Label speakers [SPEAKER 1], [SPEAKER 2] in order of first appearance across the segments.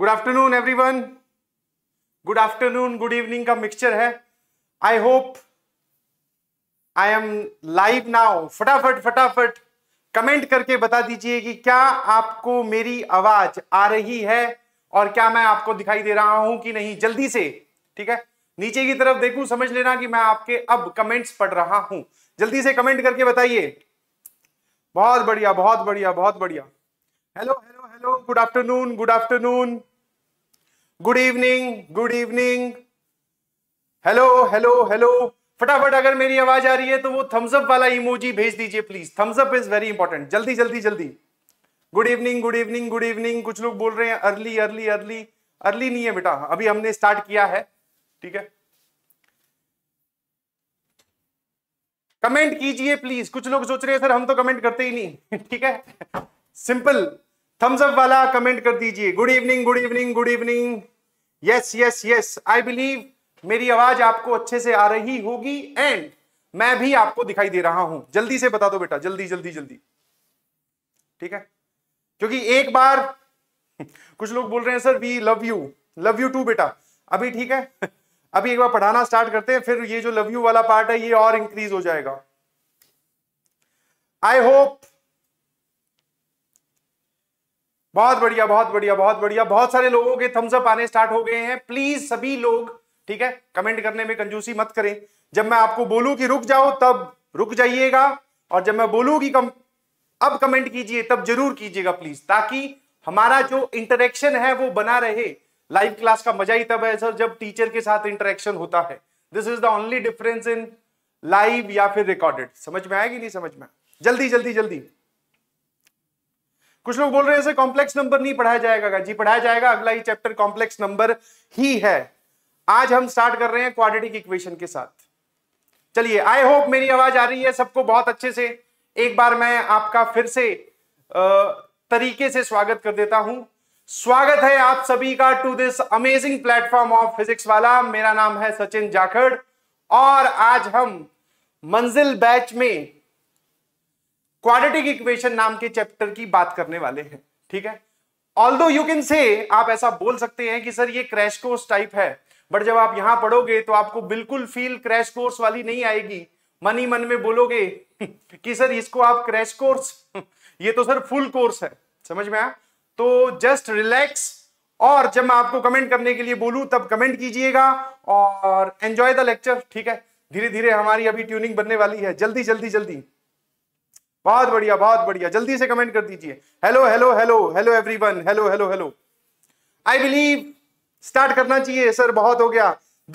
[SPEAKER 1] Good afternoon everyone good afternoon good evening का mixture है I hope I am live now फटाफट फटाफट comment करके बता दीजिए कि क्या आपको मेरी आवाज आ रही है और क्या मैं आपको दिखाई दे रहा हूं कि नहीं जल्दी से ठीक है नीचे की तरफ देखूं समझ लेना कि मैं आपके अब कमेंट्स पढ़ रहा हूं जल्दी से कमेंट करके बताइए बहुत बढ़िया बहुत बढ़िया बहुत बढ़िया hello hello hello good afternoon good afternoon good evening good evening hello hello hello फटाफट अगर मेरी आवाज आ रही है तो वो थम्सअप वाला इमोजी भेज दीजिए please thumbs up is very important जल्दी जल्दी जल्दी good evening good evening good evening कुछ लोग बोल रहे हैं अर्ली अर्ली अर्ली अर्ली नहीं है बेटा अभी हमने स्टार्ट किया है ठीक है कमेंट कीजिए प्लीज कुछ लोग सोच रहे हैं सर हम तो कमेंट करते ही नहीं ठीक है सिंपल थम्सअप वाला कमेंट कर दीजिए good evening good evening good evening yes yes yes I believe मेरी आवाज आपको अच्छे से आ रही होगी एंड मैं भी आपको दिखाई दे रहा हूं जल्दी से बता दो बेटा जल्दी जल्दी जल्दी ठीक है क्योंकि एक बार कुछ लोग बोल रहे हैं sir we love you love you too बेटा अभी ठीक है अभी एक बार पढ़ाना स्टार्ट करते हैं फिर ये जो लव यू वाला पार्ट है ये और इंक्रीज हो जाएगा आई होप बहुत बढ़िया बहुत बढ़िया बहुत बढ़िया बहुत सारे लोगों के थम्स अप आने स्टार्ट हो गए हैं प्लीज सभी लोग ठीक है कमेंट करने में कंजूसी मत करें जब मैं आपको बोलूं कि रुक जाओ तब रुक जाइएगा और जब मैं बोलूं कि कम अब कमेंट कीजिए तब जरूर कीजिएगा प्लीज ताकि हमारा जो इंटरेक्शन है वो बना रहे लाइव क्लास का मजा ही तब है सर जब टीचर के साथ इंटरेक्शन होता है this is the only difference in live या फिर रिकॉर्डेड समझ में आएगी नहीं समझ में जल्दी जल्दी जल्दी कुछ लोग बोल रहे हैं इसे कॉम्प्लेक्स नंबर नहीं पढ़ाया जाएगा जी पढ़ाया जाएगा अगला ही चैप्टर कॉम्प्लेक्स नंबर ही है आज हम स्टार्ट कर रहे हैं क्वाड्रेटिक इक्वेशन के साथ चलिए आई होप मेरी आवाज आ रही है सबको बहुत अच्छे से एक बार मैं आपका फिर से तरीके से स्वागत कर देता हूं स्वागत है आप सभी का to this amazing platform of physics वाला मेरा नाम है सचिन जाखड़ और आज हम मंजिल बैच में क्वाड्रेटिक इक्वेशन नाम के चैप्टर की बात करने वाले हैं ठीक है ऑल दो यू कैन से आप ऐसा बोल सकते हैं कि सर ये क्रैश कोर्स टाइप है बट जब आप यहां पढ़ोगे तो आपको बिल्कुल फील क्रैश कोर्स वाली नहीं आएगी मन ही मन में बोलोगे कि सर इसको आप क्रैश कोर्स ये तो सर फुल कोर्स है समझ में आया तो जस्ट रिलैक्स और जब मैं आपको कमेंट करने के लिए बोलूं तब कमेंट कीजिएगा और एंजॉय द लेक्चर ठीक है धीरे धीरे हमारी अभी ट्यूनिंग बनने वाली है जल्दी जल्दी जल्दी बहुत बढ़िया बहुत बढ़िया जल्दी से कमेंट कर दीजिए hello hello hello hello everyone hello hello hello I believe start करना चाहिए सर बहुत हो गया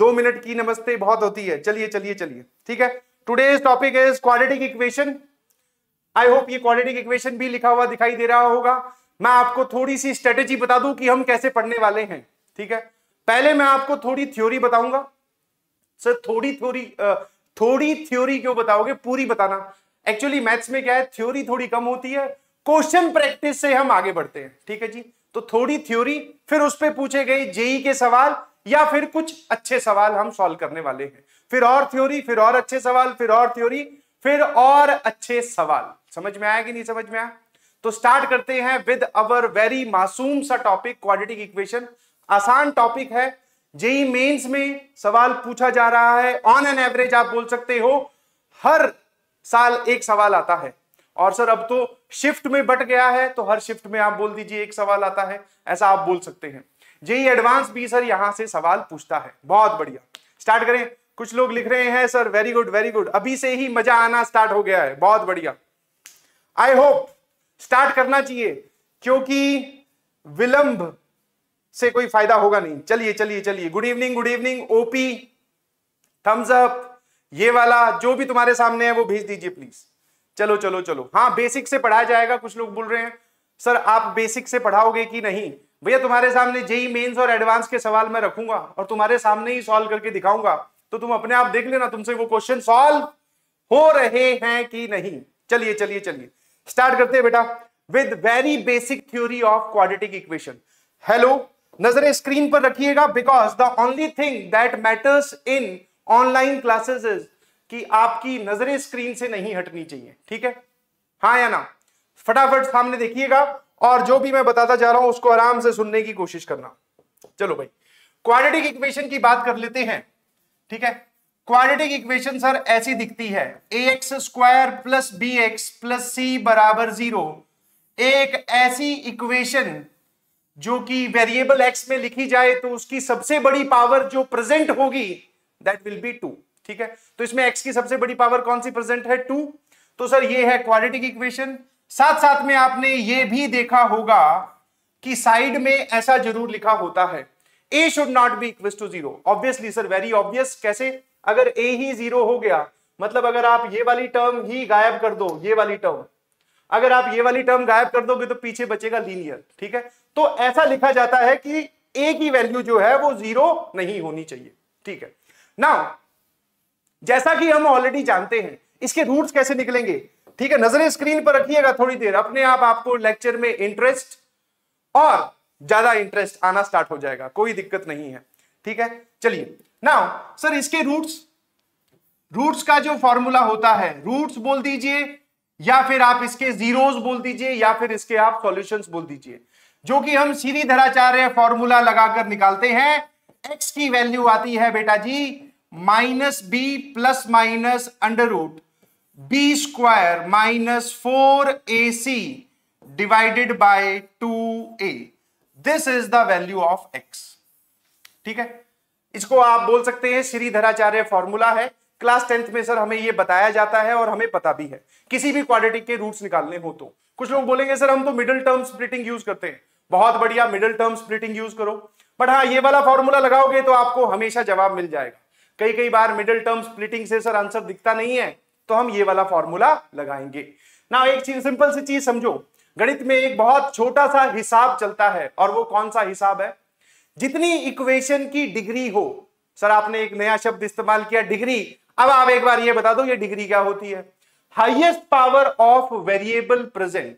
[SPEAKER 1] दो मिनट की नमस्ते बहुत होती है चलिए चलिए चलिए ठीक है today's topic is quadratic equation I hope ये क्वाड्रेटिक इक्वेशन भी लिखा हुआ दिखाई दे रहा होगा मैं आपको थोड़ी सी स्ट्रेटेजी बता दूं कि हम कैसे पढ़ने वाले हैं ठीक है पहले मैं आपको थोड़ी थ्योरी बताऊंगा सर थोड़ी थ्योरी थोड़ी थ्योरी क्यों बताओगे पूरी बताना एक्चुअली मैथ्स में क्या है थ्योरी थोड़ी कम होती है क्वेश्चन प्रैक्टिस से हम आगे बढ़ते हैं ठीक है जी तो थोड़ी थ्योरी फिर उस पर पूछे गए जेई के सवाल या फिर कुछ अच्छे सवाल हम सॉल्व करने वाले हैं फिर और थ्योरी फिर और अच्छे सवाल फिर और थ्योरी फिर और अच्छे सवाल समझ में आया कि नहीं समझ में आया तो स्टार्ट करते हैं विद अवर वेरी मासूम सा टॉपिक क्वाड्रेटिक इक्वेशन आसान टॉपिक है जेई मेंस में सवाल पूछा जा रहा है ऑन एन एवरेज आप बोल सकते हो हर साल एक सवाल आता है और सर अब तो शिफ्ट में बट गया है तो हर शिफ्ट में आप बोल दीजिए एक सवाल आता है ऐसा आप बोल सकते हैं जेई एडवांस भी सर यहां से सवाल पूछता है बहुत बढ़िया स्टार्ट करें कुछ लोग लिख रहे हैं sir very good very good अभी से ही मजा आना स्टार्ट हो गया है बहुत बढ़िया आई होप स्टार्ट करना चाहिए क्योंकि विलंब से कोई फायदा होगा नहीं चलिए चलिए चलिए good evening good evening OP thumbs up ये वाला जो भी तुम्हारे सामने है वो भेज दीजिए प्लीज चलो चलो चलो हाँ बेसिक से पढ़ाया जाएगा कुछ लोग बोल रहे हैं सर आप बेसिक से पढ़ाओगे कि नहीं भैया तुम्हारे सामने जेई मेंस और एडवांस के सवाल मैं रखूंगा और तुम्हारे सामने ही सॉल्व करके दिखाऊंगा तो तुम अपने आप देख लेना तुमसे वो क्वेश्चन सॉल्व हो रहे हैं कि नहीं चलिए चलिए चलिए स्टार्ट करते हैं बेटा with very basic theory of quadratic equation hello नजरें स्क्रीन पर रखिएगा because the only thing that matters in online classes कि आपकी नजरें स्क्रीन से नहीं हटनी चाहिए ठीक है हाँ या ना फटाफट सामने देखिएगा और जो भी मैं बताता जा रहा हूं उसको आराम से सुनने की कोशिश करना चलो भाई क्वाड्रेटिक इक्वेशन की बात कर लेते हैं ठीक है क्वाड्रेटिक इक्वेशन सर ऐसी दिखती है a x square plus b x plus c बराबर जीरो एक ऐसी इक्वेशन जो कि वेरिएबल एक्स में लिखी जाए तो उसकी सबसे बड़ी पावर जो प्रेजेंट होगी दैट विल बी टू ठीक है तो इसमें एक्स की सबसे बड़ी पावर कौन सी प्रेजेंट है टू तो सर ये है क्वाड्रेटिक इक्वेशन साथ साथ में आपने ये भी देखा होगा कि साइड में ऐसा जरूर लिखा होता है a should not be equal to zero obviously sir very obvious कैसे अगर ए ही जीरो हो गया मतलब अगर आप ये वाली टर्म ही गायब कर दो ये वाली टर्म अगर आप ये वाली टर्म गायब कर दोगे तो पीछे बचेगा लीनियर ठीक है तो ऐसा लिखा जाता है कि ए की वैल्यू जो है वो जीरो नहीं होनी चाहिए ठीक है नाउ जैसा कि हम ऑलरेडी जानते हैं इसके रूट्स कैसे निकलेंगे ठीक है नजरें स्क्रीन पर रखिएगा थोड़ी देर अपने आप आपको लेक्चर में इंटरेस्ट और ज्यादा इंटरेस्ट आना स्टार्ट हो जाएगा कोई दिक्कत नहीं है ठीक है चलिए नाउ सर इसके रूट्स रूट्स का जो फॉर्मूला होता है रूट्स बोल दीजिए या फिर आप इसके जीरोस बोल दीजिए या फिर इसके आप सॉल्यूशंस बोल दीजिए जो कि हम सीधी धराचार्य फॉर्मूला लगाकर निकालते हैं एक्स की वैल्यू आती है बेटा जी minus B plus minus under root b square minus four A c divided by two a this is the value of x ठीक है इसको आप बोल सकते हैं श्रीधराचार्य फॉर्मूला है क्लास टेंथ में सर हमें ये बताया जाता है और हमें पता भी है किसी भी क्वाड्रेटिक के रूट्स निकालने हो तो कुछ लोग बोलेंगे सर हम तो मिडिल टर्म स्प्लिटिंग यूज करते हैं बहुत बढ़िया मिडिल टर्म स्प्लिटिंग यूज करो बट हाँ ये वाला फॉर्मूला लगाओगे तो आपको हमेशा जवाब मिल जाएगा कई कई बार मिडिल टर्म स्प्लिटिंग से सर आंसर दिखता नहीं है तो हम ये वाला फॉर्मूला लगाएंगे ना एक चीज सिंपल सी चीज समझो गणित में एक बहुत छोटा सा हिसाब चलता है और वो कौन सा हिसाब है जितनी इक्वेशन की डिग्री हो सर आपने एक नया शब्द इस्तेमाल किया डिग्री अब आप एक बार ये बता दो ये डिग्री क्या होती है highest power of variable present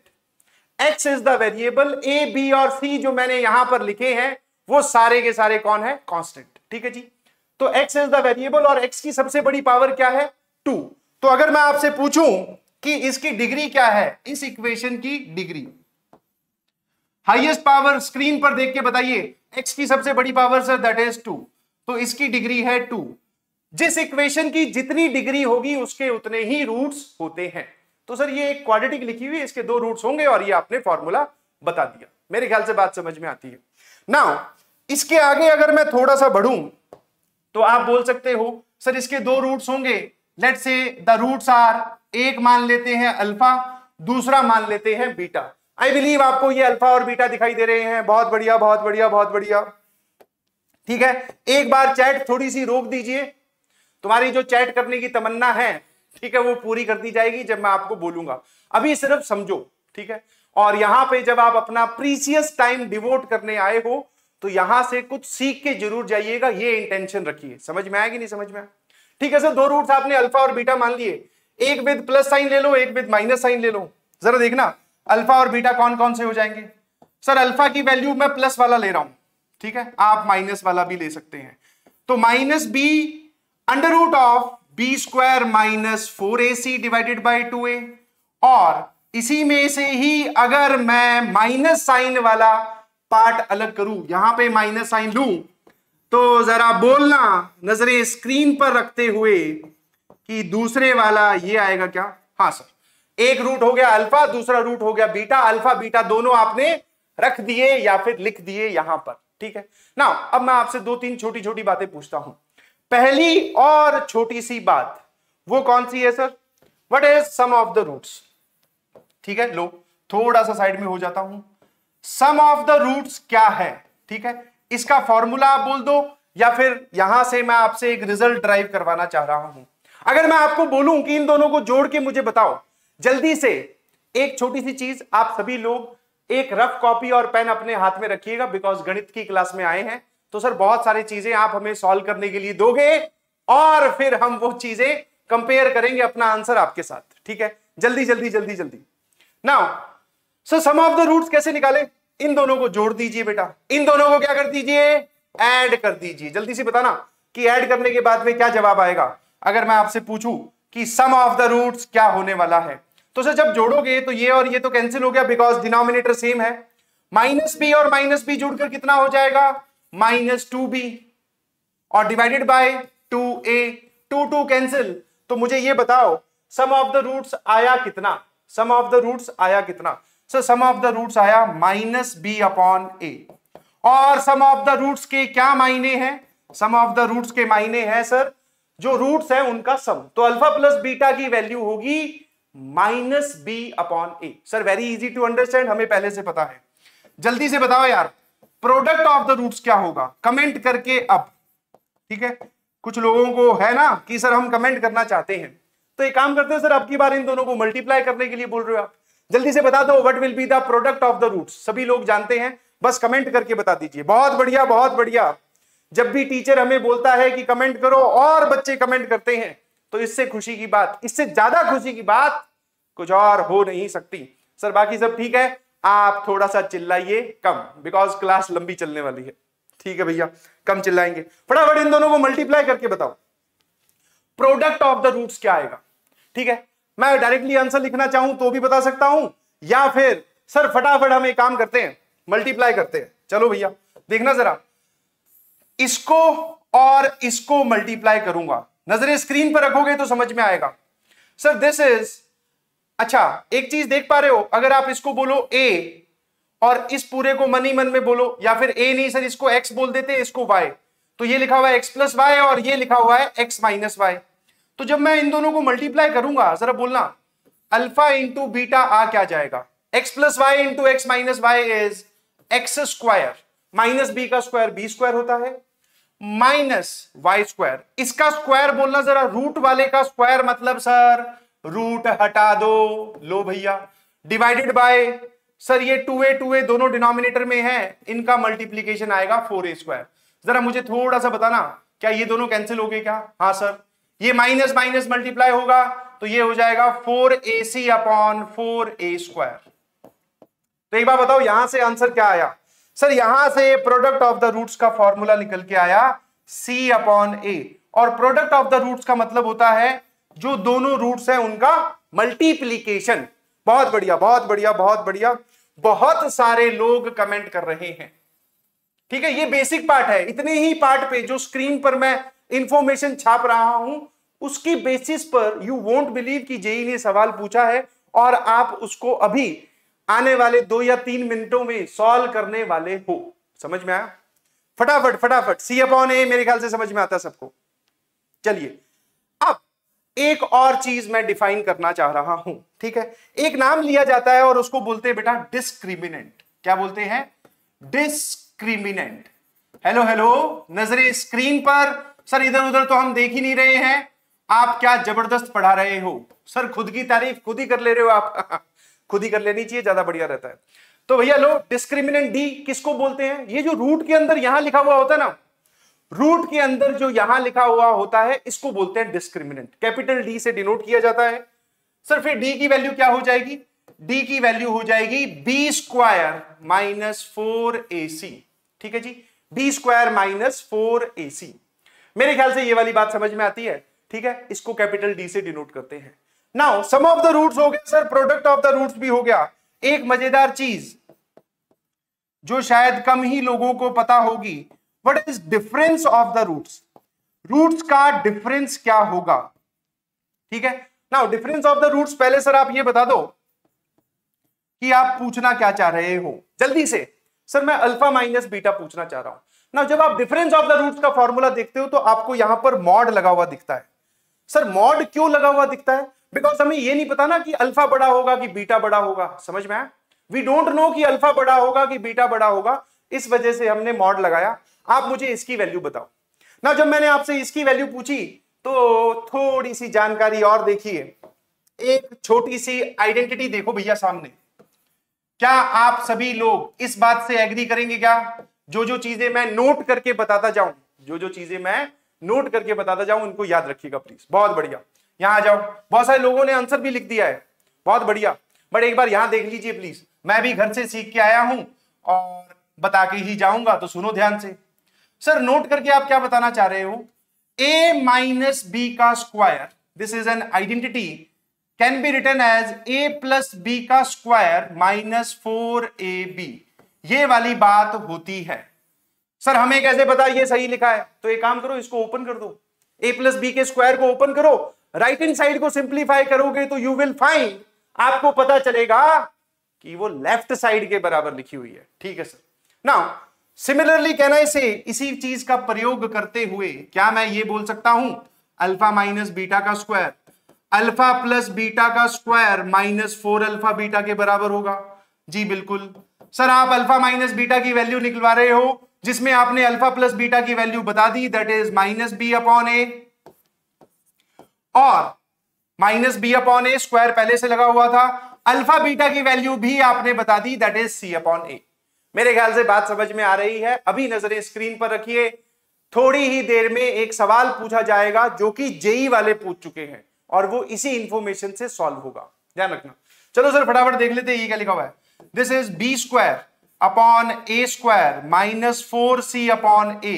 [SPEAKER 1] x is the variable a b और सी जो मैंने यहां पर लिखे हैं वो सारे के सारे कौन है कॉन्स्टेंट ठीक है जी तो एक्स इज द वेरिएबल और एक्स की सबसे बड़ी पावर क्या है टू तो अगर मैं आपसे पूछूं कि इसकी डिग्री क्या है इस इक्वेशन की डिग्री हाइएस्ट पावर स्क्रीन पर देख के बताइए एक्स की सबसे बड़ी power sir that is two तो इसकी डिग्री है टू जिस इक्वेशन की जितनी डिग्री होगी उसके उतने ही रूट्स होते हैं तो सर ये एक क्वाड्रेटिक लिखी हुई है इसके दो रूट्स होंगे और ये आपने फॉर्मूला बता दिया मेरे ख्याल से बात समझ में आती है नाउ इसके आगे अगर मैं थोड़ा सा बढ़ूं तो आप बोल सकते हो सर इसके दो रूट्स होंगे लेट से द रूट्स आर एक मान लेते हैं अल्फा दूसरा मान लेते हैं बीटा आई बिलीव आपको ये अल्फा और बीटा दिखाई दे रहे हैं बहुत बढ़िया बहुत बढ़िया बहुत बढ़िया ठीक है एक बार चैट थोड़ी सी रोक दीजिए तुम्हारी जो चैट करने की तमन्ना है ठीक है वो पूरी कर दी जाएगी जब मैं आपको बोलूंगा अभी सिर्फ समझो ठीक है और यहां पे जब आप अपना प्रीसियस टाइम डिवोट करने आए हो तो यहां से कुछ सीख के जरूर जाइएगा ये इंटेंशन रखिए समझ में आएगी नहीं समझ में ठीक है सर दो रूट आपने अल्फा और बीटा मान लिए एक विद प्लस साइन ले लो एक विद माइनस साइन ले लो जरा देखना अल्फा और बीटा कौन कौन से हो जाएंगे सर अल्फा की वैल्यू मैं प्लस वाला ले रहा हूं ठीक है आप माइनस वाला भी ले सकते हैं तो minus b under root of b square minus four A c divided by two a और इसी में से ही अगर मैं माइनस साइन वाला पार्ट अलग करूं यहां पे माइनस साइन लू तो जरा बोलना नजरें स्क्रीन पर रखते हुए कि दूसरे वाला ये आएगा क्या हाँ सर एक रूट हो गया अल्फा दूसरा रूट हो गया बीटा अल्फा बीटा दोनों आपने रख दिए या फिर लिख दिए यहां पर ठीक है ना अब मैं आपसे दो तीन छोटी छोटी बातें पूछता हूं पहली और छोटी सी बात वो कौन सी है sir what is sum of the roots ठीक है लो थोड़ा सा साइड में हो जाता हूं सम ऑफ द रूट्स क्या है ठीक है इसका फॉर्मूला आप बोल दो या फिर यहां से मैं आपसे एक रिजल्ट ड्राइव करवाना चाह रहा हूं अगर मैं आपको बोलूं कि इन दोनों को जोड़ के मुझे बताओ जल्दी से एक छोटी सी चीज आप सभी लोग एक रफ कॉपी और पेन अपने हाथ में रखिएगा बिकॉज गणित की क्लास में आए हैं तो सर बहुत सारी चीजें आप हमें सॉल्व करने के लिए दोगे और फिर हम वो चीजें कंपेयर करेंगे अपना आंसर आपके साथ ठीक है जल्दी जल्दी जल्दी जल्दी now so sum of the roots कैसे निकालें इन दोनों को जोड़ दीजिए बेटा इन दोनों को क्या कर दीजिए ऐड कर दीजिए जल्दी से बताना कि ऐड करने के बाद में क्या जवाब आएगा अगर मैं आपसे पूछूं कि सम ऑफ द रूट्स क्या होने वाला है तो सर जब जोड़ोगे तो ये और ये तो कैंसिल हो गया बिकॉज डिनोमिनेटर सेम है माइनस बी और माइनस बी जुड़कर कितना हो जाएगा माइनस टू बी और divided by two A two two cancel तो मुझे ये बताओ सम ऑफ द रूट्स आया कितना सम ऑफ द रूट्स आया कितना so sum of the roots आया माइनस बी अपॉन ए और सम ऑफ द रूट्स के क्या मायने हैं सम ऑफ द रूट्स के मायने हैं सर जो रूट्स हैं उनका सम तो अल्फा प्लस बीटा की वैल्यू होगी minus B upon A sir very easy to understand हमें पहले से पता है जल्दी से बताओ यार प्रोडक्ट ऑफ द रूट्स क्या होगा कमेंट करके अब ठीक है कुछ लोगों को है ना कि सर हम कमेंट करना चाहते हैं तो एक काम करते हैं सर अब की बार इन दोनों को मल्टीप्लाई करने के लिए बोल रहे हो आप जल्दी से बता दो what will be the product of the roots सभी लोग जानते हैं बस कमेंट करके बता दीजिए बहुत बढ़िया बहुत बढ़िया जब भी टीचर हमें बोलता है कि कमेंट करो और बच्चे कमेंट करते हैं तो इससे खुशी की बात इससे ज्यादा खुशी की बात कुछ और हो नहीं सकती सर बाकी सब ठीक है आप थोड़ा सा चिल्लाइए कम बिकॉज क्लास लंबी चलने वाली है ठीक है भैया कम चिल्लाएंगे फटाफट इन दोनों को मल्टीप्लाई करके बताओ प्रोडक्ट ऑफ द रूट्स क्या आएगा ठीक है मैं डायरेक्टली आंसर लिखना चाहूं तो भी बता सकता हूं या फिर सर फटाफट हम एक काम करते हैं मल्टीप्लाई करते हैं चलो भैया देखना जरा इसको और इसको मल्टीप्लाई करूंगा नजरे स्क्रीन पर रखोगे तो समझ में आएगा सर दिस इज अच्छा एक चीज देख पा रहे हो अगर आप इसको बोलो ए और इस पूरे को मन ही मन में बोलो या फिर ए नहीं सर इसको एक्स बोल देते इसको वाई तो ये लिखा हुआ है एक्स प्लस वाई और ये लिखा हुआ है एक्स माइनस वाई तो जब मैं इन दोनों को मल्टीप्लाई करूंगा जरा बोलना अल्फा इंटू बीटा आ क्या जाएगा X plus Y into x minus Y is x square minus B का स्क्वायर बी स्क्वायर होता है माइनस वाई स्क्वायर इसका स्क्वायर बोलना जरा रूट वाले का स्क्वायर मतलब सर रूट हटा दो लो भैया डिवाइडेड बाय सर ये टू ए टू ए दोनों डिनोमिनेटर में है इनका मल्टीप्लीकेशन आएगा फोर ए स्क्वायर जरा मुझे थोड़ा सा बताना क्या ये दोनों कैंसिल हो गए क्या हाँ सर ये माइनस माइनस मल्टीप्लाई होगा तो ये हो जाएगा four A C upon four A square तो एक बार बताओ यहां से आंसर क्या आया सर यहां से प्रोडक्ट ऑफ द रूट्स का फॉर्मूला निकल के आया सी अपॉन ए और प्रोडक्ट ऑफ द रूट्स का मतलब होता है जो दोनों रूट्स हैं उनका मल्टीप्लीकेशन बहुत बढ़िया बहुत बढ़िया बहुत बढ़िया बहुत सारे लोग कमेंट कर रहे हैं ठीक है ये बेसिक पार्ट है इतने ही पार्ट पे जो स्क्रीन पर मैं इंफॉर्मेशन छाप रहा हूं उसकी बेसिस पर यू वोंट बिलीव कि जेई ने सवाल पूछा है और आप उसको अभी आने वाले दो या तीन मिनटों में सॉल्व करने वाले हो समझ में आया फटाफट फटाफट सी अपॉन ए मेरे ख्याल से समझ में आता सबको चलिए अब एक और चीज मैं डिफाइन करना चाह रहा हूं ठीक है एक नाम लिया जाता है और उसको बोलते हैं बेटा डिस्क्रिमिनेंट क्या बोलते हैं डिस्क्रिमिनेंट हेलो हेलो नजरे स्क्रीन पर सर इधर उधर तो हम देख ही नहीं रहे हैं आप क्या जबरदस्त पढ़ा रहे हो सर खुद की तारीफ खुद ही कर ले रहे हो आप खुद ही कर लेनी चाहिए ज्यादा बढ़िया रहता है तो भैया लो डिस्क्रिमिनेंट डी किसको बोलते हैं ये जो रूट के अंदर यहां लिखा हुआ होता है ना रूट के अंदर जो यहां लिखा हुआ होता है इसको बोलते हैं डिस्क्रिमिनेंट कैपिटल डी से डिनोट किया जाता है सर फिर डी की वैल्यू क्या हो जाएगी डी की वैल्यू हो जाएगी बी स्क्वायर माइनस फोर ए सी ठीक है जी बी स्क्वायर माइनस फोर ए सी मेरे ख्याल से ये वाली बात समझ में आती है ठीक है इसको कैपिटल डी से डिनोट करते हैं now sum of the roots हो गया sir product of the roots भी हो गया एक मजेदार चीज जो शायद कम ही लोगों को पता होगी what is difference of the roots roots का डिफरेंस क्या होगा ठीक है now difference of the roots पहले सर आप ये बता दो कि आप पूछना क्या चाह रहे हो जल्दी से सर मैं अल्फा माइनस बीटा पूछना चाह रहा हूं ना जब आप डिफरेंस ऑफ द रूट्स का फॉर्मूला देखते हो तो आपको यहां पर मॉड लगा हुआ दिखता है सर मॉड क्यों लगा हुआ दिखता है बिकॉज हमें यह नहीं पता ना कि अल्फा बड़ा होगा कि बीटा बड़ा होगा समझ में आया वी डोंट नो कि अल्फा बड़ा होगा कि बीटा बड़ा होगा इस वजह से हमने मॉड लगाया आप मुझे इसकी वैल्यू बताओ ना जब मैंने आपसे इसकी वैल्यू पूछी तो थोड़ी सी जानकारी और देखिए एक छोटी सी आइडेंटिटी देखो भैया सामने क्या आप सभी लोग इस बात से एग्री करेंगे क्या जो जो चीजें मैं नोट करके बताता जाऊं जो जो चीजें मैं नोट करके बताता जाऊं उनको याद रखिएगा प्लीज बहुत बढ़िया यहां आ जाओ बहुत सारे लोगों ने आंसर भी लिख दिया है बहुत बढ़िया बट एक बार यहां देख लीजिए प्लीज मैं भी घर से सीख के आया हूं और बता के ही जाऊंगा तो सुनो ध्यान से सर नोट करके आप क्या बताना चाह रहे हो ए माइनस बी का square this is an identity can be written as A plus B का square minus four A B ये वाली बात होती है सर हमें कैसे पता ये सही लिखा है तो एक काम करो इसको ओपन कर दो ए प्लस बी के स्क्वायर को ओपन करो राइट हैंड साइड को सिंप्लीफाई करोगे तो यू विल फाइंड आपको पता चलेगा कि वो लेफ्ट साइड के बराबर लिखी हुई है ठीक है सर नाउ सिमिलरली कहना आई से इसी चीज का प्रयोग करते हुए क्या मैं ये बोल सकता हूं अल्फा माइनस बीटा का स्क्वायर अल्फा प्लस बीटा का square minus four alpha beta के बराबर होगा जी बिल्कुल सर आप अल्फा माइनस बीटा की वैल्यू निकलवा रहे हो जिसमें आपने अल्फा प्लस बीटा की वैल्यू बता दी that is minus B upon ए और माइनस बी अपॉन ए स्क्वायर पहले से लगा हुआ था अल्फा बीटा की वैल्यू भी आपने बता दी that is C upon A मेरे ख्याल से बात समझ में आ रही है अभी नजरें स्क्रीन पर रखिए थोड़ी ही देर में एक सवाल पूछा जाएगा जो कि जेई वाले पूछ चुके हैं और वो इसी इंफॉर्मेशन से सॉल्व होगा ध्यान रखना चलो सर फटाफट देख लेते हैं ये क्या लिखा हुआ है this is B square upon A square minus four C upon A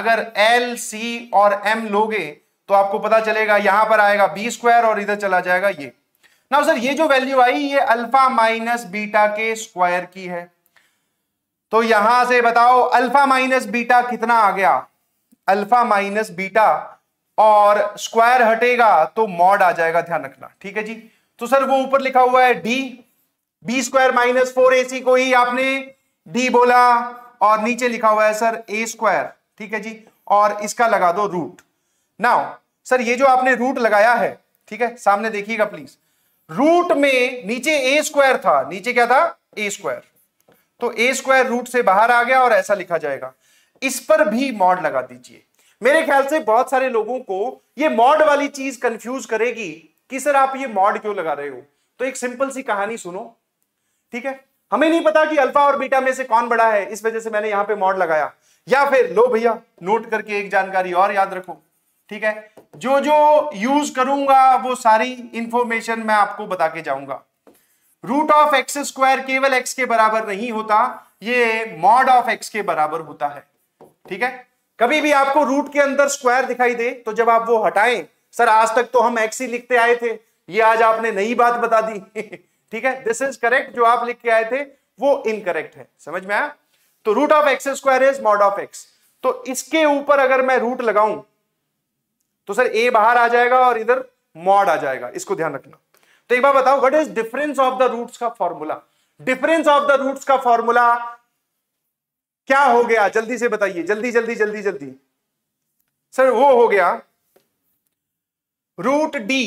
[SPEAKER 1] अगर एल सी और एम लोगे तो आपको पता चलेगा यहां पर आएगा बी स्क्वायर और इधर चला जाएगा ये ना सर ये जो वैल्यू आई ये अल्फा माइनस बीटा के स्क्वायर की है तो यहां से बताओ अल्फा माइनस बीटा कितना आ गया अल्फा माइनस बीटा और स्क्वायर हटेगा तो मॉड आ जाएगा ध्यान रखना ठीक है जी तो सर वो ऊपर लिखा हुआ है D B square minus four ए सी को ही आपने डी बोला और नीचे लिखा हुआ है सर ए स्क्वायर ठीक है जी और इसका लगा दो रूट नाउ सर ये जो आपने रूट लगाया है ठीक है सामने देखिएगा प्लीज रूट में नीचे ए स्क्वायर था नीचे क्या था ए स्क्वायर तो ए स्क्वायर रूट से बाहर आ गया और ऐसा लिखा जाएगा इस पर भी मॉड लगा दीजिए मेरे ख्याल से बहुत सारे लोगों को ये मॉड वाली चीज कंफ्यूज करेगी कि सर आप ये मॉड क्यों लगा रहे हो तो एक सिंपल सी कहानी सुनो ठीक है हमें नहीं पता कि अल्फा और बीटा में से कौन बड़ा है इस वजह से मैंने यहां पे मॉड लगाया या फिर लो भैया नोट करके एक जानकारी और याद रखो ठीक है जो जो यूज करूंगा वो सारी इंफॉर्मेशन मैं आपको बता के जाऊंगा रूट ऑफ एक्स स्क्वायर केवल एक्स के बराबर नहीं होता ये मॉड ऑफ एक्स के बराबर होता है ठीक है कभी भी आपको रूट के अंदर स्क्वायर दिखाई दे तो जब आप वो हटाएं सर आज तक तो हम एक्स ही लिखते आए थे ये आज आपने नई बात बता दी ठीक है दिस इज करेक्ट जो आप लिख के आए थे वो इनकरेक्ट है समझ में आया तो root of x square is mod of X तो इसके ऊपर अगर मैं रूट लगाऊं तो सर ए बाहर आ जाएगा और इधर मॉड आ जाएगा इसको ध्यान रखना तो एक बार बताओ what is difference of the roots का formula difference of the roots का फॉर्मूला क्या हो गया जल्दी से बताइए जल्दी जल्दी जल्दी जल्दी सर वो हो गया रूट डी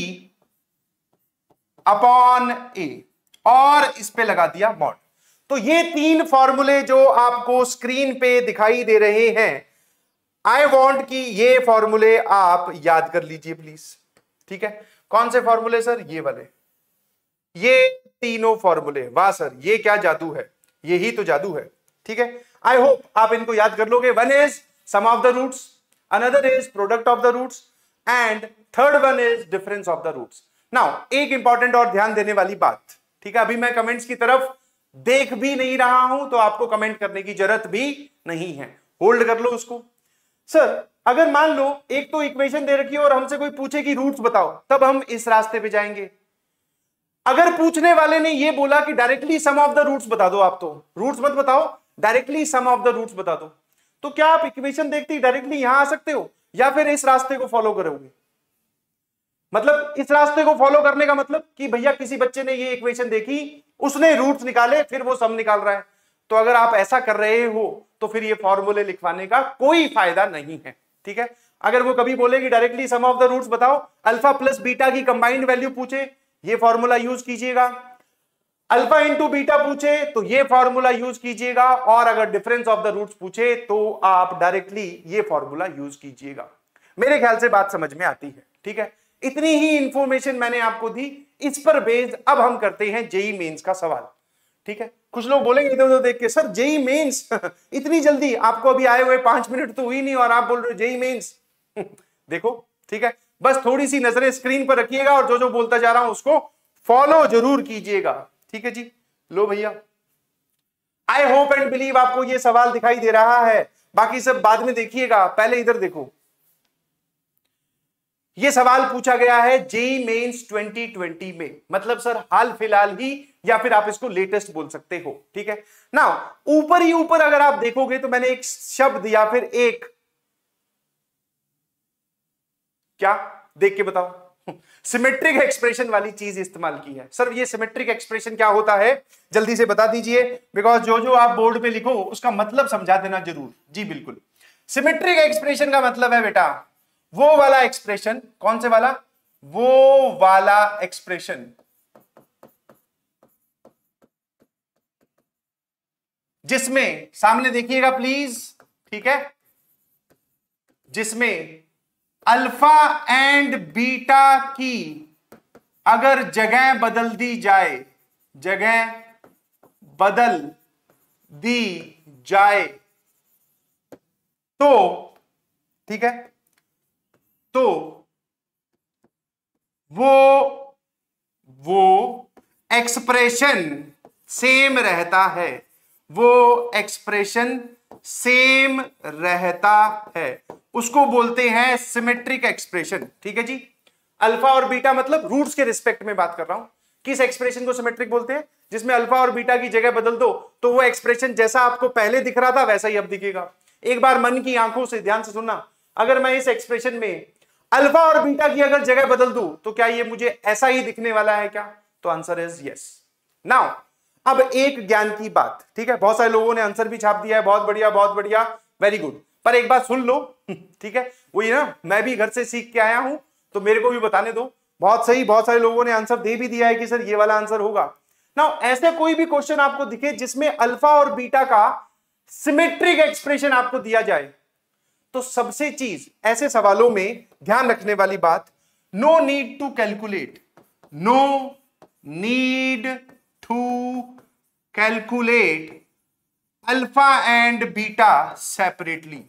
[SPEAKER 1] अपॉन ए और इस पे लगा दिया बॉन्ड तो ये तीन फॉर्मूले जो आपको स्क्रीन पे दिखाई दे रहे हैं आई वॉन्ट की ये फॉर्मूले आप याद कर लीजिए प्लीज ठीक है कौन से फॉर्मूले सर ये वाले ये तीनों फॉर्मूले वाह सर ये क्या जादू है ये ही तो जादू है ठीक है आई होप आप इनको याद कर लोगे one is sum of the roots another is product of the roots and third one is difference of the roots now एक इंपॉर्टेंट और ध्यान देने वाली बात ठीक है अभी मैं कमेंट्स की तरफ देख भी नहीं रहा हूं तो आपको कमेंट करने की जरूरत भी नहीं है होल्ड कर लो उसको सर अगर मान लो एक तो इक्वेशन दे रखी है और हमसे कोई पूछे कि रूट्स बताओ तब हम इस रास्ते पे जाएंगे अगर पूछने वाले ने ये बोला कि directly sum of the roots बता दो आप तो रूट्स मत बताओ directly sum of the roots बता दो तो क्या आप इक्वेशन देखते ही डायरेक्टली यहां आ सकते हो या फिर इस रास्ते को फॉलो करोगे मतलब इस रास्ते को फॉलो करने का मतलब कि भैया किसी बच्चे ने ये इक्वेशन देखी उसने रूट्स निकाले फिर वो सम निकाल रहा है तो अगर आप ऐसा कर रहे हो तो फिर ये फॉर्मूले लिखवाने का कोई फायदा नहीं है ठीक है अगर वो कभी बोले कि directly sum of the roots बताओ अल्फा प्लस बीटा की कंबाइंड वैल्यू पूछे ये फॉर्मूला यूज कीजिएगा अल्फा इंटू बीटा पूछे तो ये फॉर्मूला यूज कीजिएगा और अगर डिफरेंस ऑफ द रूट्स पूछे तो आप डायरेक्टली ये फॉर्मूला यूज कीजिएगा मेरे ख्याल से बात समझ में आती है ठीक है इतनी ही इंफॉर्मेशन मैंने आपको दी इस पर बेस्ड अब हम करते हैं जेई मेंस का सवाल ठीक है कुछ लोग बोलेंगे इधर उधर देख के सर जेई मेंस इतनी जल्दी आपको अभी आए हुए पांच मिनट तो हुई नहीं और आप बोल रहे हो जेई मेंस देखो ठीक है बस थोड़ी सी नजरें स्क्रीन पर रखिएगा और जो जो बोलता जा रहा हूं उसको फॉलो जरूर कीजिएगा ठीक है जी लो भैया आई होप एंड बिलीव आपको यह सवाल दिखाई दे रहा है बाकी सब बाद में देखिएगा पहले इधर देखो ये सवाल पूछा गया है जेई मेन्स 2020 में मतलब सर हाल फिलहाल ही या फिर आप इसको लेटेस्ट बोल सकते हो ठीक है ना ऊपर ही ऊपर अगर आप देखोगे तो मैंने एक शब्द या फिर एक क्या देख के बताओ सिमेट्रिक एक्सप्रेशन वाली चीज इस्तेमाल की है सर ये सिमेट्रिक एक्सप्रेशन क्या होता है जल्दी से बता दीजिए बिकॉज जो जो आप बोर्ड पे लिखो उसका मतलब समझा देना जरूर जी बिल्कुल सिमेट्रिक एक्सप्रेशन का मतलब है बेटा वो वाला एक्सप्रेशन कौन से वाला वो वाला एक्सप्रेशन जिसमें सामने देखिएगा प्लीज ठीक है जिसमें अल्फा एंड बीटा की अगर जगह बदल दी जाए जगह बदल दी जाए तो ठीक है तो वो वो एक्सप्रेशन सेम रहता है वो एक्सप्रेशन सेम रहता है उसको बोलते हैं सिमेट्रिक एक्सप्रेशन ठीक है जी अल्फा और बीटा मतलब रूट्स के रिस्पेक्ट में बात कर रहा हूं किस एक्सप्रेशन को सिमेट्रिक बोलते हैं जिसमें अल्फा और बीटा की जगह बदल दो तो वो एक्सप्रेशन जैसा आपको पहले दिख रहा था वैसा ही अब दिखेगा एक बार मन की आंखों से ध्यान से सुनना अगर मैं इस एक्सप्रेशन में अल्फा और बीटा की अगर जगह बदल दू तो क्या ये मुझे ऐसा ही दिखने वाला है क्या तो आंसर इज यस नाउ अब एक ज्ञान की बात ठीक है बहुत सारे लोगों ने आंसर भी छाप दिया है बहुत बढ़िया बहुत बढ़िया वेरी गुड पर एक बात सुन लो ठीक है वही ना मैं भी घर से सीख के आया हूं तो मेरे को भी बताने दो बहुत सही बहुत सारे लोगों ने आंसर दे भी दिया है कि सर ये वाला आंसर होगा ना ऐसे कोई भी क्वेश्चन आपको दिखे जिसमें अल्फा और बीटा का सिमेट्रिक एक्सप्रेशन आपको दिया जाए तो सबसे चीज ऐसे सवालों में ध्यान रखने वाली बात no need to calculate no need to calculate alpha and beta separately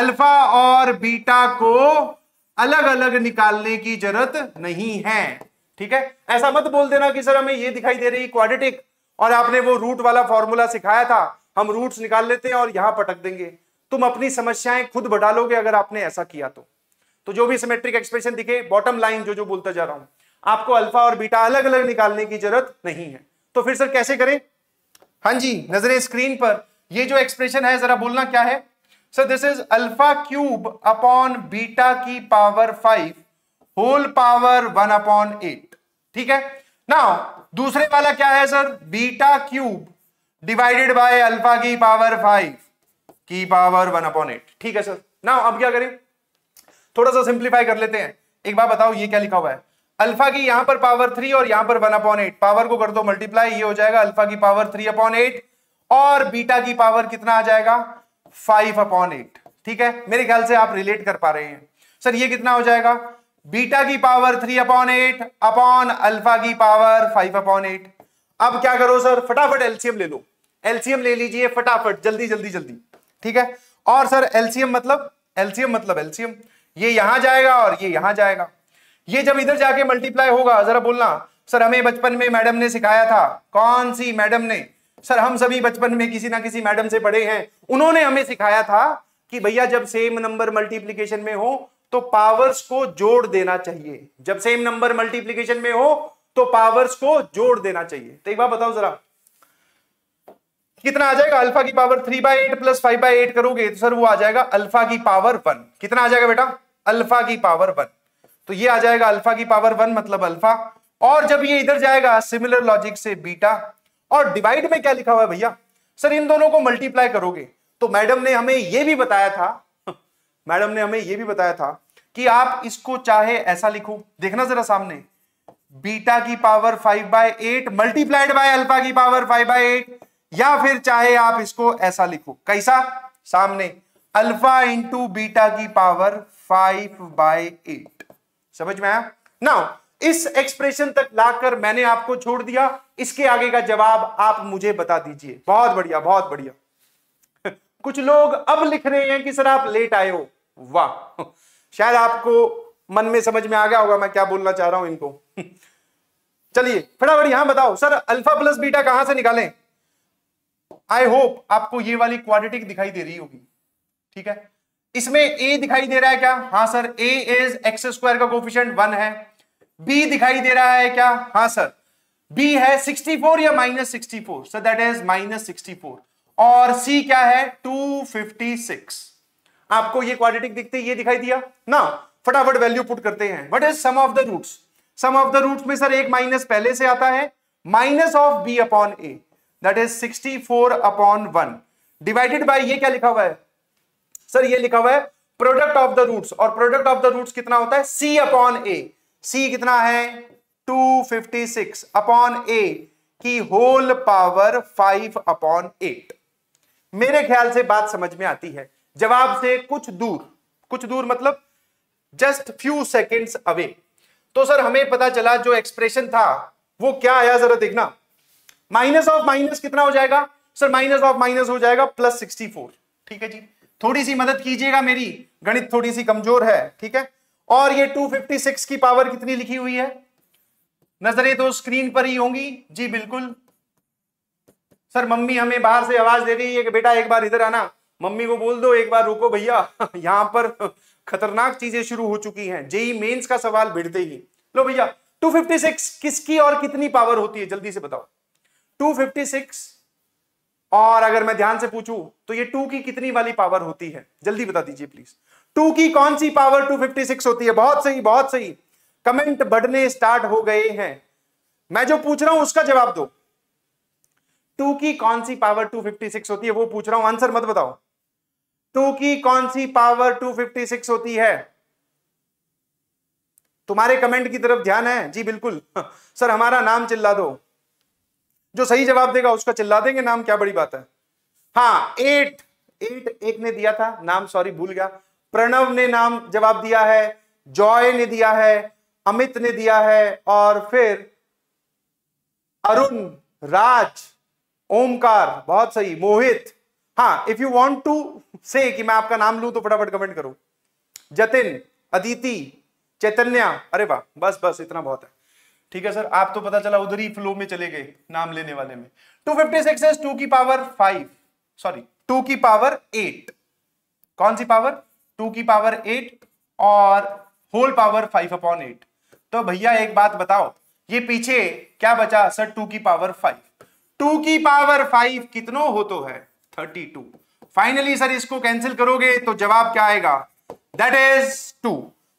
[SPEAKER 1] alpha और बीटा को अलग अलग निकालने की जरूरत नहीं है ठीक है ऐसा मत बोल देना कि सर हमें ये दिखाई दे रही क्वाड्रेटिक और आपने वो रूट वाला फॉर्मूला सिखाया था हम रूट्स निकाल लेते हैं और यहां पटक देंगे तुम अपनी समस्याएं खुद बढ़ा लोगे अगर आपने ऐसा किया तो तो जो भी सिमेट्रिक एक्सप्रेशन दिखे बॉटम लाइन जो जो बोलता जा रहा हूं आपको अल्फा और बीटा अलग अलग निकालने की जरूरत नहीं है तो फिर सर कैसे करें हाँ जी नजरें स्क्रीन पर ये जो एक्सप्रेशन है जरा बोलना क्या है sir this is alpha cube upon beta की power five whole power one upon eight ठीक है ना दूसरे वाला क्या है sir beta cube divided by alpha की पावर फाइव की पावर वन अपॉन एट ठीक है सर ना अब क्या करें थोड़ा सा सिंप्लीफाई कर लेते हैं एक बार बताओ ये क्या लिखा हुआ है अल्फा की यहां पर पावर थ्री और यहां पर वन अपॉन एट पावर को कर दो मल्टीप्लाई ये हो जाएगा अल्फा की पावर थ्री अपॉन एट और बीटा की पावर कितना आ जाएगा फाइव अपॉन एट ठीक है मेरे ख्याल से आप रिलेट कर पा रहे हैं सर ये कितना हो जाएगा बीटा की power three upon eight upon alpha की पावर फाइव अपॉन एट अब क्या करो सर फटाफट एलसीएम ले लो एलसीएम ले लीजिए फटाफट जल्दी जल्दी जल्दी ठीक है और सर एलसीएम मतलब एलसीएम मतलब एलसीएम ये यहां जाएगा और ये यहां जाएगा ये जब इधर जाके मल्टीप्लाई होगा जरा बोलना सर हमें बचपन में मैडम ने सिखाया था कौन सी मैडम ने सर हम सभी बचपन में किसी ना किसी मैडम से पढ़े हैं उन्होंने हमें सिखाया था कि भैया जब सेम नंबर मल्टीप्लीकेशन में हो तो पावर्स को जोड़ देना चाहिए जब सेम नंबर मल्टीप्लीकेशन में हो तो पावर्स को जोड़ देना चाहिए तो एक बार बताओ जरा कितना आ जाएगा अल्फा की power three by eight plus five by eight करोगे तो सर वो आ जाएगा अल्फा की पावर वन कितना आ जाएगा बेटा अल्फा की पावर वन तो ये आ जाएगा अल्फा की पावर वन मतलब अल्फा और जब ये इधर जाएगा सिमिलर लॉजिक से बीटा और डिवाइड में क्या लिखा हुआ है भैया सर इन दोनों को मल्टीप्लाई करोगे तो मैडम ने हमें ये भी बताया था मैडम ने हमें ये भी बताया था कि आप इसको चाहे ऐसा लिखो देखना जरा सामने बीटा की power five by eight multiplied by alpha की पावर फाइव बाय एट या फिर चाहे आप इसको ऐसा लिखो कैसा सामने अल्फा इंटू बीटा की पावर फाइव बाई एट समझ में आया ना इस एक्सप्रेशन तक लाकर मैंने आपको छोड़ दिया इसके आगे का जवाब आप मुझे बता दीजिए बहुत बढ़िया बहुत बढ़िया कुछ लोग अब लिख रहे हैं कि सर आप लेट आए हो वाह शायद आपको मन में समझ में आ गया होगा मैं क्या बोलना चाह रहा हूं इनको चलिए फटाफट यहां बताओ सर अल्फा प्लस बीटा कहां से निकालें आई होप आपको ये वाली क्वाड्रेटिक दिखाई दे रही होगी ठीक है इसमें ए दिखाई दे रहा है क्या हाँ sir A is x square का कोफिशियंट वन है बी दिखाई दे रहा है क्या हाँ सर बी है 64 या minus sixty four sir that is minus sixty four और सी क्या है 256 आपको ये क्वाड्रेटिक दिखते ये दिखाई दिया ना फटाफट वैल्यू पुट करते हैं what is sum of the roots sum of the roots में सर एक माइनस पहले से आता है minus of B upon A that is 64 upon one divided by ये क्या लिखा हुआ है सर ये लिखा हुआ है प्रोडक्ट ऑफ द रूट्स और प्रोडक्ट ऑफ द रूट कितना होता है सी अपॉन ए सी कितना है 256 अपॉन ए की होल पावर 5 अपॉन 8 मेरे ख्याल से बात समझ में आती है जवाब से कुछ दूर कुछ दूर मतलब जस्ट फ्यू सेकेंड्स अवे तो सर हमें पता चला जो एक्सप्रेशन था वो क्या आया जरा देखना माइनस ऑफ माइनस कितना हो जाएगा सर माइनस ऑफ माइनस हो जाएगा प्लस सिक्सटी फोर ठीक है जी थोड़ी सी मदद कीजिएगा मेरी गणित थोड़ी सी कमजोर है ठीक है और ये 256 की पावर कितनी लिखी हुई है नजरें तो स्क्रीन पर ही होंगी जी बिल्कुल सर मम्मी हमें बाहर से आवाज दे रही है कि बेटा एक बार इधर आना मम्मी को बोल दो एक बार रुको भैया यहां पर खतरनाक चीजें शुरू हो चुकी हैं जेई मेंस का सवाल भिड़ते ही लो भैया 256 किसकी और कितनी पावर होती है जल्दी से बताओ 256 और अगर मैं ध्यान से पूछू तो ये टू की कितनी वाली पावर होती है जल्दी बता दीजिए प्लीज टू की कौन सी पावर 256 होती है बहुत सही बहुत सही कमेंट बढ़ने स्टार्ट हो गए हैं मैं जो पूछ रहा हूं उसका जवाब दो टू की कौन सी पावर 256 होती है वो पूछ रहा हूं आंसर मत बताओ टू की कौन सी पावर 256 होती है तुम्हारे कमेंट की तरफ ध्यान है जी बिल्कुल सर हमारा नाम चिल्ला दो जो सही जवाब देगा उसका चिल्ला देंगे नाम क्या बड़ी बात है हाँ एट एट एक ने दिया था नाम सॉरी भूल गया प्रणव ने नाम जवाब दिया है जॉय ने दिया है अमित ने दिया है और फिर अरुण राज ओमकार बहुत सही मोहित हाँ इफ यू वांट टू से कि मैं आपका नाम लू तो फटाफट कमेंट करो जतिन अदिति चैतन्य अरे वाह बस बस इतना बहुत है ठीक है सर आप तो पता चला उधर ही फ्लो में चले गए नाम लेने वाले में टू फिफ्टी सिक्स टू की पावर फाइव सॉरी टू की पावर एट कौन सी पावर टू की पावर एट और whole power five upon eight तो भैया एक बात बताओ ये पीछे क्या बचा सर टू की पावर फाइव टू की पावर फाइव कितनों हो तो है थर्टी टू फाइनली सर इसको कैंसिल करोगे तो जवाब क्या आएगा दैट इज टू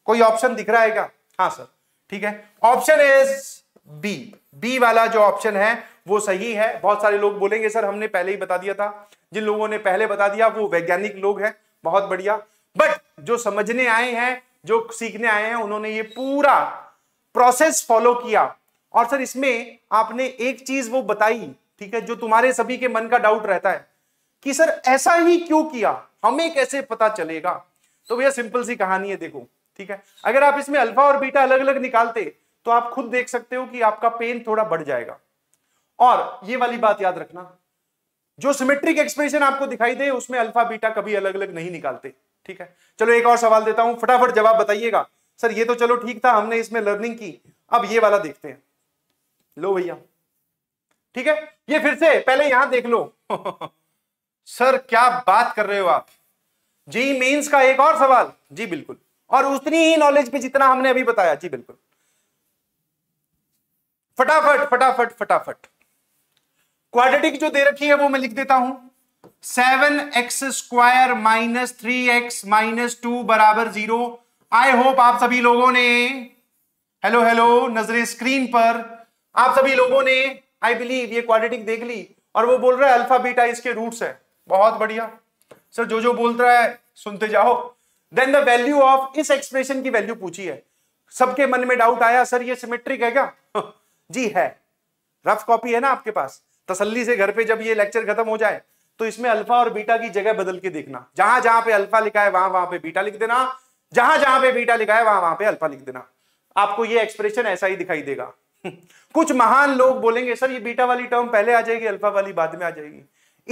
[SPEAKER 1] कोई ऑप्शन दिख रहा है क्या हाँ सर ठीक है ऑप्शन इज बी बी वाला जो ऑप्शन है वो सही है बहुत सारे लोग बोलेंगे सर हमने पहले ही बता दिया था जिन लोगों ने पहले बता दिया वो वैज्ञानिक लोग हैं बहुत बढ़िया बट जो समझने आए हैं जो सीखने आए हैं उन्होंने ये पूरा प्रोसेस फॉलो किया और सर इसमें आपने एक चीज वो बताई ठीक है जो तुम्हारे सभी के मन का डाउट रहता है कि सर ऐसा ही क्यों किया हमें कैसे पता चलेगा तो भैया सिंपल सी कहानी है देखो ठीक है अगर आप इसमें अल्फा और बीटा अलग अलग निकालते तो आप खुद देख सकते हो कि आपका पेन थोड़ा बढ़ जाएगा और ये वाली बात याद रखना जो सिमेट्रिक एक्सप्रेशन आपको दिखाई दे उसमें अल्फा बीटा कभी अलग अलग नहीं निकालते ठीक है चलो एक और सवाल देता हूं फटाफट जवाब बताइएगा सर ये तो चलो ठीक था हमने इसमें लर्निंग की अब ये वाला देखते हैं लो भैया ठीक है ये फिर से पहले यहां देख लो सर क्या बात कर रहे हो आप जी मेंस का एक और सवाल जी बिल्कुल और उतनी ही नॉलेज पे जितना हमने अभी बताया जी बिल्कुल फटाफट फटाफट फटाफट क्वाड्रेटिक जो दे रखी है वो मैं लिख देता हूं seven x square minus three x minus two बराबर जीरो आई होप आप सभी लोगों ने हेलो हेलो नजरे स्क्रीन पर आप सभी लोगों ने आई बिलीव ये क्वाड्रेटिक देख ली और वो बोल रहा है अल्फा बीटा इसके रूट्स है बहुत बढ़िया सर जो जो बोल रहा है सुनते जाओ देन द वैल्यू ऑफ इस एक्सप्रेशन की वैल्यू पूछी है सबके मन में डाउट आया सर ये सिमेट्रिक है क्या जी है रफ कॉपी है ना आपके पास तसल्ली से घर पे जब ये लेक्चर खत्म हो जाए तो इसमें अल्फा और बीटा की जगह बदल के देखना जहां जहां पे अल्फा लिखा है वहां वहां पे बीटा लिख देना जहां जहां पे बीटा लिखा है वहां वहां पे अल्फा लिख देना आपको ये एक्सप्रेशन ऐसा ही दिखाई देगा कुछ महान लोग बोलेंगे सर ये बीटा वाली टर्म पहले आ जाएगी अल्फा वाली बाद में आ जाएगी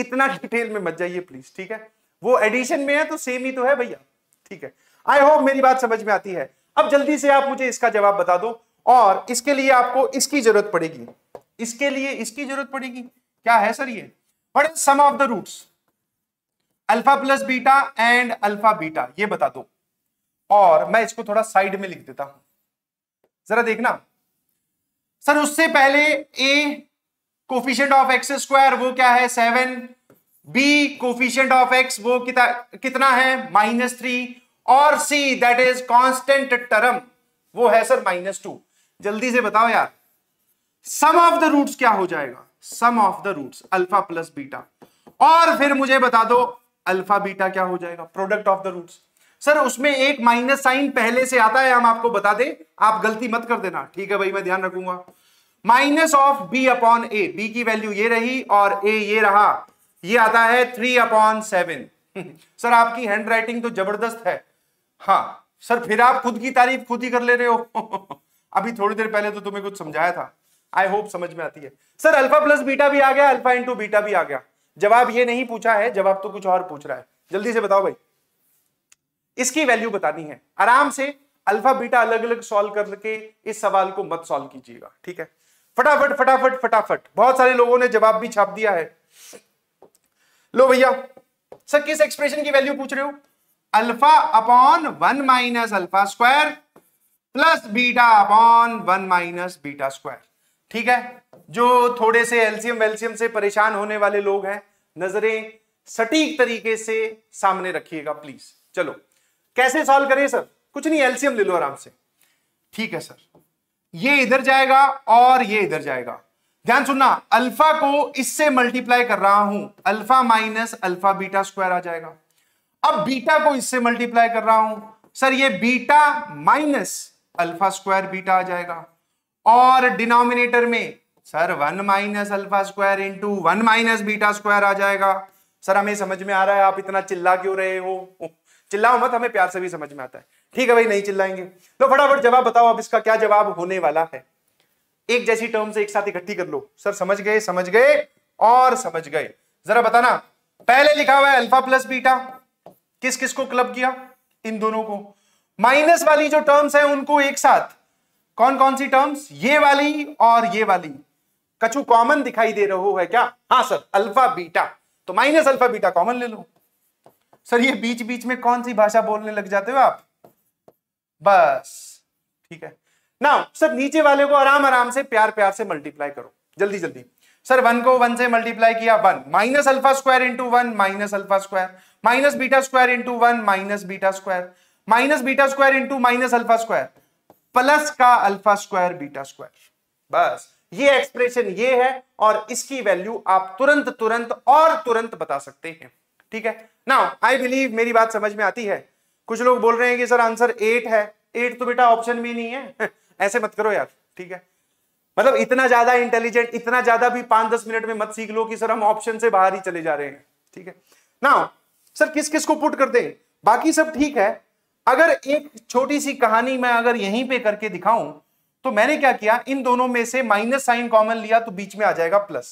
[SPEAKER 1] इतना डिटेल में मत जाइए प्लीज ठीक है वो एडिशन में है तो सेम ही तो है भैया ठीक है आई होप मेरी बात समझ में आती है अब जल्दी से आप मुझे इसका जवाब बता दो और इसके लिए आपको इसकी जरूरत पड़ेगी इसके लिए इसकी जरूरत पड़ेगी क्या है सर ये sum of the roots alpha plus beta and alpha beta ये बता दो और मैं इसको थोड़ा साइड में लिख देता हूं जरा देखना सर उससे पहले A coefficient of x square वो क्या है seven B coefficient of X वो कितना कितना है माइनस थ्री और C that is constant term वो है सर माइनस टू जल्दी से बताओ यार सम ऑफ द रूट्स क्या हो जाएगा sum of the roots alpha plus beta और फिर मुझे बता दो अल्फा बीटा क्या हो जाएगा product of the roots sir उसमें एक माइनस साइन पहले से आता है हम आपको बता दें आप गलती मत कर देना ठीक है भाई मैं ध्यान रखूंगा minus of B upon A B की वैल्यू ये रही और ए ये रहा ये आता है थ्री अपॉन सेवन सर आपकी हैंड राइटिंग तो जबरदस्त है हाँ सर फिर आप खुद की तारीफ खुद ही कर ले रहे हो अभी थोड़ी देर पहले तो तुम्हें कुछ समझाया था आई होप समझ में आती है सर अल्फा प्लस बीटा भी आ गया अल्फा इंटू बीटा भी आ गया जवाब ये नहीं पूछा है जवाब तो कुछ और पूछ रहा है जल्दी से बताओ भाई इसकी वैल्यू बतानी है आराम से अल्फा बीटा अलग अलग सॉल्व करके इस सवाल को मत सॉल्व कीजिएगा ठीक है फटाफट फटाफट फटाफट बहुत सारे लोगों ने जवाब भी छाप दिया है लो भैया सर किस एक्सप्रेशन की वैल्यू पूछ रहे हो alpha upon one minus alpha square plus beta upon one minus beta square ठीक है जो थोड़े से एल्सियम वेल्सियम से परेशान होने वाले लोग हैं नजरें सटीक तरीके से सामने रखिएगा प्लीज चलो कैसे सॉल्व करें सर कुछ नहीं एल्सियम ले लो आराम से ठीक है सर ये इधर जाएगा और ये इधर जाएगा ध्यान सुनना अल्फा को इससे मल्टीप्लाई कर रहा हूं alpha minus alpha beta square आ जाएगा अब बीटा को इससे मल्टीप्लाई कर रहा हूं सर ये beta minus alpha square beta आ जाएगा और डिनोमिनेटर में sir one minus alpha square into one minus beta square आ जाएगा सर हमें समझ में आ रहा है आप इतना चिल्ला क्यों रहे हो चिल्लाओ मत हमें प्यार से भी समझ में आता है ठीक है भाई नहीं चिल्लाएंगे तो फटाफट जवाब बताओ अब इसका क्या जवाब होने वाला है एक जैसी टर्म से एक साथ इकट्ठी कर लो सर समझ गए समझ गए और समझ गए जरा बताना पहले लिखा हुआ है अल्फा प्लस बीटा किस किस को क्लब किया इन दोनों को माइनस वाली जो टर्म्स है उनको एक साथ कौन कौन सी टर्म्स ये वाली और ये वाली कछु कॉमन दिखाई दे रहा है क्या हाँ सर अल्फा बीटा तो माइनस अल्फा बीटा कॉमन ले लो सर ये बीच बीच में कौन सी भाषा बोलने लग जाते हो आप बस ठीक है ना सर नीचे वाले को आराम आराम से प्यार प्यार से मल्टीप्लाई करो जल्दी जल्दी सर वन को वन से मल्टीप्लाई किया one minus alpha square into one minus alpha square minus beta square into one minus beta square minus beta square into minus alpha square plus का अल्फा स्क्वायर बीटा स्क्वायर बस ये expression ये है और इसकी value आप तुरंत तुरंत और तुरंत बता सकते हैं ठीक है नाउ आई बिलीव मेरी बात समझ में आती है कुछ लोग बोल रहे हैं कि सर आंसर एट है एट तो बेटा ऑप्शन भी नहीं है ऐसे मत करो यार ठीक है मतलब इतना ज्यादा इंटेलिजेंट इतना ज्यादा भी पांच दस मिनट में मत सीख लो कि सर हम ऑप्शन से बाहर ही चले जा रहे हैं ठीक है नाउ सर किस किस को पुट कर दे बाकी सब ठीक है अगर एक छोटी सी कहानी मैं अगर यहीं पे करके दिखाऊं तो मैंने क्या किया इन दोनों में से माइनस साइन कॉमन लिया तो बीच में आ जाएगा प्लस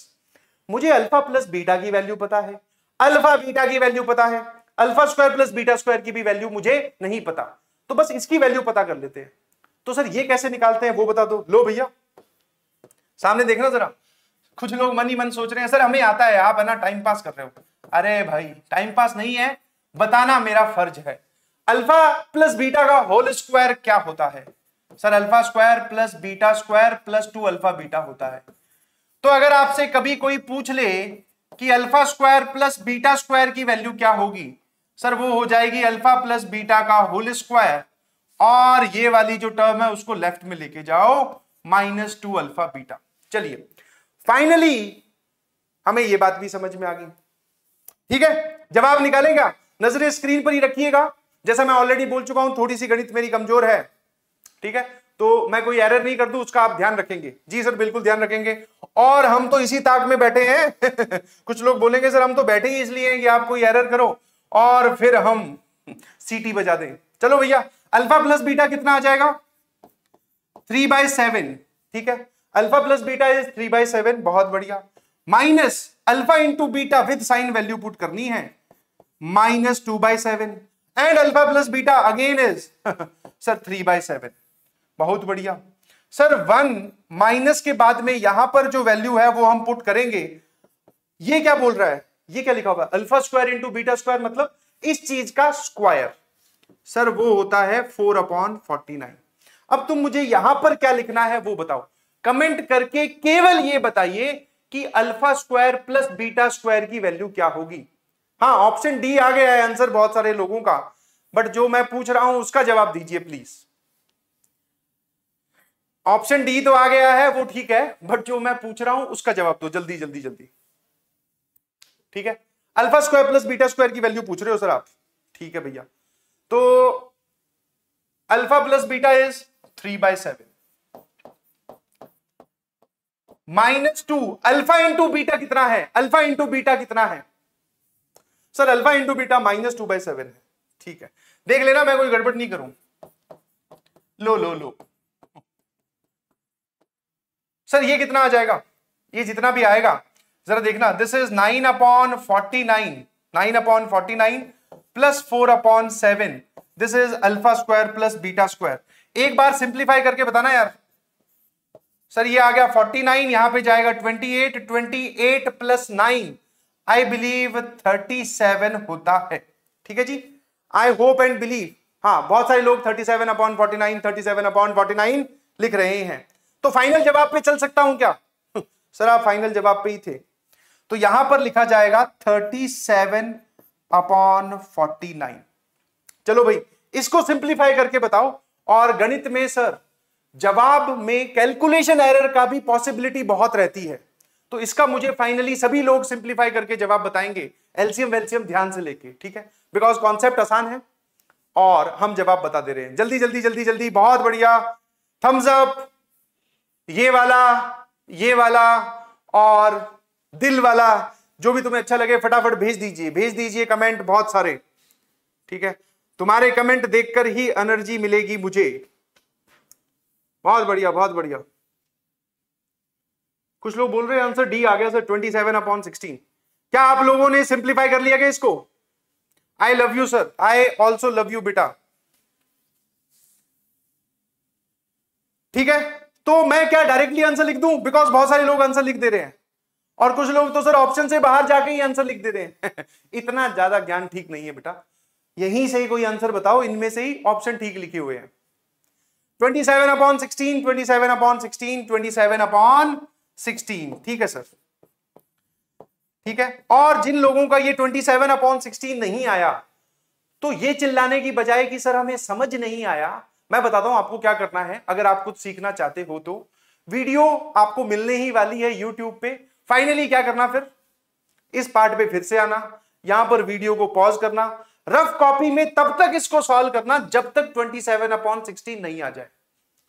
[SPEAKER 1] मुझे अल्फा प्लस बीटा की वैल्यू पता है अल्फा बीटा की वैल्यू पता है alpha square plus beta square की भी वैल्यू मुझे नहीं पता तो बस इसकी वैल्यू पता कर लेते हैं तो सर ये कैसे निकालते हैं वो बता दो लो भैया सामने देखना जरा कुछ लोग मन ही मन सोच रहे हैं सर हमें आता है आप है ना टाइम पास कर रहे हो अरे भाई टाइम पास नहीं है बताना मेरा फर्ज है अल्फा प्लस बीटा का होल स्क्वायर क्या होता है sir alpha square plus beta square plus two alpha beta होता है तो अगर आपसे कभी कोई पूछ ले कि alpha square plus beta square की वैल्यू क्या होगी सर वो हो जाएगी अल्फा प्लस बीटा का होल स्क्वायर और ये वाली जो टर्म है उसको लेफ्ट में लेके जाओ माइनस टू अल्फा बीटा चलिए फाइनली हमें ये बात भी समझ में आ गई ठीक है जवाब निकालेगा नजरे स्क्रीन पर ही रखिएगा जैसा मैं ऑलरेडी बोल चुका हूं थोड़ी सी गणित मेरी कमजोर है ठीक है तो मैं कोई एरर नहीं कर दू उसका आप ध्यान रखेंगे जी सर बिल्कुल ध्यान रखेंगे और हम तो इसी ताक में बैठे हैं कुछ लोग बोलेंगे सर हम तो बैठे ही इसलिए हैं कि आप कोई एरर करो और फिर हम सीटी बजा दें चलो भैया अल्फा प्लस बीटा कितना आ जाएगा थ्री बाय सेवन ठीक है alpha plus beta is three by seven बहुत बढ़िया minus alpha into beta with sign value put करनी है minus two by seven and alpha plus beta again is sir three by seven बहुत बढ़िया sir one minus के बाद में यहां पर जो वैल्यू है वो हम पुट करेंगे ये क्या बोल रहा है ये क्या लिखा हुआ है alpha square into beta square मतलब इस चीज का स्क्वायर सर वो होता है फोर अपॉन फोर्टी नाइन अब तुम मुझे यहां पर क्या लिखना है वो बताओ कमेंट करके केवल ये बताइए कि alpha square plus beta square की वैल्यू क्या होगी हाँ ऑप्शन डी आ गया है आंसर बहुत सारे लोगों का बट जो मैं पूछ रहा हूं उसका जवाब दीजिए प्लीज ऑप्शन डी तो आ गया है वो ठीक है बट जो मैं पूछ रहा हूं उसका जवाब दो जल्दी जल्दी जल्दी ठीक है alpha square plus beta square की वैल्यू पूछ रहे हो सर आप ठीक है भैया तो alpha plus beta is three by seven minus two alpha into beta कितना है अल्फा इंटू बीटा कितना है sir alpha into beta minus two by seven है ठीक है देख लेना मैं कोई गड़बड़ नहीं करूं लो लो लो सर ये कितना आ जाएगा ये जितना भी आएगा जरा देखना this is nine upon forty nine nine upon forty nine plus four upon seven this is alpha square plus beta square एक बार सिंप्लीफाई करके बताना यार सर ये आ गया 49 यहां पर जाएगा 28 28 plus nine I believe thirty होता है ठीक है जी आई होप एंड बिलीव हाँ बहुत सारे लोग 37 upon thirty seven upon forty लिख रहे हैं तो फाइनल जवाब पे चल सकता हूं क्या सर आप फाइनल जवाब पे ही थे तो यहां पर लिखा जाएगा 37 अपॉन फोर्टी चलो भाई इसको सिंप्लीफाई करके बताओ और गणित में सर जवाब में कैलकुलेशन एरर का भी पॉसिबिलिटी बहुत रहती है तो इसका मुझे फाइनली सभी लोग सिंप्लीफाई करके जवाब बताएंगे एलसीएम वेल्सियम ध्यान से लेके ठीक है बिकॉज कॉन्सेप्ट आसान है और हम जवाब बता दे रहे हैं जल्दी जल्दी जल्दी जल्दी बहुत बढ़िया थम्स अप ये वाला ये वाला और दिल वाला जो भी तुम्हें अच्छा लगे फटाफट भेज दीजिए भेज दीजिए कमेंट बहुत सारे ठीक है तुम्हारे कमेंट देखकर ही एनर्जी मिलेगी मुझे बहुत बढ़िया बहुत बढ़िया कुछ लोग बोल रहे हैं आंसर डी आ गया sir twenty seven upon sixteen क्या आप लोगों ने सिंप्लीफाई कर लिया गया इसको I love you sir I also love you बेटा ठीक है तो मैं क्या डायरेक्टली आंसर लिख दूं बिकॉज बहुत सारे लोग आंसर लिख दे रहे हैं और कुछ लोग तो सर ऑप्शन से बाहर जाके ही आंसर लिख दे रहे हैं इतना ज्यादा ज्ञान ठीक नहीं है बेटा यहीं से ही कोई आंसर बताओ इनमें से ही ऑप्शन ठीक लिखे हुए हैं twenty seven upon sixteen twenty seven upon sixteen twenty seven upon sixteen ठीक है सर ठीक है और जिन लोगों का ये ट्वेंटी सेवन अपॉन सिक्सटीन नहीं आया तो ये चिल्लाने की बजाय कि सर हमें समझ नहीं आया मैं बताता हूं आपको क्या करना है अगर आप कुछ सीखना चाहते हो तो वीडियो आपको मिलने ही वाली है यूट्यूब पे फाइनली क्या करना फिर इस पार्ट पे फिर से आना यहां पर वीडियो को पॉज करना रफ कॉपी में तब तक इसको सॉल्व करना जब तक 27 अपॉन सिक्सटीन नहीं आ जाए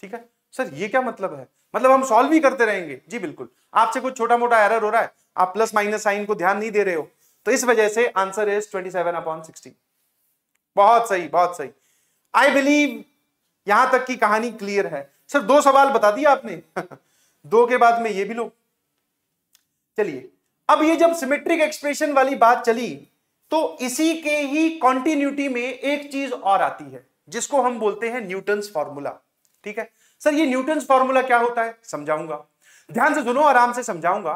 [SPEAKER 1] ठीक है सर ये क्या मतलब है मतलब हम सॉल्व ही करते रहेंगे जी बिल्कुल आपसे कुछ छोटा मोटा एरर हो रहा है आप प्लस माइनस साइन को ध्यान नहीं दे रहे हो तो इस वजह से answer is 27 seven upon sixteen बहुत सही बहुत सही आई बिलीव यहां तक की कहानी क्लियर है सर दो सवाल बता दिया आपने दो के बाद में ये भी लो चलिए अब ये जब सिमेट्रिक एक्सप्रेशन वाली बात चली तो इसी के ही कॉन्टिन्यूटी में एक चीज और आती है जिसको हम बोलते हैं न्यूटन फॉर्मूला ठीक है सर ये न्यूटन फॉर्मूला क्या होता है समझाऊंगा ध्यान से सुनो आराम से समझाऊंगा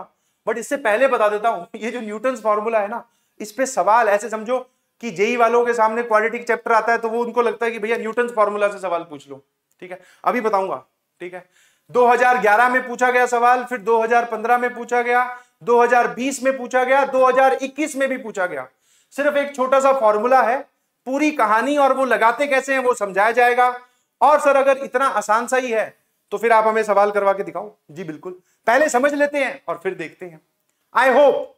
[SPEAKER 1] बट इससे पहले बता देता हूं ये जो न्यूटन फॉर्मूला है ना इस पे सवाल ऐसे समझो कि जेई e वालों के सामने क्वालिटी चैप्टर आता है तो वो उनको लगता है कि भैया न्यूटन फॉर्मूला से सवाल पूछ लो ठीक है अभी बताऊंगा ठीक है 2011 में पूछा गया सवाल फिर 2015 में पूछा गया 2020 में पूछा गया 2021 में भी पूछा गया सिर्फ एक छोटा सा फॉर्मूला है पूरी कहानी और वो लगाते कैसे हैं वो समझाया जाएगा और सर अगर इतना आसान सा ही है तो फिर आप हमें सवाल करवा के दिखाओ जी बिल्कुल पहले समझ लेते हैं और फिर देखते हैं आई होप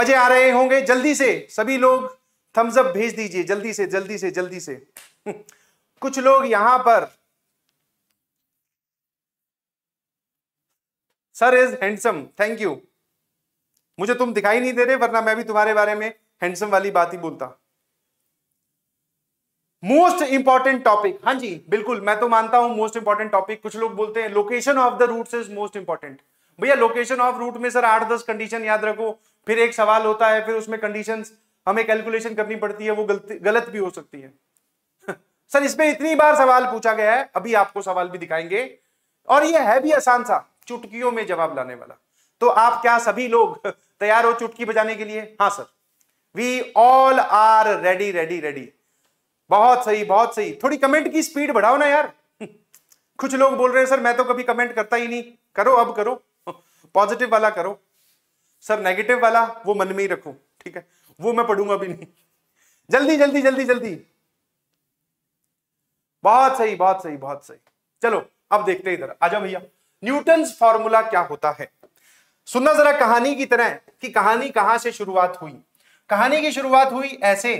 [SPEAKER 1] मजे आ रहे होंगे जल्दी से सभी लोग थम्स अप भेज दीजिए जल्दी से जल्दी से जल्दी से कुछ लोग यहां पर sir is handsome thank you मुझे तुम दिखाई नहीं दे रहे वरना मैं भी तुम्हारे बारे में हैंडसम वाली बात ही बोलता मोस्ट इंपॉर्टेंट टॉपिक हाँ जी बिल्कुल मैं तो मानता हूं मोस्ट इंपॉर्टेंट टॉपिक कुछ लोग बोलते हैं location of the root is most important भैया लोकेशन ऑफ रूट में सर आठ दस कंडीशन याद रखो फिर एक सवाल होता है फिर उसमें कंडीशन हमें कैलकुलेशन करनी पड़ती है वो गलती गलत भी हो सकती है सर इसमें इतनी बार सवाल पूछा गया है अभी आपको सवाल भी दिखाएंगे और ये है भी आसान सा चुटकियों में जवाब लाने वाला तो आप क्या सभी लोग तैयार हो चुटकी बजाने के लिए हाँ sir we all are ready ready ready बहुत सही बहुत सही थोड़ी कमेंट की स्पीड बढ़ाओ ना यार कुछ लोग बोल रहे हैं सर मैं तो कभी कमेंट करता ही नहीं करो अब करो पॉजिटिव वाला करो सर नेगेटिव वाला वो मन में ही रखो ठीक है वो मैं पढ़ूंगा भी नहीं जल्दी जल्दी जल्दी जल्दी बहुत सही बहुत सही बहुत सही चलो अब देखते हैं इधर आजा भैया न्यूटन फॉर्मूला क्या होता है सुनना जरा कहानी की तरह कि कहानी कहां से शुरुआत हुई कहानी की शुरुआत हुई ऐसे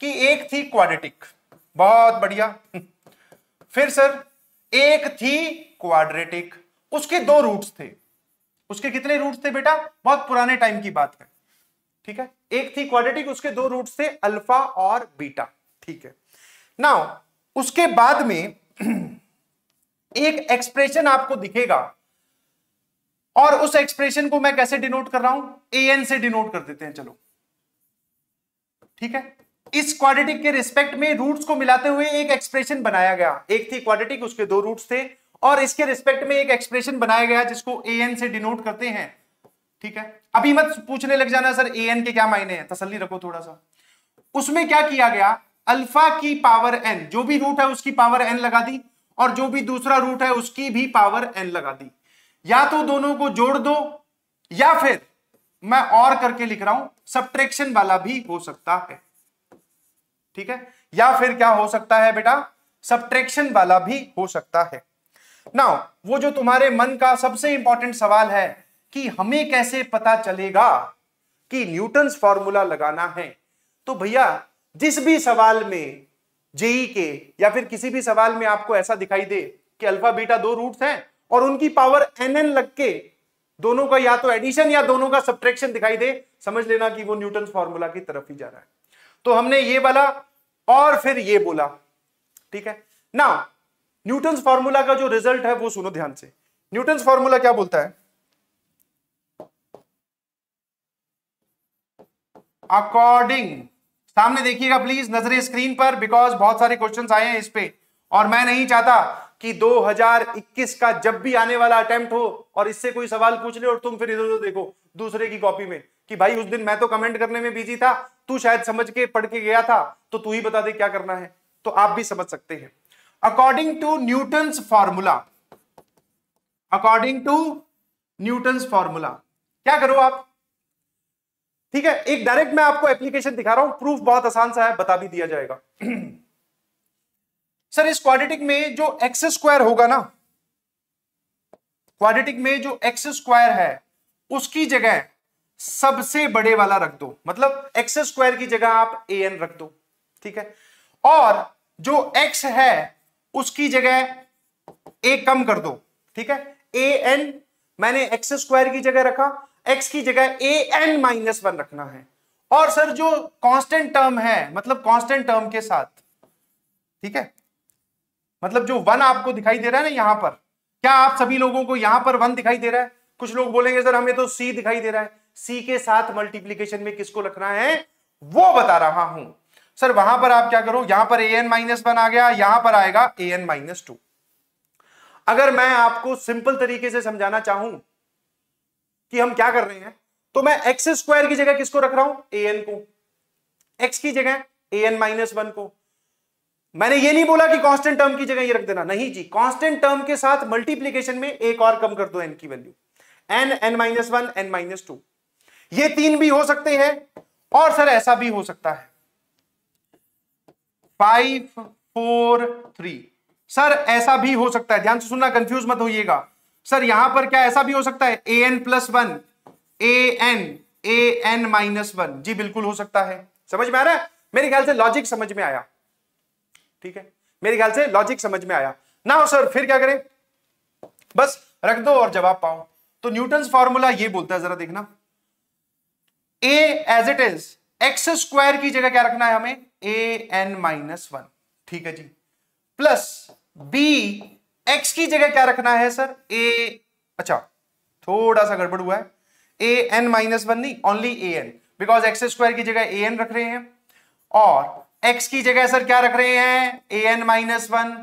[SPEAKER 1] कि एक थी क्वाड्रेटिक बहुत बढ़िया फिर सर एक थी क्वाड्रेटिक उसके दो रूट्स थे उसके कितने रूट्स थे बेटा बहुत पुराने टाइम की बात है ठीक है एक थी क्वाड्रेटिक उसके दो रूट्स थे अल्फा और बीटा ठीक है नाउ उसके बाद में एक एक्सप्रेशन आपको दिखेगा और उस एक्सप्रेशन को मैं कैसे डिनोट कर रहा हूं ए एन से डिनोट कर देते हैं चलो ठीक है इस क्वाड्रेटिक के रिस्पेक्ट में रूट्स को मिलाते हुए एक एक्सप्रेशन बनाया गया एक थी क्वाड्रेटिक उसके दो रूट्स थे और इसके रिस्पेक्ट में एक एक्सप्रेशन बनाया गया जिसको ए एन से डिनोट करते हैं ठीक है अभी मत पूछने लग जाना सर ए एन के क्या मायने हैं तसल्ली रखो थोड़ा सा उसमें क्या किया गया अल्फा की पावर एन जो भी रूट है उसकी पावर एन लगा दी और जो भी दूसरा रूट है उसकी भी पावर एन लगा दी या तो दोनों को जोड़ दो या फिर मैं और करके लिख रहा हूं सब्ट्रैक्शन वाला भी हो सकता है ठीक है या फिर क्या हो सकता है बेटा सब्ट्रेक्शन वाला भी हो सकता है ना वो जो तुम्हारे मन का सबसे इंपॉर्टेंट सवाल है कि हमें कैसे पता चलेगा कि न्यूटन फॉर्मूला लगाना है तो भैया जिस भी सवाल में जेई के या फिर किसी भी सवाल में आपको ऐसा दिखाई दे कि अल्फा बीटा दो रूट्स हैं और उनकी पावर एन एन लग के दोनों का या तो एडिशन या दोनों का सब्ट्रेक्शन दिखाई दे समझ लेना कि वो न्यूटन फॉर्मूला की तरफ ही जा रहा है तो हमने ये बोला और फिर ये बोला ठीक है ना न्यूटन फॉर्मूला का जो रिजल्ट है वो सुनो ध्यान से न्यूटन फॉर्मूला क्या बोलता है अकॉर्डिंग सामने देखिएगा प्लीज नजरे स्क्रीन पर बिकॉज बहुत सारे क्वेश्चन आए हैं इस पर और मैं नहीं चाहता कि 2021 का जब भी आने वाला अटेम्प्ट हो और इससे कोई सवाल पूछ ले और तुम फिर इधर उधर देखो दूसरे की कॉपी में कि भाई उस दिन मैं तो कमेंट करने में बिजी था तू शायद समझ के पढ़ के गया था तो तू ही बता दे क्या करना है तो आप भी समझ सकते हैं according to Newton formula according to Newton formula क्या करो आप ठीक है एक डायरेक्ट मैं आपको एप्लीकेशन दिखा रहा हूं प्रूफ बहुत आसान सा है बता भी दिया जाएगा सर इस क्वाड्रेटिक में जो एक्स स्क्वायर होगा ना क्वाड्रेटिक में जो एक्स स्क्वायर है उसकी जगह सबसे बड़े वाला रख दो मतलब एक्स स्क्वायर की जगह आप ए एन रख दो ठीक है और जो एक्स है उसकी जगह ए कम कर दो ठीक है ए एन मैंने एक्स स्क्वायर की जगह रखा एक्स की जगह ए एन माइनस वन रखना है और सर जो कांस्टेंट टर्म है मतलब कांस्टेंट टर्म के साथ ठीक है मतलब जो वन आपको दिखाई दे रहा है ना यहां पर क्या आप सभी लोगों को यहां पर वन दिखाई दे रहा है कुछ लोग बोलेंगे सर हमें तो सी दिखाई दे रहा है सी के साथ मल्टीप्लीकेशन में किसको रखना है वो बता रहा हूं सर वहां पर आप क्या करो यहां पर ए एन माइनस वन आ गया यहां पर आएगा ए एन माइनस टू अगर मैं आपको सिंपल तरीके से समझाना चाहूं कि हम क्या कर रहे हैं तो मैं एक्स स्क्वायर की जगह किसको रख रहा हूं ए एन को एक्स की जगह ए एन माइनस वन को मैंने ये नहीं बोला कि कांस्टेंट टर्म की जगह ये रख देना नहीं जी कांस्टेंट टर्म के साथ मल्टीप्लीकेशन में एक और कम कर दो एन की value n n minus one n minus two ये तीन भी हो सकते हैं और सर ऐसा भी हो सकता है फाइव फोर थ्री सर ऐसा भी हो सकता है ध्यान से सुनना कंफ्यूज मत होइएगा सर यहां पर क्या ऐसा भी हो सकता है a n plus one a n a n minus one जी बिल्कुल हो सकता है समझ में आ रहा है मेरे ख्याल से लॉजिक समझ में आया ठीक है मेरे ख्याल से लॉजिक समझ में आया ना सर फिर क्या करें बस रख दो और जवाब पाओ तो न्यूटन फॉर्मूला ये बोलता है जरा देखना a as it is x square की जगह क्या रखना है हमें ए एन माइनस वन ठीक है जी प्लस बी एक्स की जगह क्या रखना है सर ए अच्छा थोड़ा सा गड़बड़ हुआ है ए एन माइनस वन नहीं only a n because x square की जगह ए एन रख रहे हैं और एक्स की जगह सर क्या रख रहे हैं ए एन माइनस वन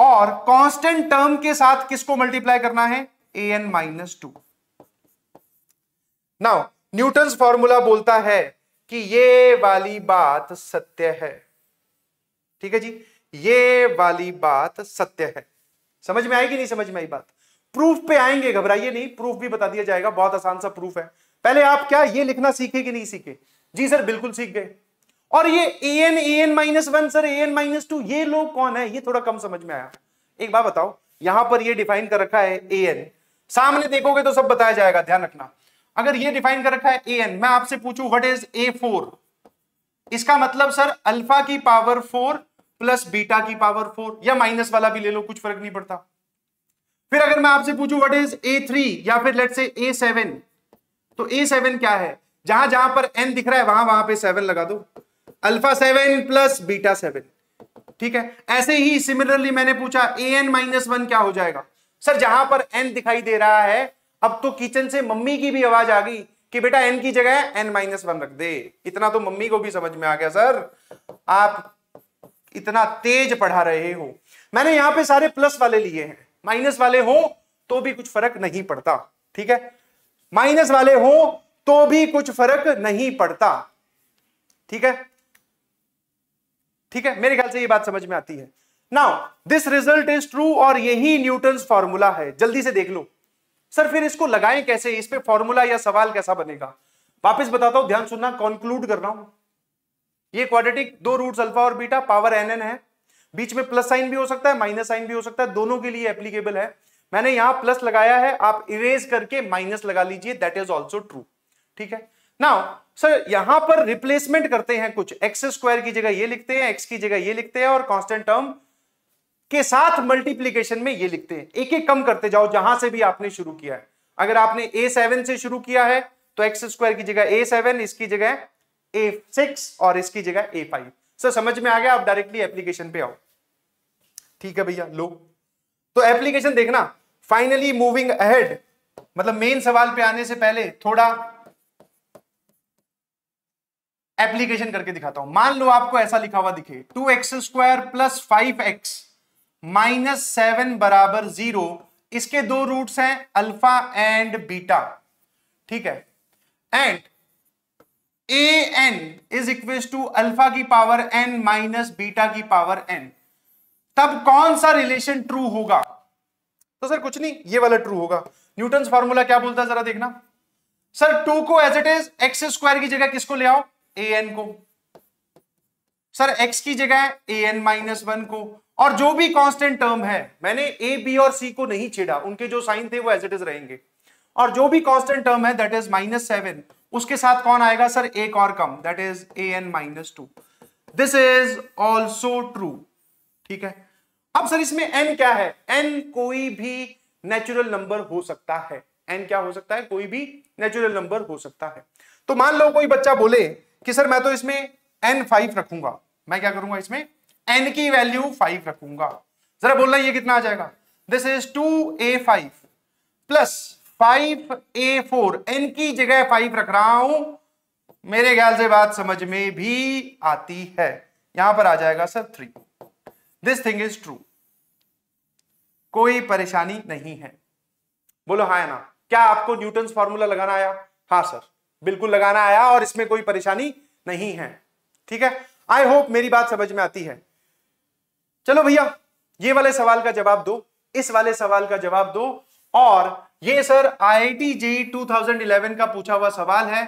[SPEAKER 1] और कांस्टेंट टर्म के साथ किसको मल्टीप्लाई करना है a n minus two now Newton formula बोलता है कि ये वाली बात सत्य है ठीक है जी ये वाली बात सत्य है समझ में आएगी नहीं समझ में आई बात प्रूफ पे आएंगे घबराइए नहीं प्रूफ भी बता दिया जाएगा बहुत आसान सा प्रूफ है पहले आप क्या ये लिखना सीखे कि नहीं सीखे जी सर बिल्कुल सीख गए और ये a n a n minus one sir a n minus two ये लोग कौन है ये थोड़ा कम समझ में आया एक बात बताओ यहां पर ये डिफाइन कर रखा है ए एन सामने देखोगे तो सब बताया जाएगा ध्यान रखना अगर ये डिफाइन कर रखा है ए एन मैं आपसे पूछू वट इज ए फोर इसका मतलब सर अल्फा की पावर फोर प्लस बीटा की पावर फोर या माइनस वाला भी ले लो कुछ फर्क नहीं पड़ता फिर अगर मैं आपसे पूछू वट इज ए थ्री या फिर लेट से ए सेवन तो ए सेवन क्या है जहां जहां पर एन दिख रहा है वहां वहां पे सेवन लगा दो alpha seven plus beta seven ठीक है ऐसे ही सिमिलरली मैंने पूछा ए एन माइनस वन क्या हो जाएगा सर जहां पर एन दिखाई दे रहा है अब तो किचन से मम्मी की भी आवाज आ गई कि बेटा एन की जगह एन माइनस वन रख दे इतना तो मम्मी को भी समझ में आ गया सर आप इतना तेज पढ़ा रहे हो मैंने यहां पे सारे प्लस वाले लिए हैं माइनस वाले हो तो भी कुछ फर्क नहीं पड़ता ठीक है माइनस वाले हो तो भी कुछ फर्क नहीं पड़ता ठीक है ठीक है मेरे ख्याल से ये बात समझ में आती है now this result is true और यही न्यूटन फॉर्मूला है जल्दी से देख लो सर फिर इसको लगाएं कैसे इस पर फॉर्मूला या सवाल कैसा बनेगा वापस बताता हूं ध्यान सुनना कॉन्क्लूड कर रहा हूं ये क्वाड्रेटिक दो रूट अल्फा और बीटा पावर एन एन है बीच में प्लस साइन भी हो सकता है माइनस साइन भी हो सकता है दोनों के लिए एप्लीकेबल है मैंने यहां प्लस लगाया है आप इरेज करके माइनस लगा लीजिए दैट इज ऑल्सो ट्रू ठीक है नाउ सर यहां पर रिप्लेसमेंट करते हैं कुछ एक्स स्क्वायर की जगह ये लिखते हैं एक्स की जगह ये लिखते हैं और कांस्टेंट टर्म के साथ मल्टीप्लीकेशन में ये लिखते हैं एक एक कम करते जाओ जहां से भी आपने शुरू किया है अगर आपने ए सेवन से शुरू किया है तो एक्स स्क्वायर की जगह ए सेवन इसकी जगह ए सिक्स और इसकी जगह ए फाइव सर समझ में आ गया आप डायरेक्टली एप्लीकेशन पे आओ ठीक है भैया लो तो एप्लीकेशन देखना फाइनली मूविंग अहेड मतलब मेन सवाल पे आने से पहले थोड़ा एप्लीकेशन करके दिखाता हूं मान लो आपको ऐसा लिखा हुआ दिखे two x square plus five x minus seven बराबर जीरो इसके दो रूट्स हैं अल्फा एंड बीटा ठीक है and a n is equal to alpha की पावर एन माइनस बीटा की पावर एन तब कौन सा रिलेशन ट्रू होगा तो सर कुछ नहीं ये वाला ट्रू होगा न्यूटन फॉर्मूला क्या बोलता है जरा देखना सर टू को as it is x square की जगह किसको ले आओ ए एन को सर x की जगह ए एन माइनस वन को और जो भी कांस्टेंट टर्म है मैंने ए बी और सी को नहीं छेड़ा उनके जो साइन थे वो एज इट इज रहेंगे और जो भी कांस्टेंट टर्म है दैट इज माइनस सेवन उसके साथ कौन आएगा सर एक और कम that is a n minus two this is also true ठीक है अब सर इसमें एन क्या है एन कोई भी नेचुरल नंबर हो सकता है एन क्या हो सकता है कोई भी नेचुरल नंबर हो सकता है तो मान लो कोई बच्चा बोले कि सर मैं तो इसमें एन फाइव रखूंगा मैं क्या करूंगा इसमें एन की वैल्यू फाइव रखूंगा जरा बोलना ये कितना आ जाएगा this is two a five plus five a four n की जगह फाइव रख रहा हूं मेरे ख्याल से बात समझ में भी आती है यहां पर आ जाएगा sir three this thing is true कोई परेशानी नहीं है बोलो हाँ ना क्या आपको न्यूटन फॉर्मूला लगाना आया हाँ सर बिल्कुल लगाना आया और इसमें कोई परेशानी नहीं है ठीक है आई होप मेरी बात समझ में आती है चलो भैया ये वाले सवाल का जवाब दो इस वाले सवाल का जवाब दो और ये सर आईआईटी जेई इलेवन का पूछा हुआ सवाल है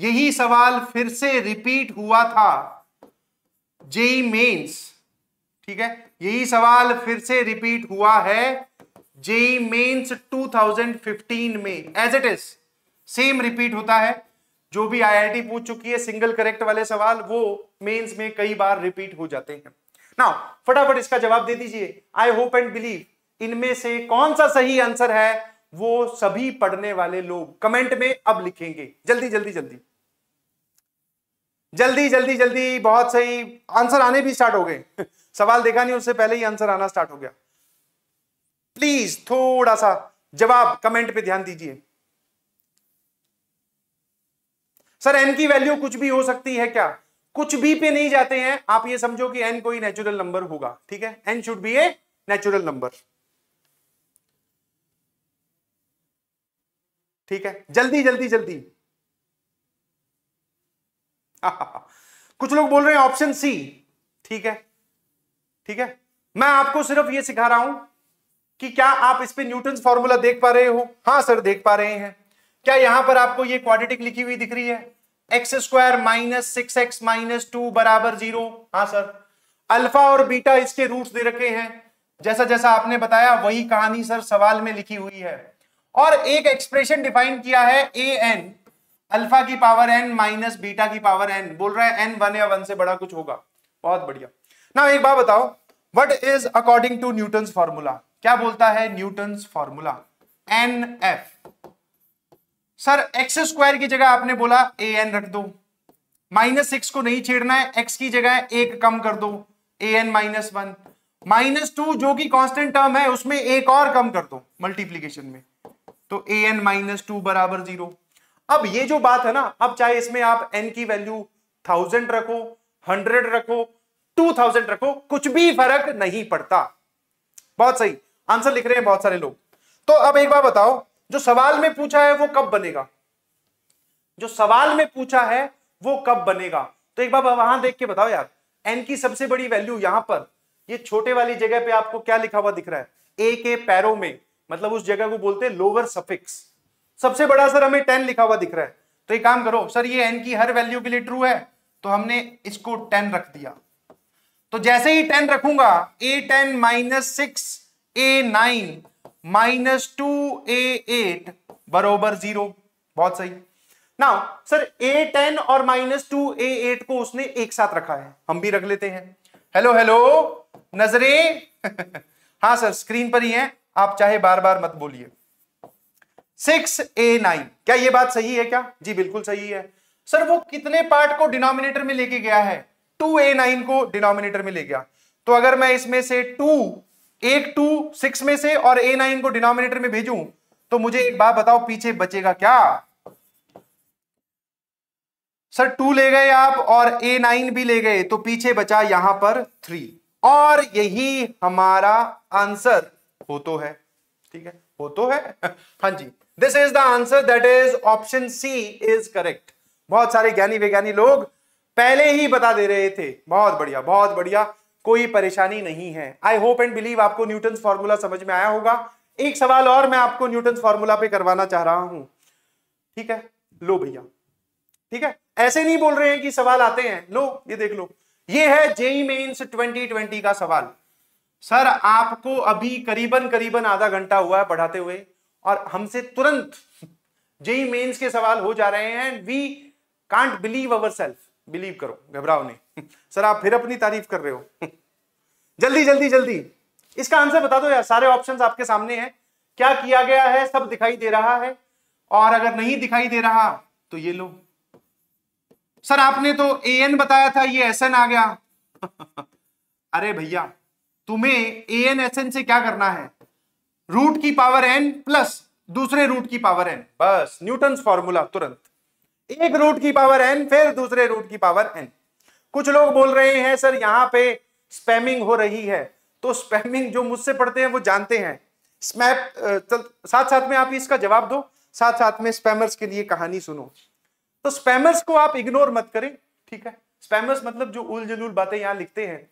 [SPEAKER 1] यही सवाल फिर से रिपीट हुआ था जेई मेन्स ठीक है यही सवाल फिर से रिपीट हुआ है जेई थाउजेंड 2015 में as it is same repeat होता है जो भी आईआईटी पूछ चुकी है सिंगल करेक्ट वाले सवाल वो मेंस में कई बार रिपीट हो जाते हैं ना फटाफट इसका जवाब दे दीजिए आई होप एंड बिलीव इनमें से कौन सा सही आंसर है वो सभी पढ़ने वाले लोग कमेंट में अब लिखेंगे जल्दी जल्दी जल्दी जल्दी जल्दी जल्दी बहुत सही आंसर आने भी स्टार्ट हो गए सवाल देखा नहीं उससे पहले ही आंसर आना स्टार्ट हो गया प्लीज थोड़ा सा जवाब कमेंट पे ध्यान दीजिए सर एन की वैल्यू कुछ भी हो सकती है क्या कुछ भी पे नहीं जाते हैं आप ये समझो कि एन कोई नेचुरल नंबर होगा ठीक है n should be a natural number ठीक है जल्दी जल्दी जल्दी कुछ लोग बोल रहे हैं ऑप्शन सी ठीक है ठीक है मैं आपको सिर्फ ये सिखा रहा हूं कि क्या आप इस पे न्यूटन फॉर्मूला देख पा रहे हो हाँ सर देख पा रहे हैं क्या यहां पर आपको ये क्वाड्रेटिक लिखी हुई दिख रही है x square minus six x minus two बराबर जीरो हाँ सर अल्फा और बीटा इसके रूट्स दे रखे हैं जैसा जैसा आपने बताया वही कहानी सर सवाल में लिखी हुई है और एक एक्सप्रेशन डिफाइन किया है ए एन अल्फा की पावर एन माइनस बीटा की पावर एन बोल रहा है एन वन या वन से बड़ा कुछ होगा बहुत बढ़िया ना एक बार बताओ what is according to Newton formula क्या बोलता है Newton formula n f sir x square की जगह आपने बोला ए एन रख दो माइनस सिक्स को नहीं छेड़ना है एक्स की जगह एक कम कर दो a n minus one minus two जो कि कांस्टेंट टर्म है उसमें एक और कम कर दो मल्टीप्लीकेशन में तो ए एन माइनस टू बराबर जीरो अब ये जो बात है ना अब चाहे इसमें आप एन की वैल्यू थाउजेंड रखो हंड्रेड रखो टू थाउजेंड रखो कुछ भी फर्क नहीं पड़ता बहुत सही आंसर लिख रहे हैं बहुत सारे लोग तो अब एक बार बताओ जो सवाल में पूछा है वो कब बनेगा जो सवाल में पूछा है वो कब बनेगा तो एक बार वहां देख के बताओ यार एन की सबसे बड़ी वैल्यू यहां पर ये छोटे वाली जगह पे आपको क्या लिखा हुआ दिख रहा है ए के पैरों में मतलब उस जगह को बोलते हैं लोअर सफिक्स सबसे बड़ा सर हमें टेन लिखा हुआ दिख रहा है तो एक काम करो सर ये एन की हर वैल्यू के लिए ट्रू है तो हमने इसको टेन रख दिया तो जैसे ही टेन रखूंगा a ten minus six a nine minus two a eight बरोबर जीरो बहुत सही ना सर ए टेन और माइनस टू ए एट को उसने एक साथ रखा है हम भी रख लेते हैं हेलो हेलो नजरे हाँ सर स्क्रीन पर ही है आप चाहे बार बार मत बोलिए सिक्स ए नाइन क्या ये बात सही है क्या जी बिल्कुल सही है सर वो कितने पार्ट को डिनोमिनेटर में लेके गया है टू ए नाइन को डिनोमिनेटर में ले गया तो अगर मैं इसमें से टू एक टू सिक्स में से और ए नाइन को डिनोमिनेटर में भेजू तो मुझे एक बात बताओ पीछे बचेगा क्या सर टू ले गए आप और ए नाइन भी ले गए तो पीछे बचा यहां पर थ्री और यही हमारा आंसर हो तो है ठीक है हो तो है हाँ जी this is the answer that is option C is correct बहुत सारे ज्ञानी विज्ञानी लोग पहले ही बता दे रहे थे बहुत बढ़िया बहुत बढ़िया कोई परेशानी नहीं है आई होप एंड बिलीव आपको न्यूटन फॉर्मूला समझ में आया होगा एक सवाल और मैं आपको न्यूटन फॉर्मूला पे करवाना चाह रहा हूं ठीक है लो भैया ठीक है ऐसे नहीं बोल रहे हैं कि सवाल आते हैं लो ये देख लो ये है जेई मेन्स 2020 का सवाल सर आपको अभी करीबन करीबन आधा घंटा हुआ है पढ़ाते हुए और हमसे तुरंत जेई मेन्स e के सवाल हो जा रहे हैं we can't believe our self believe करो घबराओ नहीं सर आप फिर अपनी तारीफ कर रहे हो जल्दी जल्दी जल्दी इसका आंसर बता दो यार सारे ऑप्शंस आपके सामने हैं क्या किया गया है सब दिखाई दे रहा है और अगर नहीं दिखाई दे रहा तो ये लो सर आपने तो ए एन बताया था ये एस एन आ गया अरे भैया तुम्हें ए एन एस एन से क्या करना है रूट की पावर एन प्लस दूसरे रूट की पावर एन बस न्यूटन फॉर्मूला तुरंत एक रूट की पावर एन फिर दूसरे रूट की पावर एन कुछ लोग बोल रहे हैं सर यहां पे स्पैमिंग हो रही है तो स्पैमिंग जो मुझसे पढ़ते हैं वो जानते हैं स्मैप साथ साथ में आप इसका जवाब दो साथ साथ में स्पैमर्स के लिए कहानी सुनो तो स्पैमर्स को आप इग्नोर मत करें ठीक है स्पैमर्स मतलब जो उल बातें यहां लिखते हैं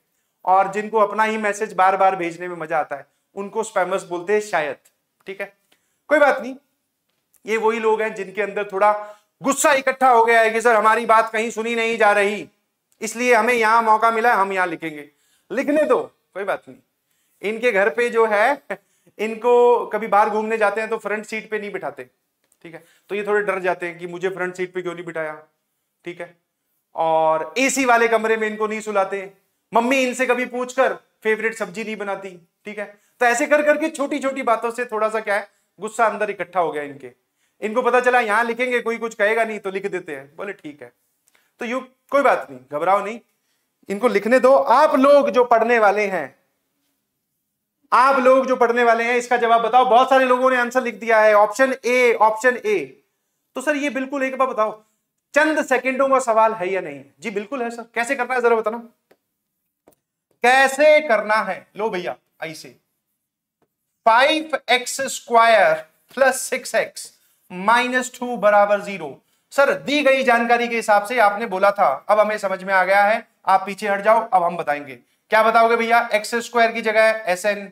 [SPEAKER 1] और जिनको अपना ही मैसेज बार बार भेजने में मजा आता है उनको स्पैमर्स बोलते हैं शायद ठीक है कोई बात नहीं ये वही लोग हैं जिनके अंदर थोड़ा गुस्सा इकट्ठा हो गया है कि सर हमारी बात कहीं सुनी नहीं जा रही इसलिए हमें यहां मौका मिला हम यहां लिखेंगे लिखने दो कोई बात नहीं इनके घर पे जो है इनको कभी बाहर घूमने जाते हैं तो फ्रंट सीट पे नहीं बिठाते ठीक है तो ये थोड़े डर जाते हैं कि मुझे फ्रंट सीट पे क्यों नहीं बिठाया ठीक है और एसी वाले कमरे में इनको नहीं सुलाते मम्मी इनसे कभी पूछकर फेवरेट सब्जी नहीं बनाती ठीक है तो ऐसे कर करके छोटी छोटी बातों से थोड़ा सा क्या है गुस्सा अंदर इकट्ठा हो गया इनके इनको पता चला यहां लिखेंगे कोई कुछ कहेगा नहीं तो लिख देते हैं बोले ठीक है तो यू कोई बात नहीं घबराओ नहीं इनको लिखने दो आप लोग जो पढ़ने वाले हैं आप लोग जो पढ़ने वाले हैं इसका जवाब बताओ बहुत सारे लोगों ने आंसर लिख दिया है ऑप्शन ए ऑप्शन ए तो सर ये बिल्कुल एक बार बताओ चंद सेकंडों का सवाल है या नहीं जी बिल्कुल है सर कैसे करना है जरा बताना कैसे करना है लो भैया ऐसे five x square plus six x minus two बराबर जीरो सर दी गई जानकारी के हिसाब से आपने बोला था अब हमें समझ में आ गया है आप पीछे हट जाओ अब हम बताएंगे क्या बताओगे भैया एक्स स्क्वायर की जगह एस एन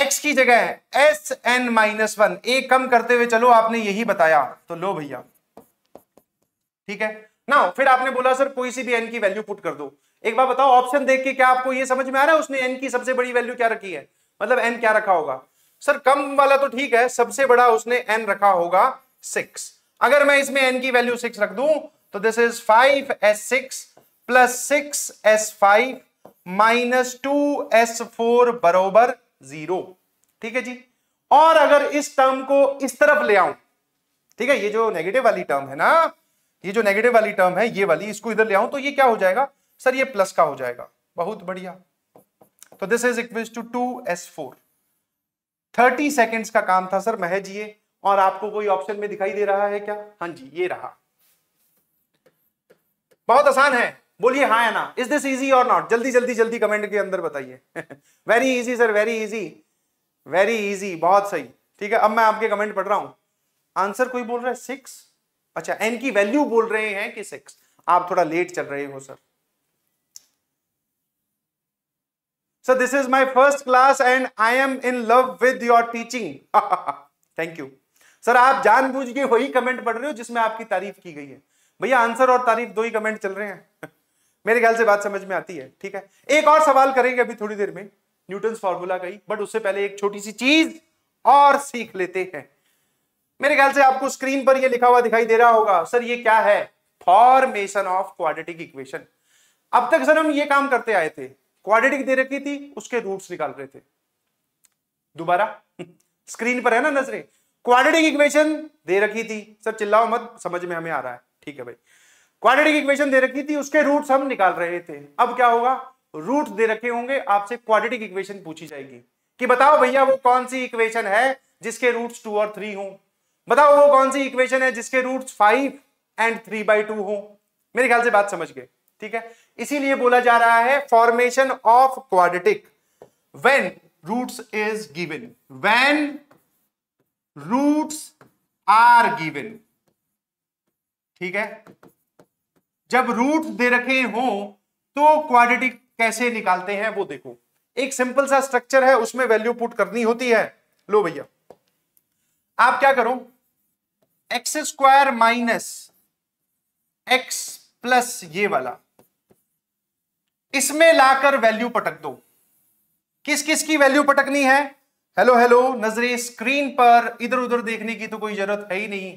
[SPEAKER 1] एक्स की जगह एस एन माइनस वन एक कम करते हुए चलो आपने यही बताया तो लो भैया ठीक है ना फिर आपने बोला सर कोई सी भी एन की वैल्यू पुट कर दो एक बार बताओ ऑप्शन देख के क्या आपको ये समझ में आ रहा है उसने एन की सबसे बड़ी वैल्यू क्या रखी है मतलब एन क्या रखा होगा सर कम वाला तो ठीक है सबसे बड़ा उसने एन रखा होगा सिक्स अगर मैं इसमें एन की वैल्यू सिक्स रख दूं तो this is five s six plus six s five minus two s four बरोबर जीरो ठीक है जी और अगर इस टर्म को इस तरफ ले आऊं ठीक है ये जो नेगेटिव वाली टर्म है ना ये जो नेगेटिव वाली टर्म है ये वाली इसको इधर ले आऊं तो ये क्या हो जाएगा सर ये प्लस का हो जाएगा बहुत बढ़िया तो this is equal to two s four thirty seconds का काम था सर महज ये और आपको कोई ऑप्शन में दिखाई दे रहा है क्या हाँ जी ये रहा बहुत आसान है बोलिए हाँ या ना is this easy or not जल्दी जल्दी जल्दी कमेंट के अंदर बताइए very easy sir very easy very easy बहुत सही ठीक है अब मैं आपके कमेंट पढ़ रहा हूं आंसर कोई बोल रहा है सिक्स अच्छा एन की वैल्यू बोल रहे हैं कि सिक्स आप थोड़ा लेट चल रहे हो sir So this is my first class and I am in love with your teaching. Thank you. Sir आप जानबूझ के वही कमेंट पढ़ रहे हो जिसमें आपकी तारीफ की गई है भैया आंसर और तारीफ दो ही कमेंट चल रहे हैं मेरे ख्याल से बात समझ में आती है ठीक है एक और सवाल करेंगे अभी थोड़ी देर में न्यूटन फॉर्मूला का ही बट उससे पहले एक छोटी सी चीज और सीख लेते हैं मेरे ख्याल से आपको स्क्रीन पर यह लिखा हुआ दिखाई दे रहा होगा सर ये क्या है फॉर्मेशन ऑफ क्वाड्रेटिक इक्वेशन अब तक सर हम ये काम करते आए थे क्वाड्रेटिक दे रखी थी उसके रूट्स निकाल रहे थे दोबारा स्क्रीन पर है ना नजरे क्वाड्रेटिक इक्वेशन दे रखी थी सर चिल्लाओ मत समझ में हमें आ रहा है ठीक है भाई क्वाड्रेटिक इक्वेशन दे रखी थी उसके रूट्स हम निकाल रहे थे अब क्या होगा रूट दे रखे होंगे आपसे क्वाड्रेटिक इक्वेशन पूछी जाएगी कि बताओ भैया वो कौन सी इक्वेशन है जिसके रूट्स टू और थ्री हो बताओ वो कौन सी इक्वेशन है जिसके roots five and three by two हो मेरे ख्याल से बात समझ गए ठीक है इसीलिए बोला जा रहा है formation of quadratic when roots is given when roots are given ठीक है जब रूट दे रखे हो तो क्वाड्रेटिक कैसे निकालते हैं वो देखो एक सिंपल सा स्ट्रक्चर है उसमें वैल्यू पुट करनी होती है लो भैया आप क्या करो x square minus x plus ये वाला इसमें लाकर वैल्यू पटक दो किस किस की वैल्यू पटकनी है हेलो हेलो नजरे स्क्रीन पर इधर उधर देखने की तो कोई जरूरत है ही नहीं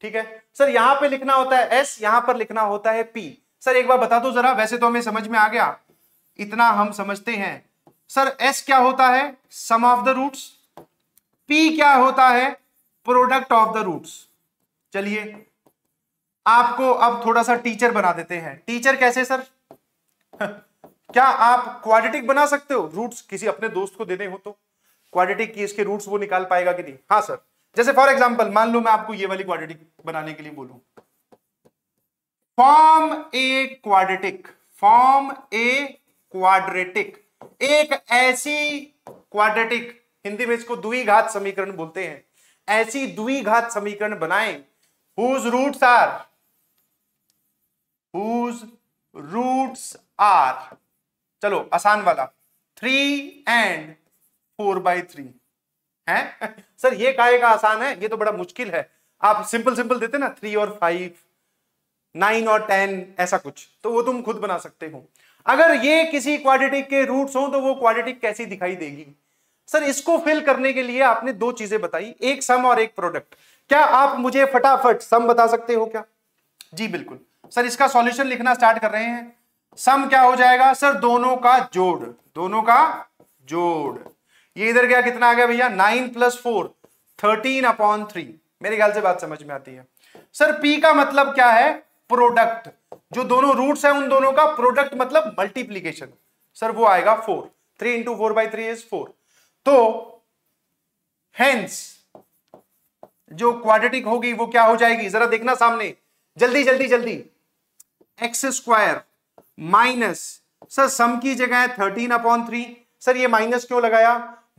[SPEAKER 1] ठीक है सर यहां पे लिखना होता है एस यहां पर लिखना होता है पी सर एक बार बता दो जरा वैसे तो हमें समझ में आ गया इतना हम समझते हैं सर एस क्या होता है sum of the roots p क्या होता है प्रोडक्ट ऑफ द रूट्स चलिए आपको अब थोड़ा सा टीचर बना देते हैं टीचर कैसे सर क्या आप क्वाड्रेटिक बना सकते हो रूट्स किसी अपने दोस्त को देने हो तो क्वाड्रेटिक की इसके रूट्स वो निकाल पाएगा कि नहीं हाँ सर जैसे फॉर एग्जाम्पल मान लो मैं आपको ये वाली क्वाड्रेटिक बनाने के लिए बोलूं form a quadratic form a quadratic एक ऐसी क्वाड्रेटिक हिंदी में इसको द्विघात समीकरण बोलते हैं ऐसी द्विघात समीकरण बनाए whose roots are whose roots are चलो आसान वाला three and four by three है सर ये काहे का आसान है ये तो बड़ा मुश्किल है आप सिंपल सिंपल देते ना थ्री और फाइव नाइन और टेन ऐसा कुछ तो वो तुम खुद बना सकते हो अगर ये किसी क्वाड्रेटिक के रूट्स हो तो वो क्वाड्रेटिक कैसी दिखाई देगी सर इसको फिल करने के लिए आपने दो चीजें बताई एक सम और एक प्रोडक्ट क्या आप मुझे फटाफट सम बता सकते हो क्या जी बिल्कुल सर इसका सॉल्यूशन लिखना स्टार्ट कर रहे हैं सम क्या हो जाएगा सर दोनों का जोड़ दोनों का जोड़ ये इधर गया कितना आ गया भैया nine plus four thirteen upon three मेरे ख्याल से बात समझ में आती है सर पी का मतलब क्या है प्रोडक्ट जो दोनों रूट्स हैं उन दोनों का प्रोडक्ट मतलब मल्टीप्लीकेशन सर वो आएगा four three into four by three is four तो हेंस जो क्वाड्रेटिक होगी वो क्या हो जाएगी जरा देखना सामने जल्दी जल्दी जल्दी x square minus sir sum की जगह है थर्टीन अपॉन थ्री सर ये माइनस क्यों लगाया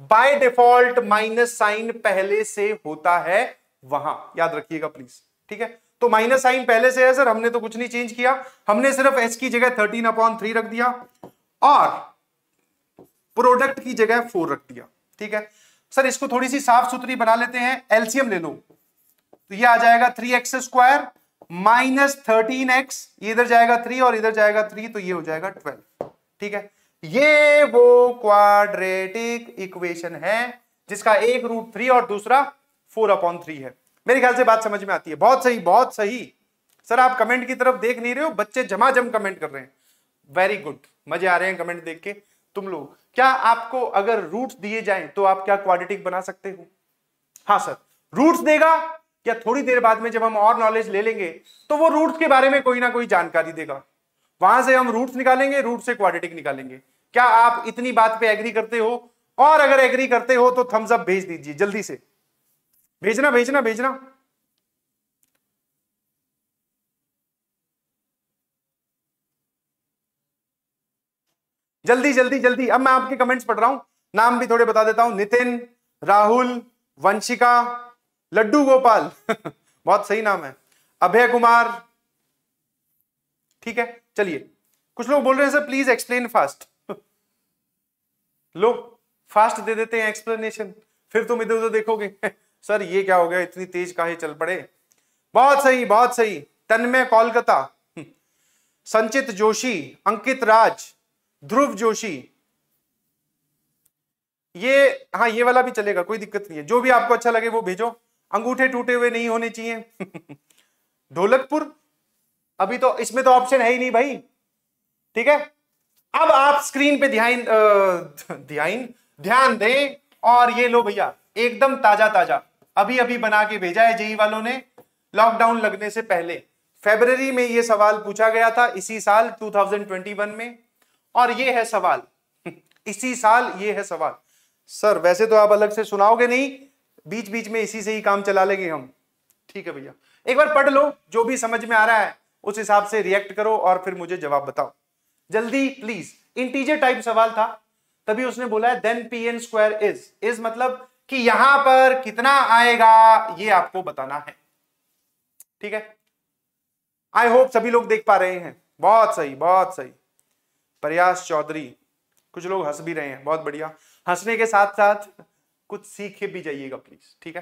[SPEAKER 1] बाय डिफॉल्ट माइनस साइन पहले से होता है वहां याद रखिएगा प्लीज ठीक है तो माइनस साइन पहले से है सर हमने तो कुछ नहीं चेंज किया हमने सिर्फ एस की जगह थर्टीन अपॉन थ्री रख दिया और प्रोडक्ट की जगह फोर रख दिया ठीक है सर इसको थोड़ी सी साफ सुथरी बना लेते हैं एलसीएम ले लो तो ये आ जाएगा three x square minus thirteen x इधर जाएगा थ्री और इधर जाएगा थ्री तो ये हो जाएगा ट्वेल्व ठीक है ये वो क्वाड्रेटिक इक्वेशन है जिसका एक रूट थ्री और दूसरा फोर अपॉन थ्री है मेरे ख्याल से बात समझ में आती है बहुत सही बहुत सही सर आप कमेंट की तरफ देख नहीं रहे हो बच्चे जमा जम कमेंट कर रहे हैं वेरी गुड मजे आ रहे हैं कमेंट देख के तुम लोग क्या आपको अगर रूट्स दिए जाएं तो आप क्या क्वाड्रेटिक बना सकते हो हाँ सर रूट्स देगा या थोड़ी देर बाद में जब हम और नॉलेज ले लेंगे तो वो रूट्स के बारे में कोई ना कोई जानकारी देगा वहां से हम रूट्स निकालेंगे रूट से क्वाड्रेटिक निकालेंगे क्या आप इतनी बात पे एग्री करते हो और अगर एग्री करते हो तो थम्स अप भेज दीजिए जल्दी से भेजना भेजना भेजना जल्दी जल्दी जल्दी अब मैं आपके कमेंट्स पढ़ रहा हूं नाम भी थोड़े बता देता हूं नितिन राहुल वंशिका लड्डू गोपाल बहुत सही नाम है अभय कुमार ठीक है चलिए कुछ लोग बोल रहे हैं सर प्लीज एक्सप्लेन फास्ट लो फास्ट दे देते हैं एक्सप्लेनेशन फिर तुम इधर उधर देखोगे सर ये क्या हो गया इतनी तेज काहे चल पड़े बहुत सही बहुत सही तन्मय कोलकाता संचित जोशी अंकित राज ध्रुव जोशी ये हाँ ये वाला भी चलेगा कोई दिक्कत नहीं है जो भी आपको अच्छा लगे वो भेजो अंगूठे टूटे हुए नहीं होने चाहिए ढोलकपुर अभी तो इसमें तो ऑप्शन है ही नहीं भाई ठीक है अब आप स्क्रीन पे ध्यान ध्यान ध्यान दें और ये लो भैया एकदम ताजा ताजा अभी अभी बना के भेजा है जेई वालों ने लॉकडाउन लगने से पहले फेबररी में ये सवाल पूछा गया था इसी साल 2021 में और ये है सवाल इसी साल ये है सवाल सर वैसे तो आप अलग से सुनाओगे नहीं बीच बीच में इसी से ही काम चला लेंगे हम ठीक है भैया एक बार पढ़ लो जो भी समझ में आ रहा है उस हिसाब से रिएक्ट करो और फिर मुझे जवाब बताओ जल्दी प्लीज इंटीजर टाइप सवाल था तभी उसने बोला है then p n square is is मतलब कि यहां पर कितना आएगा ये आपको बताना है ठीक है आई होप सभी लोग देख पा रहे हैं बहुत सही बहुत सही प्रयास चौधरी कुछ लोग हंस भी रहे हैं बहुत बढ़िया हंसने के साथ साथ कुछ सीखे भी जाइएगा प्लीज ठीक है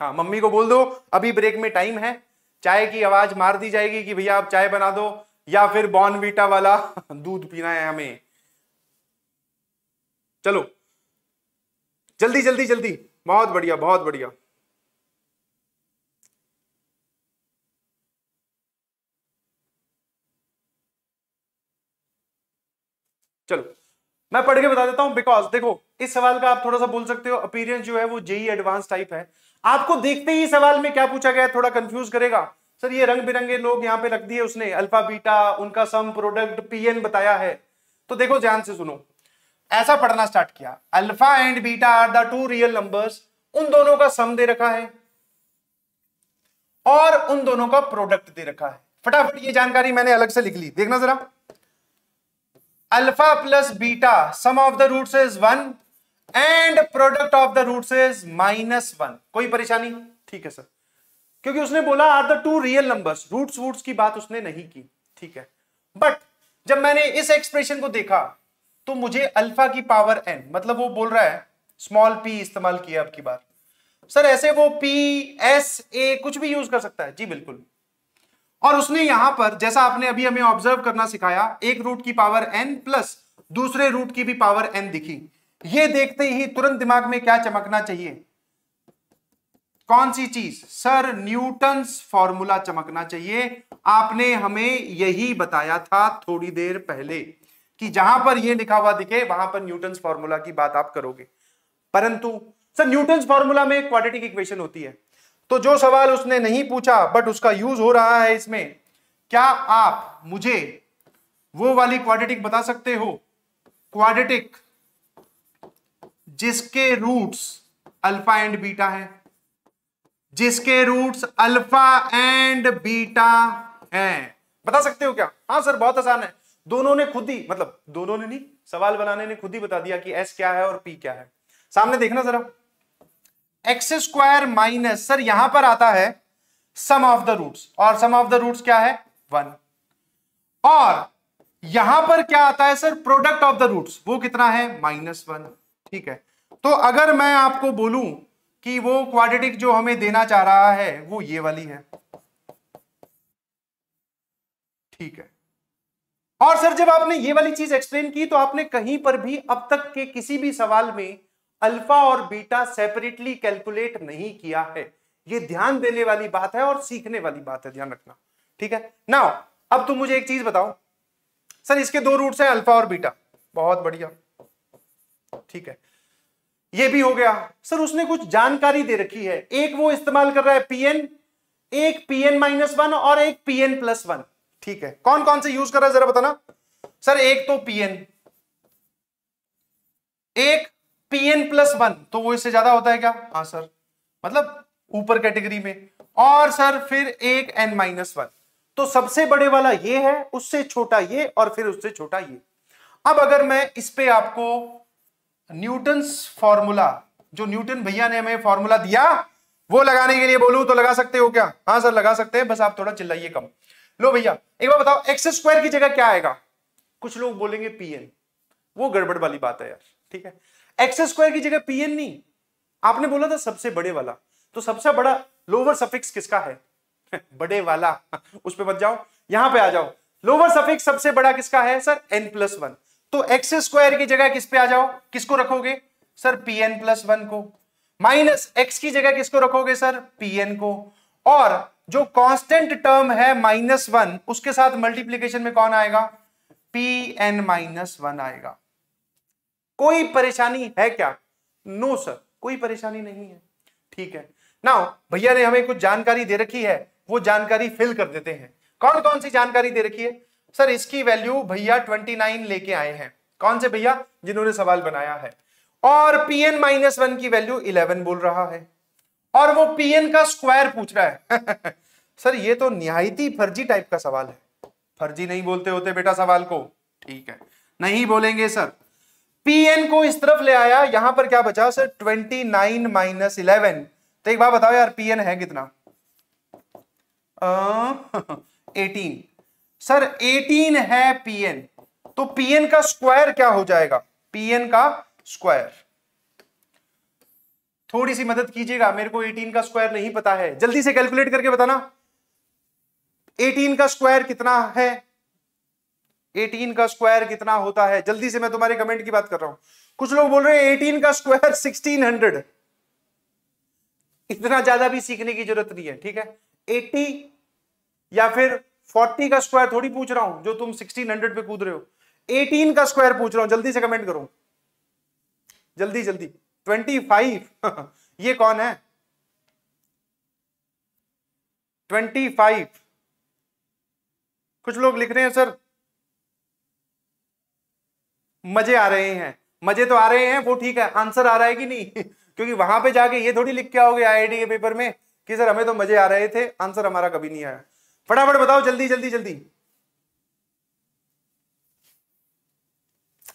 [SPEAKER 1] हाँ मम्मी को बोल दो अभी ब्रेक में टाइम है चाय की आवाज मार दी जाएगी कि भैया आप चाय बना दो या फिर बॉर्नवीटा वाला दूध पीना है हमें चलो जल्दी जल्दी जल्दी बहुत बढ़िया बहुत बढ़िया चलो मैं पढ़ के बता देता हूं बिकॉज देखो इस सवाल का आप थोड़ा सा बोल सकते हो अपीरियंस जो है वो जेई एडवांस टाइप है आपको देखते ही सवाल में क्या पूछा गया है थोड़ा कंफ्यूज करेगा सर ये रंग बिरंगे लोग यहाँ पे रख दिए उसने अल्फा बीटा उनका सम प्रोडक्ट पीएन बताया है तो देखो ध्यान से सुनो ऐसा पढ़ना स्टार्ट किया alpha and beta are the two real numbers उन दोनों का सम दे रखा है और उन दोनों का प्रोडक्ट दे रखा है फटाफट ये जानकारी मैंने अलग से लिख ली देखना जरा alpha plus beta sum of the root is one and product of the root is minus one कोई परेशानी ठीक है सर क्योंकि उसने बोला are the two real numbers roots वूट्स की बात उसने नहीं की ठीक है बट जब मैंने इस एक्सप्रेशन को देखा तो मुझे अल्फा की पावर एन मतलब वो बोल रहा है स्मॉल पी इस्तेमाल किया आपकी बार सर ऐसे वो पी एस ए कुछ भी यूज कर सकता है जी बिल्कुल और उसने यहां पर जैसा आपने अभी हमें ऑब्जर्व करना सिखाया एक रूट की पावर एन प्लस दूसरे रूट की भी पावर एन दिखी ये देखते ही तुरंत दिमाग में क्या चमकना चाहिए कौन सी चीज सर न्यूटन फॉर्मूला चमकना चाहिए आपने हमें यही बताया था थोड़ी देर पहले कि जहां पर यह लिखा हुआ दिखे वहां पर न्यूटन फॉर्मूला की बात आप करोगे परंतु सर न्यूटन फॉर्मूला में क्वाड्रेटिक इक्वेशन होती है तो जो सवाल उसने नहीं पूछा बट उसका यूज हो रहा है इसमें क्या आप मुझे वो वाली क्वाड्रेटिक बता सकते हो क्वाड्रेटिक जिसके रूट्स अल्फा एंड बीटा है जिसके रूट्स अल्फा एंड बीटा हैं बता सकते हो क्या हाँ सर बहुत आसान है दोनों ने खुद ही मतलब दोनों ने नहीं सवाल बनाने ने खुद ही बता दिया कि एस क्या है और पी क्या है सामने देखना जरा एक्स स्क्वायर माइनस सर यहां पर आता है सम ऑफ द रूट्स और सम ऑफ द रूट्स क्या है वन और यहां पर क्या आता है sir product of the roots वो कितना है माइनस वन ठीक है तो अगर मैं आपको बोलूं कि वो क्वाड्रेटिक जो हमें देना चाह रहा है वो ये वाली है ठीक है और सर जब आपने ये वाली चीज एक्सप्लेन की तो आपने कहीं पर भी अब तक के किसी भी सवाल में अल्फा और बीटा सेपरेटली कैलकुलेट नहीं किया है ये ध्यान देने वाली बात है और सीखने वाली बात है ध्यान रखना ठीक है नाउ अब तुम मुझे एक चीज बताओ सर इसके दो रूट्स हैं अल्फा और बीटा बहुत बढ़िया ठीक है ये भी हो गया सर उसने कुछ जानकारी दे रखी है एक वो इस्तेमाल कर रहा है पीएन एक पीएन माइनस वन और एक पीएन प्लस वन ठीक है कौन कौन से यूज कर रहा है जरा बताना सर एक तो पीएन एक पी एन प्लस वन तो वो इससे ज्यादा होता है क्या हाँ सर मतलब ऊपर कैटेगरी में और सर फिर एक एन माइनस वन तो सबसे बड़े वाला ये है उससे छोटा ये और फिर उससे छोटा ये अब अगर मैं इस पे आपको न्यूटन फॉर्मूला जो न्यूटन भैया ने हमें फॉर्मूला दिया वो लगाने के लिए बोलू तो लगा सकते हो क्या हाँ सर लगा सकते हैं बस आप थोड़ा चिल्लाइए कम लो भैया एक बार बताओ एक्स स्क्वायर की जगह क्या आएगा कुछ लोग बोलेंगे पी एन वो गड़बड़ वाली बात है यार ठीक है एक्स स्क्वायर की जगह पीएन नहीं आपने बोला था सबसे बड़े वाला तो सबसे बड़ा लोअर सफिक्स किसका है बड़े वाला उस पर मत जाओ यहां पे आ जाओ लोअर सफिक्स सबसे बड़ा किसका है सर एन प्लस वन तो एक्स स्क्वायर की जगह किस पे आ जाओ किसको रखोगे sir p n plus one को माइनस एक्स की जगह किसको रखोगे सर पी एन को और जो कांस्टेंट टर्म है माइनस वन उसके साथ मल्टीप्लीकेशन में कौन आएगा पी एन माइनस वन आएगा कोई परेशानी है क्या नो no, सर कोई परेशानी नहीं है ठीक है ना भैया ने हमें कुछ जानकारी दे रखी है वो जानकारी फिल कर देते हैं कौन कौन सी जानकारी दे रखी है सर इसकी वैल्यू भैया 29 लेके आए हैं कौन से भैया जिन्होंने सवाल बनाया है और पी एन माइनस वन की वैल्यू इलेवन बोल रहा है और वो पी एन का स्क्वायर पूछ रहा है सर ये तो निहायती फर्जी टाइप का सवाल है फर्जी नहीं बोलते होते बेटा सवाल को ठीक है नहीं बोलेंगे सर पीएन को इस तरफ ले आया यहां पर क्या बचा sir twenty nine minus eleven तो एक बार बताओ यार पीएन है कितना एटीन सर एटीन है पीएन तो पीएन का स्क्वायर क्या हो जाएगा पीएन का स्क्वायर थोड़ी सी मदद कीजिएगा मेरे को 18 का स्क्वायर नहीं पता है जल्दी से कैलकुलेट करके बताना 18 का स्क्वायर कितना है 18 का स्क्वायर कितना होता है जल्दी से मैं तुम्हारे कमेंट की बात कर रहा हूं कुछ लोग बोल रहे हैं 18 का स्क्वायर 1600 इतना ज्यादा भी सीखने की जरूरत नहीं है ठीक है 80 या फिर 40 का स्क्वायर थोड़ी पूछ रहा हूं जो तुम 1600 पे कूद रहे हो 18 का स्क्वायर पूछ रहा हूं जल्दी से कमेंट करो जल्दी जल्दी 25 ये कौन है 25 कुछ लोग लिख रहे हैं सर मजे आ रहे हैं मजे तो आ रहे हैं वो ठीक है आंसर आ रहा है कि नहीं क्योंकि वहां पे जाके ये थोड़ी लिख के आओगे आईआईटी के पेपर में कि सर हमें तो मजे आ रहे थे आंसर हमारा कभी नहीं आया फटाफट बताओ जल्दी जल्दी जल्दी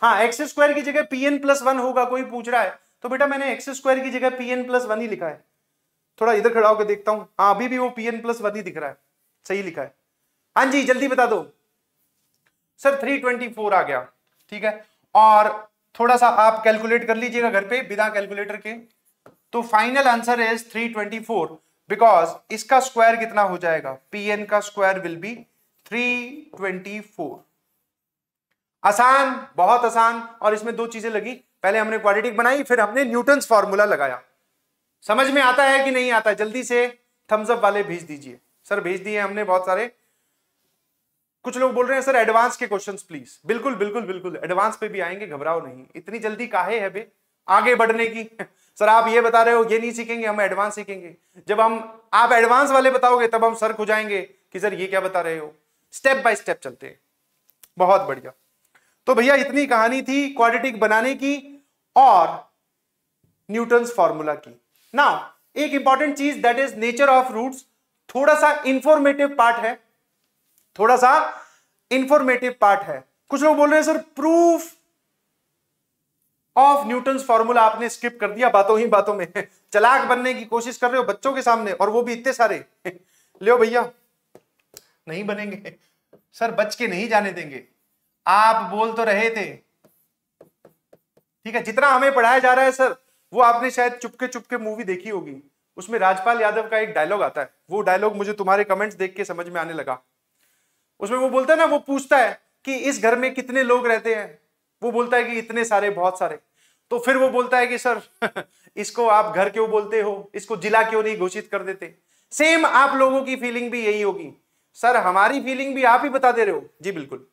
[SPEAKER 1] हाँ एक्स स्क्वायर की जगह पी एन प्लस वन होगा कोई पूछ रहा है तो बेटा मैंने एक्स स्क्वायर की जगह पी एन प्लस वन ही लिखा है थोड़ा इधर खड़ा होकर देखता हूं हाँ अभी भी वो पी एन प्लस वन ही दिख रहा है सही लिखा है हाँ जी जल्दी बता दो सर फोर आ गया ठीक है और थोड़ा सा आप कैलकुलेट कर लीजिएगा घर पे बिना कैलकुलेटर के तो फाइनल आंसर इज 324 बिकॉज इसका स्क्वायर कितना हो जाएगा पीएन का स्क्वायर विल बी 324 आसान बहुत आसान और इसमें दो चीजें लगी पहले हमने क्वाड्रेटिक बनाई फिर हमने न्यूटन फॉर्मूला लगाया समझ में आता है कि नहीं आता है जल्दी से थम्सअप वाले भेज दीजिए सर भेज दिए हमने बहुत सारे कुछ लोग बोल रहे हैं सर एडवांस के क्वेश्चंस प्लीज बिल्कुल बिल्कुल बिल्कुल एडवांस पे भी आएंगे घबराओ नहीं इतनी जल्दी काहे है बे आगे बढ़ने की सर आप ये बता रहे हो ये नहीं सीखेंगे हम एडवांस सीखेंगे जब हम आप एडवांस वाले बताओगे तब हम सर खुजाएंगे कि सर ये क्या बता रहे हो स्टेप बाय स्टेप चलते हैं बहुत बढ़िया तो भैया इतनी कहानी थी क्वाड्रेटिक बनाने की और न्यूटन फॉर्मूला की ना एक इंपॉर्टेंट चीज that is nature of roots थोड़ा सा इंफॉर्मेटिव पार्ट है थोड़ा सा इंफॉर्मेटिव पार्ट है कुछ लोग बोल रहे हैं sir proof of Newton formula आपने स्किप कर दिया बातों ही बातों में चलाक बनने की कोशिश कर रहे हो बच्चों के सामने और वो भी इतने सारे लियो भैया नहीं बनेंगे सर बच के नहीं जाने देंगे आप बोल तो रहे थे ठीक है जितना हमें पढ़ाया जा रहा है सर वो आपने शायद चुपके चुपके मूवी देखी होगी उसमें राजपाल यादव का एक डायलॉग आता है वो डायलॉग मुझे तुम्हारे कमेंट्स देख के समझ में आने लगा उसमें वो बोलता है ना वो पूछता है कि इस घर में कितने लोग रहते हैं वो बोलता है कि इतने सारे बहुत सारे तो फिर वो बोलता है कि सर इसको आप घर क्यों बोलते हो इसको जिला क्यों नहीं घोषित कर देते सेम आप लोगों की फीलिंग भी यही होगी सर हमारी फीलिंग भी आप ही बता दे रहे हो जी बिल्कुल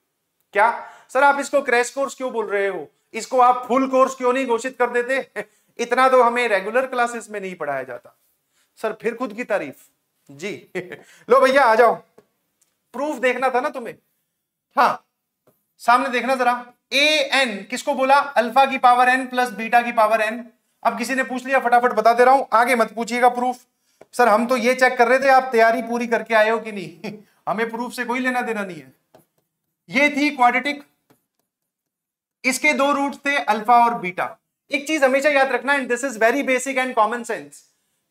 [SPEAKER 1] क्या सर आप इसको क्रैश कोर्स क्यों बोल रहे हो इसको आप फुल कोर्स क्यों नहीं घोषित कर देते इतना तो हमें रेगुलर क्लासेस में नहीं पढ़ाया जाता सर फिर खुद की तारीफ जी लो भैया आ जाओ प्रूफ देखना था ना तुम्हें हाँ सामने देखना जरा ए एन किसको बोला अल्फा की पावर एन प्लस बीटा की पावर एन अब किसी ने पूछ लिया फटाफट बता दे रहा हूं आगे मत पूछिएगा प्रूफ सर हम तो ये चेक कर रहे थे आप तैयारी पूरी करके आए हो कि नहीं हमें प्रूफ से कोई लेना देना नहीं है ये थी क्वाड्रेटिक इसके दो रूट थे अल्फा और बीटा एक चीज हमेशा याद रखना and this is very basic and common sense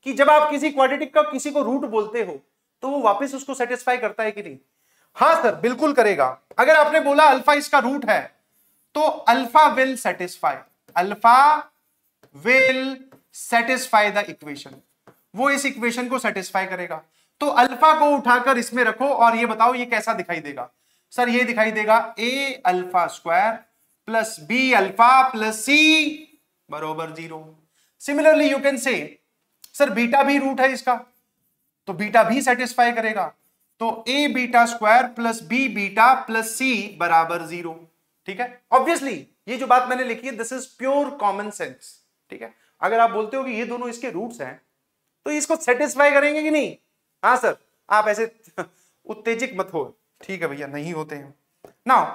[SPEAKER 1] कि जब आप किसी क्वाड्रेटिक का किसी को रूट बोलते हो तो वो वापस उसको सेटिस्फाई करता है कि नहीं हाँ सर बिल्कुल करेगा अगर आपने बोला अल्फा इसका रूट है तो alpha will satisfy alpha will satisfy the equation वो इस इक्वेशन को सेटिस्फाई करेगा तो अल्फा को उठाकर इसमें रखो और ये बताओ ये कैसा दिखाई देगा सर ये दिखाई देगा a alpha square plus b alpha plus c बरोबर zero similarly you can say sir beta भी रूट है इसका तो बीटा भी सेटिस्फाई करेगा तो a beta square plus b beta plus c बराबर जीरो ठीक है ऑब्वियसली ये जो बात मैंने लिखी है this is pure common sense ठीक है अगर आप बोलते हो कि ये दोनों इसके रूट्स हैं तो इसको सेटिस्फाई करेंगे कि नहीं हाँ सर आप ऐसे उत्तेजित मत हो ठीक है भैया नहीं होते हैं नाउ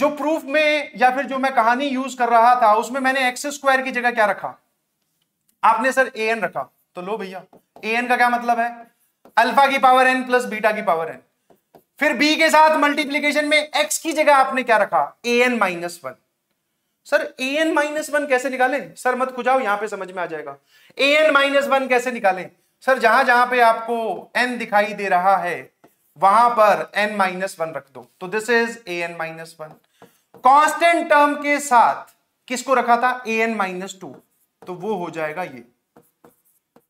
[SPEAKER 1] जो प्रूफ में या फिर जो मैं कहानी यूज कर रहा था उसमें मैंने एक्स स्क्वायर की जगह क्या रखा आपने सर ए एन रखा तो लो भैया ए एन का क्या मतलब है अल्फा की पावर एन प्लस बीटा की पावर एन फिर बी के साथ मल्टीप्लीकेशन में एक्स की जगह आपने क्या रखा a n minus one sir a n minus one कैसे निकालें सर मत खुजाओ यहां पे समझ में आ जाएगा ए एन माइनस वन कैसे निकालें सर जहां जहां पे आपको एन दिखाई दे रहा है वहां पर एन माइनस वन रख दो तो this is a n minus one constant term के साथ किसको रखा था ए एन माइनस टू तो वो हो जाएगा ये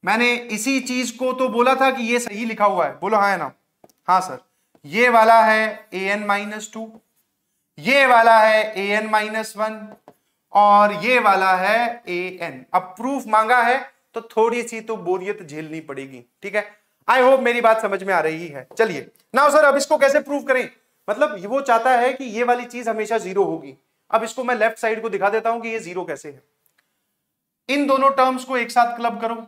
[SPEAKER 1] मैंने इसी चीज को तो बोला था कि ये सही लिखा हुआ है बोलो हाँ ना हाँ सर ये वाला है ए एन माइनस टू ये वाला है ए एन माइनस वन और ये वाला है ए एन अब प्रूफ मांगा है तो थोड़ी सी तो बोरियत झेलनी पड़ेगी ठीक है आई होप मेरी बात समझ में आ रही है चलिए नाउ सर अब इसको कैसे प्रूफ करें मतलब वो चाहता है कि ये वाली चीज हमेशा जीरो होगी अब इसको मैं लेफ्ट साइड को दिखा देता हूं कि ये जीरो कैसे है इन दोनों टर्म्स को एक साथ क्लब करो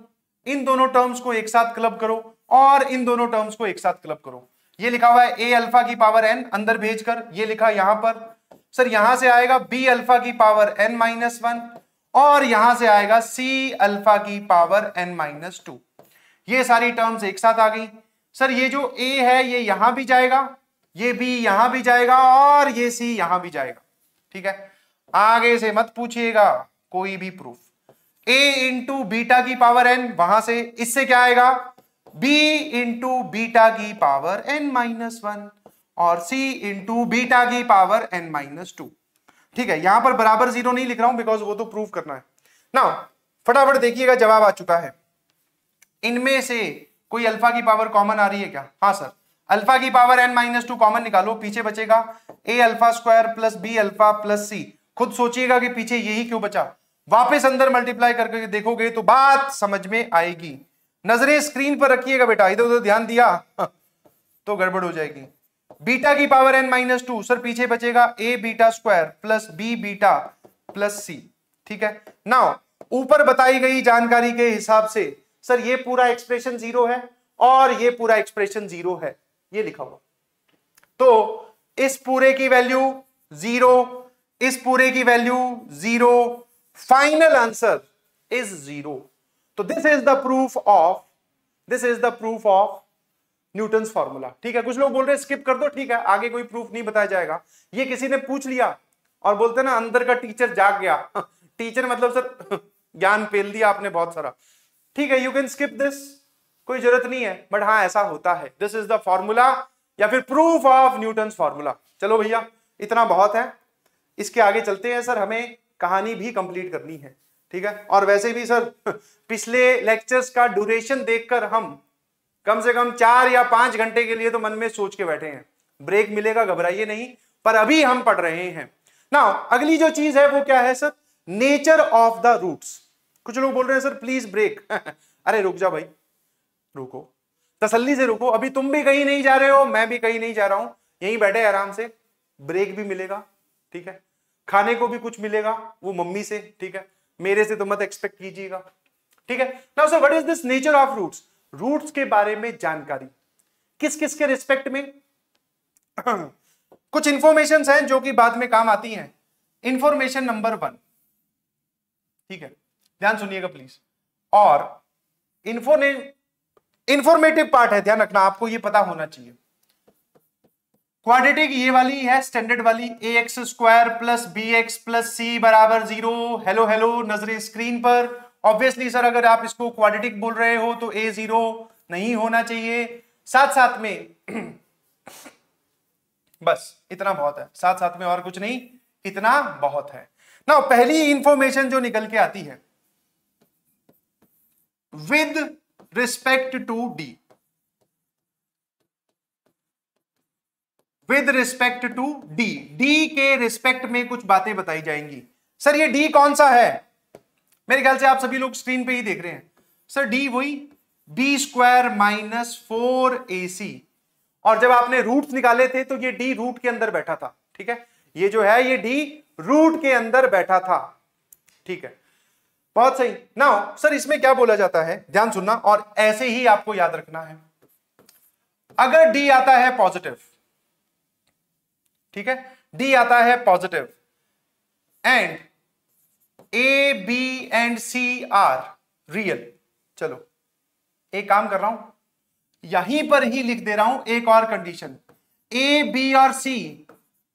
[SPEAKER 1] इन दोनों टर्म्स को एक साथ क्लब करो और इन दोनों टर्म्स को एक साथ क्लब करो ये लिखा हुआ है ए अल्फा की पावर एन अंदर भेजकर ये लिखा यहां पर सर यहां से आएगा बी अल्फा की पावर एन माइनस वन और यहां से आएगा सी अल्फा की पावर एन माइनस टू ये सारी टर्म्स एक साथ आ गई सर ये जो ए है ये यहां भी जाएगा ये बी यहां भी जाएगा और ये सी यहां भी जाएगा ठीक है आगे से मत पूछिएगा कोई भी प्रूफ ए इंटू बीटा की पावर एन वहां से इससे क्या आएगा बी इंटू बीटा की पावर एन माइनस वन और सी इंटू बीटा की पावर एन माइनस टू ठीक है यहां पर बराबर जीरो नहीं लिख रहा हूं बिकॉज वो तो प्रूव करना है ना फटाफट देखिएगा जवाब आ चुका है इनमें से कोई अल्फा की पावर कॉमन आ रही है क्या हाँ सर अल्फा की power n minus two common निकालो पीछे बचेगा a alpha square plus b alpha plus c खुद सोचिएगा कि पीछे यही क्यों बचा वापस अंदर मल्टीप्लाई करके देखोगे तो बात समझ में आएगी नजरें स्क्रीन पर रखिएगा बेटा इधर उधर ध्यान दिया तो गड़बड़ हो जाएगी बीटा की power n minus two sir पीछे बचेगा a beta square plus b beta plus c ठीक है नाउ ऊपर बताई गई जानकारी के हिसाब से सर ये पूरा एक्सप्रेशन जीरो है और ये पूरा एक्सप्रेशन जीरो है ये लिखा हुआ तो इस पूरे की वैल्यू जीरो इस पूरे की value zero final answer is zero तो this is the proof of this is the proof of Newton formula ठीक है कुछ लोग बोल रहे हैं स्किप कर दो ठीक है आगे कोई प्रूफ नहीं बताया जाएगा ये किसी ने पूछ लिया और बोलते ना अंदर का टीचर जाग गया टीचर मतलब सर ज्ञान पेल दिया आपने बहुत सारा ठीक है यू कैन स्किप दिस कोई जरूरत नहीं है बट हाँ ऐसा होता है दिस इज द फॉर्मूला या फिर प्रूफ ऑफ न्यूटन फॉर्मूला चलो भैया इतना बहुत है इसके आगे चलते हैं सर हमें कहानी भी कंप्लीट करनी है ठीक है और वैसे भी सर पिछले लेक्चर्स का ड्यूरेशन देखकर हम कम से कम चार या पांच घंटे के लिए तो मन में सोच के बैठे हैं ब्रेक मिलेगा घबराइए नहीं पर अभी हम पढ़ रहे हैं ना अगली जो चीज है वो क्या है sir nature of the roots कुछ लोग बोल रहे हैं सर प्लीज ब्रेक अरे रुक जा भाई रुको तसल्ली से रुको अभी तुम भी कहीं नहीं जा रहे हो मैं भी कहीं नहीं जा रहा हूं यहीं बैठे आराम से ब्रेक भी मिलेगा ठीक है खाने को भी कुछ मिलेगा वो मम्मी से ठीक है मेरे से तो मत एक्सपेक्ट कीजिएगा ठीक है now sir what is this nature of roots roots के बारे में जानकारी किस किस के रिस्पेक्ट में कुछ इंफॉर्मेशन हैं जो कि बाद में काम आती हैं इंफॉर्मेशन नंबर वन ठीक है ध्यान सुनिएगा प्लीज और इंफोने इंफॉर्मेटिव पार्ट है ध्यान रखना आपको ये पता होना चाहिए क्वाड्रेटिक ये वाली है स्टैंडर्ड वाली a x square plus b x plus c बराबर जीरो हेलो हेलो नजरे स्क्रीन पर ऑब्वियसली सर अगर आप इसको क्वाड्रेटिक बोल रहे हो तो ए जीरो नहीं होना चाहिए साथ साथ में बस इतना बहुत है साथ साथ में और कुछ नहीं इतना बहुत है ना पहली इंफॉर्मेशन जो निकल के आती है with respect to d with respect to d d के रिस्पेक्ट में कुछ बातें बताई जाएंगी सर ये डी कौन सा है मेरे ख्याल से आप सभी लोग स्क्रीन पे ही देख रहे हैं सर डी वही बी स्क्वायर माइनस फोर ए सी और जब आपने रूट निकाले थे तो ये डी रूट के अंदर बैठा था ठीक है ये जो है ये डी रूट के अंदर बैठा था ठीक है बहुत सही ना सर इसमें क्या बोला जाता है ध्यान सुनना और ऐसे ही आपको याद रखना है अगर डी आता है पॉजिटिव ठीक है डी आता है positive and a b and c are real चलो एक काम कर रहा हूं यहीं पर ही लिख दे रहा हूं एक और कंडीशन ए बी और सी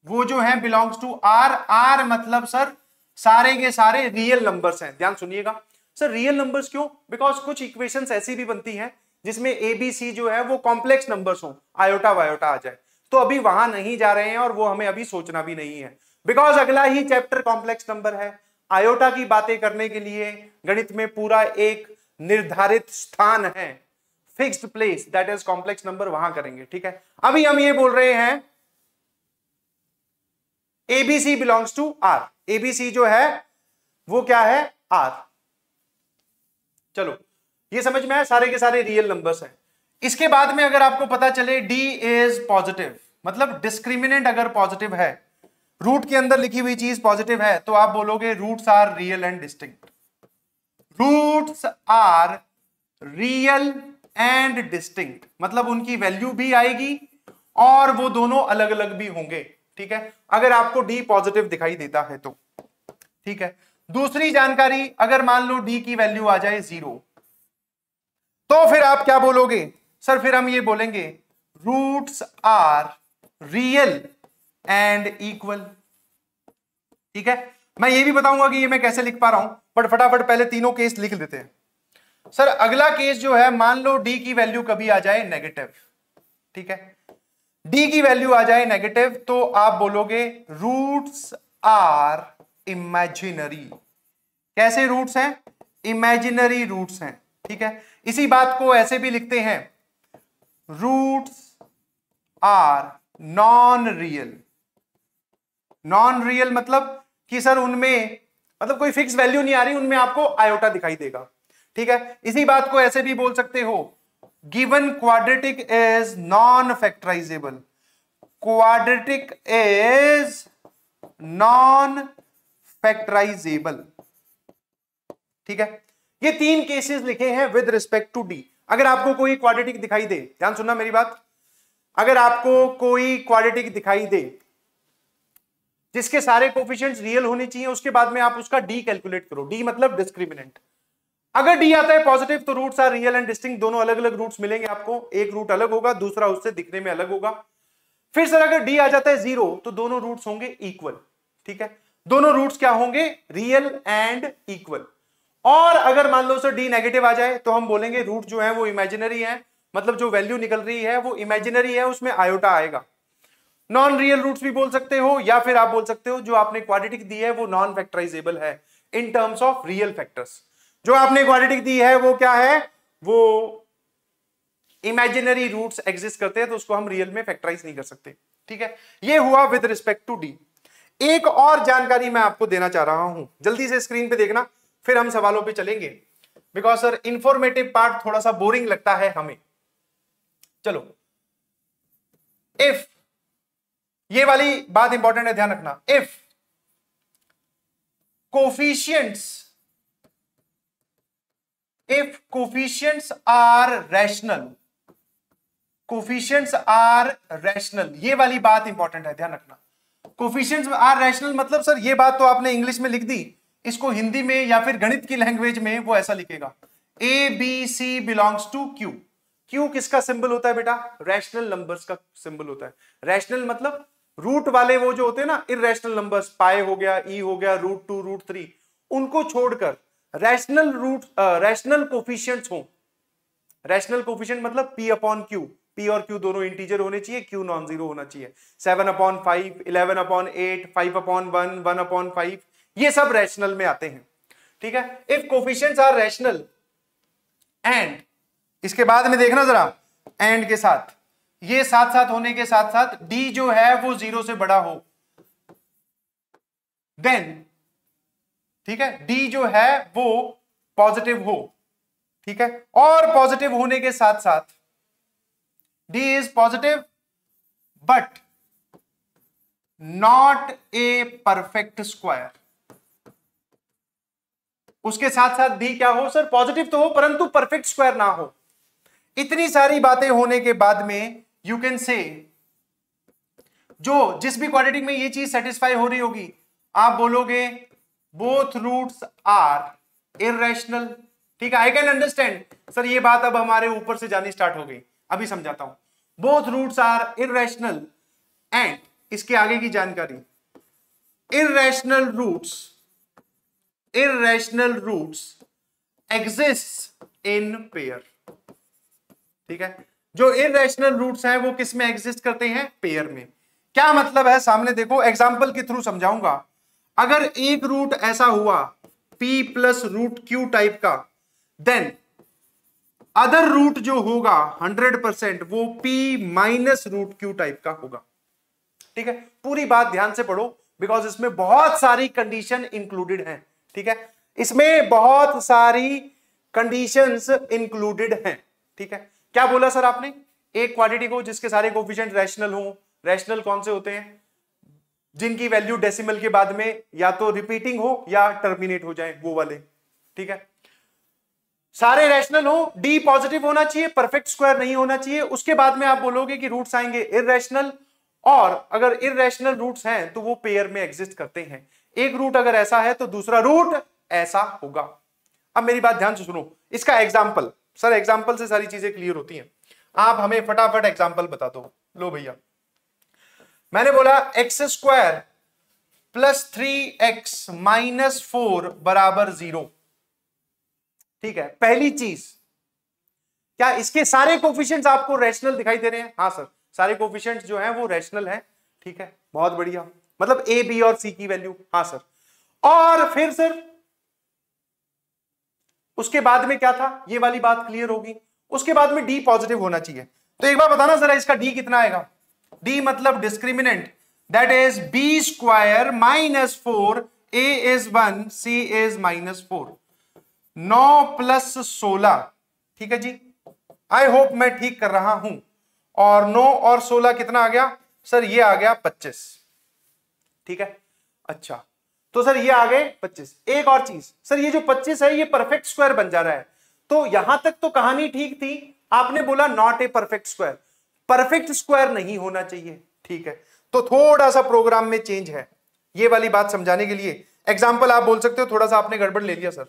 [SPEAKER 1] वो जो है बिलोंग्स टू आर आर मतलब सर सारे के सारे रियल नंबर्स हैं ध्यान सुनिएगा सर रियल नंबर्स क्यों बिकॉज कुछ इक्वेशंस ऐसी भी बनती हैं जिसमें ए बी सी जो है वो कॉम्प्लेक्स नंबर्स हो आयोटा वायोटा आ जाए तो अभी वहां नहीं जा रहे हैं और वो हमें अभी सोचना भी नहीं है बिकॉज अगला ही चैप्टर कॉम्प्लेक्स नंबर है आयोटा की बातें करने के लिए गणित में पूरा एक निर्धारित स्थान है fixed place that is complex number वहां करेंगे ठीक है अभी हम ये बोल रहे हैं a b c belongs to R a b c जो है वो क्या है आर चलो ये समझ में आया सारे के सारे रियल नंबर्स हैं इसके बाद में अगर आपको पता चले डी इज पॉजिटिव मतलब डिस्क्रिमिनेंट अगर पॉजिटिव है रूट के अंदर लिखी हुई चीज पॉजिटिव है तो आप बोलोगे roots are real and distinct roots are real and distinct मतलब उनकी वैल्यू भी आएगी और वो दोनों अलग अलग भी होंगे ठीक है अगर आपको डी पॉजिटिव दिखाई देता है तो ठीक है दूसरी जानकारी अगर मान लो डी की वैल्यू आ जाए जीरो तो फिर आप क्या बोलोगे सर फिर हम ये बोलेंगे roots are real and equal ठीक है मैं ये भी बताऊंगा कि ये मैं कैसे लिख पा रहा हूं बट फटाफट पहले तीनों केस लिख लेते हैं सर अगला केस जो है मान लो डी की वैल्यू कभी आ जाए नेगेटिव ठीक है डी की वैल्यू आ जाए नेगेटिव तो आप बोलोगे रूट्स आर इमेजिनरी कैसे रूट्स हैं इमेजिनरी रूट्स हैं ठीक है इसी बात को ऐसे भी लिखते हैं roots are non-real. Non-real मतलब कि सर उनमें मतलब कोई फिक्स वैल्यू नहीं आ रही उनमें आपको आयोटा दिखाई देगा ठीक है इसी बात को ऐसे भी बोल सकते हो given quadratic is non factorisable quadratic is non factorisable ठीक है ये तीन केसेस लिखे हैं विद रिस्पेक्ट टू डी अगर आपको कोई क्वाड्रेटिक दिखाई दे ध्यान सुनना मेरी बात अगर आपको कोई क्वाड्रेटिक दिखाई दे जिसके सारे कोफिशियंट रियल होने चाहिए उसके बाद में आप उसका डी कैलकुलेट करो डी मतलब डिस्क्रिमिनेंट अगर डी आता है पॉजिटिव तो roots are real and distinct दोनों अलग अलग रूट्स मिलेंगे आपको एक रूट अलग होगा दूसरा उससे दिखने में अलग होगा फिर सर अगर डी आ जाता है जीरो तो दोनों रूट्स होंगे इक्वल ठीक है दोनों रूट्स क्या होंगे रियल एंड इक्वल और अगर मान लो सर डी नेगेटिव आ जाए तो हम बोलेंगे रूट जो है वो इमेजिनरी है मतलब जो वैल्यू निकल रही है वो इमेजिनरी है उसमें आयोटा आएगा नॉन रियल रूट्स भी बोल सकते हो या फिर आप बोल सकते हो जो आपने क्वाड्रेटिक दी है वो नॉन फैक्टराइजेबल है in terms of real factors जो आपने क्वाड्रेटिक दी है वो क्या है वो इमेजिनरी रूट्स एग्जिस्ट करते हैं तो उसको हम रियल में फैक्टराइज नहीं कर सकते ठीक है ये हुआ विद रिस्पेक्ट टू डी एक और जानकारी मैं आपको देना चाह रहा हूं जल्दी से स्क्रीन पे देखना फिर हम सवालों पे चलेंगे बिकॉज सर इंफॉर्मेटिव पार्ट थोड़ा सा बोरिंग लगता है हमें चलो इफ ये वाली बात इंपॉर्टेंट है ध्यान रखना if coefficients if coefficients are rational coefficients are rational ये वाली बात इंपॉर्टेंट है ध्यान रखना कोफिशियंट्स आर रैशनल मतलब सर ये बात तो आपने इंग्लिश में लिख दी इसको हिंदी में या फिर गणित की लैंग्वेज में वो ऐसा लिखेगा a b c belongs to Q Q किसका सिंबल होता है बेटा रैशनल नंबर्स का सिंबल होता है रैशनल मतलब रूट वाले वो जो होते हैं ना इरेशनल नंबर्स पाए हो गया ई e हो गया रूट टू रूट थ्री उनको छोड़कर रैशनल रूट रैशनल कोफिशियंट हो रैशनल कोफिशियंट मतलब पी अपॉन क्यू पी और क्यू दोनों इंटीजर होने चाहिए क्यू नॉन जीरो होना चाहिए seven upon five eleven upon eight five upon one one upon five ये सब रैशनल में आते हैं ठीक है if coefficient are rational and इसके बाद में देखना जरा एंड के साथ ये साथ साथ होने के साथ साथ डी जो है वो जीरो से बड़ा हो देन ठीक है डी जो है वो पॉजिटिव हो ठीक है और पॉजिटिव होने के साथ साथ d is positive but not a perfect square उसके साथ साथ भी क्या हो सर पॉजिटिव तो हो परंतु परफेक्ट स्क्वायर ना हो इतनी सारी बातें होने के बाद में यू कैन से जो जिस भी क्वाड्रेटिक में ये चीज सेटिस्फाई हो रही होगी आप बोलोगे बोथ रूट्स आर इेशनल ठीक है आई कैन अंडरस्टैंड सर ये बात अब हमारे ऊपर से जानी स्टार्ट हो गई अभी समझाता हूं both roots are irrational and इसके आगे की जानकारी irrational roots irrational root exist in pair ठीक है जो इेशनल रूट हैं वो किस में करते हैं पेयर में क्या मतलब है सामने देखो एग्जाम्पल के थ्रू समझाऊंगा अगर एक रूट ऐसा हुआ p plus root q type का देन अदर रूट जो होगा 100 परसेंट वो p minus root q type का होगा ठीक है पूरी बात ध्यान से पढ़ो बिकॉज इसमें बहुत सारी कंडीशन इंक्लूडेड हैं ठीक है इसमें बहुत सारी कंडीशंस इंक्लूडेड हैं ठीक है क्या बोला सर आपने एक क्वांटिटी को जिसके सारे कोफिशियंट रैशनल हो रैशनल कौन से होते हैं जिनकी वैल्यू डेसिमल के बाद में या तो रिपीटिंग हो या टर्मिनेट हो जाए वो वाले ठीक है सारे रैशनल हो डी पॉजिटिव होना चाहिए परफेक्ट स्क्वायर नहीं होना चाहिए उसके बाद में आप बोलोगे कि रूट्स आएंगे इरेशनल और अगर इरेशनल रूट्स हैं तो वो पेयर में एग्जिस्ट करते हैं एक रूट अगर ऐसा है तो दूसरा रूट ऐसा होगा अब मेरी बात ध्यान से सुनो इसका एग्जाम्पल सर एग्जाम्पल से सारी चीजें क्लियर होती हैं आप हमें फटाफट एग्जाम्पल बता दो लो भैया मैंने बोला x square plus three x minus four बराबर जीरो ठीक है पहली चीज क्या इसके सारे कोफिशियंट आपको रैशनल दिखाई दे रहे हैं हाँ सर सारे कोफिशियंट जो है वो रैशनल है ठीक है बहुत बढ़िया मतलब ए बी और सी की वैल्यू हाँ सर और फिर सर उसके बाद में क्या था ये वाली बात क्लियर होगी उसके बाद में डी पॉजिटिव होना चाहिए तो एक बार बताना जरा इसका डी कितना आएगा डी मतलब discriminant that is B square minus four a is one c is minus four नौ प्लस सोलह ठीक है जी आई होप मैं ठीक कर रहा हूं और नौ और सोलह कितना आ गया सर ये आ गया पच्चीस ठीक है अच्छा तो सर ये आ गए 25 एक और चीज सर ये जो 25 है ये परफेक्ट स्क्वायर बन जा रहा है तो यहां तक तो कहानी ठीक थी आपने बोला not a perfect square perfect square नहीं होना चाहिए ठीक है तो थोड़ा सा प्रोग्राम में चेंज है ये वाली बात समझाने के लिए एग्जाम्पल आप बोल सकते हो थोड़ा सा आपने गड़बड़ ले लिया सर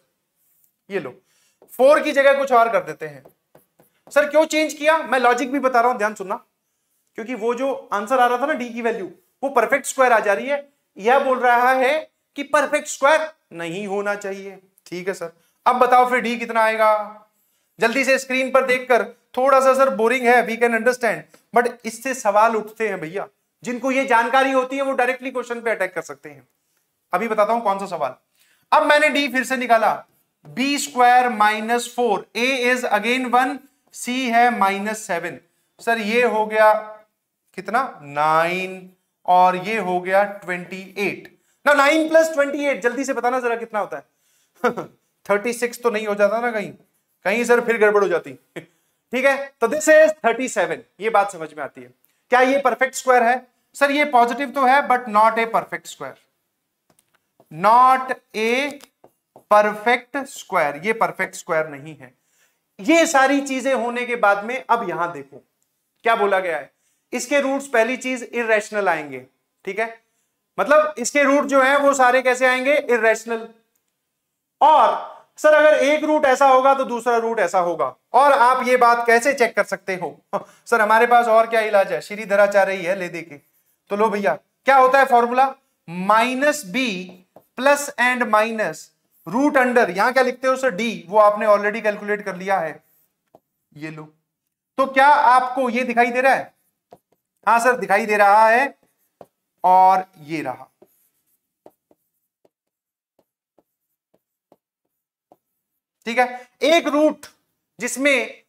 [SPEAKER 1] ये लो फोर की जगह कुछ और कर देते हैं सर क्यों चेंज किया मैं लॉजिक भी बता रहा हूं ध्यान सुनना क्योंकि वो जो आंसर आ रहा था ना डी की वैल्यू वो परफेक्ट स्क्वायर आ जा रही है यह बोल रहा है कि परफेक्ट स्क्वायर नहीं होना चाहिए ठीक है सर अब बताओ फिर डी कितना आएगा जल्दी से स्क्रीन पर देखकर थोड़ा सा सर बोरिंग है वी कैन अंडरस्टैंड बट इससे सवाल उठते हैं भैया जिनको ये जानकारी होती है वो डायरेक्टली क्वेश्चन पे अटैक कर सकते हैं अभी बताता हूं कौन सा सवाल अब मैंने डी फिर से निकाला b square minus four a is again one c है माइनस सेवन सर ये हो गया कितना नाइन और ये हो गया ट्वेंटी एट ना नाइन प्लस ट्वेंटी एट जल्दी से बताना जरा कितना होता है थर्टी सिक्स तो नहीं हो जाता ना कहीं कहीं सर फिर गड़बड़ हो जाती ठीक है तो दिस इज थर्टी सेवन ये बात समझ में आती है क्या ये परफेक्ट स्क्वायर है सर ये पॉजिटिव तो है but not a perfect square not a perfect square ये परफेक्ट स्क्वायर नहीं है ये सारी चीजें होने के बाद में अब यहां देखो क्या बोला गया है इसके रूट्स पहली चीज इेशनल आएंगे ठीक है मतलब इसके रूट जो है वो सारे कैसे आएंगे इेशनल और सर अगर एक रूट ऐसा होगा तो दूसरा रूट ऐसा होगा और आप ये बात कैसे चेक कर सकते हो सर हमारे पास और क्या इलाज है श्री चाह ही है ले दे के तो लो भैया क्या होता है formula minus B plus and minus root under यहां क्या लिखते हो सर डी वो आपने ऑलरेडी कैलकुलेट कर लिया है ये लो तो क्या आपको ये दिखाई दे रहा है हाँ सर दिखाई दे रहा है और ये रहा ठीक है एक रूट जिसमें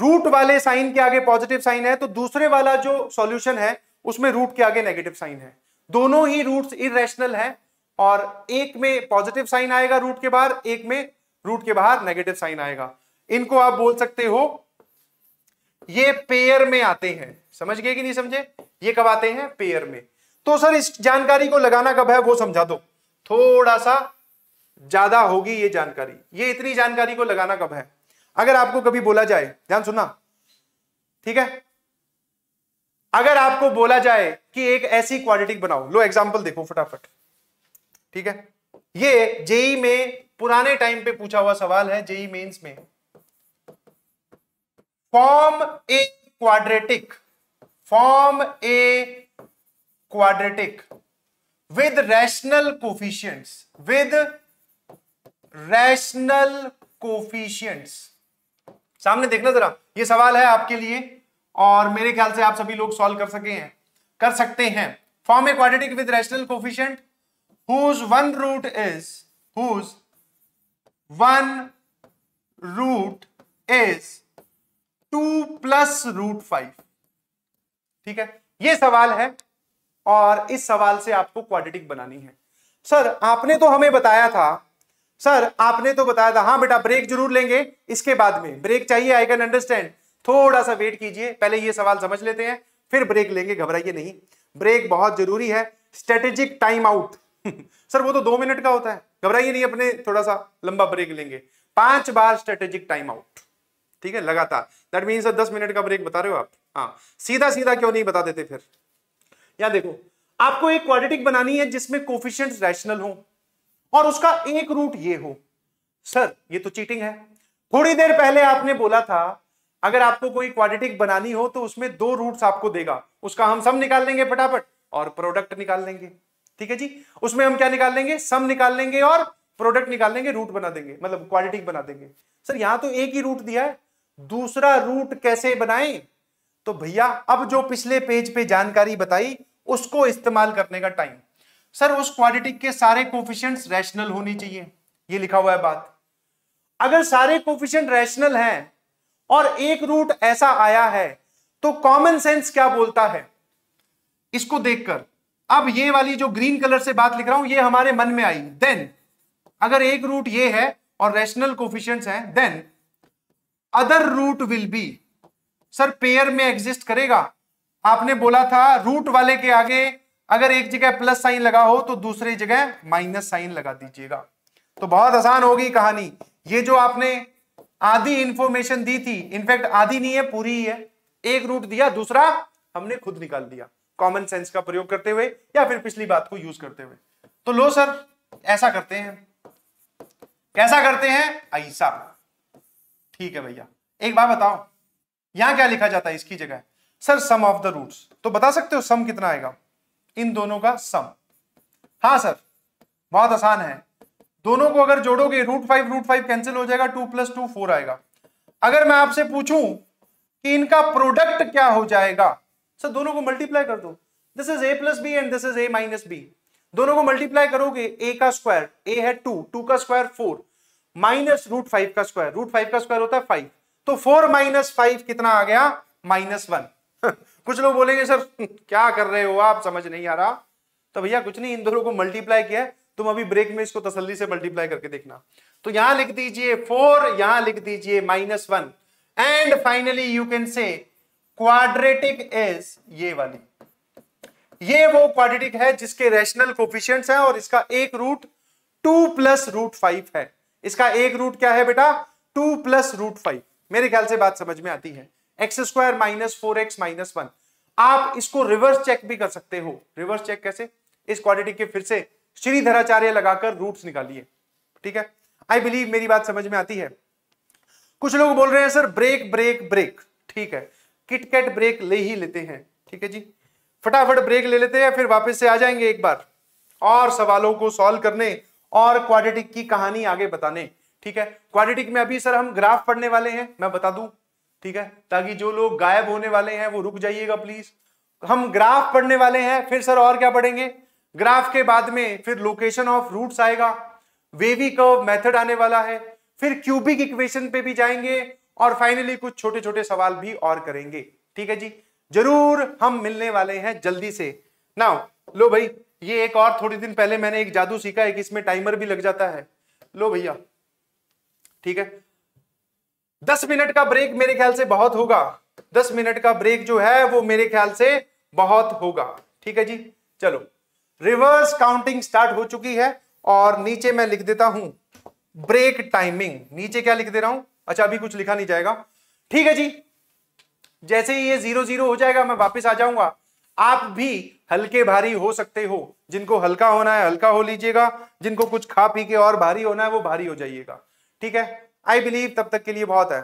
[SPEAKER 1] रूट वाले साइन के आगे पॉजिटिव साइन है तो दूसरे वाला जो सॉल्यूशन है उसमें रूट के आगे नेगेटिव साइन है दोनों ही रूट्स इरेशनल हैं और एक में पॉजिटिव साइन आएगा रूट के बाहर एक में रूट के बाहर नेगेटिव साइन आएगा इनको आप बोल सकते हो ये पेयर में आते हैं समझ गए कि नहीं समझे ये कब आते हैं पेयर में तो सर इस जानकारी को लगाना कब है वो समझा दो थोड़ा सा ज्यादा होगी ये जानकारी ये इतनी जानकारी को लगाना कब है अगर आपको कभी बोला जाए ध्यान सुना ठीक है अगर आपको बोला जाए कि एक ऐसी क्वाड्रेटिक बनाओ लो एग्जांपल देखो फटाफट ठीक है ये जेई में पुराने टाइम पे पूछा हुआ सवाल है जेई मेंस में form a quadratic form a quadratic with rational coefficients with rational coefficients सामने देखना जरा ये सवाल है आपके लिए और मेरे ख्याल से आप सभी लोग सॉल्व कर सके हैं कर सकते हैं form a quadratic with rational coefficient whose one root is whose one root is two plus root five ठीक है ये सवाल है और इस सवाल से आपको क्वाड्रेटिक बनानी है सर आपने तो हमें बताया था सर आपने तो बताया था हाँ बेटा ब्रेक जरूर लेंगे इसके बाद में ब्रेक चाहिए आई कैन अंडरस्टैंड थोड़ा सा वेट कीजिए पहले ये सवाल समझ लेते हैं फिर ब्रेक लेंगे घबराइए नहीं ब्रेक बहुत जरूरी है स्ट्रेटेजिक टाइम आउट सर वो तो दो मिनट का होता है घबराइए नहीं अपने थोड़ा सा लंबा ब्रेक लेंगे पांच बार स्ट्रेटेजिक टाइम आउट ठीक है लगातार दैट मीन दस मिनट का ब्रेक बता रहे हो आप हाँ सीधा सीधा क्यों नहीं बता देते फिर या देखो आपको एक क्वाड्रेटिक बनानी है जिसमें कोफिशियंट रैशनल हो और उसका एक रूट ये हो सर ये तो चीटिंग है थोड़ी देर पहले आपने बोला था अगर आपको कोई क्वाड्रेटिक बनानी हो तो उसमें दो रूट्स आपको देगा उसका हम सम निकाल लेंगे फटाफट और प्रोडक्ट निकाल लेंगे ठीक है जी उसमें हम क्या निकाल लेंगे सम निकाल लेंगे और प्रोडक्ट निकाल लेंगे रूट बना देंगे मतलब क्वाड्रेटिक बना देंगे सर यहां तो एक ही रूट दिया है दूसरा रूट कैसे बनाएं तो भैया अब जो पिछले पेज पे जानकारी बताई उसको इस्तेमाल करने का टाइम सर उस क्वाड्रेटिक के सारे कोफिशियंट रैशनल होनी चाहिए ये लिखा हुआ है बात अगर सारे कोफिशियंट रैशनल हैं और एक रूट ऐसा आया है तो कॉमन सेंस क्या बोलता है इसको देखकर अब ये वाली जो ग्रीन कलर से बात लिख रहा हूं ये हमारे मन में आई देन अगर एक रूट ये है और रैशनल कोफिशियंट्स हैं then other root will be sir pair में एग्जिस्ट करेगा आपने बोला था रूट वाले के आगे अगर एक जगह प्लस साइन लगा हो तो दूसरी जगह माइनस साइन लगा दीजिएगा तो बहुत आसान होगी कहानी ये जो आपने आधी इंफॉर्मेशन दी थी इनफैक्ट आधी नहीं है पूरी ही है एक रूट दिया दूसरा हमने खुद निकाल दिया कॉमन सेंस का प्रयोग करते हुए या फिर पिछली बात को यूज करते हुए तो लो सर ऐसा करते हैं कैसा करते हैं ऐसा ठीक है भैया एक बार बताओ यहां क्या लिखा जाता है इसकी जगह sir sum of the roots तो बता सकते हो सम कितना आएगा इन दोनों का सम हाँ सर बहुत आसान है दोनों को अगर जोड़ोगे root five root five cancel हो जाएगा टू प्लस टू फोर आएगा अगर मैं आपसे पूछूं कि इनका प्रोडक्ट क्या हो जाएगा सर दोनों को मल्टीप्लाई कर दो this is a plus b and this is a minus b दोनों को मल्टीप्लाई करोगे ए का स्क्वायर ए है टू टू का square four minus root five का स्क्वायर रूट फाइव का स्क्वायर होता है फाइव तो फोर माइनस फाइव कितना आ गया माइनस वन कुछ लोग बोलेंगे सर क्या कर रहे हो आप समझ नहीं आ रहा तो भैया कुछ नहीं इन दोनों को मल्टीप्लाई किया तुम अभी ब्रेक में इसको तसल्ली से मल्टीप्लाई करके देखना तो यहां लिख दीजिए फोर यहां लिख दीजिए minus one and finally you can say quadratic is ये वाली ये वो क्वाड्रेटिक है जिसके रैशनल कोफिशियंट्स हैं और इसका एक root two plus root five है इसका एक रूट क्या है बेटा टू प्लस रूट फाइव मेरे ख्याल से बात समझ में आती है x square minus four x minus one आप इसको रिवर्स चेक भी कर सकते हो रिवर्स चेक कैसे इस क्वाड्रेटिक के फिर से श्रीधराचार्य लगाकर रूट निकालिए ठीक है आई बिलीव मेरी बात समझ में आती है कुछ लोग बोल रहे हैं सर ब्रेक ब्रेक ब्रेक ठीक है किटकेट ब्रेक ले ही लेते हैं ठीक है जी फटाफट ब्रेक ले लेते हैं फिर वापस से आ जाएंगे एक बार और सवालों को सॉल्व करने और क्वाड्रेटिक की कहानी आगे बताने ठीक है क्वाड्रेटिक में अभी सर हम ग्राफ पढ़ने वाले हैं मैं बता दूं ठीक है ताकि जो लोग गायब होने वाले हैं वो रुक जाइएगा प्लीज हम ग्राफ पढ़ने वाले हैं फिर सर और क्या पढ़ेंगे ग्राफ के बाद में फिर लोकेशन ऑफ रूट्स आएगा वेवी कर्व मेथड आने वाला है फिर क्यूबिक इक्वेशन पे भी जाएंगे और फाइनली कुछ छोटे छोटे सवाल भी और करेंगे ठीक है जी जरूर हम मिलने वाले हैं जल्दी से नाउ लो भाई ये एक और थोड़ी दिन पहले मैंने एक जादू सीखा है कि इसमें टाइमर भी लग जाता है लो भैया ठीक है दस मिनट का ब्रेक मेरे ख्याल से बहुत होगा दस मिनट का ब्रेक जो है वो मेरे ख्याल से बहुत होगा ठीक है जी चलो रिवर्स काउंटिंग स्टार्ट हो चुकी है और नीचे मैं लिख देता हूं ब्रेक टाइमिंग नीचे क्या लिख दे रहा हूं अच्छा अभी कुछ लिखा नहीं जाएगा ठीक है जी जैसे ही ये जीरो जीरो हो जाएगा मैं वापस आ जाऊंगा आप भी हल्के भारी हो सकते हो जिनको हल्का होना है हल्का हो लीजिएगा जिनको कुछ खा पी के और भारी होना है वो भारी हो जाइएगा ठीक है आई बिलीव तब तक के लिए बहुत है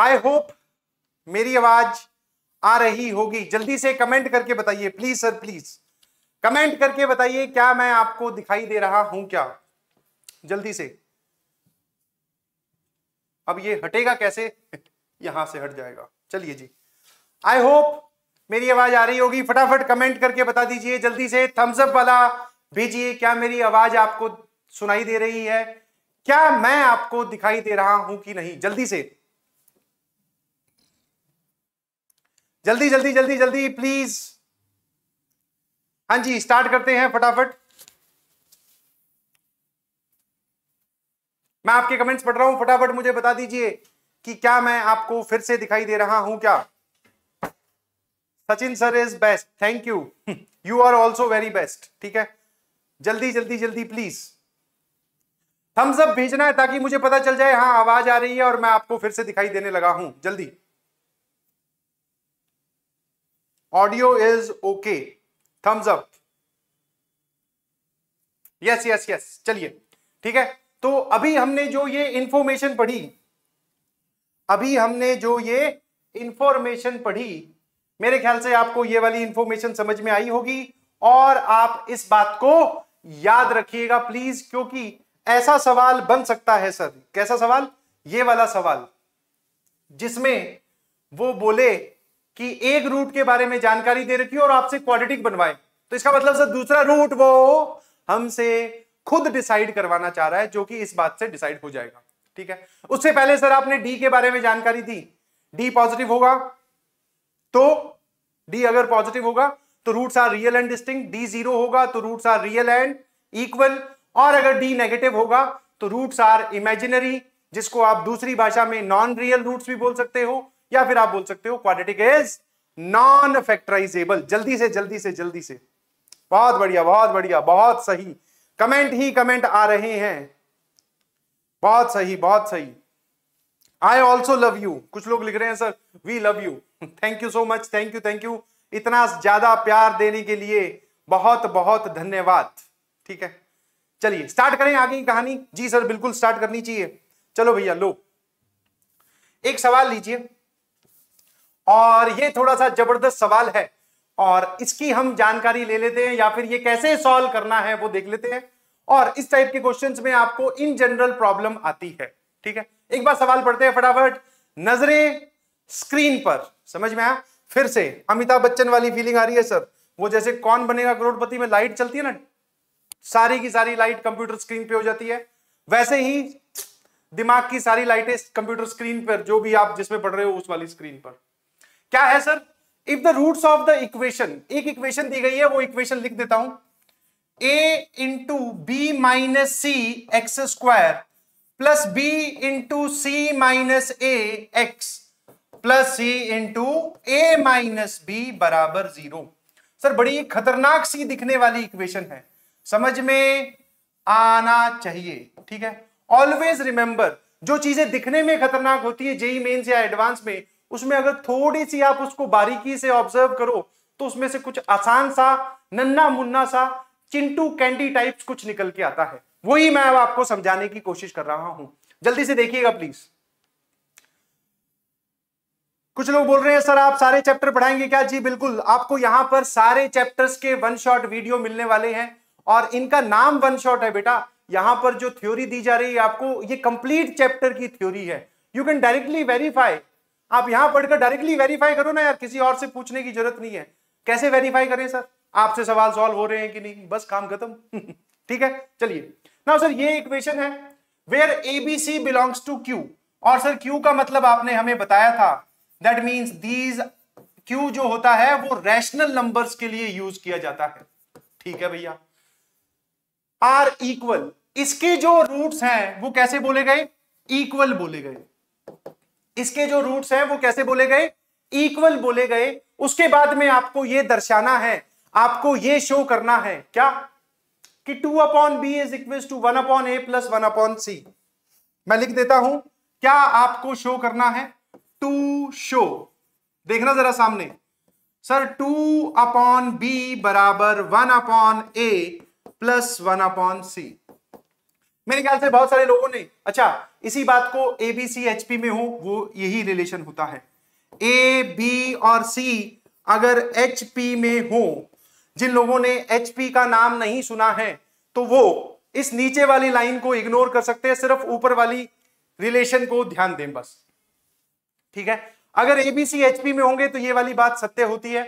[SPEAKER 1] आई होप मेरी आवाज आ रही होगी जल्दी से कमेंट करके बताइए प्लीज सर प्लीज कमेंट करके बताइए क्या मैं आपको दिखाई दे रहा हूं क्या जल्दी से अब ये हटेगा कैसे यहां से हट जाएगा चलिए जी आई होप मेरी आवाज आ रही होगी फटाफट कमेंट करके बता दीजिए जल्दी से थम्स अप वाला भेजिए क्या मेरी आवाज आपको सुनाई दे रही है क्या मैं आपको दिखाई दे रहा हूं कि नहीं जल्दी से जल्दी जल्दी जल्दी जल्दी प्लीज हां जी स्टार्ट करते हैं फटाफट मैं आपके कमेंट्स पढ़ रहा हूं फटाफट मुझे बता दीजिए कि क्या मैं आपको फिर से दिखाई दे रहा हूं क्या Sachin sir is best thank you you are also very best ठीक है जल्दी जल्दी जल्दी प्लीज थम्स अप भेजना है ताकि मुझे पता चल जाए हाँ आवाज आ रही है और मैं आपको फिर से दिखाई देने लगा हूं जल्दी audio is okay thumbs up yes yes yes चलिए ठीक है तो अभी हमने जो ये इंफॉर्मेशन पढ़ी अभी हमने जो ये इंफॉर्मेशन पढ़ी मेरे ख्याल से आपको ये वाली इंफॉर्मेशन समझ में आई होगी और आप इस बात को याद रखिएगा प्लीज क्योंकि ऐसा सवाल बन सकता है सर कैसा सवाल ये वाला सवाल जिसमें वो बोले कि एक रूट के बारे में जानकारी दे रखी हो और आपसे क्वाड्रेटिक बनवाए तो इसका मतलब सर दूसरा रूट वो हमसे खुद डिसाइड करवाना चाह रहा है जो कि इस बात से डिसाइड हो जाएगा ठीक है उससे पहले सर आपने डी के बारे में जानकारी दी डी पॉजिटिव होगा तो डी अगर पॉजिटिव होगा तो roots are real and distinct D zero होगा तो roots are real and equal और अगर डी नेगेटिव होगा तो रूट्स आर इमेजिनरी जिसको आप दूसरी भाषा में नॉन रियल रूट्स भी बोल सकते हो या फिर आप बोल सकते हो क्वाड्रेटिक इज नॉन फैक्टराइजेबल जल्दी से जल्दी से जल्दी से बहुत बढ़िया बहुत बढ़िया बहुत सही कमेंट ही कमेंट आ रहे हैं बहुत सही बहुत सही आई ऑल्सो लव यू कुछ लोग लिख रहे हैं sir we love you thank you so much thank you thank you इतना ज्यादा प्यार देने के लिए बहुत बहुत धन्यवाद ठीक है चलिए स्टार्ट करें आगे की कहानी जी सर बिल्कुल स्टार्ट करनी चाहिए चलो भैया लो एक सवाल लीजिए और ये थोड़ा सा जबरदस्त सवाल है और इसकी हम जानकारी ले लेते हैं या फिर ये कैसे सॉल्व करना है वो देख लेते हैं और इस टाइप के क्वेश्चंस में आपको इन जनरल प्रॉब्लम आती है ठीक है एक बार सवाल पढ़ते हैं फटाफट नजरें स्क्रीन पर समझ में आया फिर से अमिताभ बच्चन वाली फीलिंग आ रही है सर वो जैसे कौन बनेगा करोड़पति में लाइट चलती है ना सारी की सारी लाइट कंप्यूटर स्क्रीन पे हो जाती है वैसे ही दिमाग की सारी लाइटें कंप्यूटर स्क्रीन पर जो भी आप जिसमें पढ़ रहे हो उस वाली स्क्रीन पर क्या है sir if the roots of the equation एक इक्वेशन दी गई है वो इक्वेशन लिख देता हूं a into b minus c x square plus b into c minus a x plus c into a minus b बराबर जीरो सर बड़ी खतरनाक सी दिखने वाली इक्वेशन है समझ में आना चाहिए ठीक है ऑलवेज रिमेंबर जो चीजें दिखने में खतरनाक होती है जेई मेन या एडवांस में उसमें अगर थोड़ी सी आप उसको बारीकी से ऑब्जर्व करो तो उसमें से कुछ आसान सा नन्ना मुन्ना सा चिंटू कैंडी टाइप्स कुछ निकल के आता है वही मैं अब आपको समझाने की कोशिश कर रहा हूं जल्दी से देखिएगा प्लीज कुछ लोग बोल रहे हैं सर आप सारे चैप्टर पढ़ाएंगे क्या जी बिल्कुल आपको यहां पर सारे चैप्टर्स के वन शॉट वीडियो मिलने वाले हैं और इनका नाम वन शॉट है बेटा यहां पर जो थ्योरी दी जा रही है आपको ये कंप्लीट चैप्टर की थ्योरी है यू कैन डायरेक्टली वेरीफाई आप यहां पढ़कर डायरेक्टली वेरीफाई करो ना यार किसी और से पूछने की जरूरत नहीं है कैसे वेरीफाई करें सर आपसे सवाल सॉल्व हो रहे हैं कि नहीं बस काम खत्म ठीक है चलिए ना सर ये इक्वेशन है where a b c belongs to Q और सर क्यू का मतलब आपने हमें बताया था दैट मीन्स दीज क्यू जो होता है वो रैशनल नंबर्स के लिए यूज किया जाता है ठीक है भैया आर इक्वल इसके जो रूट्स हैं वो कैसे बोले गए इक्वल बोले गए इसके जो रूट्स हैं वो कैसे बोले गए इक्वल बोले गए उसके बाद में आपको ये दर्शाना है आपको ये शो करना है क्या कि two upon b is equal to one upon a plus one upon c मैं लिख देता हूं क्या आपको शो करना है टू शो देखना जरा सामने सर टू अपॉन बी बराबर one upon a plus one upon c मेरे ख्याल से बहुत सारे लोगों ने अच्छा इसी बात को a b c H P में हो वो यही रिलेशन होता है ए बी और सी अगर एच पी में हो जिन लोगों ने एच पी का नाम नहीं सुना है तो वो इस नीचे वाली लाइन को इग्नोर कर सकते हैं सिर्फ ऊपर वाली रिलेशन को ध्यान दें बस ठीक है अगर एबीसी एचपी में होंगे तो ये वाली बात सत्य होती है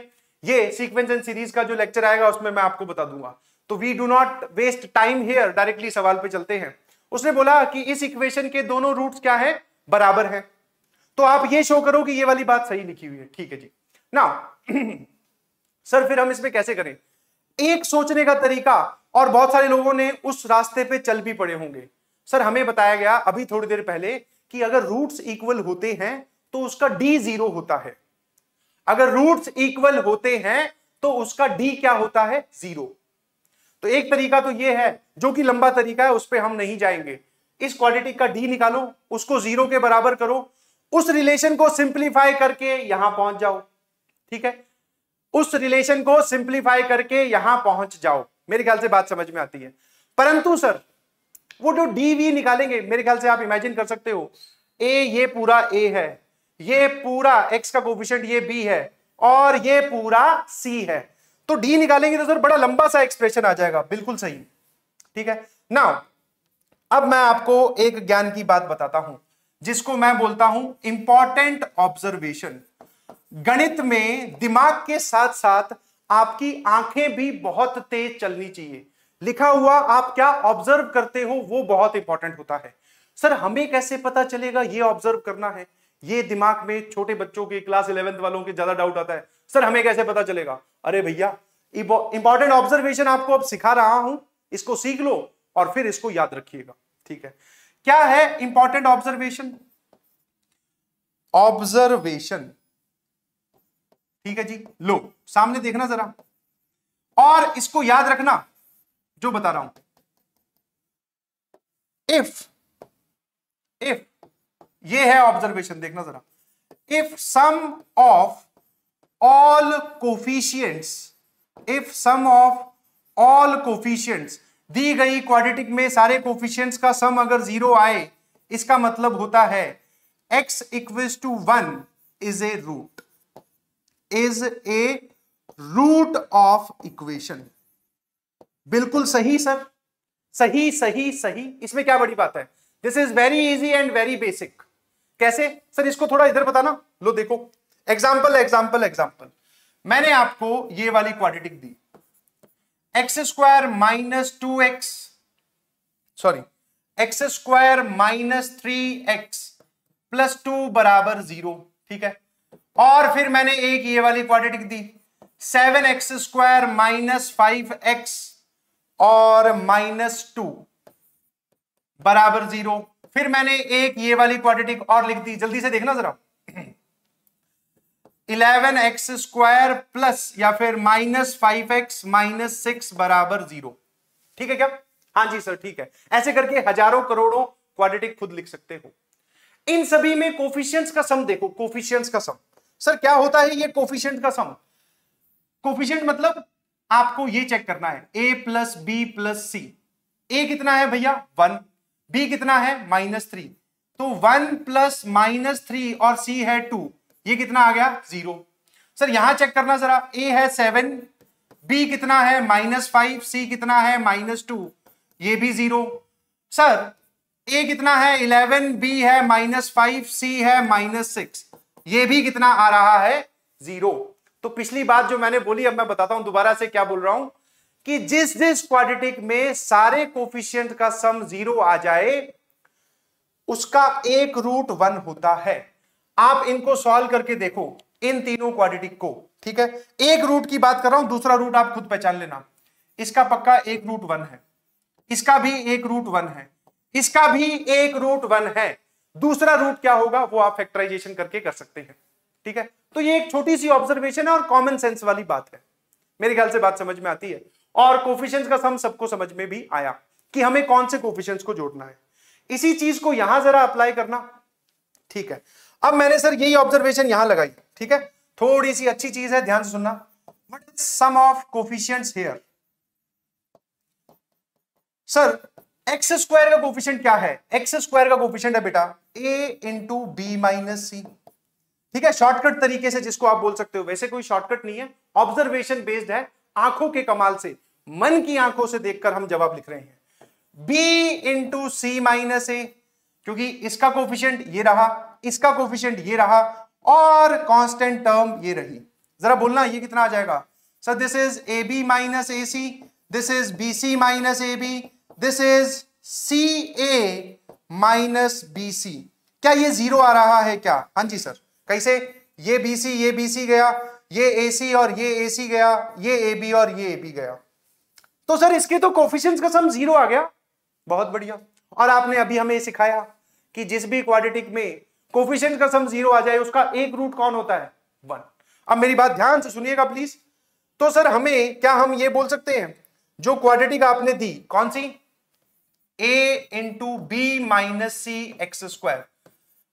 [SPEAKER 1] ये सीक्वेंस एंड सीरीज का जो लेक्चर आएगा उसमें मैं आपको बता दूंगा तो we do not waste time here directly सवाल पे चलते हैं उसने बोला कि इस इक्वेशन के दोनों रूट क्या है बराबर है तो आप ये शो करो कि ये वाली बात सही लिखी हुई है ठीक है जी ना सर फिर हम इसमें कैसे करें एक सोचने का तरीका और बहुत सारे लोगों ने उस रास्ते पे चल भी पड़े होंगे सर हमें बताया गया अभी थोड़ी देर पहले कि अगर रूट्स इक्वल होते हैं तो उसका डी जीरो होता है अगर रूट्स इक्वल होते हैं तो उसका डी क्या होता है जीरो तो एक तरीका तो ये है जो कि लंबा तरीका है उस पर हम नहीं जाएंगे इस क्वालिटी का डी निकालो उसको जीरो के बराबर करो उस रिलेशन को सिंप्लीफाई करके यहां पहुंच जाओ ठीक है उस रिलेशन को सिंप्लीफाई करके यहां पहुंच जाओ मेरे ख्याल से बात समझ में आती है परंतु सर वो जो डी वी निकालेंगे मेरे ख्याल से आप इमेजिन कर सकते हो ए ये पूरा ए है ये पूरा एक्स का कोफिशियंट ये बी है और ये पूरा सी है तो डी निकालेंगे तो सर बड़ा लंबा सा एक्सप्रेशन आ जाएगा बिल्कुल सही ठीक है ना अब मैं आपको एक ज्ञान की बात बताता हूं जिसको मैं बोलता हूं इंपॉर्टेंट ऑब्जर्वेशन गणित में दिमाग के साथ साथ आपकी आंखें भी बहुत तेज चलनी चाहिए लिखा हुआ आप क्या ऑब्जर्व करते हो वो बहुत इंपॉर्टेंट होता है सर हमें कैसे पता चलेगा ये ऑब्जर्व करना है ये दिमाग में छोटे बच्चों के क्लास इलेवेंथ वालों के ज्यादा डाउट आता है सर हमें कैसे पता चलेगा अरे भैया इंपॉर्टेंट ऑब्जर्वेशन आपको अब सिखा रहा हूं इसको सीख लो और फिर इसको याद रखिएगा ठीक है क्या है इंपॉर्टेंट ऑब्जर्वेशन ऑब्जर्वेशन ठीक है जी लो सामने देखना जरा और इसको याद रखना जो बता रहा हूं इफ इफ ये है ऑब्जर्वेशन देखना जरा if sum of all coefficients if sum of all coefficients दी गई क्वाड्रेटिक में सारे कोफिशियंट का सम अगर जीरो आए इसका मतलब होता है x equal to one is a root is a root of equation बिल्कुल सही सर सही सही सही इसमें क्या बड़ी बात है this is very easy and very basic कैसे सर इसको थोड़ा इधर बताना लो देखो एग्जाम्पल एग्जाम्पल एग्जाम्पल मैंने आपको ये वाली क्वाड्रेटिक दी x square minus two x sorry x square minus three x plus two बराबर जीरो ठीक है और फिर मैंने एक ये वाली क्वाड्रेटिक दी seven x square minus five x और माइनस टू बराबर जीरो फिर मैंने एक ये वाली क्वाड्रेटिक और लिख दी जल्दी से देखना जरा इलेवन एक्स स्क्वायर प्लस या फिर minus five x minus six बराबर जीरो ठीक है क्या हाँ जी सर ठीक है ऐसे करके हजारों करोड़ों क्वाड्रेटिक खुद लिख सकते हो इन सभी में कोफिशियंस का सम देखो कोफिशियंस का सम सर क्या होता है ये कोफिशियंट का सम कोफिशियंट मतलब आपको ये चेक करना है a plus b plus c a कितना है भैया वन बी कितना है माइनस थ्री तो वन प्लस माइनस थ्री और सी है टू ये कितना आ गया जीरो सर यहां चेक करना जरा ए है सेवन बी कितना है माइनस फाइव सी कितना है माइनस टू ये भी जीरो सर ए कितना है इलेवन बी है माइनस फाइव सी है माइनस सिक्स ये भी कितना आ रहा है जीरो तो पिछली बात जो मैंने बोली अब मैं बताता हूं दोबारा से क्या बोल रहा हूं कि जिस जिस क्वाड्रेटिक में सारे कोफिशियंट का सम जीरो आ जाए उसका एक रूट वन होता है आप इनको सॉल्व करके देखो इन तीनों क्वाड्रेटिक को ठीक है एक रूट की बात कर रहा हूं दूसरा रूट आप खुद पहचान लेना इसका पक्का एक रूट वन है इसका भी एक रूट वन है इसका भी एक रूट वन है दूसरा रूट क्या होगा वो आप फैक्टराइजेशन करके कर सकते हैं ठीक है तो ये एक छोटी सी ऑब्जर्वेशन है और कॉमन सेंस वाली बात है मेरे ख्याल से बात समझ में आती है और कोफिशियंस का सम सबको समझ में भी आया कि हमें कौन से कोफिशियंस को जोड़ना है इसी चीज को यहां जरा अप्लाई करना ठीक है अब मैंने सर यही ऑब्जर्वेशन यहां लगाई ठीक है थोड़ी सी अच्छी चीज है ध्यान से सुनना but sum of coefficient here sir x square का कोफिशियंट क्या है एक्स स्क्वायर का कोफिशियंट है बेटा a into b minus c ठीक है शॉर्टकट तरीके से जिसको आप बोल सकते हो वैसे कोई शॉर्टकट नहीं है ऑब्जर्वेशन बेस्ड है आंखों के कमाल से मन की आंखों से देखकर हम जवाब लिख रहे हैं b into c minus a क्योंकि इसका कोफिशियंट ये रहा इसका कोफिशियंट ये रहा और कांस्टेंट टर्म ये रही जरा बोलना ये कितना आ जाएगा sir this is a b minus a c this is b c minus a b this is c a minus b c क्या ये जीरो आ रहा है क्या हाँ जी सर कैसे ये बी सी ये बी सी गया ये ए सी और ये ए सी गया ये ए बी और ये ए बी गया तो सर इसके तो कोफिशियंट का सम जीरो आ गया बहुत बढ़िया और आपने अभी हमें सिखाया कि जिस भी क्वाड्रेटिक में कोफिशिएंट का सम जीरो आ जाए उसका एक रूट कौन होता है वन अब मेरी बात ध्यान से सुनिएगा प्लीज तो सर हमें क्या हम ये बोल सकते हैं जो क्वाड्रेटिक आपने दी कौन सी a into b minus c x square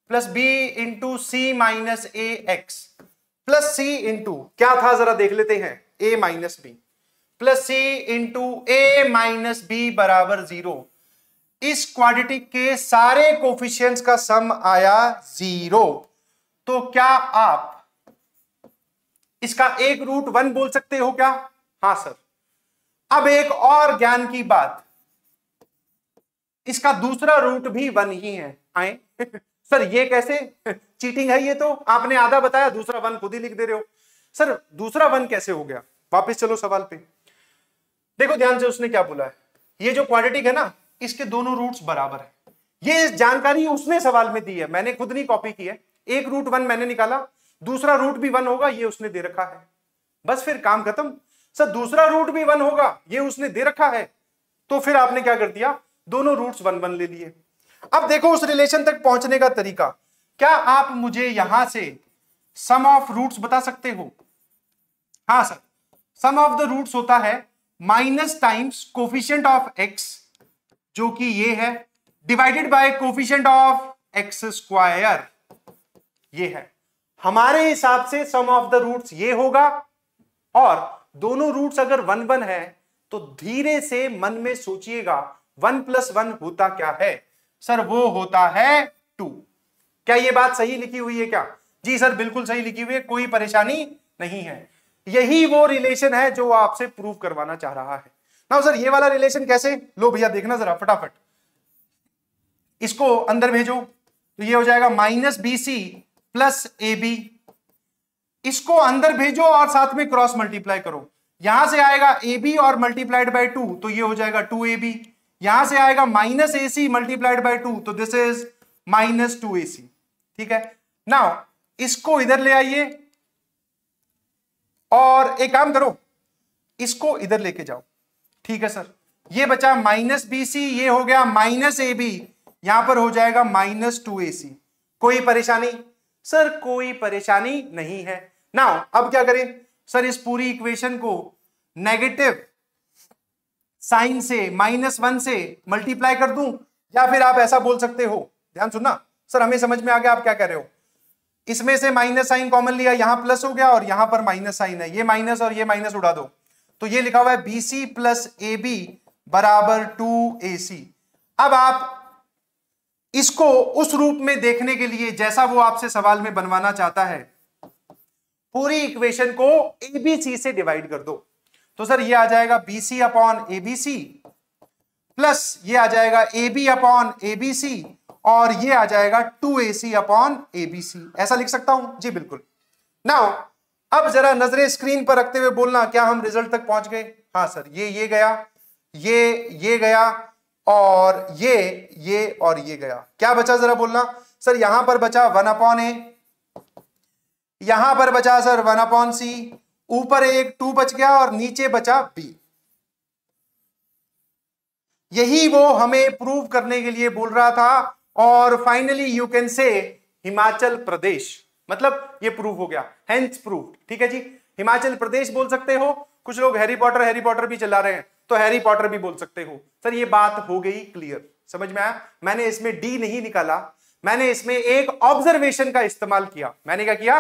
[SPEAKER 1] plus b into c minus a x plus c into क्या था जरा देख लेते हैं a minus B plus c into a minus b बराबर जीरो इस क्वाड्रेटिक के सारे कोफिशियंट्स का सम आया जीरो तो क्या आप इसका एक रूट वन बोल सकते हो क्या हाँ सर अब एक और ज्ञान की बात इसका दूसरा रूट भी वन ही है आए सर ये कैसे चीटिंग है ये तो आपने आधा बताया दूसरा वन खुद ही लिख दे रहे हो सर दूसरा वन कैसे हो गया वापस चलो सवाल पे देखो ध्यान से उसने क्या बोला है ये जो क्वाड्रेटिक है ना इसके दोनों रूट्स बराबर है ये जानकारी उसने सवाल में दी है मैंने खुद नहीं कॉपी की है एक रूट वन मैंने निकाला दूसरा रूट भी वन होगा ये उसने दे रखा है बस फिर काम खत्म सर दूसरा रूट भी वन होगा ये उसने दे रखा है तो फिर आपने क्या कर दिया दोनों रूट्स वन वन ले लिए अब देखो उस रिलेशन तक पहुंचने का तरीका क्या आप मुझे यहां से सम ऑफ रूट्स बता सकते हो हाँ sir sum of the roots होता है minus times coefficient of x जो कि ये है divided by coefficient of x square ये है हमारे हिसाब से सम ऑफ द रूट्स ये होगा और दोनों रूट्स अगर वन वन है तो धीरे से मन में सोचिएगा वन प्लस वन होता क्या है सर वो होता है टू क्या ये बात सही लिखी हुई है क्या जी सर बिल्कुल सही लिखी हुई है कोई परेशानी नहीं है यही वो रिलेशन है जो आपसे प्रूव करवाना चाह रहा है ना सर ये वाला रिलेशन कैसे लो भैया देखना जरा फटाफट इसको अंदर भेजो तो ये हो जाएगा minus b c plus a b इसको अंदर भेजो और साथ में क्रॉस मल्टीप्लाई करो यहां से आएगा ए बी और मल्टीप्लाइड बाई टू तो ये हो जाएगा टू ए बी यहां से आएगा minus a c multiplied by two तो this is minus two a सी ठीक है ना इसको इधर ले आइए और एक काम करो इसको इधर लेके जाओ ठीक है सर ये बचा माइनस बी सी ये हो गया माइनस ए बी यहां पर हो जाएगा माइनस टू ए सी कोई परेशानी सर कोई परेशानी नहीं है ना अब क्या करें सर इस पूरी इक्वेशन को नेगेटिव साइन से माइनस वन से मल्टीप्लाई कर दूं या फिर आप ऐसा बोल सकते हो ध्यान सुनना सर हमें समझ में आ गया आप क्या कह रहे हो इसमें से माइनस साइन कॉमन लिया यहां प्लस हो गया और यहां पर माइनस साइन है ये माइनस और ये माइनस उड़ा दो तो ये लिखा हुआ है b c plus a b बराबर टू ए सी अब आप इसको उस रूप में देखने के लिए जैसा वो आपसे सवाल में बनवाना चाहता है पूरी इक्वेशन को ए बी सी से डिवाइड कर दो तो सर ये आ जाएगा बी सी अपॉन ए बी सी प्लस ये आ जाएगा a b upon A b c और ये आ जाएगा two a C upon A b c ऐसा लिख सकता हूं जी बिल्कुल नाउ अब जरा नजरें स्क्रीन पर रखते हुए बोलना क्या हम रिजल्ट तक पहुंच गए हाँ सर ये ये गया ये ये गया और ये ये और ये गया क्या बचा जरा बोलना सर यहां पर बचा वन अपॉन ए यहां पर बचा सर वन अपॉन सी ऊपर एक टू बच गया और नीचे बचा बी यही वो हमें प्रूव करने के लिए बोल रहा था और फाइनली यू कैन से हिमाचल प्रदेश मतलब ये प्रूफ हो गया हेंस प्रूफ ठीक है जी हिमाचल प्रदेश बोल सकते हो कुछ लोग हैरी पॉटर हैरी पॉटर भी चला रहे हैं तो हैरी पॉटर भी बोल सकते हो सर ये बात हो गई क्लियर समझ में आया मैंने इसमें डी नहीं निकाला मैंने इसमें एक ऑब्जर्वेशन का इस्तेमाल किया मैंने क्या किया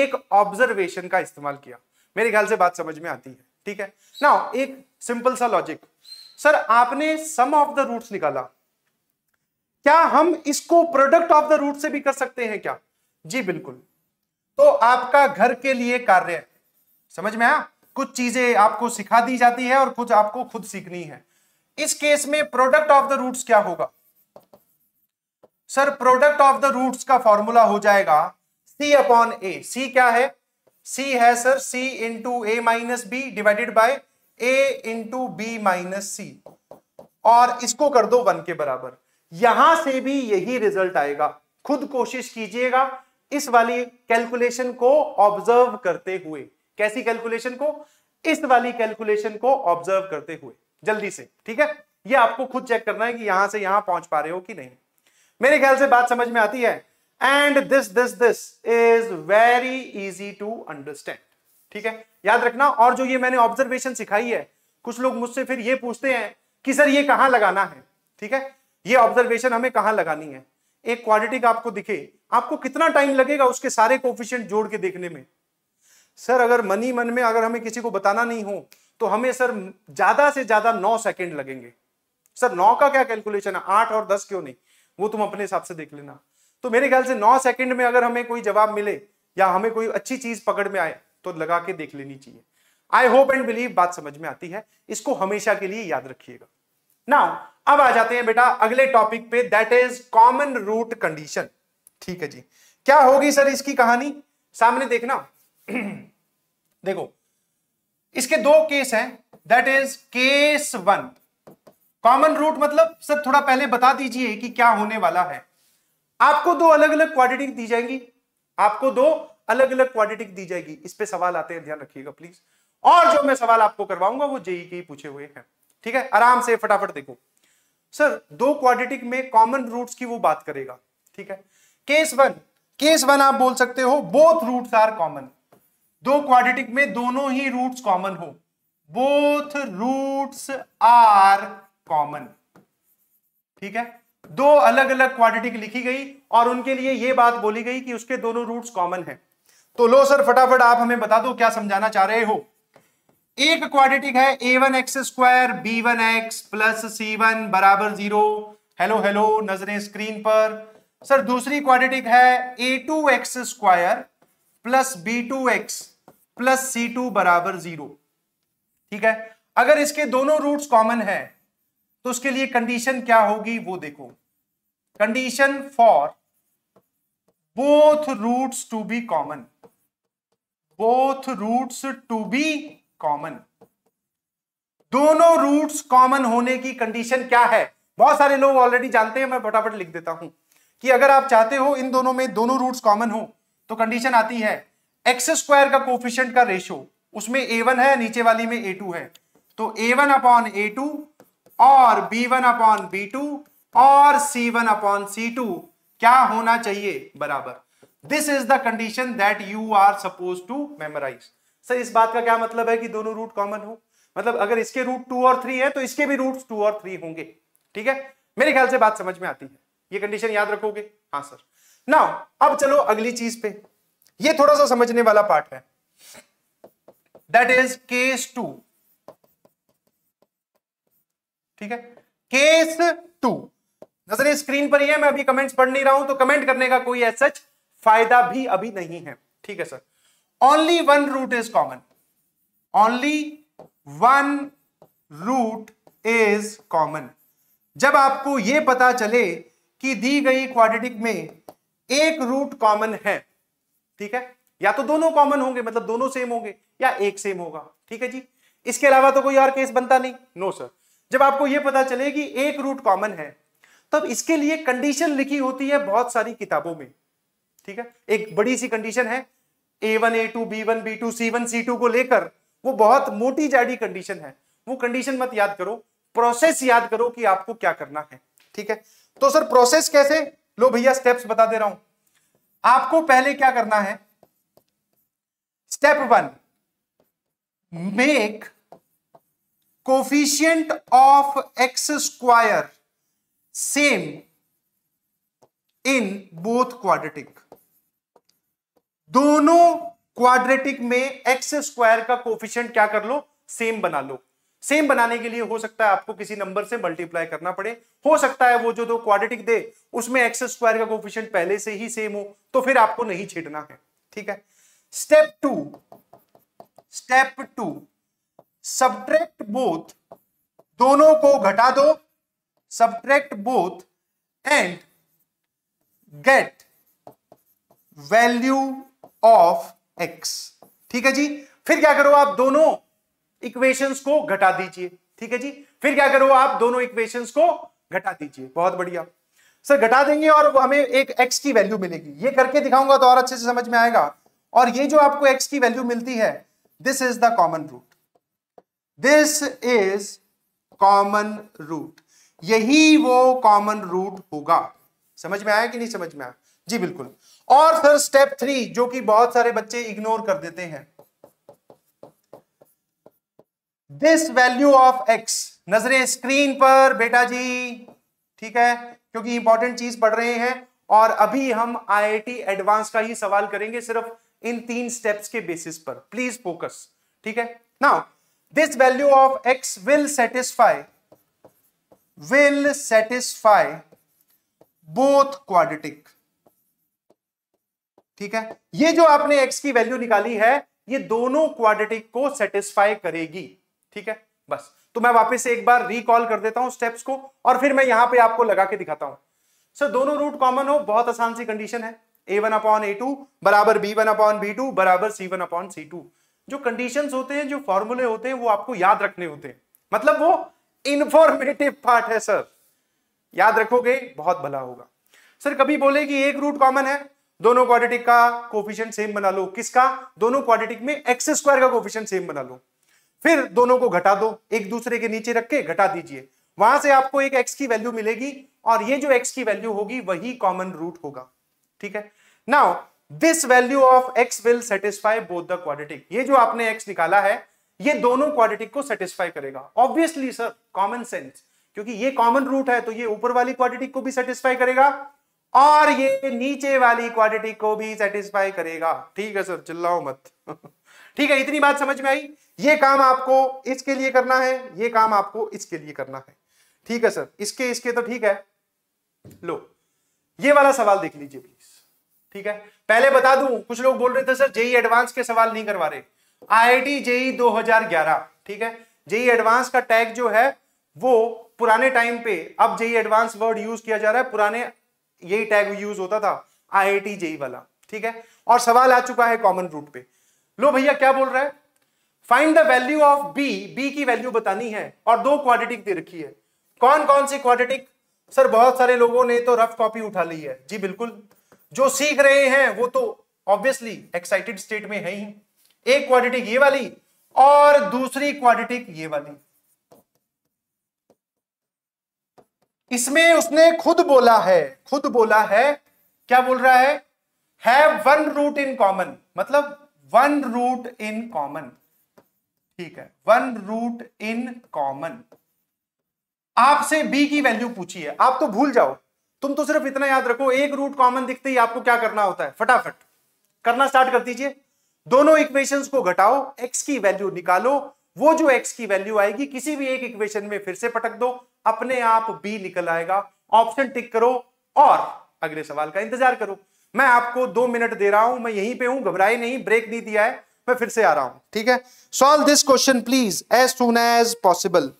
[SPEAKER 1] एक ऑब्जर्वेशन का इस्तेमाल किया मेरे ख्याल से बात समझ में आती है ठीक है ना एक सिंपल सा लॉजिक सर आपने सम ऑफ द रूट्स निकाला क्या हम इसको प्रोडक्ट ऑफ द रूट से भी कर सकते हैं क्या जी बिल्कुल तो आपका घर के लिए कार्य समझ में आया कुछ चीजें आपको सिखा दी जाती है और कुछ आपको खुद सीखनी है इस केस में प्रोडक्ट ऑफ द रूट्स क्या होगा sir product of the roots का फॉर्मूला हो जाएगा सी अपॉन ए सी क्या है सी है sir c into a minus b divided by a into b minus c और इसको कर दो वन के बराबर यहां से भी यही रिजल्ट आएगा खुद कोशिश कीजिएगा इस वाली कैलकुलेशन को ऑब्जर्व करते हुए कैसी कैलकुलेशन को इस वाली कैलकुलेशन को ऑब्जर्व करते हुए जल्दी से ठीक है ये आपको खुद चेक करना है कि यहां से यहां पहुंच पा रहे हो कि नहीं मेरे ख्याल से बात समझ में आती है and this this this is very easy to understand ठीक है याद रखना और जो ये मैंने ऑब्जर्वेशन सिखाई है कुछ लोग मुझसे फिर ये पूछते हैं कि सर ये कहां लगाना है ठीक है ये ऑब्जर्वेशन हमें कहां लगानी है एक का आपको दिखे आपको कितना टाइम लगेगा उसके सारे कोफिशियंट जोड़ के देखने में सर अगर मनी मन में अगर हमें किसी को बताना नहीं हो तो हमें सर ज्यादा से ज्यादा नौ सेकेंड लगेंगे सर नौ का क्या कैलकुलेशन है आठ और दस क्यों नहीं वो तुम अपने हिसाब से देख लेना तो मेरे ख्याल से नौ सेकेंड में अगर हमें कोई जवाब मिले या हमें कोई अच्छी चीज पकड़ में आए तो लगा के देख लेनी चाहिए आई होप एंड बिलीव बात समझ में आती है इसको हमेशा के लिए याद रखिएगा ना अब आ जाते हैं बेटा अगले टॉपिक पे that is common root condition ठीक है जी क्या होगी सर इसकी कहानी सामने देखना देखो इसके दो केस हैं that is case one common root मतलब सर थोड़ा पहले बता दीजिए कि क्या होने वाला है आपको दो अलग अलग क्वाड्रेटिक दी जाएंगी आपको दो अलग अलग क्वाड्रेटिक दी जाएगी इस पे सवाल आते हैं ध्यान रखिएगा प्लीज और जो मैं सवाल आपको करवाऊंगा वो जेई के ही पूछे हुए हैं ठीक है आराम से फटाफट देखो सर दो क्वाड्रेटिक में कॉमन रूट्स की वो बात करेगा ठीक है केस वन केस वन आप बोल सकते हो बोथ रूट्स आर कॉमन दो क्वाड्रेटिक में दोनों ही रूट्स कॉमन हो बोथ रूट्स आर कॉमन ठीक है दो अलग अलग क्वाड्रेटिक लिखी गई और उनके लिए यह बात बोली गई कि उसके दोनों रूट्स कॉमन है तो लो सर फटाफट आप हमें बता दो क्या समझाना चाह रहे हो एक क्वाड्रेटिक है a one x square b one x plus c one बराबर जीरो हेलो हेलो नजरें स्क्रीन पर सर दूसरी क्वाड्रेटिक है a two x square plus b two x plus c two बराबर जीरो ठीक है अगर इसके दोनों रूट्स कॉमन है तो उसके लिए कंडीशन क्या होगी वो देखो condition for both roots to be common both roots to be common दोनों रूट्स कॉमन होने की कंडीशन क्या है बहुत सारे लोग ऑलरेडी जानते हैं मैं फटाफट लिख देता हूं कि अगर आप चाहते हो इन दोनों में दोनों रूट्स कॉमन हो तो कंडीशन आती है एक्स स्क्वायर का कोफिशियंट का रेशियो उसमें ए वन है नीचे वाली में ए टू है तो a one upon a two और b one upon b two और c one upon c two क्या होना चाहिए बराबर this is the condition that you are suppose to memorise sir इस बात का क्या मतलब है कि दोनों रूट कॉमन हो मतलब अगर इसके रूट टू और थ्री है तो इसके भी रूट टू और थ्री होंगे ठीक है मेरे ख्याल से बात समझ में आती है ये कंडीशन याद रखोगे हाँ सर ना अब चलो अगली चीज पे ये थोड़ा सा समझने वाला पार्ट है दैट इज केस टू ठीक है केस टू नजर स्क्रीन पर ही है मैं अभी कमेंट्स पढ़ नहीं रहा हूं तो कमेंट करने का कोई एज सच फायदा भी अभी नहीं है ठीक है sir only one root is common only one root is common जब आपको यह पता चले कि दी गई क्वाड्रेटिक में एक रूट कॉमन है ठीक है या तो दोनों कॉमन होंगे मतलब दोनों सेम होंगे या एक सेम होगा ठीक है जी इसके अलावा तो कोई और केस बनता नहीं नो सर जब आपको यह पता चले कि एक रूट कॉमन है तब इसके लिए कंडीशन लिखी होती है बहुत सारी किताबों में ठीक है एक बड़ी सी कंडीशन है a one a two b one b two c one c two को लेकर वो बहुत मोटी जाडी कंडीशन है वो कंडीशन मत याद करो प्रोसेस याद करो कि आपको क्या करना है ठीक है तो सर प्रोसेस कैसे लो भैया स्टेप्स बता दे रहा हूं आपको पहले क्या करना है step one make coefficient of x square same in both quadratic दोनों क्वाड्रेटिक में एक्स स्क्वायर का कोफिशियंट क्या कर लो सेम बना लो सेम बनाने के लिए हो सकता है आपको किसी नंबर से मल्टीप्लाई करना पड़े हो सकता है वो जो दो क्वाड्रेटिक दे उसमें एक्स स्क्वायर का कोफिशियंट पहले से ही सेम हो तो फिर आपको नहीं छेड़ना है ठीक है step two step two subtract both दोनों को घटा दो subtract both and get value of x ठीक है जी फिर क्या करो आप दोनों इक्वेशंस को घटा दीजिए ठीक है जी फिर क्या करो आप दोनों इक्वेशंस को घटा दीजिए बहुत बढ़िया सर घटा देंगे और हमें एक एक्स की वैल्यू मिलेगी ये करके दिखाऊंगा तो और अच्छे से समझ में आएगा और ये जो आपको एक्स की वैल्यू मिलती है this is the common root this is common root यही वो कॉमन रूट होगा समझ में आया कि नहीं समझ में आया जी बिल्कुल और सर स्टेप थ्री जो कि बहुत सारे बच्चे इग्नोर कर देते हैं दिस वैल्यू ऑफ एक्स नजरें स्क्रीन पर बेटा जी ठीक है क्योंकि इंपॉर्टेंट चीज पढ़ रहे हैं और अभी हम आईआईटी एडवांस का ही सवाल करेंगे सिर्फ इन तीन स्टेप्स के बेसिस पर प्लीज फोकस ठीक है now this value of x will satisfy will satisfy both quadratic ठीक है ये जो आपने एक्स की वैल्यू निकाली है ये दोनों क्वाड्रेटिक को सेटिस्फाई करेगी ठीक है बस तो मैं वापस एक बार रिकॉल कर देता हूं स्टेप्स को और फिर मैं यहां पे आपको लगा के दिखाता हूं सर दोनों रूट कॉमन हो बहुत आसान सी कंडीशन है a one upon a two बराबर b one upon b two बराबर c one upon c two जो कंडीशन होते हैं जो फॉर्मूले होते हैं वो आपको याद रखने होते हैं मतलब वो इन्फॉर्मेटिव पार्ट है सर याद रखोगे बहुत भला होगा सर कभी बोले कि एक रूट कॉमन है दोनों क्वाड्रेटिक का कोफिशिएंट सेम बना लो किसका दोनों क्वाड्रेटिक में एक्स स्क्वायर का कोफिशिएंट सेम बना लो फिर दोनों को घटा दो एक दूसरे के नीचे रख के घटा दीजिए वहां से आपको एक एक्स की वैल्यू मिलेगी और ये जो एक्स की वैल्यू होगी वही कॉमन रूट होगा ठीक है now this value of x will satisfy both the quadratic ये जो आपने एक्स निकाला है ये दोनों क्वाड्रेटिक को सेटिस्फाई करेगा ऑब्वियसली सर कॉमन सेंस क्योंकि ये कॉमन रूट है तो ये ऊपर वाली क्वाड्रेटिक को भी सेटिस्फाई करेगा और ये नीचे वाली क्वाड्रेटिक को भी सेटिस्फाई करेगा ठीक है सर चिल्लाओ मत ठीक है इतनी बात समझ में आई ये काम आपको इसके लिए करना है ये काम आपको इसके लिए करना है ठीक है सर इसके इसके तो ठीक है लो ये वाला सवाल देख लीजिए प्लीज ठीक है पहले बता दू कुछ लोग बोल रहे थे सर जेई एडवांस के सवाल नहीं करवा रहे टी जेई ग्यारह ठीक है जेई एडवांस का टैग जो है वो पुराने टाइम पे अब जेई एडवांस वर्ड यूज किया जा रहा है पुराने यही टैग यूज होता था टी जेई वाला ठीक है और सवाल आ चुका है कॉमन रूट पे लो भैया क्या बोल रहा है find the value of b b की वैल्यू बतानी है और दो क्वाड्रेटिक दे रखी है कौन कौन सी क्वाड्रेटिक सर बहुत सारे लोगों ने तो रफ कॉपी उठा ली है जी बिल्कुल जो सीख रहे हैं वो तो ऑब्वियसली एक्साइटेड स्टेट में है ही एक क्वाड्रेटिक ये वाली और दूसरी क्वाड्रेटिक ये वाली इसमें उसने खुद बोला है खुद बोला है क्या बोल रहा है have one root in common मतलब वन रूट इन कॉमन ठीक है वन रूट इन कॉमन आपसे बी की वैल्यू पूछी है आप तो भूल जाओ तुम तो सिर्फ इतना याद रखो एक रूट कॉमन दिखते ही आपको क्या करना होता है फटाफट करना स्टार्ट कर दीजिए दोनों इक्वेशंस को घटाओ एक्स की वैल्यू निकालो वो जो एक्स की वैल्यू आएगी किसी भी एक इक्वेशन में फिर से पटक दो अपने आप बी निकल आएगा ऑप्शन टिक करो और अगले सवाल का इंतजार करो मैं आपको दो मिनट दे रहा हूं मैं यहीं पे हूं घबराए नहीं ब्रेक नहीं दिया है मैं फिर से आ रहा हूं ठीक है solve this question please as soon as possible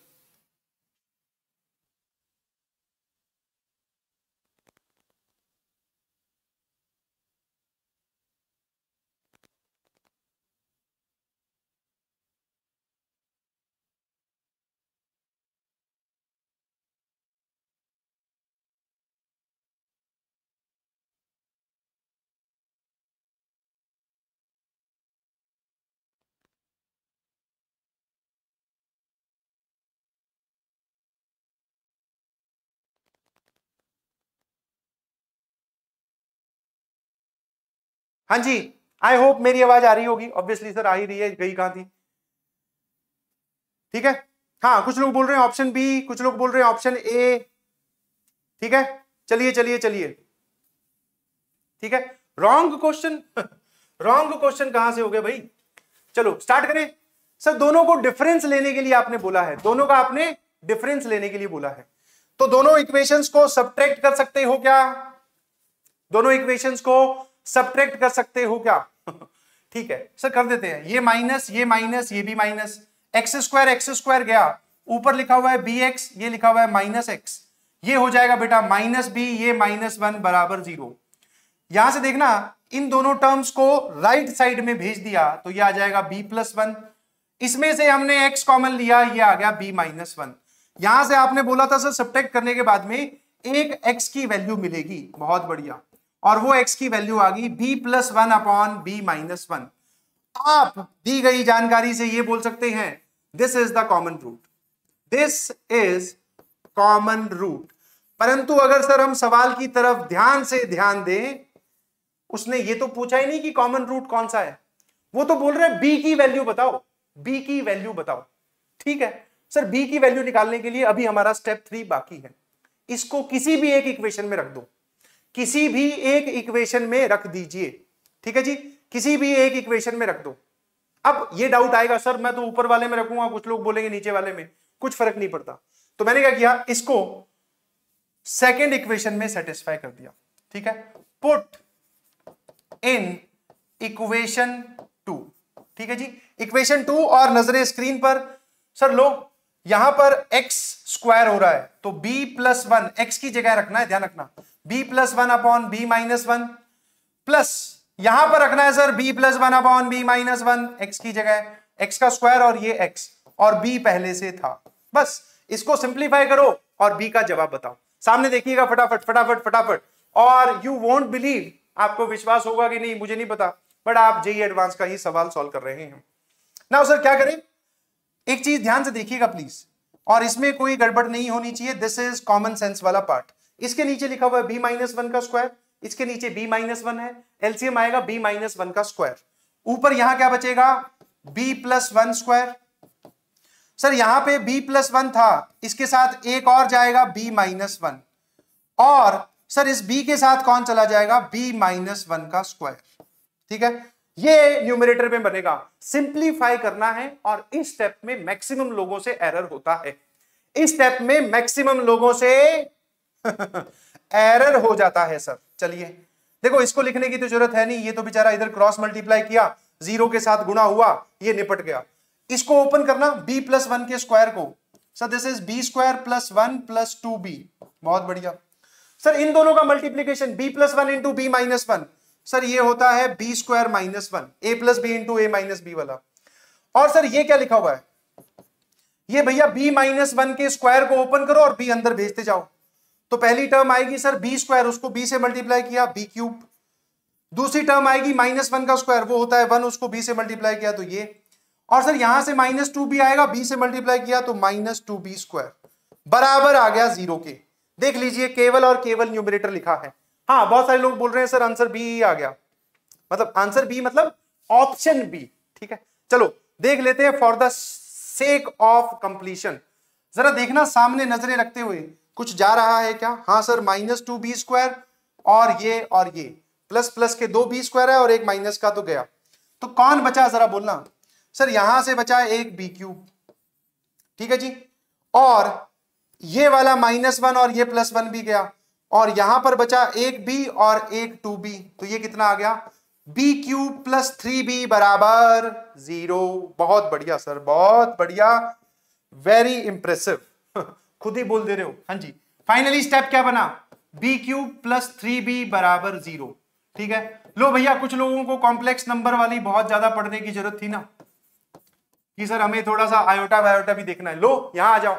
[SPEAKER 1] हाँ जी आई होप मेरी आवाज आ रही होगी ऑब्वियसली सर आ ही रही है गई कहां थी ठीक है हाँ कुछ लोग बोल रहे हैं ऑप्शन बी कुछ लोग बोल रहे हैं ऑप्शन ए ठीक है चलिए चलिए चलिए ठीक है रॉन्ग क्वेश्चन रॉन्ग क्वेश्चन कहां से हो गया भाई चलो स्टार्ट करें सर दोनों को डिफरेंस लेने के लिए आपने बोला है दोनों का आपने डिफरेंस लेने के लिए बोला है तो दोनों इक्वेशंस को सब्ट्रैक्ट कर सकते हो क्या दोनों इक्वेशंस को सब्ट्रैक्ट कर सकते हो क्या ठीक है सर कर देते हैं ये माइनस ये माइनस ये भी minus x square x square गया ऊपर लिखा हुआ है बी एक्स ये लिखा हुआ है माइनस एक्स ये हो जाएगा बेटा माइनस बी ये माइनस वन बराबर जीरो यहां से देखना इन दोनों टर्म्स को राइट right साइड में भेज दिया तो ये आ जाएगा बी प्लस वन इसमें से हमने एक्स कॉमन लिया ये आ गया बी माइनस वन यहां से आपने बोला था सर सब्टेक्ट करने के बाद में एक एक्स की वैल्यू मिलेगी बहुत बढ़िया और वो एक्स की वैल्यू आ गई b plus one upon b minus one आप दी गई जानकारी से ये बोल सकते हैं this is the common root this is common root परंतु अगर सर हम सवाल की तरफ ध्यान से ध्यान दें उसने ये तो पूछा ही नहीं कि कॉमन रूट कौन सा है वो तो बोल रहे हैं बी की वैल्यू बताओ बी की वैल्यू बताओ ठीक है सर बी की वैल्यू निकालने के लिए अभी हमारा स्टेप थ्री बाकी है इसको किसी भी एक इक्वेशन में रख दो किसी भी एक इक्वेशन में रख दीजिए ठीक है जी किसी भी एक इक्वेशन में रख दो अब ये डाउट आएगा सर मैं तो ऊपर वाले में रखूंगा कुछ लोग बोलेंगे नीचे वाले में कुछ फर्क नहीं पड़ता तो मैंने क्या किया इसको सेकेंड इक्वेशन में सेटिस्फाई कर दिया ठीक है पुट इन इक्वेशन टू ठीक है जी इक्वेशन टू और नजरे स्क्रीन पर सर लोग यहां पर एक्स स्क्वायर हो रहा है तो बी प्लस वन एक्स की जगह रखना है ध्यान रखना b plus one upon b minus one plus यहां पर रखना है sir b plus one upon b minus one x की जगह एक्स का स्क्वायर और ये एक्स और बी पहले से था बस इसको सिंप्लीफाई करो और बी का जवाब बताओ सामने देखिएगा फटाफट फटाफट फटाफट और यू वॉन्ट बिलीव आपको विश्वास होगा कि नहीं मुझे नहीं पता बट आप जेई एडवांस e का ही सवाल सॉल्व कर रहे हैं ना सर क्या करें एक चीज ध्यान से देखिएगा प्लीज और इसमें कोई गड़बड़ नहीं होनी चाहिए दिस इज कॉमन सेंस वाला पार्ट इसके नीचे लिखा हुआ है बी माइनस वन का स्क्वायर इसके नीचे बी माइनस वन है एलसीएम आएगा बी माइनस वन का स्क्वायर ऊपर यहां क्या बचेगा b plus one square sir यहां पे बी प्लस वन था इसके साथ एक और जाएगा बी माइनस वन और सर इस बी के साथ कौन चला जाएगा बी माइनस वन का स्क्वायर ठीक है ये न्यूमिनेटर में बनेगा सिंप्लीफाई करना है और इस स्टेप में मैक्सिमम लोगों से एरर होता है इस स्टेप में मैक्सिमम लोगों से एरर हो जाता है सर चलिए देखो इसको लिखने की तो जरूरत है नहीं ये तो बेचारा इधर क्रॉस मल्टीप्लाई किया जीरो के साथ गुणा हुआ ये निपट गया इसको ओपन करना बी प्लस वन के स्क्वायर को sir this is B square plus one plus two b बहुत बढ़िया सर इन दोनों का multiplication b plus one into b minus one sir ये होता है b square minus one a plus b into a minus b वाला और सर ये क्या लिखा हुआ है ये भैया b माइनस वन के स्क्वायर को ओपन करो और b अंदर भेजते जाओ तो पहली टर्म आएगी सर बी स्क्वायर उसको बी से मल्टीप्लाई किया बी क्यूब दूसरी टर्म आएगी माइनस वन का स्क्वायर वो होता है वन उसको बी से मल्टीप्लाई किया तो ये और सर यहां से माइनस टू भी आएगा बी से मल्टीप्लाई किया तो माइनस टू बी स्क्वायर बराबर आ गया जीरो के देख लीजिए केवल और केवल न्यूमिनेटर लिखा है हाँ बहुत सारे लोग बोल रहे हैं सर आंसर बी आ गया मतलब आंसर बी मतलब ऑप्शन बी ठीक है चलो देख लेते हैं for the sake of completion जरा देखना सामने नजरें रखते हुए कुछ जा रहा है क्या हाँ sir minus two b square और ये और ये प्लस प्लस के दो बी स्क्वायर है और एक माइनस का तो गया तो कौन बचा जरा बोलना सर यहां से बचा एक बी क्यूब ठीक है जी और ये वाला माइनस वन और ये प्लस वन भी गया और यहां पर बचा एक बी और एक टू बी तो ये कितना आ गया b cube plus three b बराबर जीरो बहुत बढ़िया सर बहुत बढ़िया वेरी इंप्रेसिव खुद ही बोल दे रहे हो हाँ जी फाइनली स्टेप क्या बना b cube plus three b बराबर जीरो ठीक है लो भैया कुछ लोगों को कॉम्प्लेक्स नंबर वाली बहुत ज्यादा पढ़ने की जरूरत थी ना कि सर हमें थोड़ा सा आयोटा वायोटा भी देखना है लो यहां आ जाओ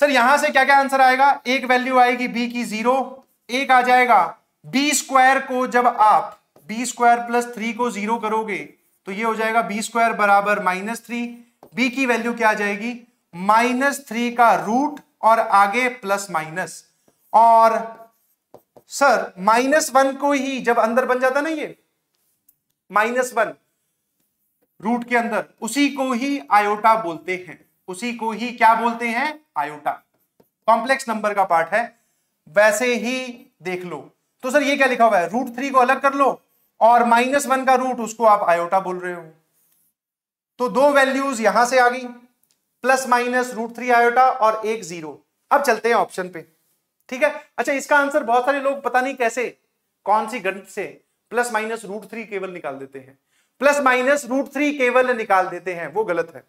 [SPEAKER 1] सर यहां से क्या क्या आंसर आएगा एक वैल्यू आएगी बी की जीरो एक आ जाएगा बी स्क्वायर को जब आप बी स्क्वायर प्लस थ्री को जीरो करोगे तो ये हो जाएगा बी स्क्वायर बराबर माइनस थ्री बी की वैल्यू क्या आ जाएगी माइनस थ्री का रूट और आगे प्लस माइनस और सर माइनस वन को ही जब अंदर बन जाता ना ये माइनस वन रूट के अंदर उसी को ही आयोटा बोलते हैं उसी को ही क्या बोलते हैं आयोटा कॉम्प्लेक्स नंबर का पार्ट है वैसे ही देख लो तो सर ये क्या लिखा हुआ है रूट थ्री को अलग कर लो और माइनस वन का रूट उसको आप आयोटा बोल रहे हो तो दो वैल्यूज यहां से आ गई plus minus root three iota और एक जीरो अब चलते हैं ऑप्शन पे ठीक है अच्छा इसका आंसर बहुत सारे लोग पता नहीं कैसे कौन सी गणित से प्लस माइनस रूट थ्री केवल निकाल देते हैं प्लस माइनस रूट थ्री केवल निकाल देते हैं वो गलत है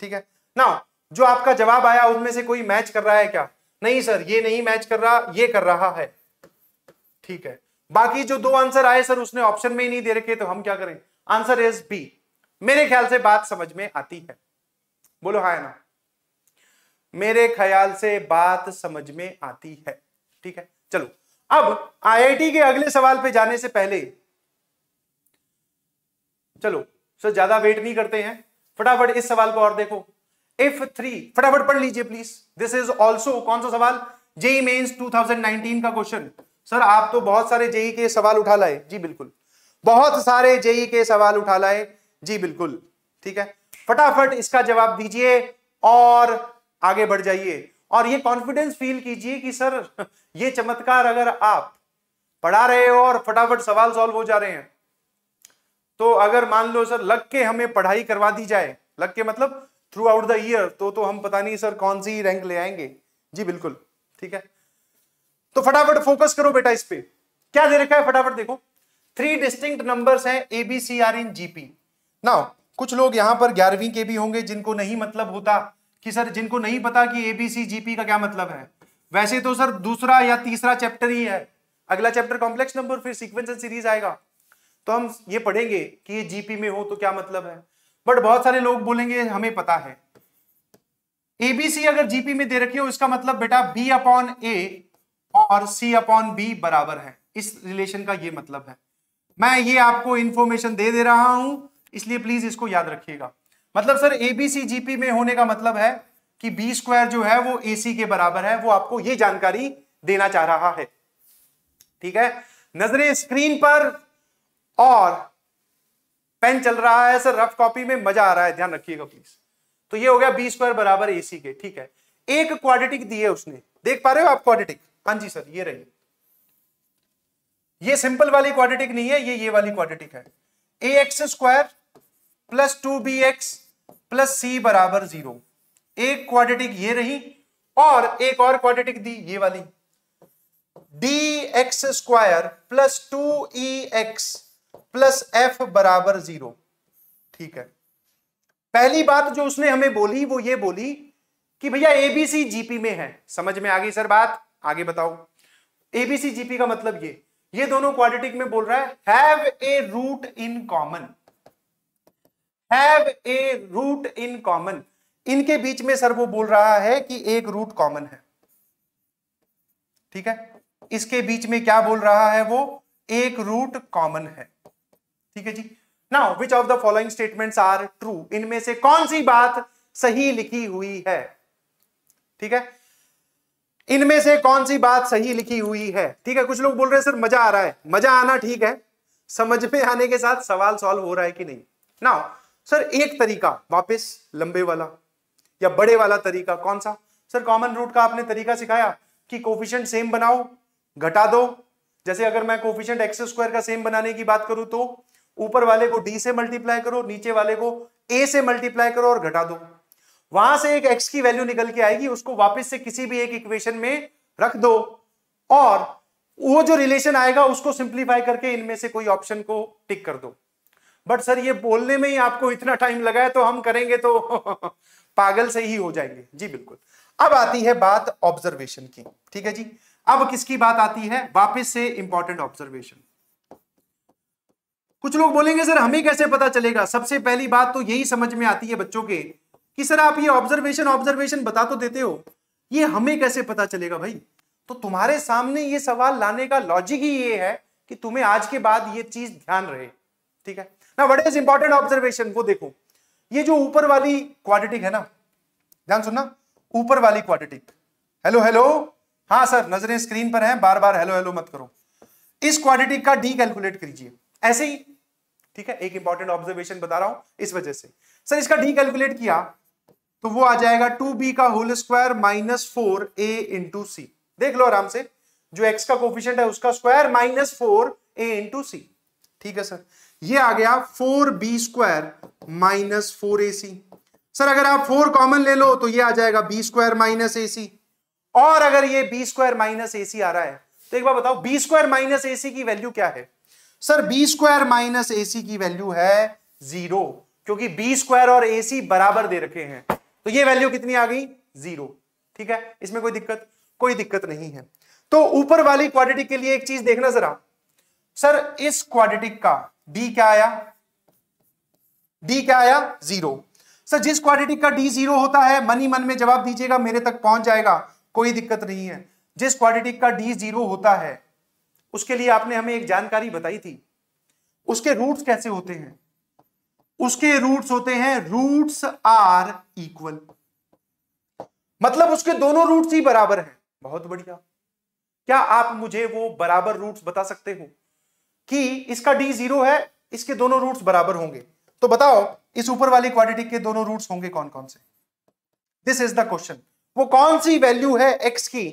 [SPEAKER 1] ठीक है ना जो आपका जवाब आया उनमें से कोई मैच कर रहा है क्या नहीं सर ये नहीं मैच कर रहा ये कर रहा है ठीक है बाकी जो दो आंसर आए सर उसने ऑप्शन में ही नहीं दे रखे तो हम क्या करें आंसर इज बी मेरे ख्याल से बात समझ में आती है बोलो हाँ ना मेरे ख्याल से बात समझ में आती है ठीक है चलो अब आईआईटी के अगले सवाल पे जाने से पहले चलो सर ज्यादा वेट नहीं करते हैं फटाफट इस सवाल को और देखो इफ थ्री फटाफट पढ़ लीजिए प्लीज दिस इज ऑल्सो कौन सा सवाल जेई मेन्स 2019 का क्वेश्चन सर आप तो बहुत सारे जेई के e सवाल उठा लाए जी बिल्कुल बहुत सारे जेई के e सवाल उठा लाए जी बिल्कुल ठीक है फटाफट इसका जवाब दीजिए और आगे बढ़ जाइए और ये कॉन्फिडेंस फील कीजिए कि सर ये चमत्कार अगर आप पढ़ा रहे हो और फटाफट सवाल सॉल्व हो जा रहे हैं तो अगर मान लो सर लग के हमें पढ़ाई करवा दी जाए लग के मतलब थ्रू आउट द ईयर तो तो हम पता नहीं सर कौन सी रैंक ले आएंगे जी बिल्कुल ठीक है तो फटाफट फोकस करो बेटा इस पर क्या दे रखा है फटाफट देखो थ्री डिस्टिंक्ट नंबर्स हैं a b c are in GP now कुछ लोग यहां पर ग्यारहवीं के भी होंगे जिनको नहीं मतलब होता कि सर जिनको नहीं पता कि एबीसी जीपी का क्या मतलब है वैसे तो सर दूसरा या तीसरा चैप्टर ही है अगला चैप्टर कॉम्प्लेक्स नंबर फिर सीक्वेंस एंड सीरीज आएगा तो हम ये पढ़ेंगे कि ये जीपी में हो तो क्या मतलब है बट बहुत सारे लोग बोलेंगे हमें पता है एबीसी अगर जीपी में दे रखी हो इसका मतलब बेटा बी अपॉन ए और सी अपॉन बी बराबर है इस रिलेशन का ये मतलब है मैं ये आपको इंफॉर्मेशन दे दे रहा हूं इसलिए प्लीज इसको याद रखिएगा मतलब सर एबीसी जीपी में होने का मतलब है कि बी स्क्वायर जो है वो ए सी के बराबर है वो आपको ये जानकारी देना चाह रहा है ठीक है नजरें स्क्रीन पर और पेन चल रहा है सर रफ कॉपी में मजा आ रहा है ध्यान रखिएगा प्लीज तो ये हो गया बी स्क्वायर बराबर ए सी के ठीक है एक क्वाड्रेटिक दिए उसने देख पा रहे हो आप क्वाड्रेटिक हाँ जी सर ये रही ये सिंपल वाली क्वाड्रेटिक नहीं है ये ये वाली क्वाड्रेटिक है a x square plus two b x plus c बराबर जीरो एक क्वाड्रेटिक ये रही और एक और क्वाड्रेटिक दी ये वाली d x square plus two e x plus f बराबर जीरो ठीक है पहली बात जो उसने हमें बोली वो ये बोली कि भैया एबीसी जीपी में है समझ में आ गई सर बात आगे बताओ एबीसी जीपी का मतलब ये ये दोनों क्वाड्रेटिक में बोल रहा है have a root in common have a root in common इनके बीच में सर वो बोल रहा है कि एक रूट कॉमन है ठीक है इसके बीच में क्या बोल रहा है वो एक रूट कॉमन है ठीक है जी now which of the following statements are true इनमें से कौन सी बात सही लिखी हुई है ठीक है इनमें से कौन सी बात सही लिखी हुई है ठीक है कुछ लोग बोल रहे हैं सर मजा आ रहा है मजा आना ठीक है समझ में आने के साथ सवाल सॉल्व हो रहा है कि नहीं नाउ सर एक तरीका वापस लंबे वाला या बड़े वाला तरीका कौन सा सर कॉमन रूट का आपने तरीका सिखाया कि कोफिशियंट सेम बनाओ घटा दो जैसे अगर मैं कोफिशियंट एक्स स्क्वायर का सेम बनाने की बात करूं तो ऊपर वाले को डी से मल्टीप्लाई करो नीचे वाले को ए से मल्टीप्लाई करो और घटा दो वहां से एक एक्स की वैल्यू निकल के आएगी उसको वापस से किसी भी एक इक्वेशन में रख दो और वो जो रिलेशन आएगा उसको सिंप्लीफाई करके इनमें से कोई ऑप्शन को टिक कर दो बट सर ये बोलने में ही आपको इतना टाइम लगा है तो हम करेंगे तो पागल से ही हो जाएंगे जी बिल्कुल अब आती है बात ऑब्जर्वेशन की ठीक है जी अब किसकी बात आती है वापस से इंपॉर्टेंट ऑब्जर्वेशन कुछ लोग बोलेंगे सर हमें कैसे पता चलेगा सबसे पहली बात तो यही समझ में आती है बच्चों के कि सर आप ये ऑब्जर्वेशन ऑब्जर्वेशन बता तो देते हो ये हमें कैसे पता चलेगा भाई तो तुम्हारे सामने ये सवाल लाने का लॉजिक ही ये है कि तुम्हें आज के बाद ये चीज ध्यान रहे ठीक है
[SPEAKER 2] ना वट इज इंपॉर्टेंट
[SPEAKER 1] ऑब्जर्वेशन वो देखो ये जो ऊपर वाली क्वाड्रेटिक है ना ध्यान सुनना ऊपर वाली क्वाड्रेटिक हेलो हेलो हाँ सर नजरें स्क्रीन पर हैं बार बार हेलो हेलो मत करो इस क्वाड्रेटिक का डी कैलकुलेट करीजिए ऐसे ही ठीक है एक इंपॉर्टेंट ऑब्जर्वेशन बता रहा हूं इस वजह से सर इसका डी कैलकुलेट किया तो वो आ जाएगा टू बी का होल स्क्वायर माइनस फोर ए इंटू सी देख लो आराम से जो एक्स का कोफिशियंट है उसका स्क्वायर माइनस फोर ए इंटू सी ठीक है सर ये आ गया four b square minus four ए सी सर अगर आप फोर कॉमन ले लो तो ये आ जाएगा b square minus a c और अगर ये b square minus a c आ रहा है तो एक बार बताओ b square minus a c की वैल्यू क्या है sir b square minus a c की वैल्यू है जीरो क्योंकि बी स्क्वायर और ए सी बराबर दे रखे हैं तो ये वैल्यू कितनी आ गई जीरो ठीक है इसमें कोई दिक्कत कोई दिक्कत नहीं है तो ऊपर वाली क्वाड्रेटिक के लिए एक चीज देखना जरा सर इस क्वाड्रेटिक का डी क्या आया डी क्या आया जीरो सर जिस क्वाड्रेटिक का डी जीरो होता है मन ही मन में जवाब दीजिएगा मेरे तक पहुंच जाएगा कोई दिक्कत नहीं है जिस क्वाड्रेटिक का डी जीरो होता है उसके लिए आपने हमें एक जानकारी बताई थी उसके रूट्स कैसे होते हैं उसके रूट्स होते हैं रूट्स आर इक्वल मतलब उसके दोनों रूट्स ही बराबर हैं बहुत बढ़िया क्या आप मुझे वो बराबर रूट्स बता सकते हो कि इसका डी जीरो है इसके दोनों रूट्स बराबर होंगे तो बताओ इस ऊपर वाली क्वाड्रेटिक के दोनों रूट्स होंगे कौन कौन से दिस इज द क्वेश्चन वो कौन सी वैल्यू है एक्स की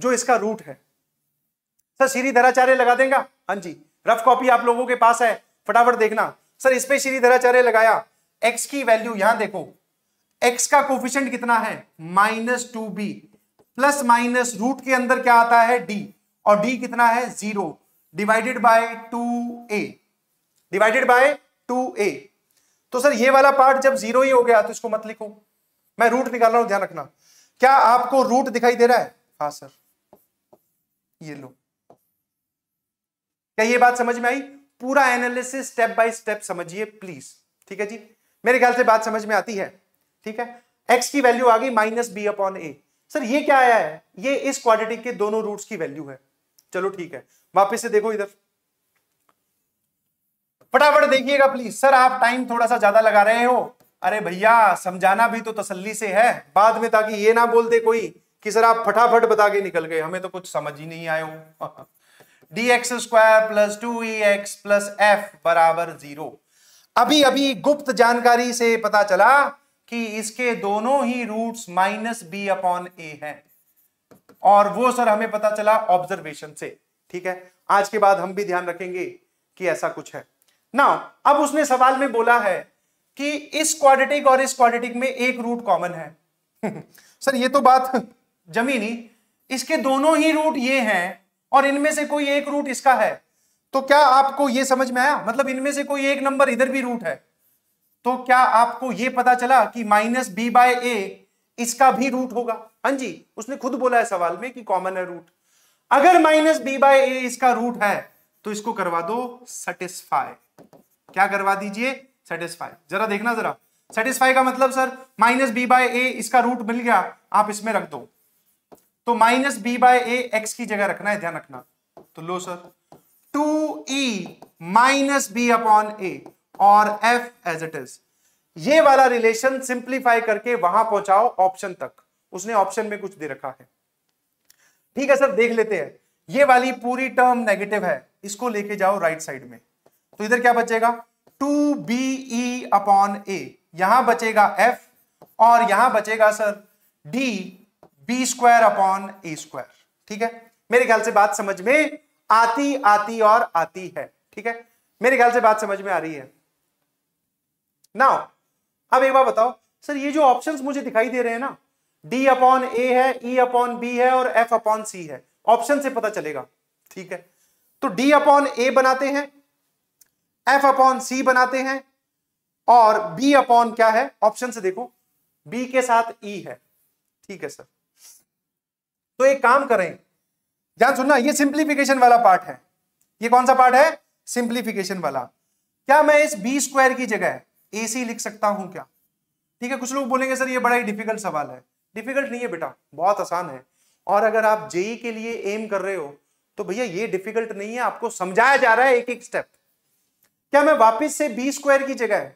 [SPEAKER 1] जो इसका रूट है सर श्री धराचार्य लगा देंगे हाँ जी रफ कॉपी आप लोगों के पास है फटाफट देखना सर इस पे श्री धराचार्य लगाया एक्स की वैल्यू यहां देखो एक्स का कोफिशियंट कितना है minus two b plus minus root के अंदर क्या आता है डी और डी कितना है zero divided by two a divided by two a तो सर ये वाला पार्ट जब जीरो ही हो गया तो इसको मत लिखो मैं रूट निकाल रहा हूं ध्यान रखना क्या आपको रूट दिखाई दे रहा है हाँ सर ये लो क्या ये बात समझ में आई पूरा एनालिसिस स्टेप बाय स्टेप समझिए प्लीज ठीक है जी मेरे ख्याल से बात समझ में आती है ठीक है एक्स की वैल्यू आ गई माइनस बी अपॉन ए सर ये क्या आया है ये इस क्वाड्रेटिक के दोनों रूट्स की वैल्यू है चलो ठीक है वापिस से देखो इधर फटाफट देखिएगा प्लीज सर आप टाइम थोड़ा सा ज्यादा लगा रहे हो अरे भैया समझाना भी तो तसल्ली से है बाद में ताकि ये ना बोलते कोई कि सर आप फटाफट बता के निकल गए हमें तो कुछ समझ ही नहीं आए हो d x square plus two e x plus f बराबर जीरो अभी अभी गुप्त जानकारी से पता चला कि इसके दोनों ही roots minus B upon a है और वो सर हमें पता चला ऑब्जर्वेशन से ठीक है आज के बाद हम भी ध्यान रखेंगे कि ऐसा कुछ है ना अब उसने सवाल में बोला है कि इस क्वाड्रेटिक और इस क्वाड्रेटिक में एक रूट कॉमन है सर ये तो बात जमी नहीं इसके दोनों ही रूट ये हैं और इनमें से कोई एक रूट इसका है तो क्या आपको यह समझ में आया मतलब इनमें से कोई एक नंबर इधर भी रूट है तो क्या आपको यह पता चला कि माइनस बी बाय ए इसका भी रूट होगा हाँ जी उसने खुद बोला है सवाल में कि कॉमन है रूट अगर माइनस बी बाई ए इसका रूट है तो इसको करवा दो सेटिस्फाई क्या करवा दीजिए सेटिस्फाई जरा देखना जरा सेटिस्फाई का मतलब sir minus b by a इसका रूट मिल गया आप इसमें रख दो तो minus b by a x की जगह रखना है ध्यान रखना तो लो sir two e minus B upon ए और एफ एज इट इज ये वाला रिलेशन सिंप्लीफाई करके वहां पहुंचाओ ऑप्शन तक उसने ऑप्शन में कुछ दे रखा है ठीक है सर देख लेते हैं ये वाली पूरी टर्म नेगेटिव है इसको लेके जाओ राइट साइड में तो इधर क्या बचेगा two b e upon a यहां बचेगा एफ और यहां बचेगा sir d B square upon ए स्क्वायर ठीक है मेरे ख्याल से बात समझ में आती आती और आती है ठीक है मेरे ख्याल से बात समझ में आ रही है नाउ अब एक बार बताओ सर ये जो ऑप्शंस मुझे दिखाई दे रहे हैं ना डी अपॉन ए है ई अपॉन बी है और एफ अपॉन सी है ऑप्शन से पता चलेगा ठीक है तो डी अपॉन ए बनाते हैं एफ अपॉन सी बनाते हैं और बी अपॉन क्या है ऑप्शन से देखो बी के साथ ई e है ठीक है सर तो एक काम करें ध्यान सुनना ये सिंप्लीफिकेशन वाला पार्ट है ये कौन सा पार्ट है सिंप्लीफिकेशन वाला क्या मैं इस बी स्क्वायर की जगह ए सी लिख सकता हूं क्या ठीक है कुछ लोग बोलेंगे सर ये बड़ा ही डिफिकल्ट सवाल है डिफिकल्ट नहीं है बेटा बहुत आसान है और अगर आप जेई के लिए एम कर रहे हो तो भैया ये डिफिकल्ट नहीं है आपको समझाया जा रहा है एक एक स्टेप क्या मैं वापस से बी स्क्वायर की जगह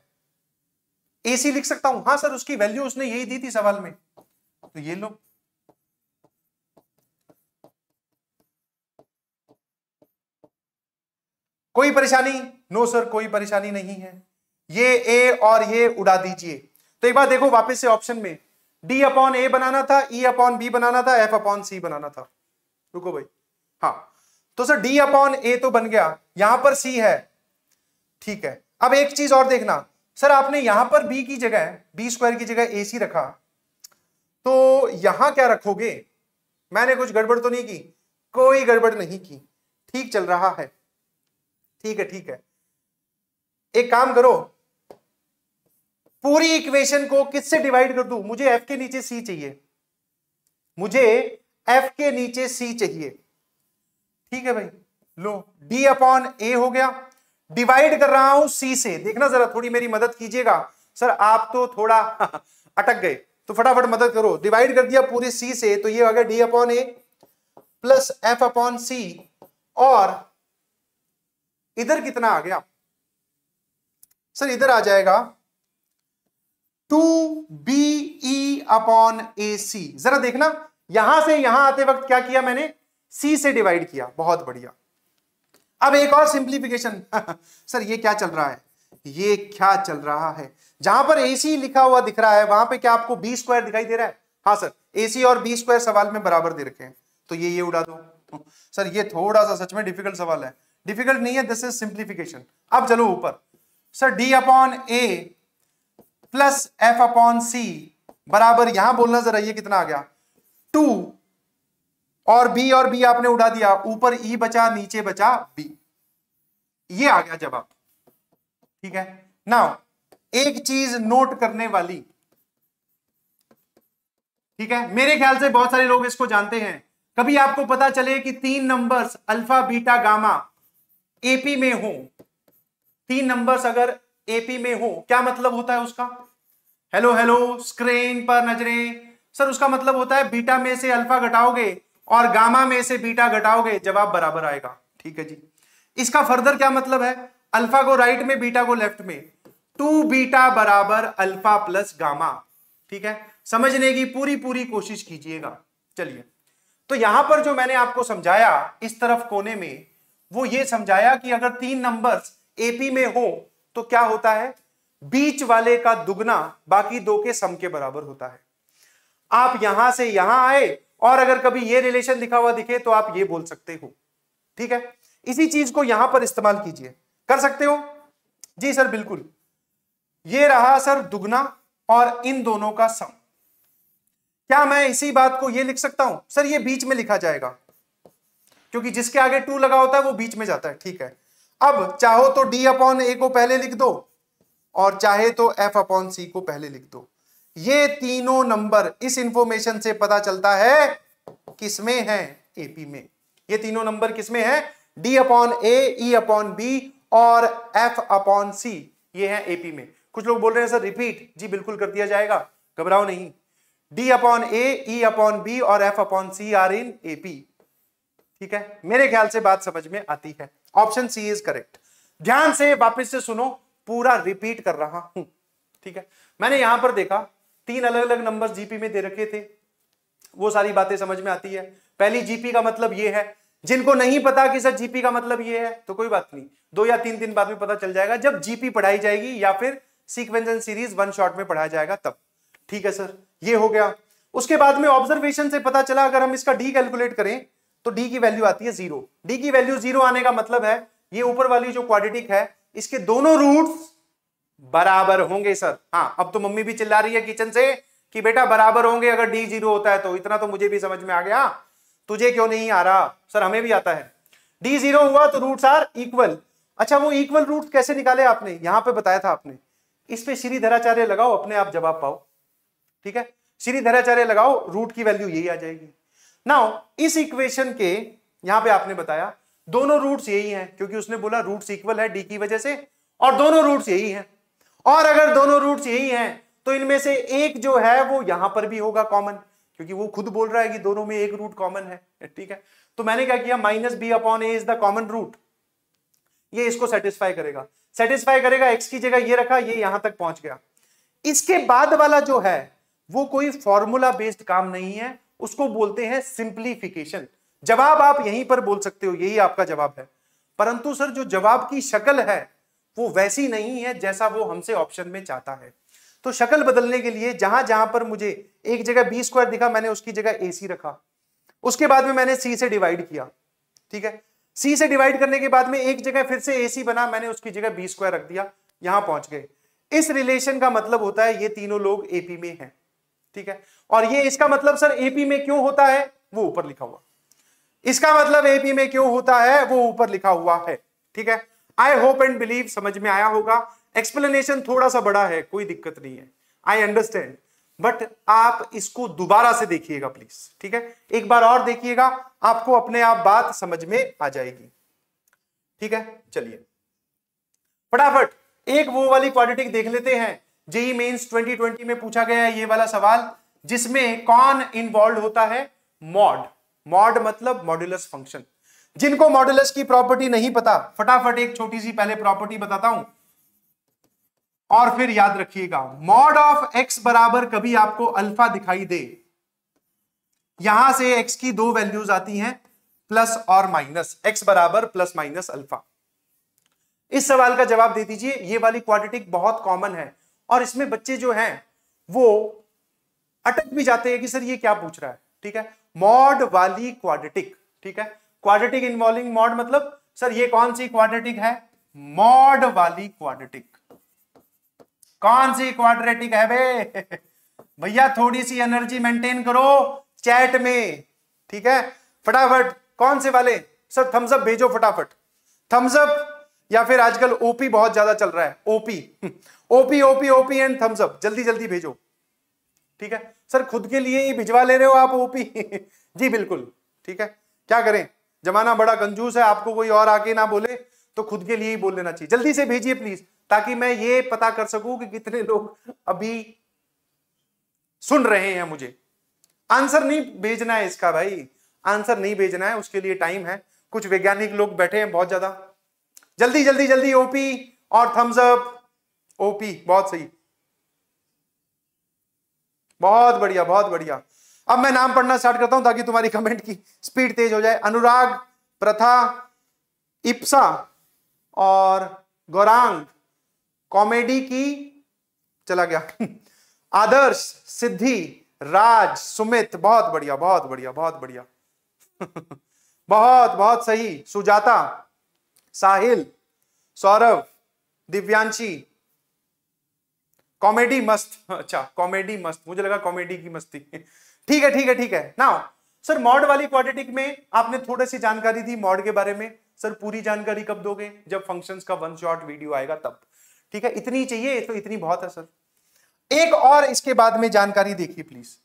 [SPEAKER 1] एसी लिख सकता हूं हाँ सर उसकी वैल्यू उसने यही दी थी सवाल में तो ये लो कोई परेशानी नो सर कोई परेशानी नहीं है ये ए और ये उड़ा दीजिए तो एक बार देखो वापस से ऑप्शन में डी अपॉन ए बनाना था ई अपॉन बी बनाना था एफ अपॉन सी बनाना था रुको भाई हाँ तो सर डी अपॉन ए तो बन गया यहां पर सी है ठीक है अब एक चीज और देखना सर आपने यहां पर बी की जगह बी स्क्वायर की जगह ए सी रखा तो यहां क्या रखोगे मैंने कुछ गड़बड़ तो नहीं की कोई गड़बड़ नहीं की ठीक चल रहा है ठीक है ठीक है एक काम करो पूरी इक्वेशन को किससे डिवाइड कर दू मुझे एफ के नीचे सी चाहिए मुझे एफ के नीचे सी चाहिए ठीक है भाई लो डी अपॉन ए हो गया डिवाइड कर रहा हूं सी से देखना जरा थोड़ी मेरी मदद कीजिएगा सर आप तो थोड़ा अटक गए तो फटाफट मदद करो डिवाइड कर दिया पूरे सी से तो ये हो गया d upon a plus f upon c और इधर कितना आ गया सर इधर आ जाएगा two b e upon a c जरा देखना यहां से यहां आते वक्त क्या किया मैंने सी से डिवाइड किया बहुत बढ़िया अब एक और सिंप्लीफिकेशन सर ये क्या चल रहा है ये क्या चल रहा है जहां पर एसी लिखा हुआ दिख रहा है वहां पे क्या आपको बी स्क्वायर दिखाई दे रहा है हाँ सर एसी और बी स्क्वायर सवाल में बराबर दे रखे हैं तो ये ये उड़ा दो सर ये थोड़ा सा सच में डिफिकल्ट सवाल है डिफिकल्ट नहीं है दिस इज सिंप्लीफिकेशन अब चलो ऊपर sir d upon a plus f upon c बराबर यहां बोलना जरा ये कितना आ गया टू और बी और बी आपने उड़ा दिया ऊपर ई बचा नीचे बचा बी ये आ गया जवाब ठीक है नाउ एक चीज नोट करने वाली ठीक है मेरे ख्याल से बहुत सारे लोग इसको जानते हैं कभी आपको पता चले कि तीन numbers alpha beta gamma AP में हो तीन नंबर्स अगर एपी में हो क्या मतलब होता है उसका हेलो हेलो स्क्रीन पर नजरें सर उसका मतलब होता है बीटा में से अल्फा घटाओगे और गामा में से बीटा घटाओगे जवाब बराबर आएगा ठीक है जी इसका फर्दर क्या मतलब है अल्फा को राइट में बीटा को लेफ्ट में टू बीटा बराबर अल्फा प्लस गामा ठीक है समझने की पूरी पूरी कोशिश कीजिएगा चलिए तो यहां पर जो मैंने आपको समझाया इस तरफ कोने में वो ये समझाया कि अगर तीन नंबर्स एपी में हो तो क्या होता है बीच वाले का दुगना बाकी दो के सम के बराबर होता है आप यहां से यहां आए और अगर कभी ये रिलेशन लिखा हुआ दिखे तो आप ये बोल सकते हो ठीक है इसी चीज को यहां पर इस्तेमाल कीजिए कर सकते हो जी सर बिल्कुल ये रहा सर दुगना और इन दोनों का सम क्या मैं इसी बात को ये लिख सकता हूं सर ये बीच में लिखा जाएगा क्योंकि जिसके आगे टू लगा होता है वो बीच में जाता है ठीक है अब चाहो तो डी अपॉन ए को पहले लिख दो और चाहे तो एफ अपॉन सी को पहले लिख दो ये तीनों नंबर इस इंफॉर्मेशन से पता चलता है किसमें है एपी में ये तीनों नंबर किसमें है d upon a upon b और एफ अपॉन सी ये है एपी में कुछ लोग बोल रहे हैं सर रिपीट जी बिल्कुल कर दिया जाएगा घबराओ नहीं d upon a upon b और f upon c are in AP ठीक है मेरे ख्याल से बात समझ में आती है ऑप्शन सी इज करेक्ट ध्यान से वापस से सुनो पूरा रिपीट कर रहा हूं ठीक है मैंने यहां पर देखा तीन अलग अलग नंबर जीपी में दे रखे थे वो सारी बातें समझ में आती है पहली जीपी का मतलब ये है जिनको नहीं पता कि सर जीपी का मतलब ये है तो कोई बात नहीं दो या तीन दिन बाद में पता चल जाएगा जब जीपी पढ़ाई जाएगी या फिर sequence and series one shot में पढ़ाया जाएगा तब ठीक है सर ये हो गया उसके बाद में ऑब्जर्वेशन से पता चला अगर हम इसका डी कैलकुलेट करें तो डी की वैल्यू आती है जीरो डी की वैल्यू जीरो आने का मतलब है ये ऊपर वाली जो क्वाडिटिक है इसके दोनों रूट्स बराबर होंगे सर हाँ अब तो मम्मी भी चिल्ला रही है किचन से कि बेटा बराबर होंगे अगर डी जीरो होता है तो इतना तो मुझे भी समझ में आ गया तुझे क्यों नहीं आ रहा सर हमें भी आता है डी जीरो हुआ तो रूट्स आर इक्वल अच्छा वो इक्वल रूट कैसे निकाले आपने यहां पे बताया था आपने इस पे श्री धराचार्य लगाओ अपने आप जवाब पाओ ठीक है श्री धराचार्य लगाओ रूट की वैल्यू यही आ जाएगी नाउ इस इक्वेशन के यहां पे आपने बताया दोनों रूट्स यही हैं क्योंकि उसने बोला रूट्स इक्वल है डी की वजह से और दोनों रूट्स यही हैं और अगर दोनों रूट्स यही हैं तो इनमें से एक जो है वो यहां पर भी होगा कॉमन क्योंकि वो खुद बोल रहा है कि दोनों में एक रूट कॉमन है ठीक है तो मैंने क्या किया minus B upon a is the common root ये इसको सेटिस्फाई करेगा सेटिस्फाई करेगा एक्स की जगह ये रखा ये यहां तक पहुंच गया इसके बाद वाला जो है वो कोई फॉर्मूला बेस्ड काम नहीं है उसको बोलते हैं सिंप्लीफिकेशन जवाब आप यहीं पर बोल सकते हो यही आपका जवाब है परंतु सर जो जवाब की शक्ल है वो वैसी नहीं है जैसा वो हमसे ऑप्शन में चाहता है तो शक्ल बदलने के लिए जहां जहां पर मुझे एक जगह बी स्क्वायर दिखा मैंने उसकी जगह ए सी रखा उसके बाद में मैंने सी से डिवाइड किया ठीक है सी से डिवाइड करने के बाद में एक जगह फिर से ए सी बना मैंने उसकी जगह बी स्क्वायर रख दिया यहां पहुंच गए इस रिलेशन का मतलब होता है ये तीनों लोग एपी में हैं ठीक है और ये इसका मतलब सर एपी में क्यों होता है वो ऊपर लिखा हुआ इसका मतलब एपी में क्यों होता है वो ऊपर लिखा हुआ है ठीक है आई होप एंड बिलीव समझ में आया होगा एक्सप्लेनेशन थोड़ा सा बड़ा है कोई दिक्कत नहीं है आई अंडरस्टैंड बट आप इसको दोबारा से देखिएगा प्लीज ठीक है एक बार और देखिएगा आपको अपने आप बात समझ में आ जाएगी ठीक है चलिए फटाफट एक वो वाली क्वालिटी देख लेते हैं जेई ट्वेंटी 2020 में पूछा गया है ये वाला सवाल जिसमें कौन इन्वॉल्व होता है मॉड मॉड मतलब मॉड्यूलस फंक्शन जिनको मॉड्यूलस की प्रॉपर्टी नहीं पता फटाफट एक छोटी सी पहले प्रॉपर्टी बताता हूं और फिर याद रखिएगा मॉड ऑफ एक्स बराबर कभी आपको अल्फा दिखाई दे यहां से एक्स की दो वैल्यूज आती हैं प्लस और माइनस एक्स बराबर प्लस माइनस अल्फा इस सवाल का जवाब दे दीजिए ये वाली क्वाड्रेटिक बहुत कॉमन है और इसमें बच्चे जो हैं वो अटक भी जाते हैं कि सर ये क्या पूछ रहा है ठीक है मॉड वाली क्वाड्रेटिक ठीक है क्वाड्रेटिक इन्वॉल्विंग मॉड मतलब सर ये कौन सी क्वाड्रेटिक है मॉड वाली क्वाड्रेटिक कौन सी क्वाड्रेटिक है बे भैया थोड़ी सी एनर्जी मेंटेन करो चैट में ठीक है फटाफट कौन से वाले सर थम्स अप भेजो फटाफट थम्स अप या फिर आजकल ओपी बहुत ज्यादा चल रहा है OP OP OP OP and thumbs up जल्दी जल्दी भेजो ठीक है सर खुद के लिए ही भिजवा ले रहे हो आप ओपी जी बिल्कुल ठीक है क्या करें जमाना बड़ा कंजूस है आपको कोई और आके ना बोले तो खुद के लिए ही बोल लेना चाहिए जल्दी से भेजिए प्लीज ताकि मैं ये पता कर सकूं कि कितने लोग अभी सुन रहे हैं मुझे आंसर नहीं भेजना है इसका भाई आंसर नहीं भेजना है उसके लिए टाइम है कुछ वैज्ञानिक लोग बैठे हैं बहुत ज्यादा जल्दी जल्दी जल्दी ओपी और थम्सअप ओपी बहुत सही बहुत बढ़िया बहुत बढ़िया अब मैं नाम पढ़ना स्टार्ट करता हूं ताकि तुम्हारी कमेंट की स्पीड तेज हो जाए अनुराग प्रथा इप्सा और गौरांग कॉमेडी की चला गया आदर्श सिद्धि राज सुमित बहुत बढ़िया बहुत बढ़िया बहुत बढ़िया बहुत बहुत सही सुजाता साहिल सौरभ दिव्यांशी कॉमेडी मस्त अच्छा कॉमेडी मस्त मुझे लगा कॉमेडी की मस्ती ठीक है ठीक है ठीक है ना सर मॉड वाली क्वाड्रेटिक में आपने थोड़ी सी जानकारी दी मॉड के बारे में सर पूरी जानकारी कब दोगे जब फंक्शंस का वन शॉट वीडियो आएगा तब ठीक है इतनी चाहिए तो इतनी बहुत है सर एक और इसके बाद में जानकारी देखिए प्लीज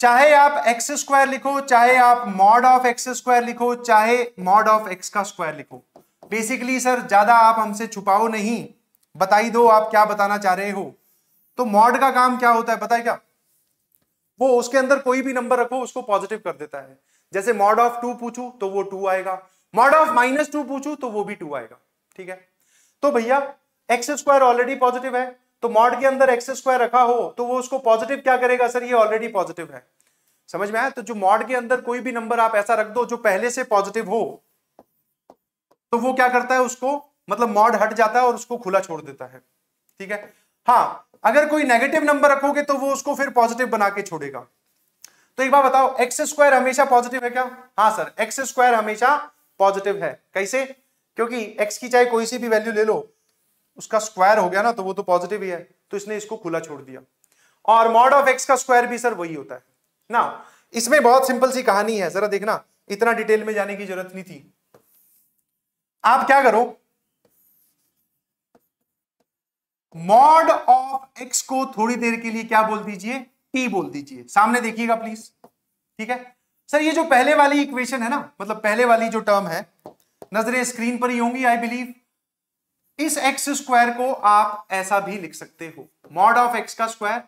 [SPEAKER 1] चाहे आप एक्स स्क्वायर लिखो चाहे आप मॉड ऑफ एक्स स्क्वायर लिखो चाहे मॉड ऑफ एक्स का स्क्वायर लिखो बेसिकली सर ज्यादा आप हमसे छुपाओ नहीं बताई दो आप क्या बताना चाह रहे हो तो मॉड का काम क्या होता है पता है क्या वो उसके अंदर कोई भी नंबर रखो उसको पॉजिटिव कर देता है जैसे मॉड ऑफ टू पूछू तो वो टू आएगा मॉड ऑफ माइनस टू पूछू तो वो भी टू आएगा ठीक है तो भैया एक्स स्क्वायर ऑलरेडी पॉजिटिव है तो मॉड के अंदर एक्स स्क्वायर रखा हो तो वो उसको पॉजिटिव क्या करेगा सर ये ऑलरेडी पॉजिटिव है समझ में आया तो जो मॉड के अंदर कोई भी नंबर आप ऐसा रख दो जो पहले से पॉजिटिव हो तो वो क्या करता है उसको मतलब मॉड हट जाता है और उसको खुला छोड़ देता है ठीक है हाँ अगर कोई नेगेटिव नंबर रखोगे तो वो उसको फिर पॉजिटिव बना के छोड़ेगा तो एक बार बताओ एक्स स्क्वायर हमेशा पॉजिटिव है क्या हाँ सर एक्स स्क्वायर हमेशा पॉजिटिव है कैसे क्योंकि एक्स की चाहे कोई सी भी वैल्यू ले लो उसका स्क्वायर हो गया ना तो वो तो पॉजिटिव ही है तो इसने इसको खुला छोड़ दिया और मॉड ऑफ एक्स का स्क्वायर भी सर वही होता है ना इसमें बहुत सिंपल सी कहानी है जरा देखना इतना डिटेल में जाने की जरूरत नहीं थी आप क्या करो मॉड ऑफ एक्स को थोड़ी देर के लिए क्या बोल दीजिए टी बोल दीजिए सामने देखिएगा प्लीज ठीक है सर ये जो पहले वाली इक्वेशन है ना मतलब पहले वाली जो टर्म है नजरें स्क्रीन पर ही होंगी आई बिलीव इस एक्स स्क्वायर को आप ऐसा भी लिख सकते हो मॉड ऑफ एक्स का square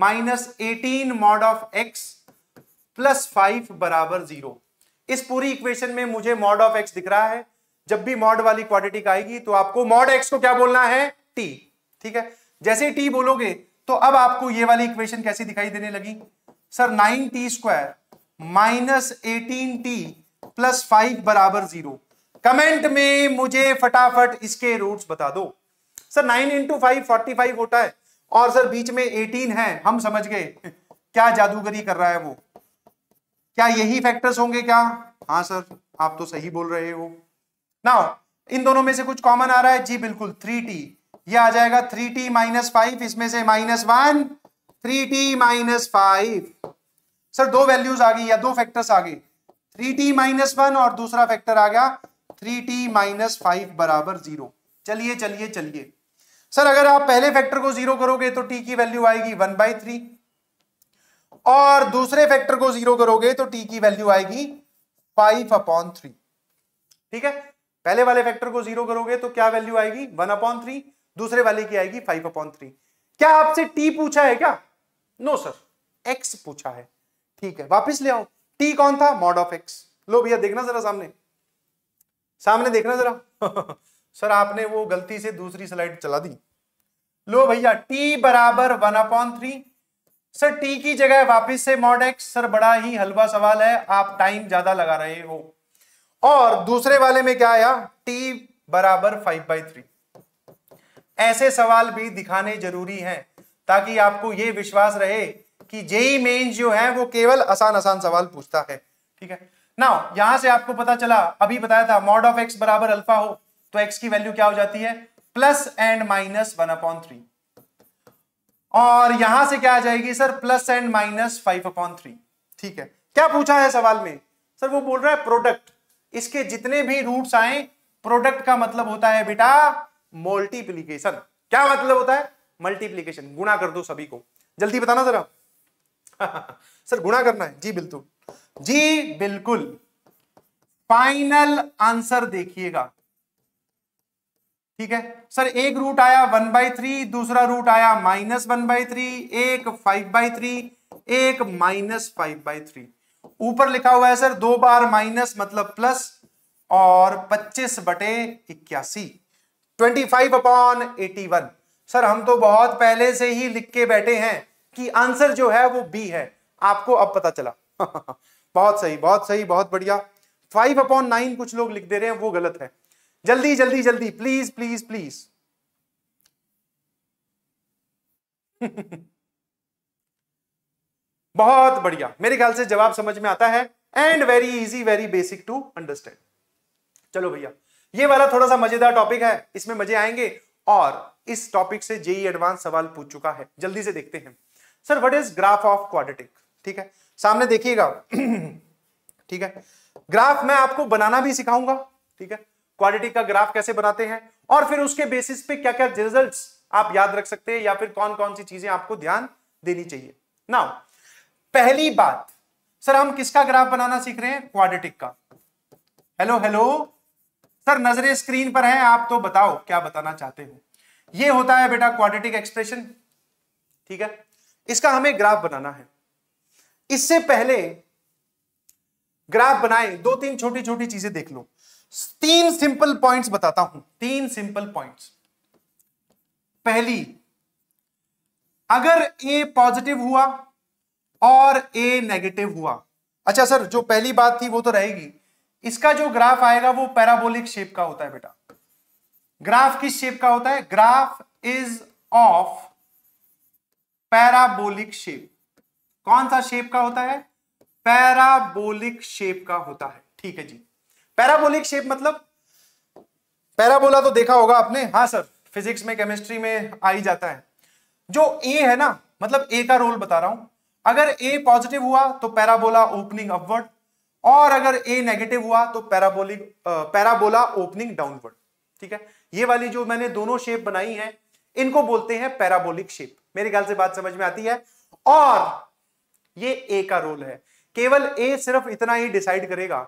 [SPEAKER 1] minus eighteen mod of x plus five बराबर जीरो इस पूरी इक्वेशन में मुझे मॉड ऑफ एक्स दिख रहा है जब भी मॉड वाली क्वाड्रेटिक आएगी तो आपको मॉड एक्स को क्या बोलना है टी ठीक है जैसे ही टी बोलोगे तो अब आपको ये वाली इक्वेशन कैसी दिखाई देने लगी sir nine t square minus eighteen t plus five बराबर जीरो कमेंट में मुझे फटाफट इसके रूट्स बता दो sir nine into five forty five होता है और सर बीच में एटीन है हम समझ गए क्या जादूगरी कर रहा है वो क्या यही फैक्टर्स होंगे क्या हाँ सर आप तो सही बोल रहे हो ना इन दोनों में से कुछ कॉमन आ रहा है जी बिल्कुल थ्री टी ये आ जाएगा थ्री टी माइनस फाइव इसमें से minus one three t minus five sir दो वैल्यूज आ गई या दो फैक्टर्स आ गए थ्री टी माइनस वन और दूसरा फैक्टर आ गया थ्री टी माइनस फाइव बराबर जीरो चलिए चलिए चलिए सर अगर आप पहले फैक्टर को जीरो करोगे तो टी की वैल्यू आएगी वन बाई थ्री और दूसरे फैक्टर को जीरो करोगे तो टी की वैल्यू आएगी फाइव अपॉन थ्री ठीक है पहले वाले फैक्टर को जीरो करोगे तो क्या वैल्यू आएगी वन अपॉन थ्री दूसरे वाले की आएगी फाइव अपॉन थ्री क्या आपसे टी पूछा है क्या नो सर एक्स पूछा है ठीक है वापस ले आओ टी कौन था मॉड ऑफ एक्स लो भैया देखना जरा सामने सामने देखना जरा सर आपने वो गलती से दूसरी स्लाइड चला दी लो भैया टी बराबर one upon three sir t की जगह वापस से मॉड एक्स सर बड़ा ही हलवा सवाल है आप टाइम ज्यादा लगा रहे हो और दूसरे वाले में क्या आया टी बराबर फाइव बाई थ्री ऐसे सवाल भी दिखाने जरूरी हैं ताकि आपको ये विश्वास रहे कि जेई मेन्स जो है वो केवल आसान आसान सवाल पूछता है ठीक है ना यहां से आपको पता चला अभी बताया था मॉड ऑफ एक्स बराबर अल्फा हो तो एक्स की वैल्यू क्या हो जाती है plus and minus one upon three और यहां से क्या आ जाएगी sir plus and minus five upon three ठीक है क्या पूछा है सवाल में सर वो बोल रहा है प्रोडक्ट इसके जितने भी रूट्स आए प्रोडक्ट का मतलब होता है बेटा मल्टीप्लीकेशन क्या मतलब होता है मल्टीप्लीकेशन गुणा कर दो सभी को जल्दी बताना जरा सर गुणा करना है जी बिल्कुल जी बिल्कुल फाइनल आंसर देखिएगा ठीक है सर एक रूट आया वन बाई थ्री दूसरा रूट आया माइनस वन बाई थ्री एक फाइव बाई थ्री एक माइनस फाइव बाई थ्री ऊपर लिखा हुआ है सर दो बार माइनस मतलब प्लस और पच्चीस बटे इक्यासी twenty five upon eighty one sir हम तो बहुत पहले से ही लिख के बैठे हैं कि आंसर जो है वो बी है आपको अब पता चला बहुत सही बहुत सही बहुत बढ़िया फाइव अपॉन नाइन कुछ लोग लिख दे रहे हैं वो गलत है जल्दी जल्दी जल्दी प्लीज प्लीज प्लीज बहुत बढ़िया मेरे ख्याल से जवाब समझ में आता है and very easy very basic to understand चलो भैया ये वाला थोड़ा सा मजेदार टॉपिक है इसमें मजे आएंगे और इस टॉपिक से जेई एडवांस सवाल पूछ चुका है जल्दी से देखते हैं sir what is graph of quadratic ठीक है सामने देखिएगा ठीक है ग्राफ मैं आपको बनाना भी सिखाऊंगा ठीक है क्वाड्रेटिक का ग्राफ कैसे बनाते हैं और फिर उसके बेसिस पे क्या क्या रिजल्ट आप याद रख सकते हैं या फिर कौन कौन सी चीजें आपको ध्यान देनी चाहिए नाउ पहली बात सर हम किसका ग्राफ बनाना सीख रहे हैं क्वाड्रेटिक का हेलो हेलो सर नजरें स्क्रीन पर हैं आप तो बताओ क्या बताना चाहते हो ये होता है बेटा क्वाड्रेटिक एक्सप्रेशन ठीक है इसका हमें ग्राफ बनाना है इससे पहले ग्राफ बनाए दो तीन छोटी छोटी चीजें देख लो तीन सिंपल पॉइंट्स बताता हूं तीन सिंपल पॉइंट्स पहली अगर ए पॉजिटिव हुआ और ए नेगेटिव हुआ अच्छा सर जो पहली बात थी वो तो रहेगी इसका जो ग्राफ आएगा वो पैराबोलिक शेप का होता है बेटा ग्राफ किस शेप का होता है graph is of parabolic shape कौन सा शेप का होता है पैराबोलिक शेप का होता है ठीक है जी पैराबोलिक शेप मतलब पैराबोला तो देखा होगा आपने हाँ सर फिजिक्स में केमिस्ट्री में आ ही जाता है जो ए है ना मतलब ए का रोल बता रहा हूं अगर ए पॉजिटिव हुआ तो पैराबोला ओपनिंग अपवर्ड और अगर ए नेगेटिव हुआ तो पैराबोलिक पैराबोला ओपनिंग डाउनवर्ड ठीक है ये वाली जो मैंने दोनों शेप बनाई है इनको बोलते हैं पैराबोलिक शेप मेरे ख्याल से बात समझ में आती है और ये ए का रोल है केवल ए सिर्फ इतना ही डिसाइड करेगा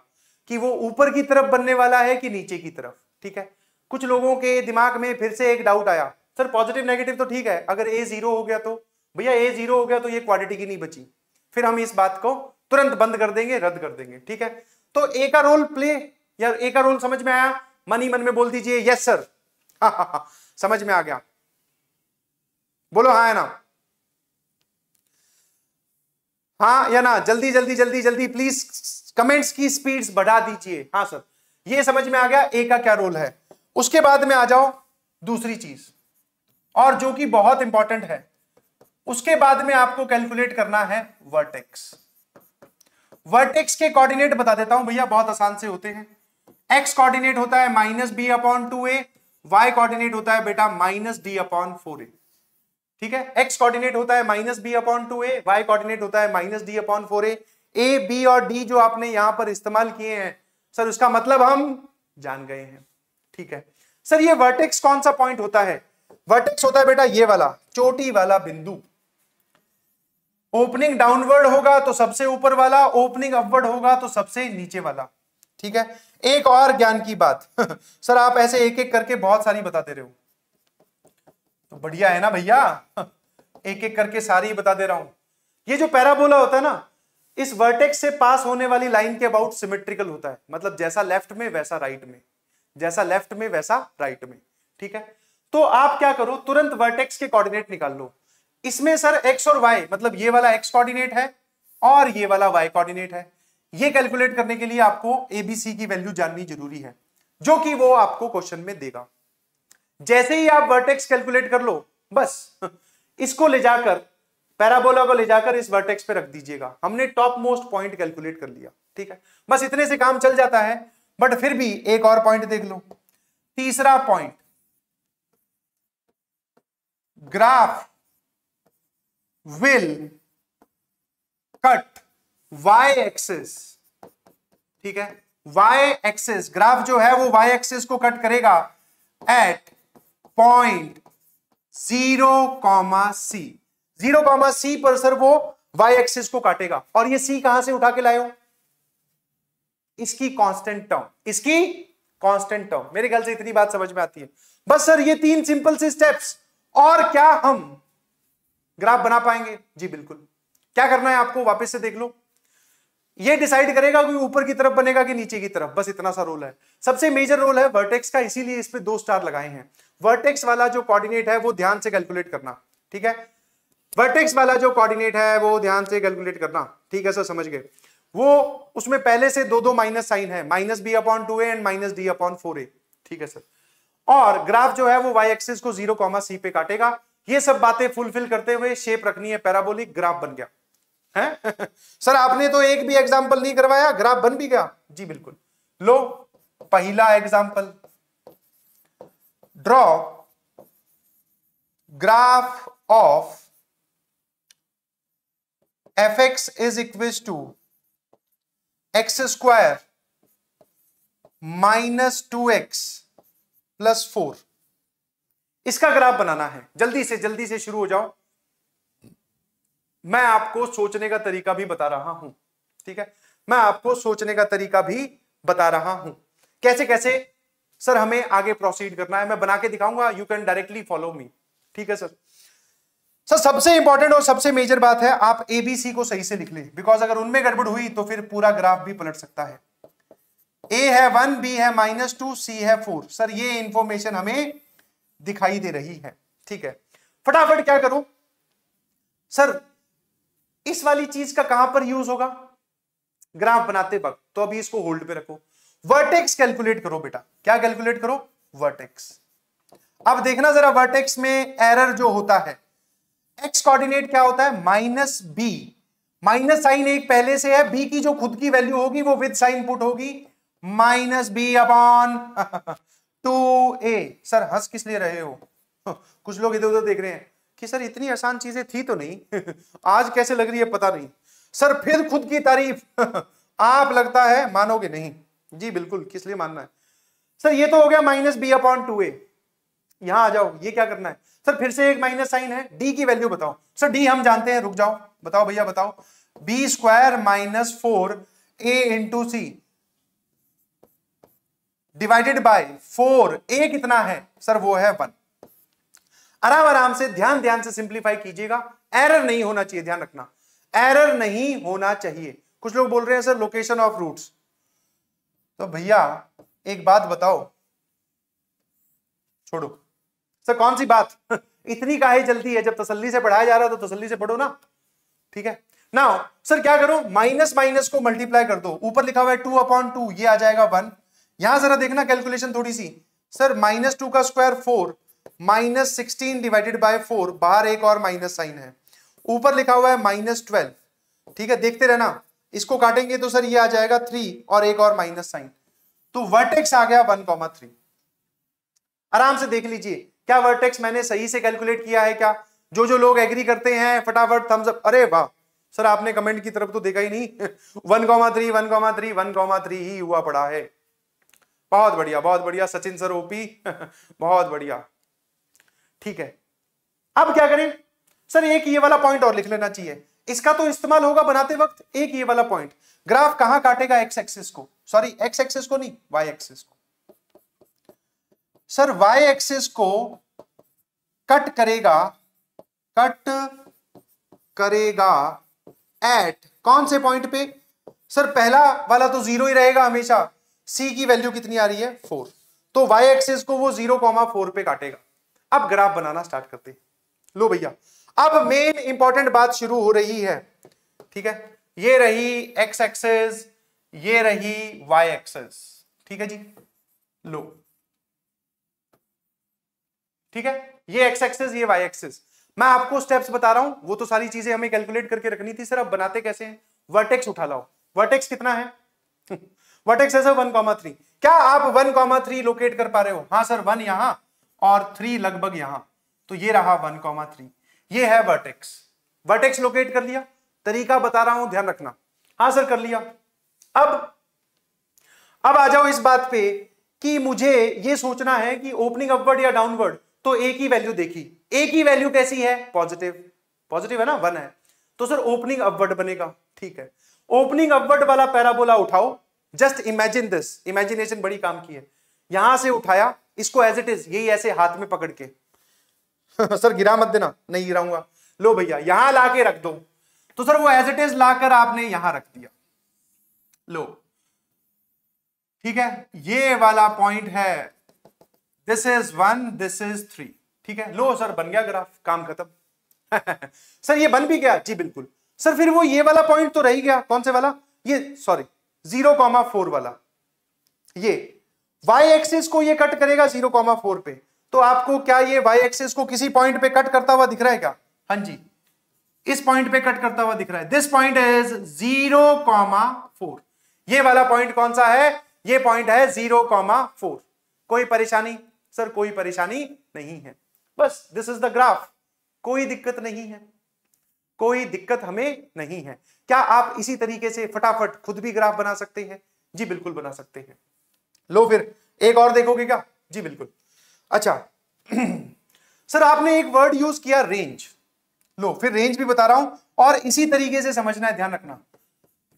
[SPEAKER 1] कि वो ऊपर की तरफ बनने वाला है कि नीचे की तरफ ठीक है कुछ लोगों के दिमाग में फिर से एक डाउट आया सर पॉजिटिव नेगेटिव तो ठीक है अगर ए जीरो हो गया तो भैया ए जीरो हो गया तो ये क्वालिटी की नहीं बची फिर हम इस बात को तुरंत बंद कर देंगे रद्द कर देंगे ठीक है तो ए का रोल प्ले यार ए का रोल समझ में आया मन ही मन में बोल दीजिए यस सर समझ में आ गया बोलो हाँ है ना हाँ या ना जल्दी जल्दी जल्दी जल्दी प्लीज कमेंट्स की स्पीड्स बढ़ा दीजिए हाँ सर ये समझ में आ गया ए का क्या रोल है उसके बाद में आ जाओ दूसरी चीज और जो कि बहुत इंपॉर्टेंट है उसके बाद में आपको कैलकुलेट करना है वर्टेक्स वर्टेक्स के कोऑर्डिनेट बता देता हूं भैया बहुत आसान से होते हैं एक्स कोऑर्डिनेट होता है minus B upon two a y coordinate होता है बेटा minus d upon four a ठीक है एक्स कोऑर्डिनेट होता है minus B upon two a y coordinate होता है minus d upon four a a b और डी जो आपने यहां पर इस्तेमाल किए हैं सर उसका मतलब हम जान गए हैं ठीक है सर ये वर्टेक्स कौन सा पॉइंट होता है वर्टेक्स होता है बेटा ये वाला चोटी वाला बिंदु ओपनिंग डाउनवर्ड होगा तो सबसे ऊपर वाला ओपनिंग अपवर्ड होगा तो सबसे नीचे वाला ठीक है एक और ज्ञान की बात सर आप ऐसे एक एक करके बहुत सारी बताते रहे हो तो बढ़िया है ना भैया एक एक करके सारी बता दे रहा हूं ये जो पैराबोला होता है ना इस वर्टेक्स से पास होने वाली लाइन के अबाउट सिमेट्रिकल होता है मतलब जैसा लेफ्ट में वैसा राइट में जैसा लेफ्ट में वैसा राइट में ठीक है तो आप क्या करो तुरंत वर्टेक्स के कोऑर्डिनेट निकाल लो इसमें सर एक्स और वाई मतलब ये वाला एक्स कोऑर्डिनेट है और ये वाला वाई कोऑर्डिनेट है ये कैलकुलेट करने के लिए आपको एबीसी की वैल्यू जाननी जरूरी है जो कि वो आपको क्वेश्चन में देगा जैसे ही आप वर्टेक्स कैलकुलेट कर लो बस इसको ले जाकर पैराबोला को ले जाकर इस वर्टेक्स पे रख दीजिएगा हमने टॉप मोस्ट पॉइंट कैलकुलेट कर लिया ठीक है बस इतने से काम चल जाता है बट फिर भी एक और पॉइंट देख लो तीसरा point graph will cut y axis ठीक है y एक्सेस ग्राफ जो है वो y एक्सेस को कट करेगा at point zero comma c zero comma c पर सर वो y एक्सेस को काटेगा और ये c कहां से उठा के लाए हो इसकी कांस्टेंट टर्म इसकी कांस्टेंट टर्म मेरे ख्याल से इतनी बात समझ में आती है बस सर ये तीन सिंपल सी स्टेप्स और क्या हम ग्राफ बना पाएंगे जी बिल्कुल क्या करना है आपको वापस से देख लो ये डिसाइड करेगा कि ऊपर की तरफ बनेगा कि नीचे की तरफ बस इतना सा रोल है सबसे मेजर रोल है वर्टेक्स का इसीलिए इस पर दो स्टार लगाए हैं वर्टेक्स वाला जो कॉर्डिनेट है वो ध्यान से कैलकुलेट करना ठीक है वर्टेक्स वाला जो कॉर्डिनेट है वो ध्यान से कैलकुलेट करना ठीक है सर समझ गए वो उसमें पहले से दो दो माइनस साइन है minus B upon two a and minus d upon four a ठीक है सर और ग्राफ जो है वो वाई एक्सिस को जीरो कॉमा सी पे काटेगा ये सब बातें फुलफिल करते हुए शेप रखनी है पैराबोलिक ग्राफ बन गया है सर आपने तो एक भी एग्जाम्पल नहीं करवाया ग्राफ बन भी गया जी बिल्कुल लो पहला example draw graph of f x is equal to x square minus two x plus four इसका ग्राफ बनाना है जल्दी से जल्दी से शुरू हो जाओ मैं आपको सोचने का तरीका भी बता रहा हूं ठीक है मैं आपको सोचने का तरीका भी बता रहा हूं कैसे कैसे सर हमें आगे प्रोसीड करना है मैं बना के दिखाऊंगा you can directly follow me ठीक है सर सर सबसे इंपॉर्टेंट और सबसे मेजर बात है आप एबीसी को सही से लिख लें बिकॉज अगर उनमें गड़बड़ हुई तो फिर पूरा ग्राफ भी पलट सकता है ए है वन बी है माइनस टू सी है फोर सर ये इंफॉर्मेशन हमें दिखाई दे रही है ठीक है फटाफट क्या करूं सर इस वाली चीज का कहां पर यूज होगा ग्राफ बनाते वक्त तो अभी इसको होल्ड पे रखो वर्टेक्स कैलकुलेट करो बेटा क्या कैलकुलेट करो वर्टेक्स अब देखना जरा वर्टेक्स में एरर जो होता है एक्स कोऑर्डिनेट क्या होता है माइनस बी माइनस साइन एक पहले से है बी की जो खुद की वैल्यू होगी वो विद साइन पुट होगी माइनस बी अपॉन टू तो, ए सर हंस किस लिए रहे हो हाँ, कुछ लोग इधर उधर देख रहे हैं कि सर इतनी आसान चीजें थी तो नहीं आज कैसे लग रही है पता नहीं सर फिर खुद की तारीफ आप लगता है मानोगे नहीं जी बिल्कुल किस लिए मानना है सर ये तो हो गया minus B upon two a यहां आ जाओ ये क्या करना है सर फिर से एक माइनस साइन है डी की वैल्यू बताओ सर डी हम जानते हैं रुक जाओ बताओ भैया बताओ b square minus four A into c divided by four a कितना है सर वो है वन आराम आराम से ध्यान ध्यान से सिंप्लीफाई कीजिएगा एरर नहीं होना चाहिए ध्यान रखना एरर नहीं होना चाहिए कुछ लोग बोल रहे हैं सर लोकेशन ऑफ रूट्स तो भैया एक बात बताओ छोड़ो सर कौन सी बात इतनी काहे चलती है जब तसल्ली से पढ़ाया जा रहा है तो तसल्ली से पढ़ो ना ठीक है ना सर क्या करो माइनस माइनस को मल्टीप्लाई कर दो ऊपर लिखा हुआ है टू अपॉन टू ये आ जाएगा वन यहां जरा देखना कैलकुलेशन थोड़ी सी सर माइनस टू का square four minus sixteen divided by four बाहर एक और माइनस साइन है ऊपर लिखा हुआ है माइनस ट्वेल्व ठीक है देखते रहना इसको काटेंगे तो सर ये आ जाएगा थ्री और एक और माइनस साइन तो वर्टेक्स आ गया वन कॉमा थ्री आराम से देख लीजिए क्या वर्टेक्स मैंने सही से कैलकुलेट किया है क्या जो जो लोग एग्री करते हैं फटाफट थम्स अप अरे वाह सर आपने कमेंट की तरफ तो देखा ही नहीं one comma three one comma three one comma three ही हुआ पड़ा है बहुत बढ़िया बहुत बढ़िया सचिन सर ओपी बहुत बढ़िया ठीक है अब क्या करें सर एक ये वाला पॉइंट और लिख लेना चाहिए इसका तो इस्तेमाल होगा बनाते वक्त एक ये वाला पॉइंट ग्राफ कहां काटेगा एक्स एक्सिस को सॉरी एक्स एक्सिस को नहीं वाई एक्सिस को सर वाई एक्सिस को कट करेगा कट करेगा एट कौन से पॉइंट पे सर पहला वाला तो जीरो ही रहेगा हमेशा सी की वैल्यू कितनी आ रही है फोर तो वाई एक्सिस को वो जीरो कॉमा फोर पे काटेगा अब ग्राफ बनाना स्टार्ट करते हैं लो भैया अब मेन इंपॉर्टेंट बात शुरू हो रही है ठीक है ये रही एक्स एक्सेस ये रही वाई एक्सेस ठीक है जी लो ठीक है ये एक्स एक्सेस ये वाई एक्सेस मैं आपको स्टेप्स बता रहा हूं वो तो सारी चीजें हमें कैलकुलेट करके रखनी थी सर अब बनाते कैसे हैं वर्टेक्स उठा लाओ वर्टेक्स कितना है what x one comma three क्या आप वन कॉमा थ्री लोकेट कर पा रहे हो हाँ सर वन यहां और थ्री लगभग यहां तो ये रहा वन कॉमा थ्री ये है वर्टेक्स वर्टेक्स लोकेट कर लिया तरीका बता रहा हूं ध्यान रखना हाँ सर कर लिया अब अब आ जाओ इस बात पे कि मुझे ये सोचना है कि ओपनिंग अपवर्ड या डाउनवर्ड तो एक ही वैल्यू देखी एक ही वैल्यू कैसी है पॉजिटिव पॉजिटिव है ना वन है तो सर ओपनिंग अपवर्ड बनेगा ठीक है ओपनिंग अपवर्ड वाला पैराबोला उठाओ जस्ट इमेजिन दिस इमेजिनेशन बड़ी काम की है यहां से उठाया इसको एज इट इज यही ऐसे हाथ में पकड़ के सर गिरा मत देना नहीं गिराऊंगा लो भैया यहां ला के रख दो तो सर वो एज इट इज लाकर आपने यहां रख दिया लो ठीक है ये वाला पॉइंट है this is one this is three ठीक है लो सर बन गया ग्राफ काम खत्म सर ये बन भी गया जी बिल्कुल सर फिर वो ये वाला पॉइंट तो रह गया कौन से वाला ये सॉरी जीरो कॉमा फोर वाला ये वाई एक्सिस को ये कट करेगा जीरो कॉमा फोर पे तो आपको क्या ये वाई एक्सिस को किसी पॉइंट पे कट करता हुआ दिख रहा है क्या हाँ जी इस पॉइंट पे कट करता हुआ दिख रहा है this point is zero comma four ये वाला पॉइंट कौन सा है ये पॉइंट है जीरो कॉमा फोर कोई परेशानी सर कोई परेशानी नहीं है बस दिस इज द ग्राफ कोई दिक्कत नहीं है कोई दिक्कत हमें नहीं है क्या आप इसी तरीके से फटाफट खुद भी ग्राफ बना सकते हैं जी बिल्कुल बना सकते हैं लो फिर एक और देखोगे क्या जी बिल्कुल अच्छा सर आपने एक वर्ड यूज किया रेंज लो फिर रेंज भी बता रहा हूं और इसी तरीके से समझना है ध्यान रखना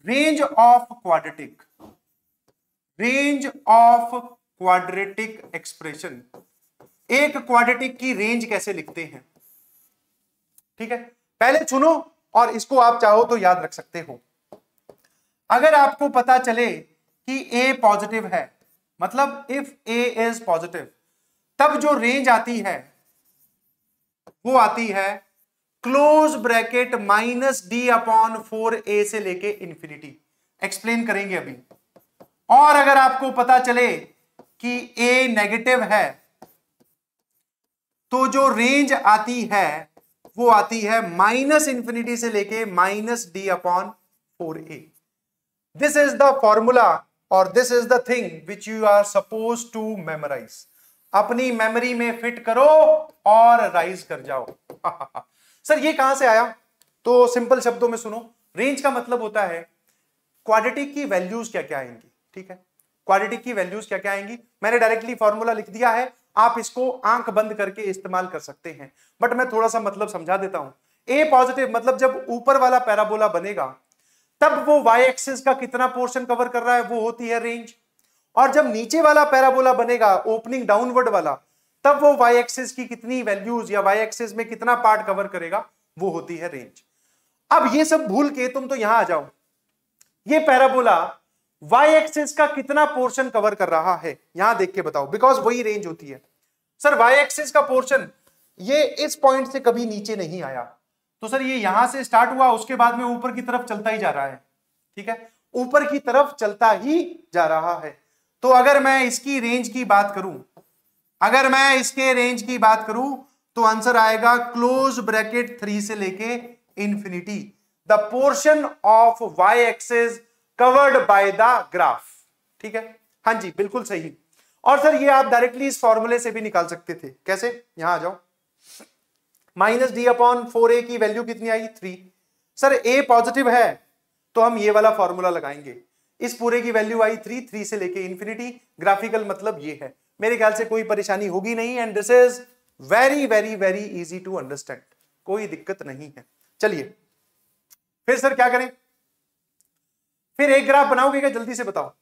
[SPEAKER 1] range of quadratic range of quadratic expression एक क्वाड्रेटिक की रेंज कैसे लिखते हैं ठीक है पहले चुनो और इसको आप चाहो तो याद रख सकते हो अगर आपको पता चले कि ए पॉजिटिव है मतलब इफ ए इज पॉजिटिव तब जो रेंज आती है वो आती है close bracket minus d upon four a से लेके इंफिनिटी एक्सप्लेन करेंगे अभी और अगर आपको पता चले कि ए नेगेटिव है तो जो रेंज आती है वो आती है माइनस इंफिनिटी से लेके minus d upon four a this is the formula और this is the thing which you are suppose to memorise अपनी मेमोरी में फिट करो और राइज कर जाओ सर ये कहां से आया तो सिंपल शब्दों में सुनो रेंज का मतलब होता है क्वाड्रेटिक की वैल्यूज क्या क्या आएंगी ठीक है क्वाड्रेटिक की वैल्यूज क्या क्या आएंगी मैंने डायरेक्टली फॉर्मूला लिख दिया है आप इसको आंख बंद करके इस्तेमाल कर सकते हैं बट मैं थोड़ा सा मतलब समझा देता हूं ए पॉजिटिव मतलब जब ऊपर वाला पैराबोला बनेगा तब वो y एक्सिस का कितना पोर्शन कवर कर रहा है वो होती है रेंज और जब नीचे वाला पैराबोला बनेगा ओपनिंग डाउनवर्ड वाला तब वो y एक्सिस की कितनी वैल्यूज या y एक्सिस में कितना पार्ट कवर करेगा वो होती है रेंज अब ये सब भूल के तुम तो यहां आ जाओ ये पैराबोला वाई एक्सिस का कितना पोर्शन कवर कर रहा है यहां देख के बताओ बिकॉज वही रेंज होती है सर वाई एक्सिस का पोर्शन ये इस पॉइंट से कभी नीचे नहीं आया तो सर ये यहां से स्टार्ट हुआ उसके बाद में ऊपर की तरफ चलता ही जा रहा है ठीक है ऊपर की तरफ चलता ही जा रहा है तो अगर मैं इसकी रेंज की बात करूं अगर मैं इसके रेंज की बात करूं तो आंसर आएगा क्लोज ब्रैकेट थ्री से लेके infinity the portion of y axis covered by the graph ठीक है हाँ जी बिल्कुल सही और सर ये आप डायरेक्टली इस फॉर्मूले से भी निकाल सकते थे कैसे यहां आ जाओ minus d upon four a की वैल्यू कितनी आई थ्री सर ए पॉजिटिव है तो हम ये वाला फॉर्मूला लगाएंगे इस पूरे की वैल्यू आई थ्री थ्री से लेके इन्फिनिटी ग्राफिकल मतलब ये है मेरे ख्याल से कोई परेशानी होगी नहीं and this is very very very easy to understand कोई दिक्कत नहीं है चलिए फिर सर क्या करें फिर एक ग्राफ बनाओगे क्या जल्दी से बताओ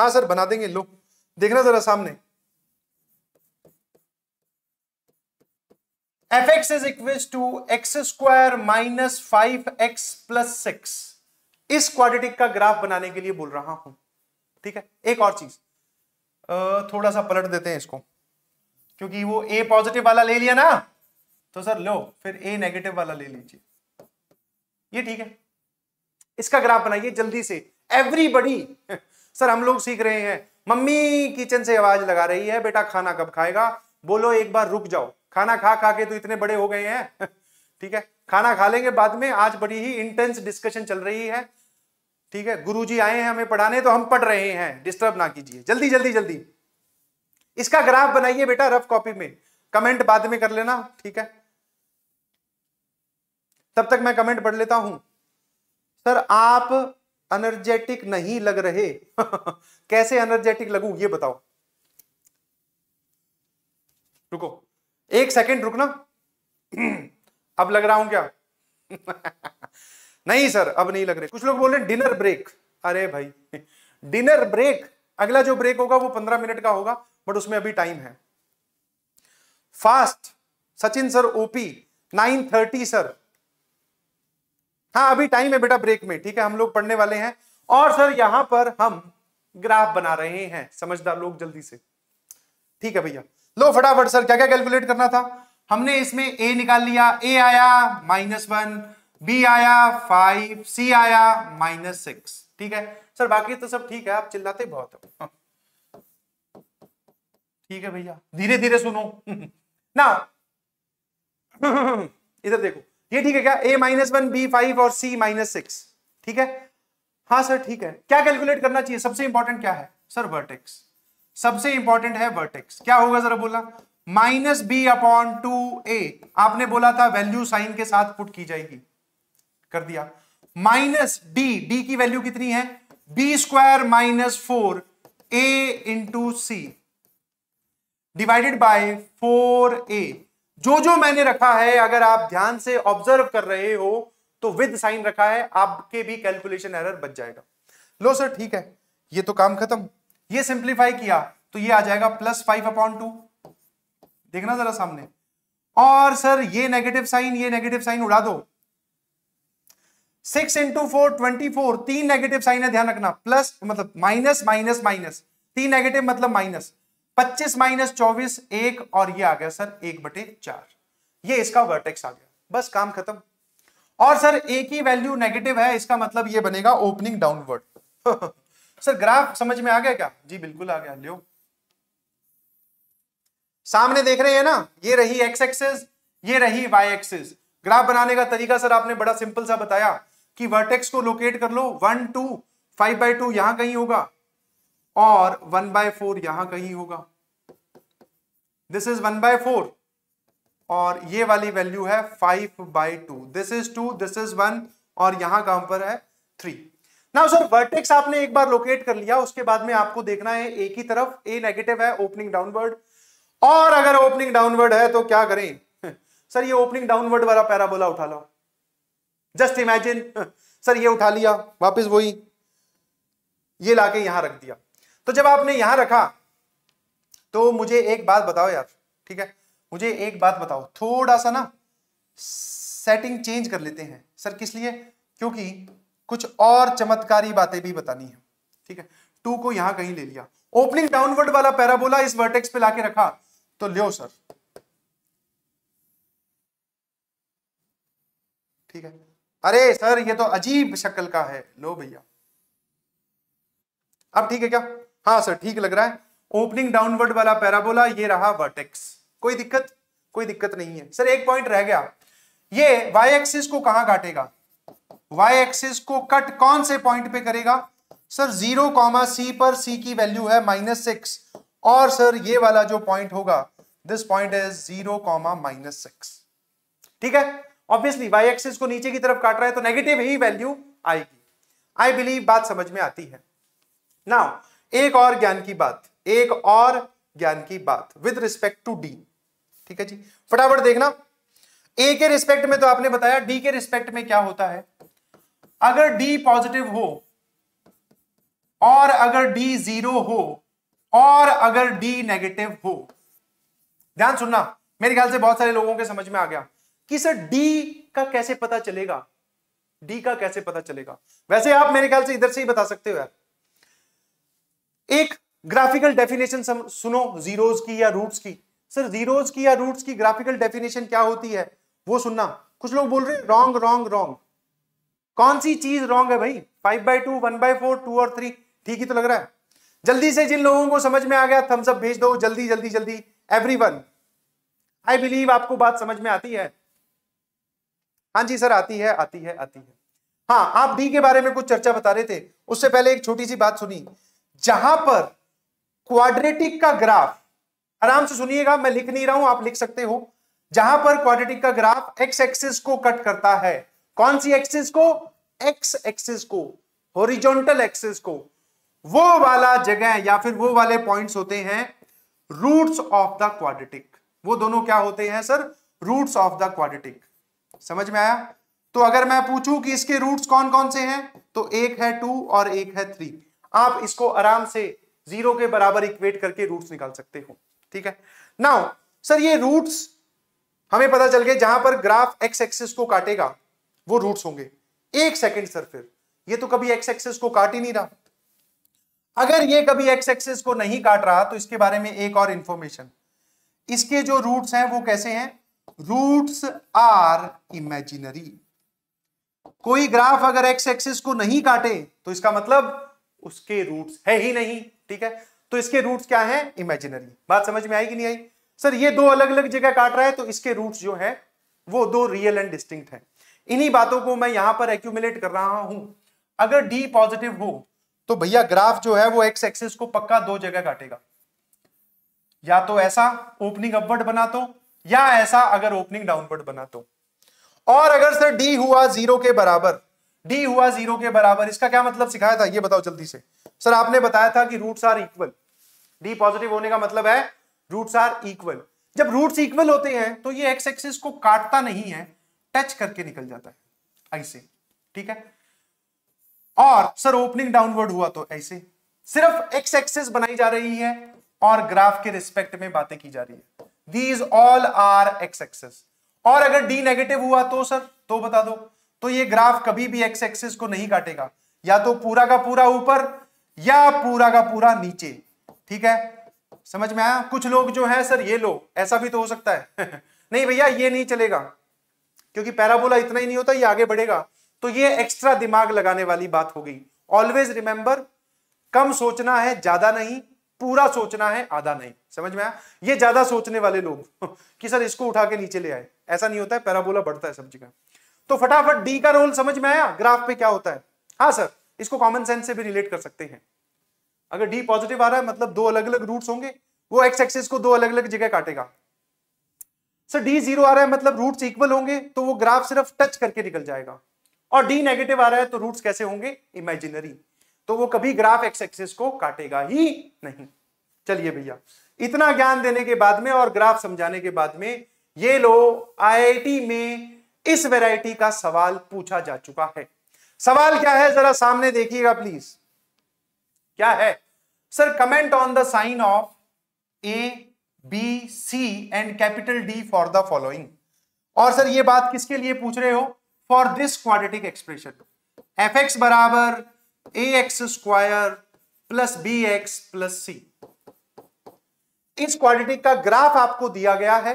[SPEAKER 1] हाँ सर बना देंगे लो देखना जरा सामने f x is equal to x square minus five x plus six इस क्वाड्रेटिक का ग्राफ बनाने के लिए बोल रहा हूं ठीक है एक और चीज थोड़ा सा पलट देते हैं इसको क्योंकि वो ए पॉजिटिव वाला ले लिया ना तो सर लो फिर ए नेगेटिव वाला ले लीजिए ये ठीक है इसका ग्राफ बनाइए जल्दी से एवरीबडी सर हम लोग सीख रहे हैं मम्मी किचन से आवाज लगा रही है बेटा खाना कब खाएगा बोलो एक बार रुक जाओ खाना खा खा के तो इतने बड़े हो गए हैं ठीक है खाना खा लेंगे बाद में आज बड़ी ही इंटेंस डिस्कशन चल रही है ठीक है गुरुजी आए हैं हमें पढ़ाने तो हम पढ़ रहे हैं डिस्टर्ब ना कीजिए जल्दी जल्दी जल्दी इसका ग्राफ बनाइए बेटा रफ कॉपी में कमेंट बाद में कर लेना ठीक है तब तक मैं कमेंट पढ़ लेता हूं सर आप एनर्जेटिक नहीं लग रहे कैसे अनर्जेटिक लगू ये बताओ रुको एक सेकंड रुकना अब लग रहा हूं क्या नहीं सर अब नहीं लग रहे कुछ लोग बोल रहे डिनर ब्रेक अरे भाई डिनर ब्रेक अगला जो ब्रेक होगा वो पंद्रह मिनट का होगा बट उसमें अभी टाइम है fast Sachin sir OP nine thirty sir हाँ अभी टाइम है बेटा ब्रेक में ठीक है हम लोग पढ़ने वाले हैं और सर यहां पर हम ग्राफ बना रहे हैं समझदार लोग जल्दी से ठीक है भैया लो फटाफट सर क्या क्या कैलकुलेट करना था हमने इसमें ए निकाल लिया ए आया माइनस वन बी आया फाइव सी आया माइनस सिक्स ठीक है सर बाकी तो सब ठीक है आप चिल्लाते बहुत हाँ। ठीक है भैया धीरे धीरे सुनो ना इधर देखो ये ठीक है क्या a minus one b five और सी माइनस सिक्स ठीक है हाँ सर ठीक है क्या कैलकुलेट करना चाहिए सबसे इंपॉर्टेंट क्या है सर वर्टेक्स सबसे इंपॉर्टेंट है वर्टेक्स क्या होगा जरा बोला minus B upon two a आपने बोला था वैल्यू साइन के साथ पुट की जाएगी कर दिया माइनस डी डी की वैल्यू कितनी है b square minus four A into c divided by four a जो जो मैंने रखा है अगर आप ध्यान से ऑब्जर्व कर रहे हो तो विद साइन रखा है आपके भी कैलकुलेशन एरर बच जाएगा लो सर ठीक है ये तो काम खत्म ये सिंप्लीफाई किया तो ये आ जाएगा प्लस फाइव अपॉन टू देखना जरा सामने और सर ये नेगेटिव साइन ये नेगेटिव साइन उड़ा दो six into four twenty four तीन नेगेटिव साइन है ध्यान रखना प्लस मतलब माइनस माइनस माइनस तीन नेगेटिव मतलब माइनस 25 माइनस चौबीस एक और ये आ गया सर एक बटे चार ये इसका वर्टेक्स आ गया बस काम खत्म और सर ए की वैल्यू नेगेटिव है इसका मतलब ये बनेगा ओपनिंग डाउनवर्ड सर ग्राफ समझ में आ गया क्या जी बिल्कुल आ गया लियो सामने देख रहे हैं ना ये रही एक्स एक्सेस ये रही वाई एक्सेस ग्राफ बनाने का तरीका सर आपने बड़ा सिंपल सा बताया कि वर्टेक्स को लोकेट कर लो one two five by two यहां कहीं होगा और वन बाय फोर यहां कहीं होगा this is one by four और ये वाली वैल्यू है five by two this is two this is one और यहां का पर है थ्री ना सर वर्टेक्स आपने एक बार लोकेट कर लिया उसके बाद में आपको देखना है ए की तरफ ए नेगेटिव है ओपनिंग डाउनवर्ड और अगर ओपनिंग डाउनवर्ड है तो क्या करें सर ये ओपनिंग डाउनवर्ड वाला पैराबोला उठा लो जस्ट इमेजिन सर ये उठा लिया वापस वही ये लाके यहां रख दिया तो जब आपने यहां रखा तो मुझे एक बात बताओ यार ठीक है मुझे एक बात बताओ थोड़ा सा ना सेटिंग चेंज कर लेते हैं सर किस लिए क्योंकि कुछ और चमत्कारी बातें भी बतानी है ठीक है टू को यहां कहीं ले लिया ओपनिंग डाउनवर्ड वाला पैराबोला इस वर्टेक्स पे लाके रखा तो लियो सर ठीक है अरे सर ये तो अजीब शक्ल का है लो भैया अब ठीक है क्या हाँ सर ठीक लग रहा है ओपनिंग डाउनवर्ड वाला पैराबोला ये रहा वर्टेक्स कोई दिक्कत कोई दिक्कत नहीं है सर एक पॉइंट रह गया ये y एक्सिस को कहां काटेगा y एक्सिस को कट कौन से पॉइंट पे करेगा सर जीरो कॉमा सी पर c की वैल्यू है माइनस सिक्स और सर ये वाला जो पॉइंट होगा this point is zero comma minus six ठीक है ऑब्वियसली y एक्सिस को नीचे की तरफ काट रहा है तो नेगेटिव ही वैल्यू आएगी आई बिलीव बात समझ में आती है नाउ एक और ज्ञान की बात एक और ज्ञान की बात विद रिस्पेक्ट टू डी ठीक है जी फटाफट देखना ए के रिस्पेक्ट में तो आपने बताया डी के रिस्पेक्ट में क्या होता है अगर डी पॉजिटिव हो और अगर डी जीरो हो और अगर डी नेगेटिव हो ध्यान सुनना मेरे ख्याल से बहुत सारे लोगों के समझ में आ गया कि सर डी का कैसे पता चलेगा डी का कैसे पता चलेगा वैसे आप मेरे ख्याल से इधर से ही बता सकते हो यार एक ग्राफिकल डेफिनेशन सुनो जीरोज की या रूट्स की सर जीरोज की या रूट्स की ग्राफिकल डेफिनेशन क्या होती है वो सुनना कुछ लोग बोल रहे हैं रॉन्ग रॉन्ग रॉन्ग कौन सी चीज रॉन्ग है भाई five by two one by four two और थ्री ठीक ही तो लग रहा है जल्दी से जिन लोगों को समझ में आ गया थम्स अप भेज दो जल्दी जल्दी जल्दी एवरी वन आई बिलीव आपको बात समझ में आती है हाँ जी सर आती है आती है आती है हाँ आप डी के बारे में कुछ चर्चा बता रहे थे उससे पहले एक छोटी सी बात सुनी जहां पर क्वाड्रेटिक का ग्राफ आराम से सुनिएगा मैं लिख नहीं रहा हूं आप लिख सकते हो जहां पर क्वाड्रेटिक का ग्राफ एक्स एक्सिस को कट करता है कौन सी एक्सिस को एक्स एक्सिस को होरिजोनटल एक्सिस को वो वाला जगह या फिर वो वाले पॉइंट्स होते हैं रूट्स ऑफ द क्वाड्रेटिक वो दोनों क्या होते हैं sir roots of the quadratic समझ में आया तो अगर मैं पूछूं कि इसके रूट्स कौन कौन से हैं तो एक है टू और एक है थ्री आप इसको आराम से जीरो के बराबर इक्वेट करके रूट्स निकाल सकते हो ठीक है नाउ सर ये रूट्स हमें पता चल गया जहां पर ग्राफ एक्स एक्सिस को काटेगा वो रूट्स होंगे एक सेकंड सर फिर ये तो कभी एक्स एक्सिस को काट ही नहीं रहा अगर ये कभी एक्स एक्सिस को नहीं काट रहा तो इसके बारे में एक और इंफॉर्मेशन इसके जो रूट्स हैं वो कैसे हैं रूट्स आर इमेजिनरी कोई ग्राफ अगर एक्स एक्सिस को नहीं काटे तो इसका मतलब उसके रूट्स है ही नहीं ठीक है तो इसके रूट्स क्या हैं इमेजिनरी बात समझ में आई कि नहीं आई सर ये दो अलग अलग जगह काट रहा है तो इसके रूट्स जो है वो दो रियल एंड डिस्टिंक्ट है इन्हीं बातों को मैं यहां पर एक्यूमुलेट कर रहा हूं अगर डी पॉजिटिव हो तो भैया ग्राफ जो है वो एक्स एक्सिस को पक्का दो जगह काटेगा या तो ऐसा ओपनिंग अपवर्ड बना तो या ऐसा अगर ओपनिंग डाउनवर्ड बना तो और अगर सर डी हुआ जीरो के बराबर डी हुआ जीरो के बराबर इसका क्या मतलब सिखाया था ये बताओ जल्दी से सर आपने बताया था कि roots are equal D positive होने का मतलब है रूट्स आर इक्वल जब रूट्स इक्वल होते हैं तो ये एक्स एक्सिस को काटता नहीं है टच करके निकल जाता है ऐसे ठीक है और सर ओपनिंग डाउनवर्ड हुआ तो ऐसे सिर्फ एक्स एक्सिस बनाई जा रही है और ग्राफ के रिस्पेक्ट में बातें की जा रही है these all are x axes और अगर डी नेगेटिव हुआ तो सर तो बता दो तो ये ग्राफ कभी भी एक्स एक्सिस को नहीं काटेगा या तो पूरा का पूरा ऊपर या पूरा का पूरा नीचे ठीक है समझ में आया कुछ लोग जो है सर ये लो ऐसा भी तो हो सकता है नहीं भैया ये नहीं चलेगा क्योंकि पैराबोला इतना ही नहीं होता ये आगे बढ़ेगा तो ये एक्स्ट्रा दिमाग लगाने वाली बात हो गई ऑलवेज रिमेंबर कम सोचना है ज्यादा नहीं पूरा सोचना है आधा नहीं समझ में आया ये ज्यादा सोचने वाले लोग कि सर इसको उठा के नीचे ले आए ऐसा नहीं होता है पैराबोला बढ़ता है सब जगह तो फटाफट डी का रोल समझ में आया ग्राफ पे क्या होता है हाँ सर इसको कॉमन सेंस से भी रिलेट कर सकते हैं अगर डी पॉजिटिव आ रहा है मतलब दो अलग अलग रूट्स होंगे वो एक्स एक्सिस को दो अलग अलग जगह काटेगा सर डी जीरो आ रहा है मतलब रूट्स इक्वल होंगे तो वो ग्राफ सिर्फ टच करके निकल जाएगा और डी नेगेटिव आ रहा है तो रूट्स कैसे होंगे इमेजिनरी तो वो कभी ग्राफ एक्स एक्सिस को काटेगा ही नहीं चलिए भैया इतना ज्ञान देने के बाद में और ग्राफ समझाने के बाद में ये लो आईआईटी में इस वैरायटी का सवाल पूछा जा चुका है सवाल क्या है जरा सामने देखिएगा प्लीज क्या है sir comment on the sign of a b c and capital D for the following और सर ये बात किसके लिए पूछ रहे हो for this quadratic expression f x बराबर a x square plus b x plus c इस क्वाड्रेटिक का ग्राफ आपको दिया गया है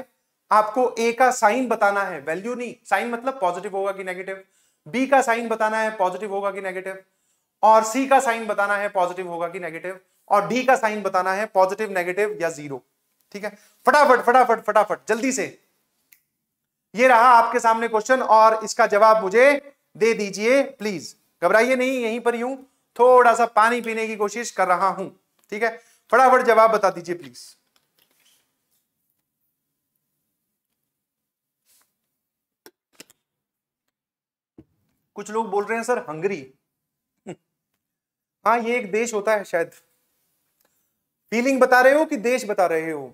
[SPEAKER 1] आपको ए का साइन बताना है वैल्यू नहीं साइन मतलब पॉजिटिव होगा कि नेगेटिव बी का साइन बताना है पॉजिटिव होगा कि नेगेटिव और सी का साइन बताना है पॉजिटिव होगा कि नेगेटिव और डी का साइन बताना है पॉजिटिव नेगेटिव या जीरो ठीक है फटाफट फटाफट फटाफट जल्दी से ये रहा आपके सामने क्वेश्चन और इसका जवाब मुझे दे दीजिए प्लीज घबराइए नहीं यहीं पर यूं थोड़ा सा पानी पीने की कोशिश कर रहा हूं ठीक है फटाफट जवाब बता दीजिए प्लीज कुछ लोग बोल रहे हैं सर हंगरी हाँ ये एक देश होता है शायद फीलिंग बता रहे हो कि देश बता रहे हो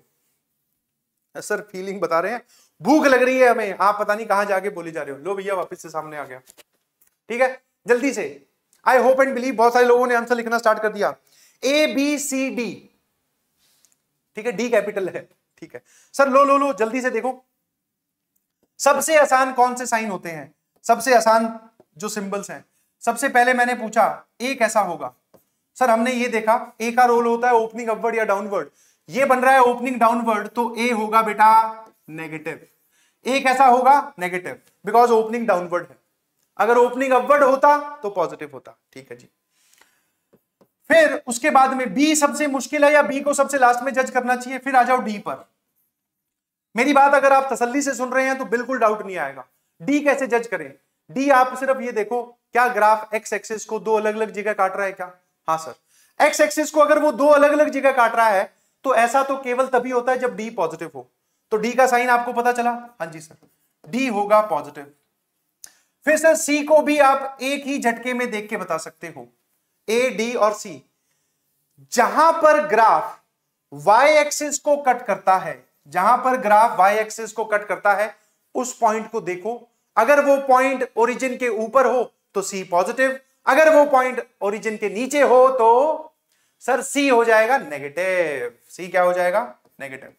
[SPEAKER 1] सर फीलिंग बता रहे हैं भूख लग रही है हमें आप पता नहीं कहां जाके बोले जा रहे हो लो भैया वापस से सामने आ गया ठीक है जल्दी से आई होप एंड बिलीव बहुत सारे लोगों ने आंसर लिखना स्टार्ट कर दिया ए बी सी डी ठीक है डी कैपिटल है ठीक है सर लो लो लो जल्दी से देखो सबसे आसान कौन से साइन होते हैं सबसे आसान जो सिंबल्स हैं सबसे पहले मैंने पूछा ए कैसा होगा सर हमने ये देखा ए का रोल होता है ओपनिंग अपवर्ड या डाउनवर्ड ये बन रहा है ओपनिंग डाउनवर्ड तो ए होगा बेटा नेगेटिव ए कैसा होगा नेगेटिव बिकॉज ओपनिंग डाउनवर्ड है अगर ओपनिंग अपवर्ड होता तो पॉजिटिव होता ठीक है जी फिर उसके बाद में बी सबसे मुश्किल है या बी को सबसे लास्ट में जज करना चाहिए फिर आ जाओ डी पर मेरी बात अगर आप तसल्ली से सुन रहे हैं तो बिल्कुल डाउट नहीं आएगा डी कैसे जज करें डी आप सिर्फ ये देखो क्या ग्राफ एक्स एक्सिस को दो अलग अलग जगह काट रहा है क्या
[SPEAKER 2] हाँ सर
[SPEAKER 1] एक्स एक्सिस को अगर वो दो अलग अलग जगह काट रहा है तो ऐसा तो केवल तभी होता है जब डी पॉजिटिव हो तो डी का साइन आपको पता चला हाँ जी सर डी होगा पॉजिटिव फिर सर सी को भी आप एक ही झटके में देख के बता सकते हो ए डी और सी जहां पर ग्राफ वाई एक्सिस को कट करता है जहां पर ग्राफ वाई एक्सिस को कट करता है उस पॉइंट को देखो अगर वो पॉइंट ओरिजिन के ऊपर हो तो सी पॉजिटिव अगर वो पॉइंट ओरिजिन के नीचे हो तो सर सी हो जाएगा नेगेटिव सी क्या हो जाएगा नेगेटिव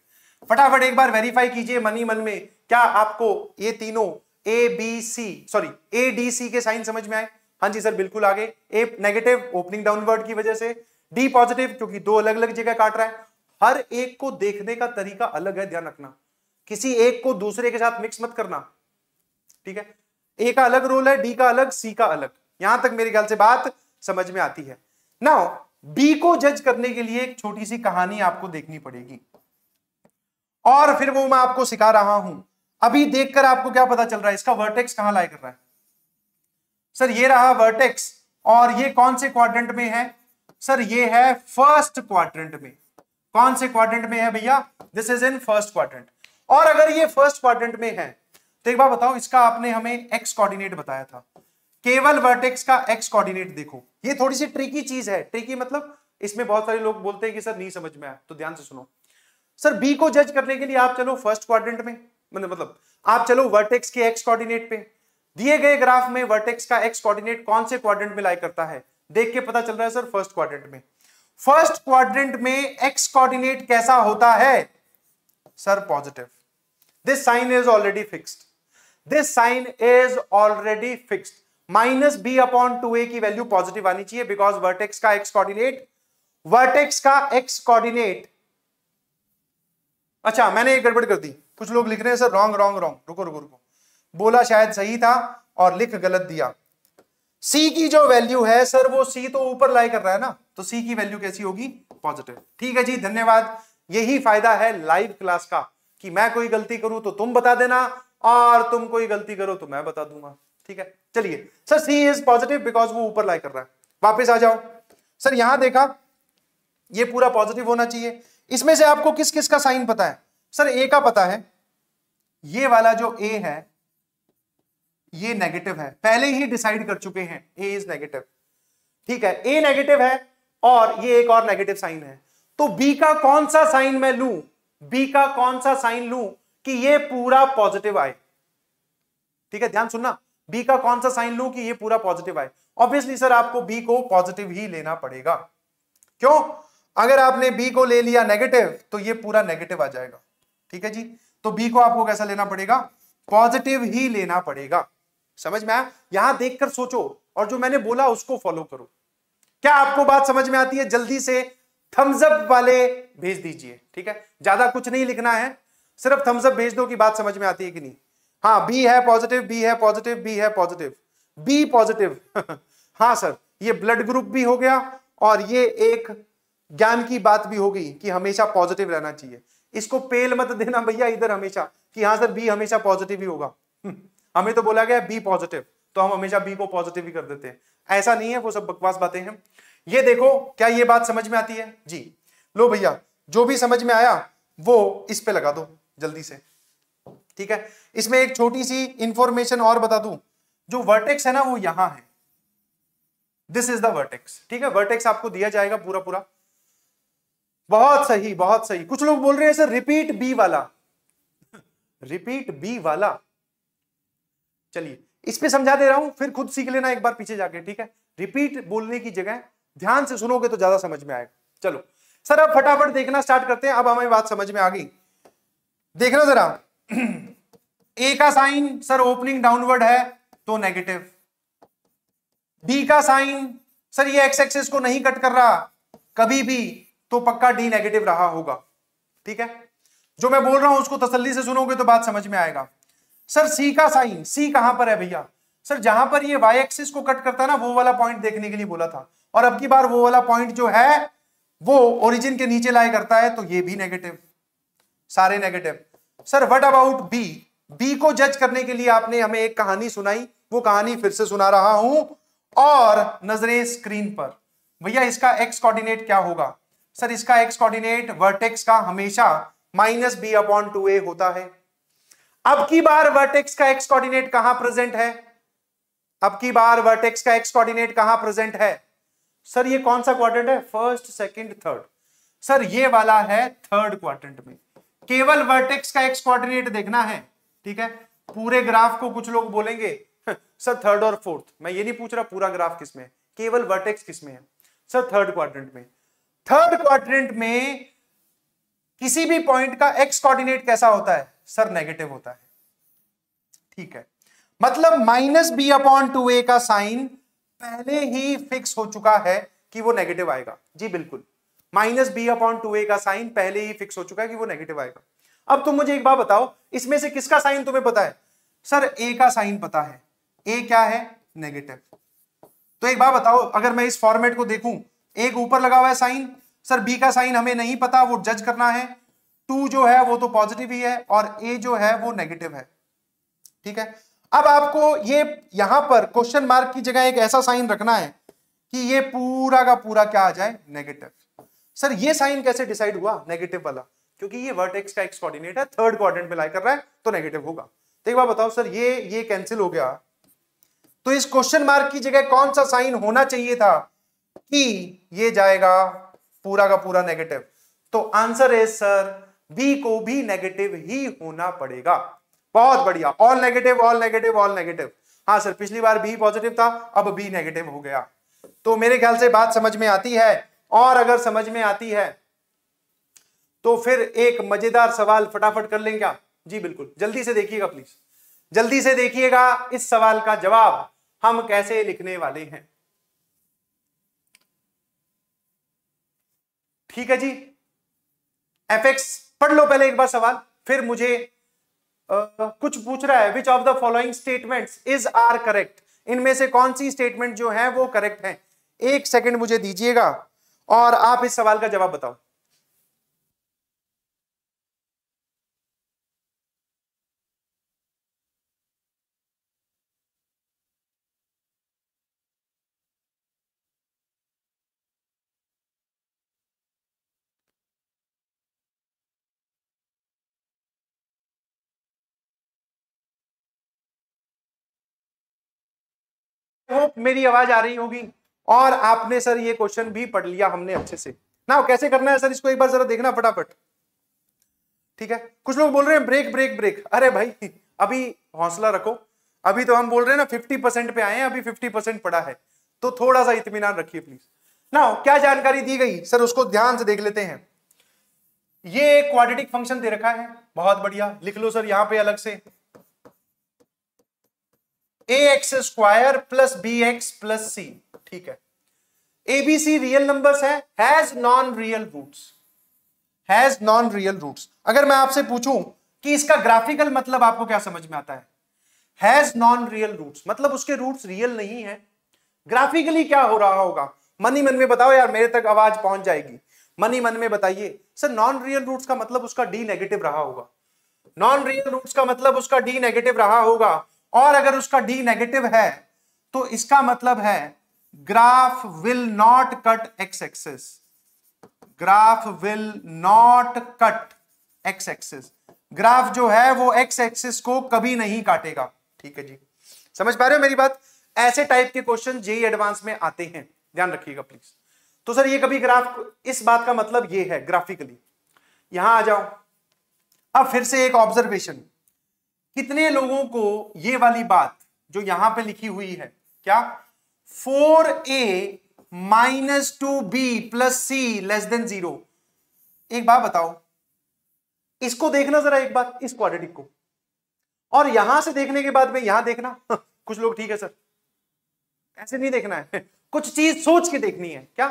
[SPEAKER 1] फटाफट एक बार वेरीफाई कीजिए मनी मन में क्या आपको ये तीनों a b c sorry a D c के साइन समझ में आए हाँ जी सर बिल्कुल आगे ए नेगेटिव ओपनिंग डाउनवर्ड की वजह से डी पॉजिटिव क्योंकि दो अलग अलग जगह काट रहा है हर एक को देखने का तरीका अलग है ध्यान रखना किसी एक को दूसरे के साथ मिक्स मत करना ठीक है ए का अलग रोल है डी का अलग सी का अलग यहां तक मेरे ख्याल से बात समझ में आती है नाउ बी को जज करने के लिए एक छोटी सी कहानी आपको देखनी पड़ेगी और फिर वो मैं आपको सिखा रहा हूं अभी देखकर आपको क्या पता चल रहा है इसका वर्टेक्स कहां लाया कर रहा है सर ये रहा वर्टेक्स और ये कौन से क्वाड्रेंट में है सर ये है फर्स्ट क्वाड्रेंट में कौन से क्वाड्रेंट में है भैया this is in first quadrant और अगर ये फर्स्ट क्वाड्रेंट में है तो एक बार बताओ इसका आपने हमें एक्स कोऑर्डिनेट बताया था केवल वर्टेक्स का एक्स कोऑर्डिनेट देखो ये थोड़ी सी ट्रिकी चीज है ट्रिकी मतलब इसमें बहुत सारे लोग बोलते हैं कि सर नहीं समझ में आया तो ध्यान से सुनो सर बी को जज करने के लिए आप चलो फर्स्ट क्वाड्रेंट में मतलब, मतलब आप चलो वर्टेक्स के एक्स कॉर्डिनेट पे दिए गए ग्राफ में वर्टेक्स का एक्स कॉर्डिनेट कौन से क्वाड्रेंट में लाई करता है देख के पता चल रहा है सर फर्स्ट क्वाड्रेंट में फर्स्ट क्वाड्रेंट में एक्स कोऑर्डिनेट कैसा होता है sir positive this sign is already fixed this sign is already fix minus B upon two a की वैल्यू पॉजिटिव आनी चाहिए बिकॉज वर्टेक्स का एक्स कॉर्डिनेट वर्टेक्स का एक्स कॉर्डिनेट अच्छा मैंने एक गड़बड़ कर दी कुछ लोग लिख रहे हैं सर रॉन्ग रॉन्ग रॉन्ग रुको रुको रुको बोला शायद सही था और लिख गलत दिया सी की जो वैल्यू है सर वो सी तो ऊपर लाई कर रहा है ना तो सी की वैल्यू कैसी होगी पॉजिटिव ठीक है जी धन्यवाद यही फायदा है लाइव क्लास का कि मैं कोई गलती करूं तो तुम बता देना और तुम कोई गलती करो तो मैं बता दूंगा ठीक है चलिए sir c is positive because वो ऊपर लाइक कर रहा है वापस आ जाओ सर यहां देखा ये पूरा पॉजिटिव होना चाहिए इसमें से आपको किस किस का साइन पता है सर ए का पता है ये वाला जो ए है ये नेगेटिव है पहले ही डिसाइड कर चुके हैं ए इज नेगेटिव ठीक है ए नेगेटिव है और ये एक और नेगेटिव साइन है तो बी का कौन सा साइन मैं लू बी का कौन सा साइन लू कि ये पूरा पॉजिटिव आए ठीक है ध्यान सुनना बी का कौन सा साइन लू कि ये पूरा पॉजिटिव आए ऑब्वियसली सर आपको बी को पॉजिटिव ही लेना पड़ेगा क्यों अगर आपने बी को ले लिया नेगेटिव तो ये पूरा नेगेटिव आ जाएगा ठीक है जी तो बी को आपको कैसा लेना पड़ेगा पॉजिटिव ही लेना पड़ेगा समझ में आया यहां देखकर सोचो और जो मैंने बोला उसको फॉलो करो क्या आपको बात समझ में आती है जल्दी से थम्सअप वाले भेज दीजिए ठीक है ज्यादा कुछ नहीं लिखना है सिर्फ थम्सअप भेज दो की बात समझ में आती है कि नहीं हाँ बी है पॉजिटिव बी है पॉजिटिव बी है पॉजिटिव बी पॉजिटिव हाँ सर ये ब्लड ग्रुप भी हो गया और ये एक ज्ञान की बात भी हो गई कि हमेशा पॉजिटिव रहना चाहिए इसको पेल मत देना भैया इधर हमेशा कि हाँ सर बी हमेशा पॉजिटिव ही होगा हमें तो बोला गया बी पॉजिटिव तो हम हमेशा बी को पॉजिटिव ही कर देते हैं ऐसा नहीं है वो सब बकवास बातें हैं ये देखो क्या ये बात समझ में आती है जी लो भैया जो भी समझ में आया वो इस पे लगा दो जल्दी से ठीक है इसमें एक छोटी सी इंफॉर्मेशन और बता दू जो वर्टेक्स है ना वो यहां है दिस इज द वर्टेक्स ठीक है वर्टेक्स आपको दिया जाएगा पूरा पूरा बहुत सही बहुत सही कुछ लोग बोल रहे हैं सर रिपीट बी वाला रिपीट बी वाला चलिए इस पे समझा दे रहा हूं फिर खुद सीख लेना एक बार पीछे जाके ठीक है रिपीट बोलने की जगह ध्यान से सुनोगे तो ज्यादा समझ में आएगा चलो सर अब फटाफट देखना स्टार्ट करते हैं अब हमें बात समझ में आ गई देखना जरा ए का साइन सर ओपनिंग डाउनवर्ड है तो नेगेटिव बी का साइन सर ये एक्स एक्सिस को नहीं कट कर रहा कभी भी तो पक्का डी नेगेटिव रहा होगा ठीक है जो मैं बोल रहा हूं उसको तसल्ली से सुनोगे तो बात समझ में आएगा सर सी का साइन सी कहां पर है भैया सर जहां पर ये वाई एक्सिस को कट करता ना वो वाला पॉइंट देखने के लिए बोला था और अब की बार वो वाला पॉइंट जो है वो ओरिजिन के नीचे लाए करता है तो ये भी नेगेटिव सारे negative sir what about b b को जज करने के लिए आपने हमें एक कहानी सुनाई वो कहानी फिर से सुना रहा हूं और नजरें स्क्रीन पर भैया इसका एक्स कोऑर्डिनेट क्या होगा सर इसका एक्स कोऑर्डिनेट वर्टेक्स का हमेशा minus B upon two a होता है अब की बार वर्टेक्स का एक्स कोऑर्डिनेट कहां प्रेजेंट है अब की बार वर्टेक्स का एक्स कोऑर्डिनेट कहां प्रेजेंट है सर ये कौन सा क्वाड्रेंट है फर्स्ट सेकंड थर्ड सर ये वाला है थर्ड क्वाड्रेंट में केवल वर्टेक्स का एक्स कोऑर्डिनेट देखना है ठीक है पूरे ग्राफ को कुछ लोग बोलेंगे सर थर्ड और फोर्थ मैं ये नहीं पूछ रहा पूरा ग्राफ किसमें है केवल वर्टेक्स किसमें है सर थर्ड क्वाड्रेंट में थर्ड क्वाड्रेंट में किसी भी पॉइंट का एक्स कोऑर्डिनेट कैसा होता है सर नेगेटिव होता है ठीक है मतलब minus B upon two a का साइन पहले ही फिक्स हो चुका है कि वो नेगेटिव आएगा जी बिल्कुल minus B upon two a का साइन पहले ही फिक्स हो चुका है कि वो नेगेटिव आएगा अब तुम मुझे एक बात बताओ इसमें से किसका साइन तुम्हें पता है सर ए का साइन पता है ए क्या है नेगेटिव तो एक बात बताओ अगर मैं इस फॉर्मेट को देखूं एक ऊपर लगा हुआ है साइन सर बी का साइन हमें नहीं पता वो जज करना है टू जो है वो तो पॉजिटिव ही है और ए जो है वो नेगेटिव है ठीक है अब आपको ये यहां पर क्वेश्चन मार्क की जगह एक ऐसा साइन रखना है कि ये पूरा का पूरा क्या आ जाए नेगेटिव सर ये साइन कैसे डिसाइड हुआ नेगेटिव वाला क्योंकि ये वर्टेक्स का एक्स कोऑर्डिनेट है थर्ड क्वाड्रेंट में लाई कर रहा है तो नेगेटिव होगा तो एक बार बताओ सर ये ये कैंसिल हो गया तो इस क्वेश्चन मार्क की जगह कौन सा साइन होना चाहिए था कि ये जाएगा पूरा का पूरा नेगेटिव तो आंसर है सर बी को भी नेगेटिव ही होना पड़ेगा बहुत बढ़िया all negative all negative all negative हाँ सर पिछली बार बी पॉजिटिव था अब बी नेगेटिव हो गया तो मेरे ख्याल से बात समझ में आती है और अगर समझ में आती है तो फिर एक मजेदार सवाल फटाफट कर लेंगे आप जी बिल्कुल जल्दी से देखिएगा प्लीज जल्दी से देखिएगा इस सवाल का जवाब हम कैसे लिखने वाले हैं ठीक है जी एफ एक्स पढ़ लो पहले एक बार सवाल फिर मुझे आ, कुछ पूछ रहा है which of the following statement is are correct इनमें से कौन सी स्टेटमेंट जो है वो करेक्ट है एक सेकंड मुझे दीजिएगा और आप इस सवाल का जवाब बताओ होप मेरी आवाज आ रही होगी और आपने सर ये क्वेश्चन भी पढ़ लिया हमने अच्छे से ना कैसे करना है सर इसको एक बार जरा देखना फटाफट ठीक है कुछ लोग बोल रहे हैं ब्रेक ब्रेक ब्रेक अरे भाई अभी हौसला रखो अभी तो हम बोल रहे हैं ना फिफ्टी परसेंट पे आए हैं अभी फिफ्टी परसेंट पड़ा है तो थोड़ा सा इतमान रखिए प्लीज ना क्या जानकारी दी गई सर उसको ध्यान से देख लेते हैं ये क्वाडिटिक क्वाड्रेटिक फंक्शन दे रखा है बहुत बढ़िया लिख लो सर यहां पे अलग से a x square plus b x plus c ठीक है एबीसी रियल नंबर्स है has non real roots has non real roots अगर मैं आपसे पूछूं कि इसका ग्राफिकल मतलब आपको क्या समझ में आता है हैज नॉन रियल रूट्स मतलब उसके रूट्स रियल नहीं है ग्राफिकली क्या हो रहा होगा मन ही मन में बताओ यार मेरे तक आवाज पहुंच जाएगी मन ही मन में बताइए सर नॉन रियल रूट्स का मतलब उसका डी नेगेटिव रहा होगा नॉन रियल रूट्स का मतलब उसका डी नेगेटिव रहा होगा और अगर उसका डी नेगेटिव है तो इसका मतलब है graph will not cut x axis graph will not cut x axis graph जो है वो एक्स एक्सिस को कभी नहीं काटेगा ठीक है जी समझ पा रहे हो मेरी बात ऐसे टाइप के क्वेश्चन जेई एडवांस में आते हैं ध्यान रखिएगा प्लीज तो सर ये कभी ग्राफ इस बात का मतलब ये है ग्राफिकली यहां आ जाओ अब फिर से एक ऑब्जर्वेशन कितने लोगों को ये वाली बात जो यहां पे लिखी हुई है क्या four a minus two b plus c less than zero एक बार बताओ इसको देखना जरा एक बार इस क्वाड्रेटिक को और यहां से देखने के बाद में यहां देखना कुछ लोग ठीक है सर ऐसे नहीं देखना है कुछ चीज सोच के देखनी है क्या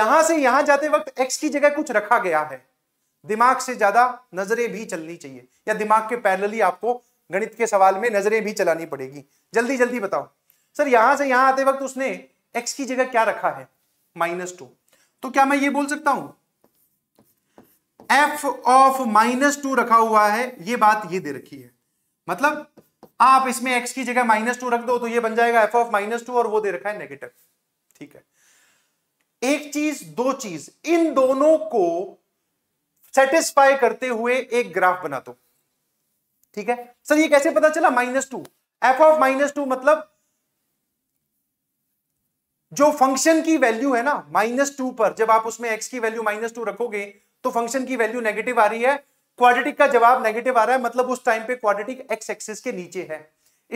[SPEAKER 1] यहां से यहां जाते वक्त एक्स की जगह कुछ रखा गया है दिमाग से ज्यादा नजरें भी चलनी चाहिए या दिमाग के पैरेलली आपको गणित के सवाल में नजरें भी चलानी पड़ेगी जल्दी जल्दी बताओ सर यहां से यहां आते वक्त उसने एक्स की जगह क्या रखा है माइनस टू तो क्या मैं ये बोल सकता हूं एफ ऑफ माइनस टू रखा हुआ है ये बात ये दे रखी है मतलब आप इसमें एक्स की जगह माइनस टू रख दो तो ये बन जाएगा एफ ऑफ माइनस टू और वो दे रखा है नेगेटिव ठीक है एक चीज दो चीज इन दोनों को सेटिस्फाई करते हुए एक ग्राफ बना दो ठीक है सर ये कैसे पता चला minus two f of minus two मतलब जो फंक्शन की वैल्यू है ना माइनस टू पर जब आप उसमें एक्स की वैल्यू माइनस टू रखोगे तो फंक्शन की वैल्यू नेगेटिव आ रही है क्वाड्रेटिक का जवाब नेगेटिव आ रहा है मतलब उस टाइम पे क्वाड्रेटिक एक्स एक्सिस के नीचे है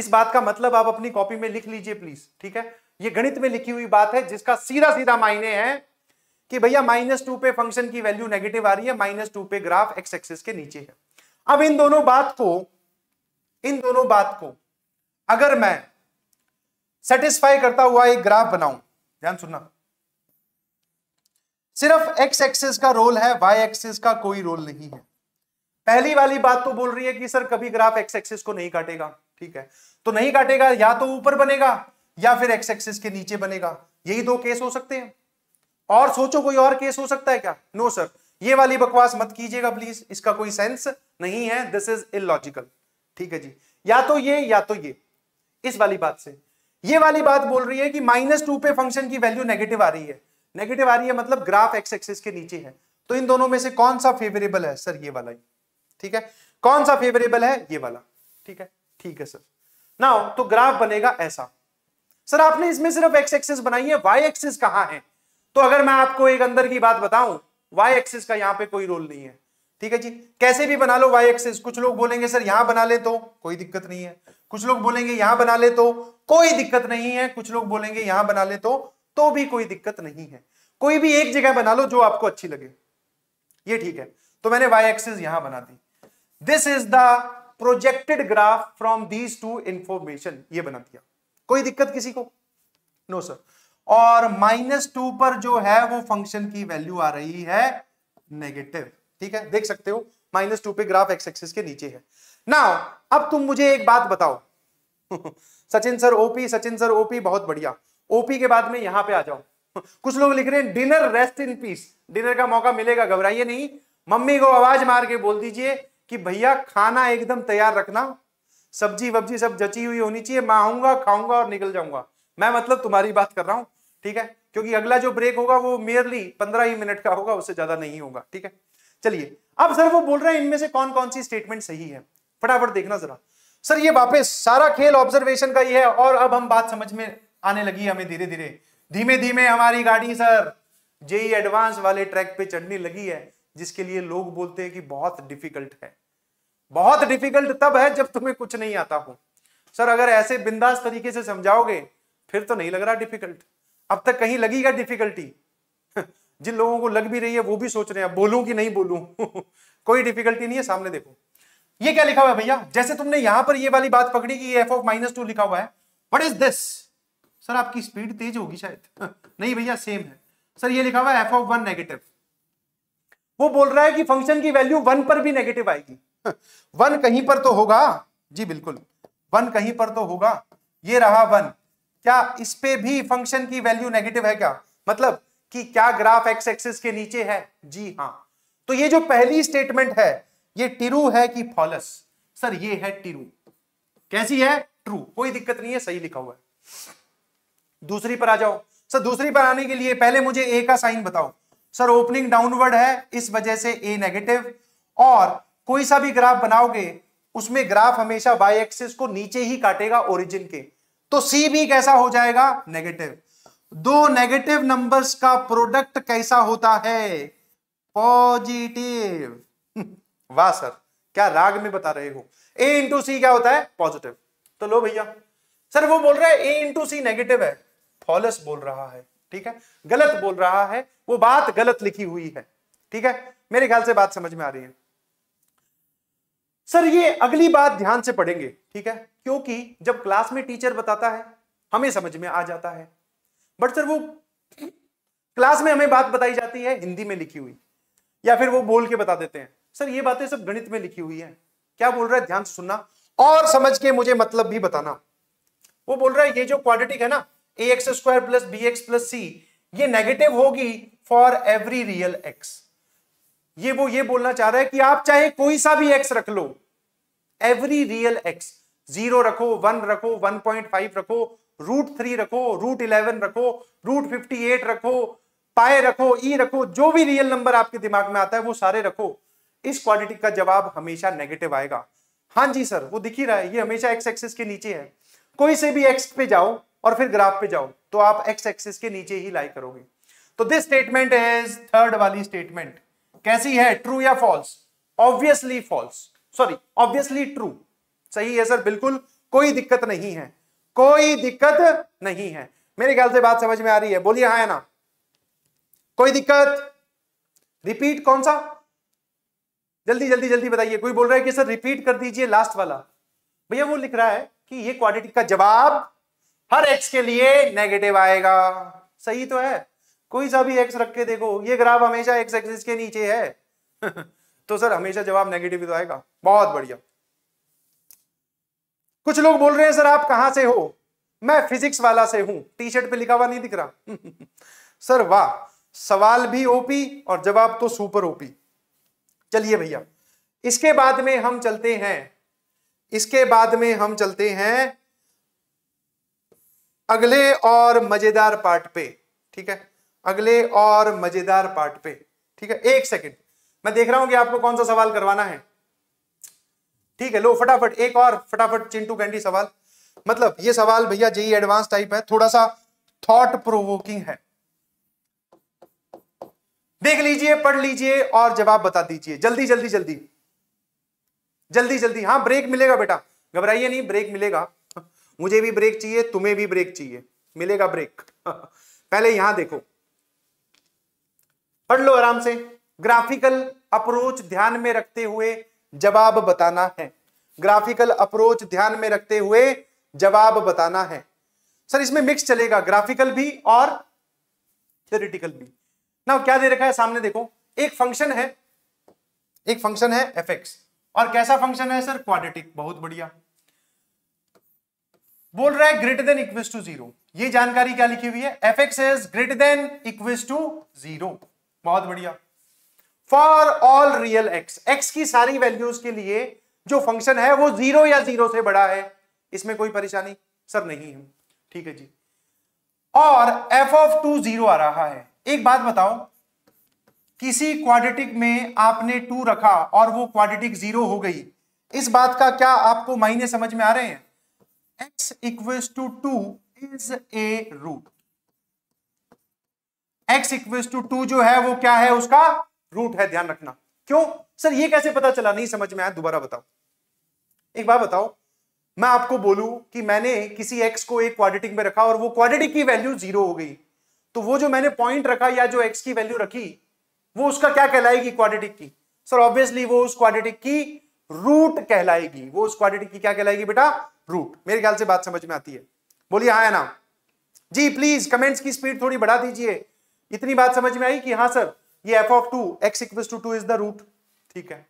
[SPEAKER 1] इस बात का मतलब आप अपनी कॉपी में लिख लीजिए प्लीज ठीक है ये गणित में लिखी हुई बात है जिसका सीधा सीधा मायने है कि भैया माइनस टू पे फंक्शन की वैल्यू नेगेटिव आ रही है माइनस टू पे ग्राफ एक्स एक्सिस के नीचे है अब इन दोनों बात को इन दोनों बात को अगर मैं सेटिस्फाई करता हुआ एक ग्राफ बनाऊं ध्यान सुनना सिर्फ एक्स एक्सिस का रोल है वाई एक्सिस का कोई रोल नहीं है पहली वाली बात तो बोल रही है कि सर कभी ग्राफ एक्स एक्सिस को नहीं काटेगा ठीक है तो नहीं काटेगा या तो ऊपर बनेगा या फिर एक्स एक्सिस के नीचे बनेगा यही दो केस हो सकते हैं और सोचो कोई और केस हो सकता है क्या नो सर ये वाली बकवास मत कीजिएगा प्लीज इसका कोई सेंस नहीं है दिस इज इलॉजिकल ठीक है जी या तो ये या तो ये इस वाली बात से ये वाली बात बोल रही है कि माइनस टू पे फंक्शन की वैल्यू नेगेटिव आ रही है नेगेटिव आ रही है मतलब ग्राफ एक्स एक्सिस के नीचे है तो इन दोनों में से कौन सा फेवरेबल है सर ये वाला ठीक है कौन सा फेवरेबल है ये वाला ठीक है ठीक है सर ना तो ग्राफ बनेगा ऐसा सर आपने इसमें सिर्फ एक्स एक्सिस बनाई है वाई एक्सिस कहाँ है तो अगर मैं आपको एक अंदर की बात बताऊं वाई एक्सिस का यहां पे कोई रोल नहीं है ठीक है जी कैसे भी बना लो वाई एक्सेस कुछ लोग बोलेंगे सर यहां बना ले तो कोई दिक्कत नहीं है कुछ लोग बोलेंगे यहां बना ले तो कोई दिक्कत नहीं है कुछ लोग बोलेंगे यहां बना ले तो तो भी कोई दिक्कत नहीं है कोई भी एक जगह बना लो जो आपको अच्छी लगे ये ठीक है तो मैंने वाई एक्सेस यहां बना दी this is the projected graph from these two information ये बना दिया कोई दिक्कत किसी को नो सर और माइनस टू पर जो है वो फंक्शन की वैल्यू आ रही है नेगेटिव ठीक है देख सकते हो माइनस टू पे ग्राफ एक्स एक्सिस के नीचे है ना अब तुम मुझे एक बात बताओ Sachin sir OP Sachin sir OP बहुत बढ़िया ओपी के बाद में यहां पे आ जाओ कुछ लोग लिख रहे हैं dinner rest in peace dinner का मौका मिलेगा घबराइए नहीं मम्मी को आवाज मार के बोल दीजिए कि भैया खाना एकदम तैयार रखना सब्जी वब्जी सब जची हुई होनी चाहिए मैं आऊंगा खाऊंगा और निकल जाऊंगा मैं मतलब तुम्हारी बात कर रहा हूं ठीक है क्योंकि अगला जो ब्रेक होगा वो मेयरली पंद्रह ही मिनट का होगा उससे ज्यादा नहीं होगा ठीक है चलिए अब सर वो बोल रहे हैं इनमें से कौन कौन सी स्टेटमेंट सही है फटाफट देखना जरा सर ये वापस सारा खेल ऑब्जर्वेशन का ही है और अब हम बात समझ में आने लगी हमें धीरे धीरे धीमे धीमे हमारी गाड़ी सर जेई एडवांस वाले ट्रैक पे चढ़ने लगी है जिसके लिए लोग बोलते हैं कि बहुत डिफिकल्ट है बहुत डिफिकल्ट तब है जब तुम्हें कुछ नहीं आता हो सर अगर ऐसे बिंदास तरीके से समझाओगे फिर तो नहीं लग रहा डिफिकल्ट अब तक कहीं लगी क्या डिफिकल्टी जिन लोगों को लग भी रही है वो भी सोच रहे हैं बोलूं कि नहीं बोलूं कोई डिफिकल्टी नहीं है सामने देखो ये क्या लिखा हुआ है भैया जैसे तुमने यहां पर ये वाली बात पकड़ी कि एफ ऑफ माइनस टू लिखा हुआ है वट इज दिस सर आपकी स्पीड तेज होगी शायद नहीं भैया सेम है सर ये लिखा हुआ है एफ ऑफ वन नेगेटिव वो बोल रहा है कि फंक्शन की वैल्यू वन पर भी नेगेटिव आएगी वन कहीं पर तो होगा जी बिल्कुल वन कहीं पर तो होगा ये रहा वन क्या इस पे भी फंक्शन की वैल्यू नेगेटिव है क्या मतलब कि क्या ग्राफ एक्स एक्सिस के नीचे है जी हाँ तो ये जो पहली स्टेटमेंट है ये टिरू है कि फॉलस सर ये है टिरू कैसी है ट्रू कोई दिक्कत नहीं है सही लिखा हुआ है दूसरी पर आ जाओ सर दूसरी पर आने के लिए पहले मुझे ए का साइन बताओ सर ओपनिंग डाउनवर्ड है इस वजह से ए नेगेटिव और कोई सा भी ग्राफ बनाओगे उसमें ग्राफ हमेशा वाई एक्सिस को नीचे ही काटेगा ओरिजिन के तो सी भी कैसा हो जाएगा नेगेटिव दो नेगेटिव नंबर्स का प्रोडक्ट कैसा होता है पॉजिटिव वाह सर क्या राग में बता रहे हो ए इंटू सी क्या होता है पॉजिटिव तो लो भैया सर वो बोल रहा है ए इंटू सी नेगेटिव है फॉलस बोल रहा है ठीक है गलत बोल रहा है वो बात गलत लिखी हुई है ठीक है मेरे ख्याल से बात समझ में आ रही है सर ये अगली बात ध्यान से पढ़ेंगे ठीक है क्योंकि जब क्लास में टीचर बताता है हमें समझ में आ जाता है बट सर वो क्लास में हमें बात बताई जाती है हिंदी में लिखी हुई या फिर वो बोल के बता देते हैं सर ये बातें सब गणित में लिखी हुई है क्या बोल रहा है ध्यान से सुनना और समझ के मुझे मतलब भी बताना वो बोल रहा है ये जो क्वाड्रेटिक है ना a x square plus b x plus c ये नेगेटिव होगी फॉर एवरी रियल एक्स ये वो ये बोलना चाह रहा है कि आप चाहे कोई सा भी एक्स रख लो एवरी रियल एक्स जीरो रखो वन रखो वन पॉइंट फाइव रखो रूट थ्री रखो रूट इलेवन रखो रूट फिफ्टी एट रखो पाए रखो ई e रखो जो भी रियल नंबर आपके दिमाग में आता है वो सारे रखो इस क्वालिटी का जवाब हमेशा नेगेटिव आएगा हाँ जी सर वो दिख ही रहा है ये हमेशा एक्स एक्सिस के नीचे है कोई से भी एक्स पे जाओ और फिर ग्राफ पे जाओ तो आप एक्स एक्सिस के नीचे ही लाई करोगे तो दिस स्टेटमेंट इज थर्ड वाली स्टेटमेंट कैसी है ट्रू या false obviously false sorry obviously true सही है सर बिल्कुल कोई दिक्कत नहीं है कोई दिक्कत नहीं है मेरे ख्याल से बात समझ में आ रही है बोलिए हाँ है ना कोई दिक्कत रिपीट कौन सा जल्दी जल्दी जल्दी बताइए कोई बोल रहा है कि सर रिपीट कर दीजिए लास्ट वाला भैया वो लिख रहा है कि ये क्वाड्रेटिक का जवाब हर एक्स के लिए नेगेटिव आएगा सही तो है कोई सा भी एक्स रख के देखो ये ग्राफ हमेशा एक्स एक्सिस के नीचे है तो सर हमेशा जवाब नेगेटिव ही तो आएगा बहुत बढ़िया कुछ लोग बोल रहे हैं सर आप कहां से हो मैं फिजिक्स वाला से हूं टी शर्ट पे लिखा हुआ नहीं दिख रहा सर वाह सवाल भी ओपी और जवाब तो सुपर ओपी चलिए भैया इसके बाद में हम चलते हैं इसके बाद में हम चलते हैं अगले और मजेदार पार्ट पे ठीक है अगले और मजेदार पार्ट पे ठीक है एक सेकंड मैं देख रहा हूं कि आपको कौन सा सवाल करवाना है ठीक है लो फटाफट एक और फटाफट चिंटू कैंडी सवाल मतलब ये सवाल भैया जेई एडवांस टाइप है थोड़ा सा थॉट प्रोवोकिंग है देख लीजिए पढ़ लीजिए और जवाब बता दीजिए जल्दी जल्दी जल्दी जल्दी जल्दी हाँ ब्रेक मिलेगा बेटा घबराइए नहीं ब्रेक मिलेगा मुझे भी ब्रेक चाहिए तुम्हें भी ब्रेक चाहिए मिलेगा ब्रेक पहले यहां देखो पढ़ लो आराम से ग्राफिकल अप्रोच ध्यान में रखते हुए जवाब बताना है ग्राफिकल अप्रोच ध्यान में रखते हुए जवाब बताना है सर इसमें मिक्स चलेगा ग्राफिकल भी और थियोरिटिकल भी ना क्या दे रखा है सामने देखो एक फंक्शन है एक फंक्शन है एफ एक्स और कैसा फंक्शन है सर क्वाड्रेटिक बहुत बढ़िया बोल रहा है greater than equal to zero ये जानकारी क्या लिखी हुई है f x is greater than equal to zero बहुत बढ़िया for all real x x की सारी वैल्यूज के लिए जो फंक्शन है वो जीरो या जीरो से बड़ा है इसमें कोई परेशानी सर नहीं है ठीक है जी और एफ ऑफ टू जीरो आ रहा है एक बात बताओ किसी क्वाड्रेटिक में आपने टू रखा और वो क्वाड्रेटिक जीरो हो गई इस बात का क्या आपको मायने समझ में आ रहे हैं x equals to two is a root x equals to two जो है वो क्या है उसका रूट है ध्यान रखना क्यों सर ये कैसे पता चला नहीं समझ में आया दोबारा बताओ एक बार बताओ मैं आपको बोलूं कि मैंने किसी एक्स को एक क्वाड्रेटिक में रखा और वो क्वाड्रेटिक की वैल्यू जीरो हो गई तो वो जो मैंने पॉइंट रखा या जो एक्स की वैल्यू रखी वो उसका क्या कहलाएगी क्वाड्रेटिक की सर ऑब्वियसली वो उस क्वाड्रेटिक की रूट कहलाएगी वो उस क्वाड्रेटिक की क्या कहलाएगी बेटा रूट मेरे ख्याल से बात समझ में आती है बोलिए हाँ ना जी प्लीज कमेंट्स की स्पीड थोड़ी बढ़ा दीजिए इतनी बात समझ में आई कि हाँ सर ये f of two x equal to two is the root ठीक है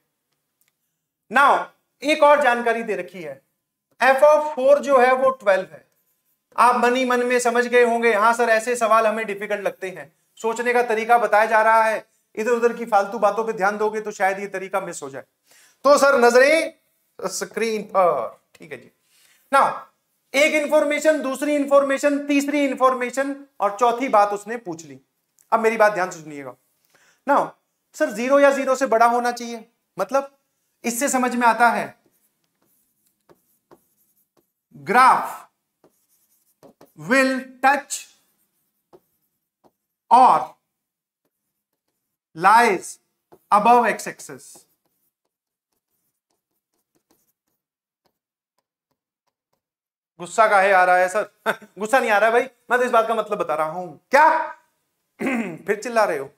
[SPEAKER 1] नाउ एक और जानकारी दे रखी है एफ ऑफ फोर जो है वो ट्वेल्व है आप मन ही मन में समझ गए होंगे हाँ सर ऐसे सवाल हमें डिफिकल्ट लगते हैं सोचने का तरीका बताया जा रहा है इधर उधर की फालतू बातों पे ध्यान दोगे तो शायद ये तरीका मिस हो जाए तो सर नजरें स्क्रीन पर ठीक है जी ना एक इंफॉर्मेशन दूसरी इंफॉर्मेशन तीसरी इंफॉर्मेशन और चौथी बात उसने पूछ ली अब मेरी बात ध्यान से सुनिएगा ना सर जीरो या जीरो से बड़ा होना चाहिए मतलब इससे समझ में आता है ग्राफ विल टच और लाइज above एक्स एक्सेस गुस्सा काहे आ रहा है सर गुस्सा नहीं आ रहा है भाई मैं तो इस बात का मतलब बता रहा हूं क्या फिर चिल्ला रहे हो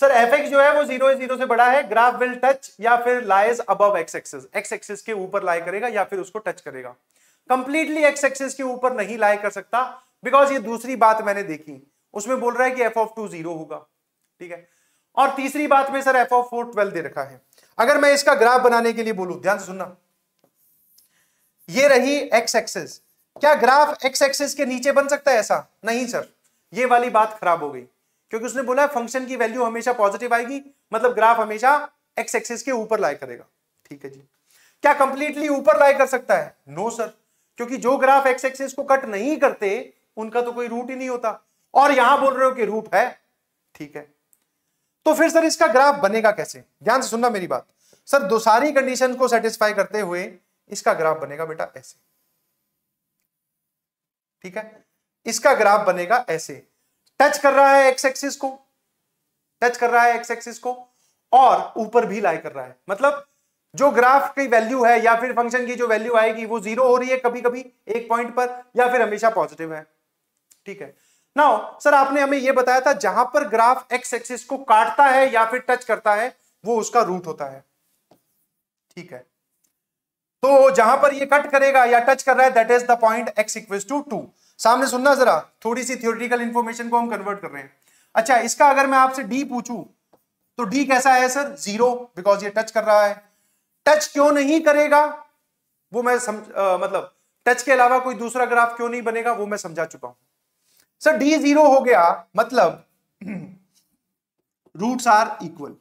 [SPEAKER 1] सर एफ जो है वो जीरो जीरो से बड़ा है ग्राफ विल टच या फिर लाइज अब एक्स एक्सेस एक्स एक्सेस के ऊपर लाई करेगा या फिर उसको टच करेगा कंप्लीटली एक्स एक्सेस के ऊपर नहीं लाई कर सकता बिकॉज ये दूसरी बात मैंने देखी उसमें बोल रहा है कि एफ ऑफ टू जीरो होगा ठीक है और तीसरी बात में sir f of four twelve दे रखा है अगर मैं इसका ग्राफ बनाने के लिए बोलू ध्यान से सुनना ये रही एक्स एक्सेस क्या ग्राफ एक्स एक्सेस के नीचे बन सकता है ऐसा नहीं सर ये वाली बात खराब हो गई क्योंकि उसने बोला है फंक्शन की वैल्यू हमेशा पॉजिटिव आएगी मतलब ग्राफ हमेशा एक्स एक्सिस के ऊपर लाई करेगा ठीक है जी क्या कंप्लीटली ऊपर लाई कर सकता है नो no, सर क्योंकि जो ग्राफ एक्स एक्सिस को कट नहीं करते उनका तो कोई रूट ही नहीं होता और यहां बोल रहे हो कि रूट है ठीक है तो फिर सर इसका ग्राफ बनेगा कैसे ध्यान से सुनना मेरी बात सर दो सारी कंडीशन को सेटिस्फाई करते हुए इसका ग्राफ बनेगा बेटा ऐसे ठीक है इसका ग्राफ बनेगा ऐसे टच कर रहा है एक्स एक्सिस को टच कर रहा है एक्स एक्सिस को और ऊपर भी लाई कर रहा है मतलब जो ग्राफ की वैल्यू है या फिर फंक्शन की जो वैल्यू आएगी वो जीरो हो रही है कभी कभी एक पॉइंट पर या फिर हमेशा पॉजिटिव है ठीक है नाउ सर आपने हमें ये बताया था जहां पर ग्राफ एक्स एक्सिस को काटता है या फिर टच करता है वो उसका रूट होता है ठीक है तो जहां पर ये कट करेगा या टच कर रहा है that is the point x equal to two सामने सुनना जरा थोड़ी सी थियोरिटिकल इंफॉर्मेशन को हम कन्वर्ट कर रहे हैं अच्छा इसका अगर मैं आपसे डी पूछू तो डी कैसा है सर जीरो बिकॉज ये टच कर रहा है टच क्यों नहीं करेगा वो मैं आ, मतलब टच के अलावा कोई दूसरा ग्राफ क्यों नहीं बनेगा वो मैं समझा चुका हूं सर डी जीरो हो गया मतलब roots are equal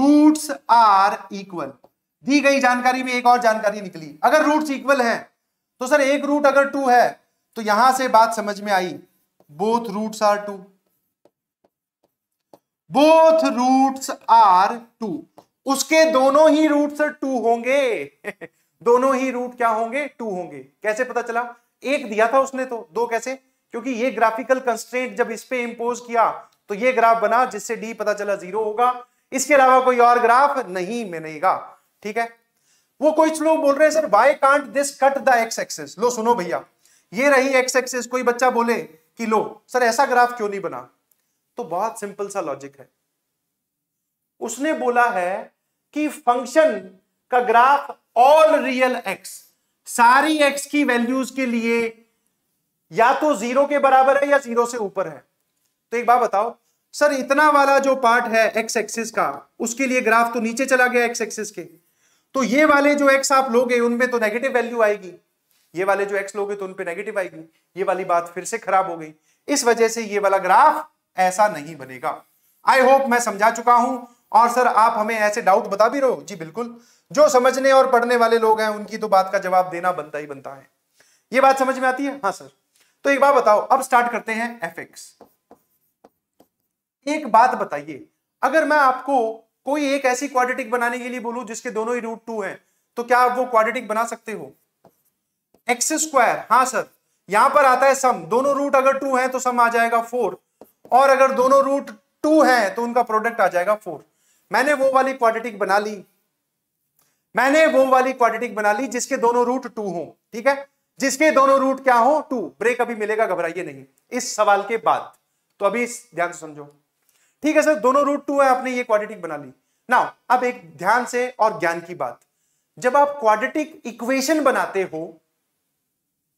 [SPEAKER 1] roots are equal दी गई जानकारी में एक और जानकारी निकली अगर रूट्स इक्वल हैं तो सर एक रूट अगर टू है तो यहां से बात समझ में आई both roots are two both roots are two उसके दोनों ही रूट्स टू होंगे दोनों ही रूट क्या होंगे टू होंगे कैसे पता चला एक दिया था उसने तो दो कैसे क्योंकि ये ग्राफिकल कंस्ट्रेंट जब इस पे इंपोज किया तो ये ग्राफ बना जिससे डी पता चला जीरो होगा इसके अलावा कोई और ग्राफ नहीं मिलेगा ठीक है वो कोई लोग बोल रहे हैं sir why can't this cut the x axes लो सुनो भैया ये रही एक्स एक्सेस कोई बच्चा बोले कि लो सर ऐसा ग्राफ क्यों नहीं बना तो बहुत सिंपल सा लॉजिक है उसने बोला है कि फंक्शन का ग्राफ ऑल रियल एक्स सारी एक्स की वैल्यूज के लिए या तो जीरो के बराबर है या जीरो से ऊपर है तो एक बात बताओ सर इतना वाला जो पार्ट है एक्स एक्सिस का उसके लिए ग्राफ तो नीचे चला गया एक्स एक्सिस के तो ये वाले जो एक्स आप लोगे उनमें तो नेगेटिव वैल्यू आएगी ये वाले जो एक्स लोगे तो उनपे नेगेटिव आएगी ये वाली बात फिर से खराब हो गई इस वजह से ये वाला ग्राफ ऐसा नहीं बनेगा आई होप मैं समझा चुका हूं और सर आप हमें ऐसे डाउट बता भी रहो जी बिल्कुल जो समझने और पढ़ने वाले लोग हैं उनकी तो बात का जवाब देना बनता ही बनता है ये बात समझ में आती है हाँ सर तो एक बात बताओ अब स्टार्ट करते हैं एफ एक बात बताइए अगर मैं आपको कोई एक ऐसी क्वाड्रेटिक बनाने के लिए बोलूं जिसके दोनों ही रूट टू हैं तो क्या आप वो क्वाड्रेटिक बना सकते हो एक्स स्क्वायर हाँ सर यहां पर आता है सम दोनों रूट अगर टू है तो सम आ जाएगा फोर और अगर दोनों रूट टू है तो उनका प्रोडक्ट आ जाएगा फोर मैंने वो वाली क्वाड्रेटिक बना ली मैंने वो वाली क्वाड्रेटिक बना ली जिसके दोनों रूट टू हो ठीक है जिसके दोनों रूट क्या हो टू ब्रेक अभी मिलेगा घबराइए नहीं इस सवाल के बाद तो अभी ध्यान से समझो ठीक है सर दोनों रूट टू है आपने ये क्वाड्रेटिक बना ली ना अब एक ध्यान से और ज्ञान की बात जब आप क्वाड्रेटिक इक्वेशन बनाते हो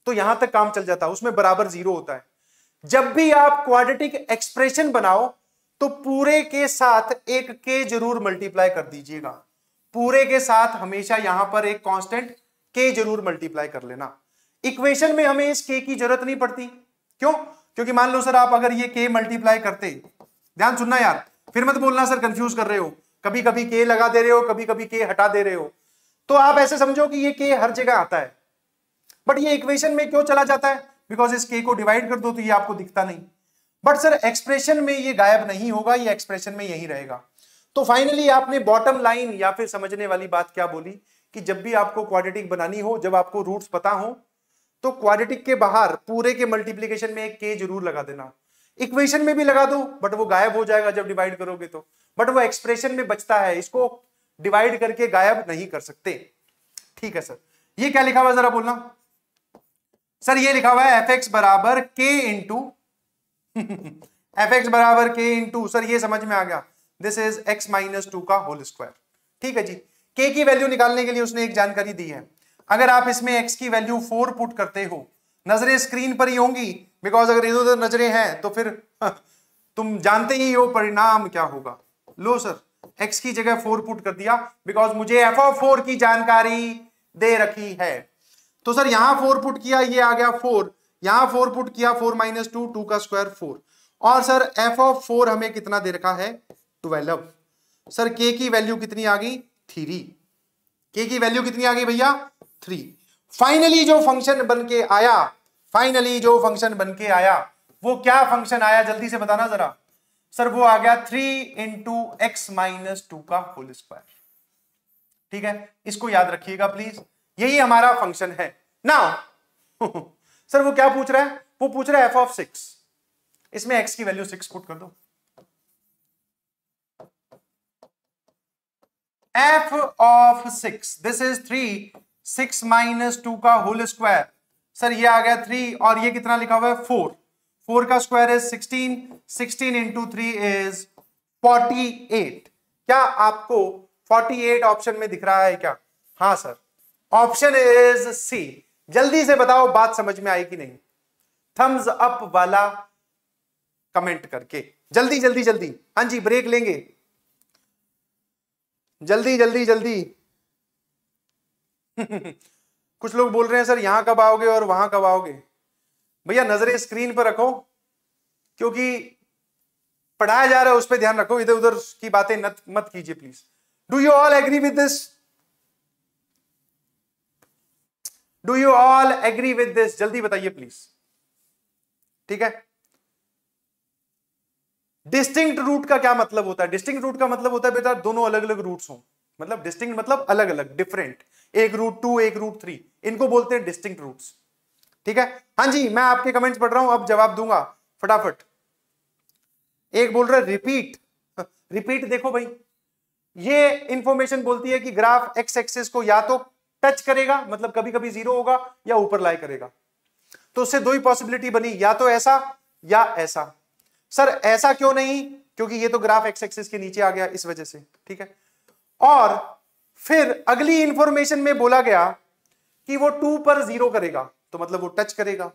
[SPEAKER 1] तो यहां तक काम चल जाता है उसमें बराबर जीरो होता है जब भी आप क्वाड्रेटिक एक्सप्रेशन बनाओ तो पूरे के साथ एक के जरूर मल्टीप्लाई कर दीजिएगा पूरे के साथ हमेशा यहां पर एक कांस्टेंट के जरूर मल्टीप्लाई कर लेना इक्वेशन में हमें इस के की जरूरत नहीं पड़ती क्यों क्योंकि मान लो सर आप अगर ये के मल्टीप्लाई करते ध्यान सुनना यार फिर मत बोलना सर कंफ्यूज कर रहे हो कभी कभी के लगा दे रहे हो कभी कभी के हटा दे रहे हो तो आप ऐसे समझो कि ये के हर जगह आता है बट ये इक्वेशन में क्यों चला जाता है बिकॉज इस के को डिवाइड कर दो तो ये आपको दिखता नहीं बट सर एक्सप्रेशन में ये गायब नहीं होगा ये एक्सप्रेशन में यही रहेगा तो फाइनली आपने बॉटम लाइन या फिर समझने वाली बात क्या बोली कि जब भी आपको क्वाड्रेटिक बनानी हो जब आपको रूट्स पता हो तो क्वाड्रेटिक के बाहर पूरे के मल्टीप्लीकेशन में एक के जरूर लगा देना इक्वेशन में भी लगा दो बट वो गायब हो जाएगा जब डिवाइड करोगे तो बट वो एक्सप्रेशन में बचता है इसको डिवाइड करके गायब नहीं कर सकते ठीक है सर ये क्या लिखा हुआ जरा बोलना सर ये लिखा हुआ है एफ एक्स बराबर के इंटू
[SPEAKER 3] एफ
[SPEAKER 1] एक्स बराबर के इंटू सर ये समझ में आ गया this is x minus two का होल स्क्वायर ठीक है जी के की वैल्यू निकालने के लिए उसने एक जानकारी दी है अगर आप इसमें एक्स की वैल्यू फोर पुट करते हो नजरें स्क्रीन पर ही होंगी बिकॉज अगर इधर उधर नजरें हैं तो फिर तुम जानते ही हो परिणाम क्या होगा लो सर एक्स की जगह फोर पुट कर दिया बिकॉज मुझे एफ ऑफ फोर की जानकारी दे रखी है तो सर यहां फोर पुट किया ये आ गया फोर यहां फोर पुट किया फोर माइनस टू टू का स्क्वायर फोर और सर एफ ऑफ फोर हमें कितना दे रखा है ट्वेल्व सर के की वैल्यू कितनी आ गई थ्री के की वैल्यू कितनी आ गई भैया थ्री फाइनली जो फंक्शन बन के आया फाइनली जो फंक्शन बन के आया वो क्या फंक्शन आया जल्दी से बताना जरा सर वो आ गया three into x minus two का होल स्क्वायर ठीक है इसको याद रखिएगा प्लीज यही हमारा फंक्शन है ना सर वो क्या पूछ रहा है वो पूछ रहा है एफ ऑफ सिक्स इसमें एक्स की वैल्यू सिक्स पुट कर दो f of six this is three six minus two का होल स्क्वायर सर ये आ गया थ्री और ये कितना लिखा हुआ है फोर फोर का square is sixteen sixteen into three is forty eight क्या आपको फोर्टी एट ऑप्शन में दिख रहा है क्या हाँ सर ऑप्शन इज सी जल्दी से बताओ बात समझ में आई कि नहीं थम्स अप वाला कमेंट करके जल्दी जल्दी जल्दी हाँ जी ब्रेक लेंगे जल्दी जल्दी जल्दी कुछ लोग बोल रहे हैं सर यहां कब आओगे और वहां कब आओगे भैया नजरें स्क्रीन पर रखो क्योंकि पढ़ाया जा रहा है उस पर ध्यान रखो इधर उधर की बातें मत कीजिए please do you all agree with this do you all agree with this जल्दी बताइए प्लीज ठीक है डिस्टिंक्ट रूट का क्या मतलब होता है डिस्टिंक्ट रूट का मतलब होता है बेटा दोनों अलग अलग रूट हो मतलब डिस्टिंक्ट मतलब अलग अलग डिफरेंट एक रूट टू एक रूट थ्री इनको बोलते हैं डिस्टिंक्ट रूट ठीक है हाँ जी मैं आपके कमेंट्स पढ़ रहा हूं अब जवाब दूंगा फटाफट एक बोल रहा है रिपीट रिपीट देखो भाई ये इंफॉर्मेशन बोलती है कि ग्राफ एक्स एक्सिस को या तो टच करेगा मतलब कभी कभी जीरो होगा या ऊपर लाई करेगा तो उससे दो ही पॉसिबिलिटी बनी या तो ऐसा या ऐसा सर ऐसा क्यों नहीं क्योंकि ये तो ग्राफ एक्स एक्सिस के नीचे आ गया इस वजह से ठीक है और फिर अगली इंफॉर्मेशन में बोला गया कि वो टू पर जीरो करेगा तो मतलब वो टच करेगा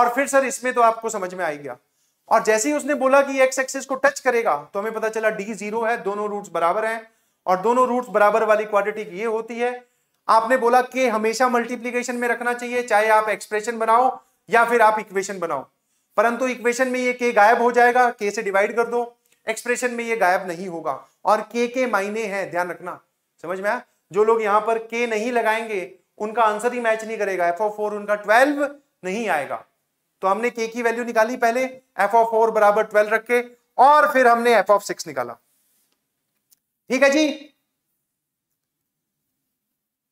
[SPEAKER 1] और फिर सर इसमें तो आपको समझ में आ गया और जैसे ही उसने बोला कि एक्स एक्सिस को टच करेगा तो हमें पता चला डी जीरो है दोनों रूट्स बराबर हैं और दोनों रूट्स बराबर वाली क्वाड्रेटिक ये होती है आपने बोला कि हमेशा मल्टीप्लीकेशन में रखना चाहिए चाहे आप एक्सप्रेशन बनाओ या फिर आप इक्वेशन बनाओ परंतु इक्वेशन में ये के गायब हो जाएगा के से डिवाइड कर दो एक्सप्रेशन में ये गायब नहीं होगा और के के मायने हैं ध्यान रखना समझ में आया जो लोग यहां पर के नहीं लगाएंगे उनका आंसर ही मैच नहीं करेगा एफ ऑफ फोर उनका ट्वेल्व नहीं आएगा तो हमने के की वैल्यू निकाली पहले एफ ऑफ फोर बराबर ट्वेल्व रख के और फिर हमने एफ ऑफ सिक्स निकाला ठीक है जी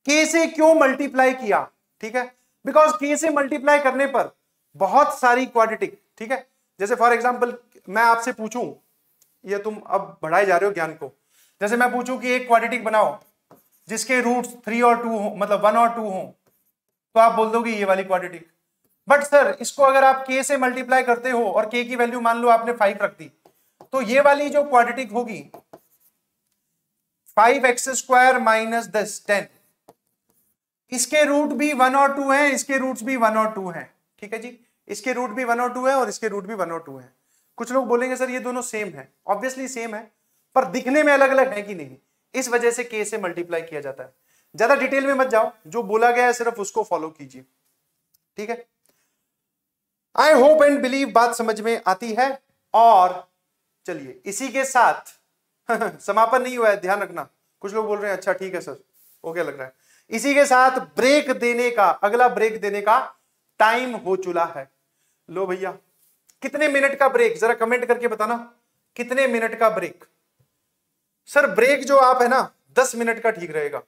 [SPEAKER 1] के से क्यों मल्टीप्लाई किया ठीक है बिकॉज के से मल्टीप्लाई करने पर बहुत सारी क्वाड्रेटिक ठीक है जैसे फॉर एग्जाम्पल मैं आपसे पूछूं ये तुम अब बढ़ाए जा रहे हो ज्ञान को जैसे मैं पूछूं कि एक क्वाड्रेटिक बनाओ जिसके रूट्स थ्री और टू हो मतलब वन और टू हो तो आप बोल दोगे ये वाली क्वाड्रेटिक बट सर इसको अगर आप के से मल्टीप्लाई करते हो और के की वैल्यू मान लो आपने फाइव रख दी तो ये वाली जो क्वाड्रेटिक होगी फाइव एक्स स्क्वायर माइनस दस टेन इसके रूट भी वन और टू है इसके रूट भी वन और टू है ठीक है जी इसके रूट भी वन और टू है और इसके रूट भी वन और टू है कुछ लोग बोलेंगे सर ये दोनों सेम है ऑब्वियसली सेम है पर दिखने में अलग अलग है कि नहीं इस वजह से के से मल्टीप्लाई किया जाता है ज्यादा डिटेल में मत जाओ जो बोला गया है सिर्फ उसको फॉलो कीजिए ठीक है आई होप एंड बिलीव बात समझ में आती है और चलिए इसी के साथ समापन नहीं हुआ है ध्यान रखना कुछ लोग बोल रहे हैं अच्छा ठीक है सर ओके लग रहा है इसी के साथ ब्रेक देने का अगला ब्रेक देने का टाइम हो चुला है लो भैया कितने मिनट का ब्रेक जरा कमेंट करके बताना कितने मिनट का ब्रेक सर ब्रेक जो आप है ना दस मिनट का ठीक रहेगा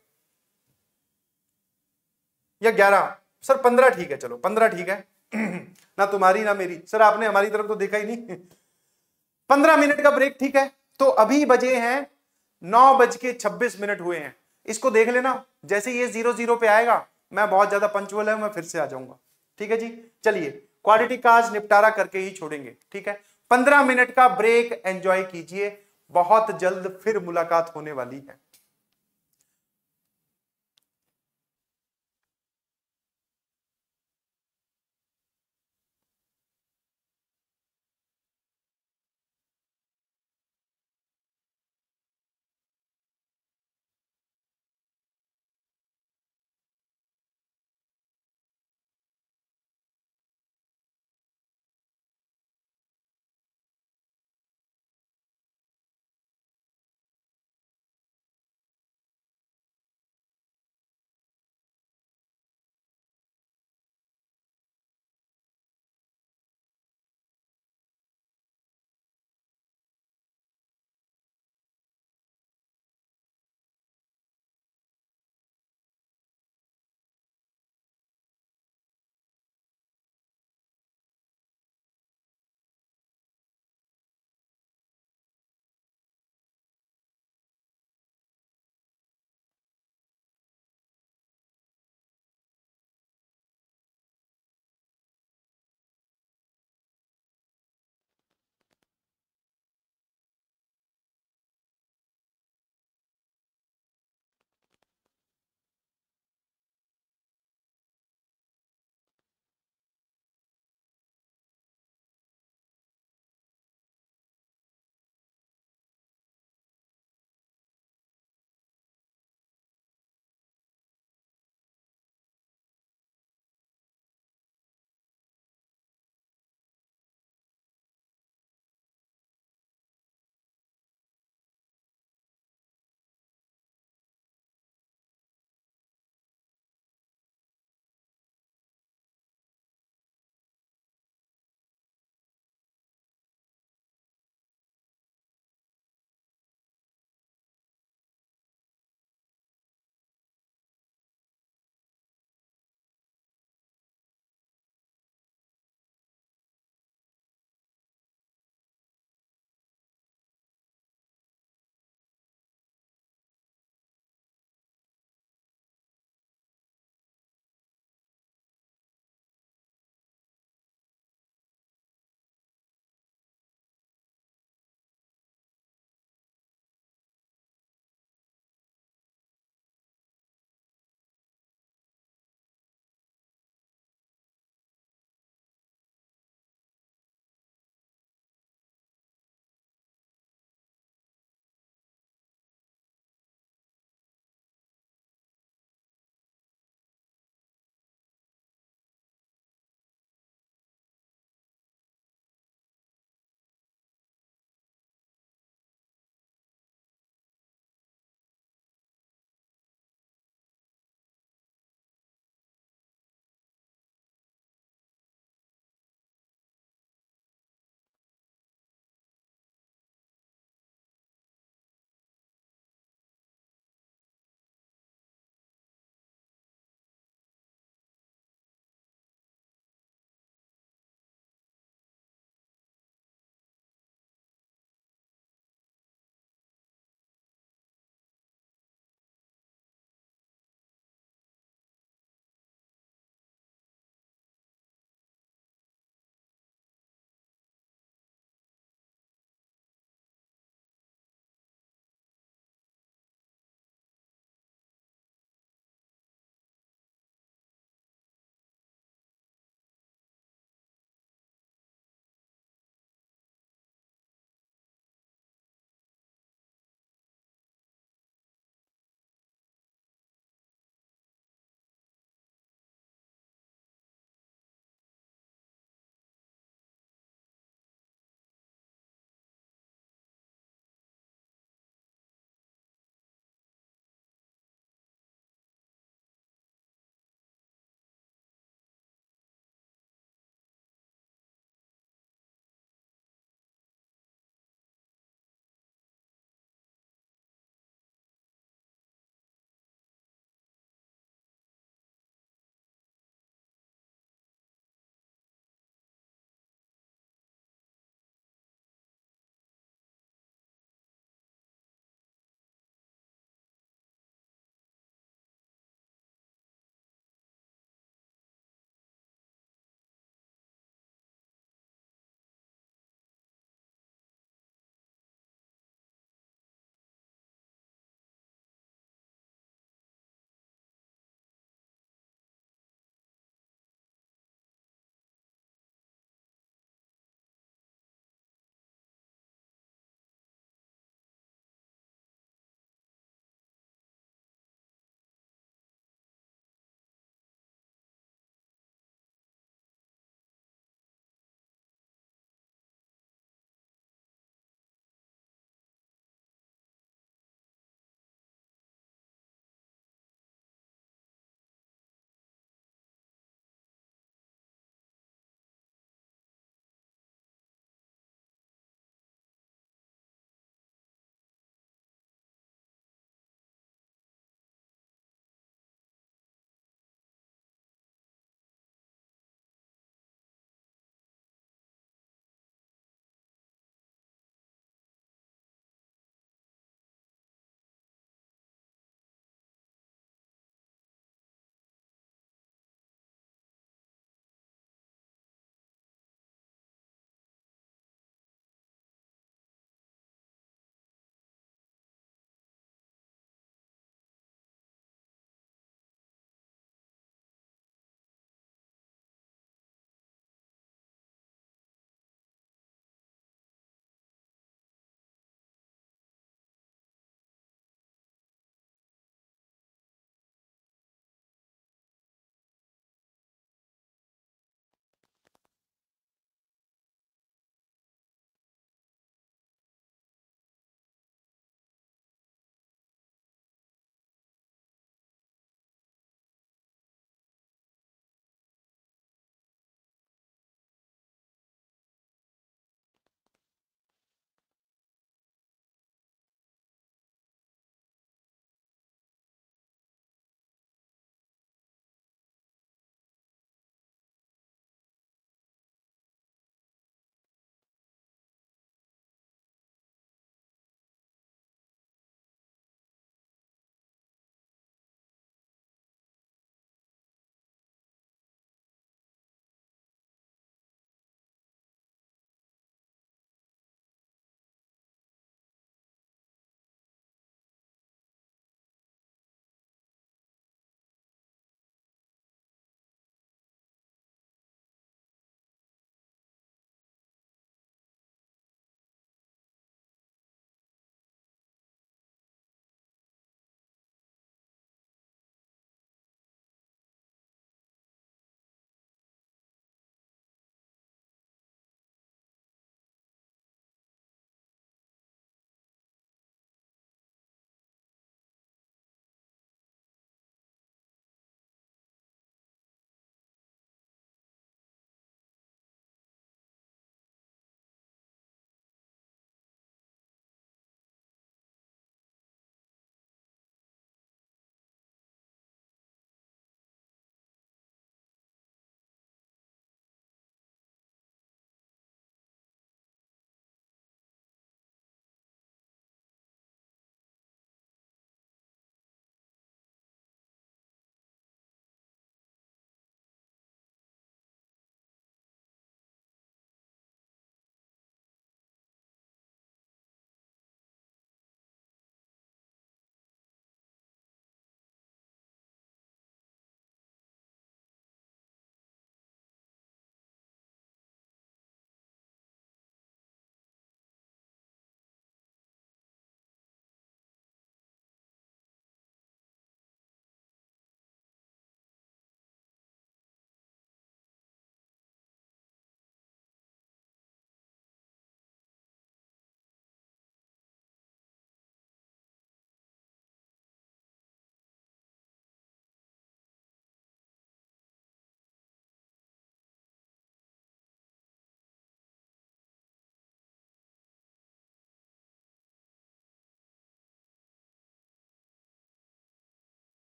[SPEAKER 1] या ग्यारह सर पंद्रह ठीक है चलो पंद्रह ठीक है ना तुम्हारी ना मेरी सर आपने हमारी तरफ तो देखा ही नहीं पंद्रह मिनट का ब्रेक ठीक है तो अभी बजे हैं नौ बज के छब्बीस मिनट हुए हैं इसको देख लेना जैसे ये जीरो जीरो पे आएगा मैं बहुत ज्यादा पंचुअल है मैं फिर से आ जाऊंगा ठीक है जी चलिए क्वालिटी का आज निपटारा करके ही छोड़ेंगे ठीक है पंद्रह मिनट का ब्रेक एंजॉय कीजिए बहुत जल्द फिर मुलाकात होने वाली है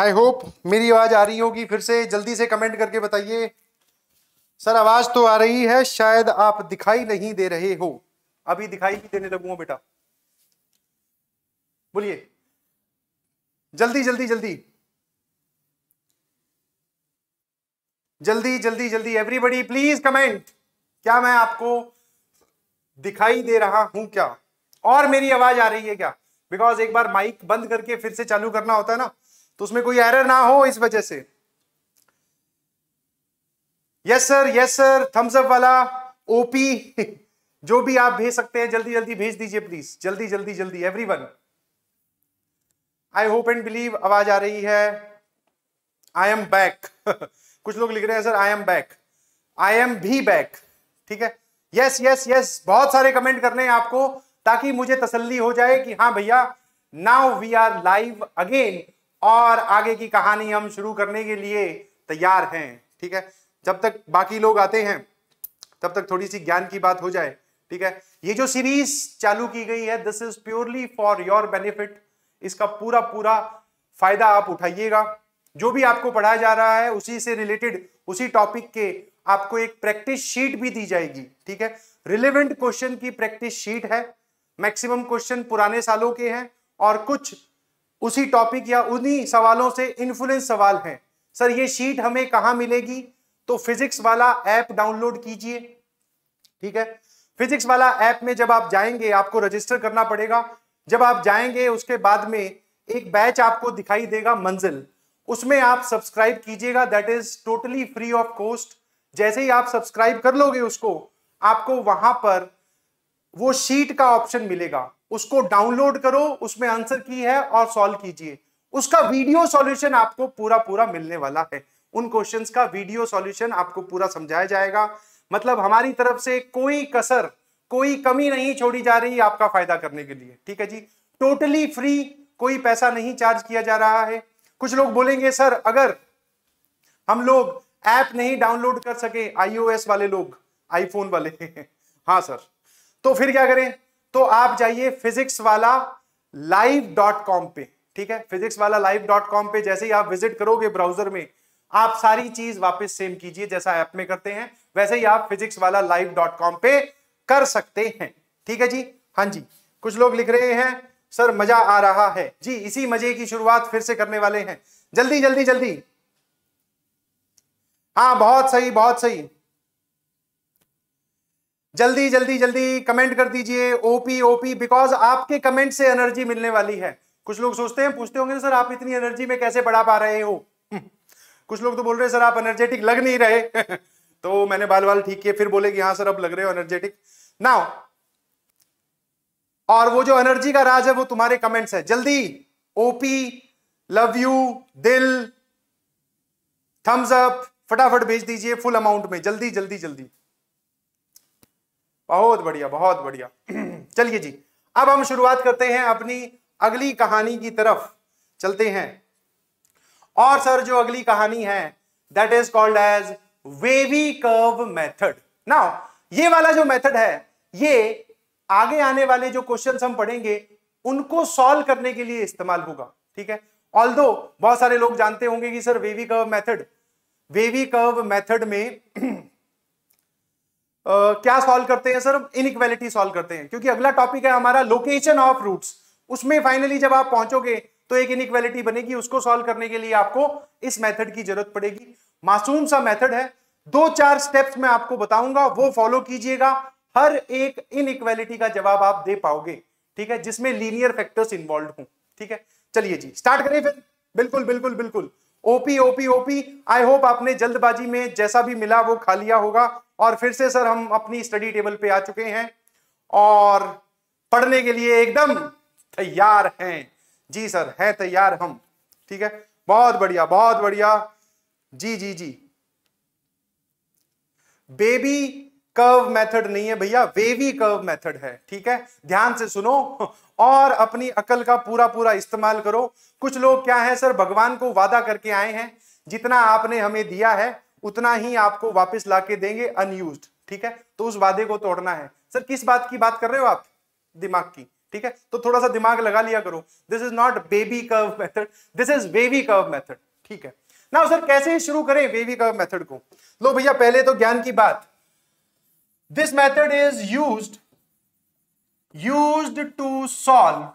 [SPEAKER 1] आई होप मेरी आवाज़ आ रही होगी फिर से जल्दी से कमेंट करके बताइए सर आवाज़ तो आ रही है शायद आप दिखाई नहीं दे रहे हो अभी दिखाई भी देने लगू बेटा बोलिए जल्दी जल्दी जल्दी जल्दी जल्दी जल्दी एवरीबडी प्लीज कमेंट क्या मैं आपको दिखाई दे रहा हूं क्या और मेरी आवाज आ रही है क्या बिकॉज एक बार माइक बंद करके फिर से चालू करना होता है ना तो उसमें कोई एरर ना हो इस वजह से yes sir yes sir thumbs up वाला ओपी जो भी आप भेज सकते हैं जल्दी जल्दी भेज दीजिए प्लीज जल्दी जल्दी जल्दी everyone I hope and believe आवाज आ रही है आई एम बैक कुछ लोग लिख रहे हैं sir I am back I am भी बैक ठीक है यस यस यस बहुत सारे कमेंट करने हैं आपको ताकि मुझे तसल्ली हो जाए कि हाँ भैया now we are live again और आगे की कहानी हम शुरू करने के लिए तैयार हैं ठीक है जब तक बाकी लोग आते हैं तब तक थोड़ी सी ज्ञान की बात हो जाए ठीक है ये जो सीरीज चालू की गई है this is purely for your benefit इसका पूरा पूरा फायदा आप उठाइएगा जो भी आपको पढ़ाया जा रहा है उसी से रिलेटेड उसी टॉपिक के आपको एक प्रैक्टिस शीट भी दी जाएगी ठीक है रिलेवेंट क्वेश्चन की प्रैक्टिस शीट है मैक्सिमम क्वेश्चन पुराने सालों के हैं और कुछ उसी टॉपिक या उन्हीं सवालों से इन्फ्लुएंस सवाल हैं सर ये शीट हमें कहा मिलेगी तो फिजिक्स वाला ऐप डाउनलोड कीजिए ठीक है फिजिक्स वाला ऐप में जब आप जाएंगे आपको रजिस्टर करना पड़ेगा जब आप जाएंगे उसके बाद में एक बैच आपको दिखाई देगा मंजिल उसमें आप सब्सक्राइब कीजिएगा that is totally free of cost जैसे ही आप सब्सक्राइब कर लोगे उसको आपको वहां पर वो शीट का ऑप्शन मिलेगा उसको डाउनलोड करो उसमें आंसर की है और सॉल्व कीजिए उसका वीडियो सॉल्यूशन आपको पूरा पूरा मिलने वाला है उन क्वेश्चंस का वीडियो सॉल्यूशन आपको पूरा समझाया जाएगा मतलब हमारी तरफ से कोई कसर कोई कमी नहीं छोड़ी जा रही आपका फायदा करने के लिए ठीक है जी टोटली फ्री कोई पैसा नहीं चार्ज किया जा रहा है कुछ लोग बोलेंगे सर अगर हम लोग ऐप नहीं डाउनलोड कर सके आईओ वाले लोग आईफोन वाले हाँ सर तो फिर क्या करें तो आप जाइए फिजिक्स वाला लाइव डॉट कॉम पे ठीक है फिजिक्स वाला लाइव डॉट कॉम पे जैसे ही आप विजिट करोगे ब्राउजर में आप सारी चीज वापस सेम कीजिए जैसा ऐप में करते हैं वैसे ही आप फिजिक्स वाला लाइव डॉट कॉम पे कर सकते हैं ठीक है जी हाँ जी कुछ लोग लिख रहे हैं सर मजा आ रहा है जी इसी मजे की शुरुआत फिर से करने वाले हैं जल्दी जल्दी जल्दी हाँ बहुत सही बहुत सही जल्दी जल्दी जल्दी कमेंट कर दीजिए ओपी ओपी बिकॉज आपके कमेंट से एनर्जी मिलने वाली है कुछ लोग सोचते हैं पूछते होंगे सर आप इतनी एनर्जी में कैसे बढ़ा पा रहे हो कुछ लोग तो बोल रहे हैं सर आप एनर्जेटिक लग नहीं रहे तो मैंने बाल बाल ठीक किए फिर बोले कि हाँ सर अब लग रहे हो एनर्जेटिक नाउ और वो जो एनर्जी का राज है वो तुम्हारे कमेंट्स है जल्दी ओपी लव यू दिल थम्स अप फटाफट भेज दीजिए फुल अमाउंट में जल्दी जल्दी जल्दी बहुत बढ़िया बहुत बढ़िया चलिए जी अब हम शुरुआत करते हैं अपनी अगली कहानी की तरफ चलते हैं और सर जो अगली कहानी है that is called as wavy curve method now ये वाला जो मेथड है ये आगे आने वाले जो क्वेश्चन हम पढ़ेंगे उनको सॉल्व करने के लिए इस्तेमाल होगा ठीक है ऑल बहुत सारे लोग जानते होंगे कि sir wavy curve method wavy curve method में क्या सॉल्व करते हैं सर इनइक्वालिटी सॉल्व करते हैं क्योंकि अगला टॉपिक है हमारा लोकेशन ऑफ रूट्स उसमें फाइनली जब आप पहुंचोगे तो एक इनइक्वालिटी बनेगी उसको सॉल्व करने के लिए आपको इस मेथड की जरूरत पड़ेगी मासूम सा मेथड है दो चार स्टेप्स में आपको बताऊंगा वो फॉलो कीजिएगा हर एक इनइक्वालिटी का जवाब आप दे पाओगे ठीक है जिसमें लीनियर फैक्टर्स इन्वॉल्व हों ठीक है चलिए जी स्टार्ट करें फिर बिल्कुल बिल्कुल बिल्कुल OP OP OP I hope आपने जल्दबाजी में जैसा भी मिला वो खा लिया होगा और फिर से सर हम अपनी स्टडी टेबल पे आ चुके हैं और पढ़ने के लिए एकदम तैयार हैं जी सर हैं तैयार हम ठीक है बहुत बढ़िया बहुत बढ़िया जी जी जी बेबी कर्व मेथड नहीं है भैया वेवी कर्व मेथड है ठीक है ध्यान से सुनो और अपनी अकल का पूरा पूरा इस्तेमाल करो कुछ लोग क्या है सर भगवान को वादा करके आए हैं जितना आपने हमें दिया है उतना ही आपको वापस ला के देंगे अनयूज ठीक है तो उस वादे को तोड़ना है सर किस बात की बात कर रहे हो आप दिमाग की ठीक है तो थोड़ा सा दिमाग लगा लिया करो this is not baby curve method this is wavy curve method ठीक है ना सर कैसे शुरू करें वेवी कर्व मेथड को लो भैया पहले तो ज्ञान की बात this method is use use to solve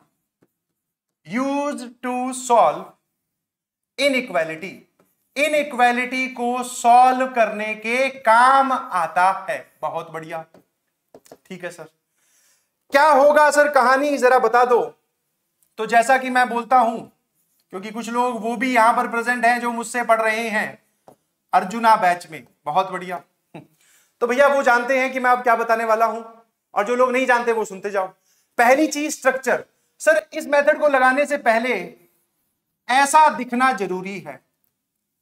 [SPEAKER 1] use to solve inequality inequality को सॉल्व करने के काम आता है बहुत बढ़िया ठीक है सर क्या होगा सर कहानी जरा बता दो तो जैसा कि मैं बोलता हूं क्योंकि कुछ लोग वो भी यहां पर प्रेजेंट हैं जो मुझसे पढ़ रहे हैं अर्जुना बैच में बहुत बढ़िया तो भैया वो जानते हैं कि मैं अब क्या बताने वाला हूं और जो लोग नहीं जानते वो सुनते जाओ पहली चीज स्ट्रक्चर सर इस मेथड को लगाने से पहले ऐसा दिखना जरूरी है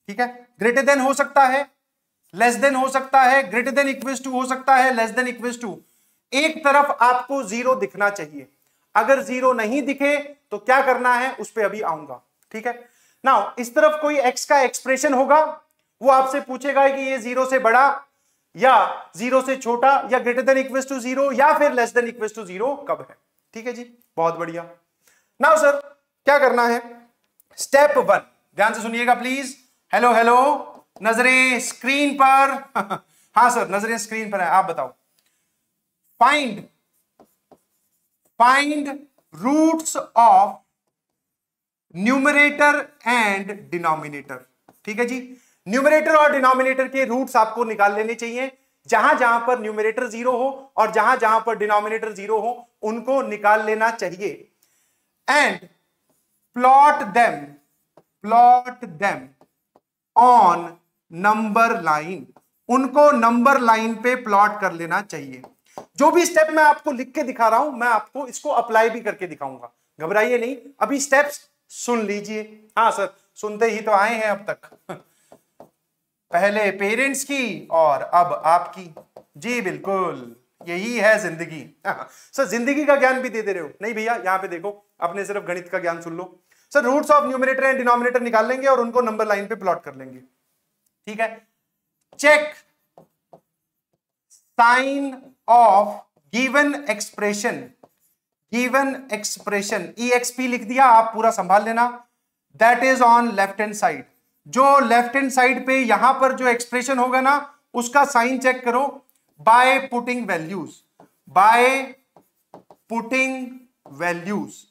[SPEAKER 1] ठीक है ग्रेटर देन हो सकता है लेस देन हो सकता है ग्रेटर देन इक्वेस टू हो सकता है लेस देन इक्वेस टू एक तरफ आपको जीरो दिखना चाहिए अगर जीरो नहीं दिखे तो क्या करना है उस पर अभी आऊंगा ठीक है ना इस तरफ कोई एक्स का एक्सप्रेशन होगा वो आपसे पूछेगा कि ये जीरो से बड़ा या जीरो से छोटा या greater than equals to zero या फिर less than equals to zero कब है ठीक है जी बहुत बढ़िया नाउ सर क्या करना है स्टेप वन ध्यान से सुनिएगा प्लीज हेलो हेलो नजरें स्क्रीन पर हाँ सर नजरें स्क्रीन पर है आप बताओ find find roots of numerator and denominator ठीक है जी न्यूमरेटर और डिनोमिनेटर के रूट्स आपको निकाल लेने चाहिए जहां जहां पर न्यूमरेटर जीरो हो और जहां जहां पर डिनोमिनेटर जीरो हो उनको निकाल लेना चाहिए and plot them plot them on number line उनको नंबर लाइन पे प्लॉट कर लेना चाहिए जो भी स्टेप मैं आपको लिख के दिखा रहा हूं मैं आपको इसको अप्लाई भी करके दिखाऊंगा घबराइए नहीं अभी स्टेप्स सुन लीजिए हाँ सर सुनते ही तो आए हैं अब तक पहले पेरेंट्स की और अब आपकी जी बिल्कुल यही है जिंदगी सर जिंदगी का ज्ञान भी दे दे रहे हो नहीं भैया यहाँ पे देखो अपने सिर्फ गणित का ज्ञान सुन लो sir roots of numerator and denominator निकाल लेंगे और उनको नंबर लाइन पे प्लॉट कर लेंगे ठीक है check sign of given expression given expression EXP लिख दिया आप पूरा संभाल लेना that is on left hand side जो लेफ्ट हैंड साइड पे यहां पर जो एक्सप्रेशन होगा ना उसका साइन चेक करो by putting values by putting values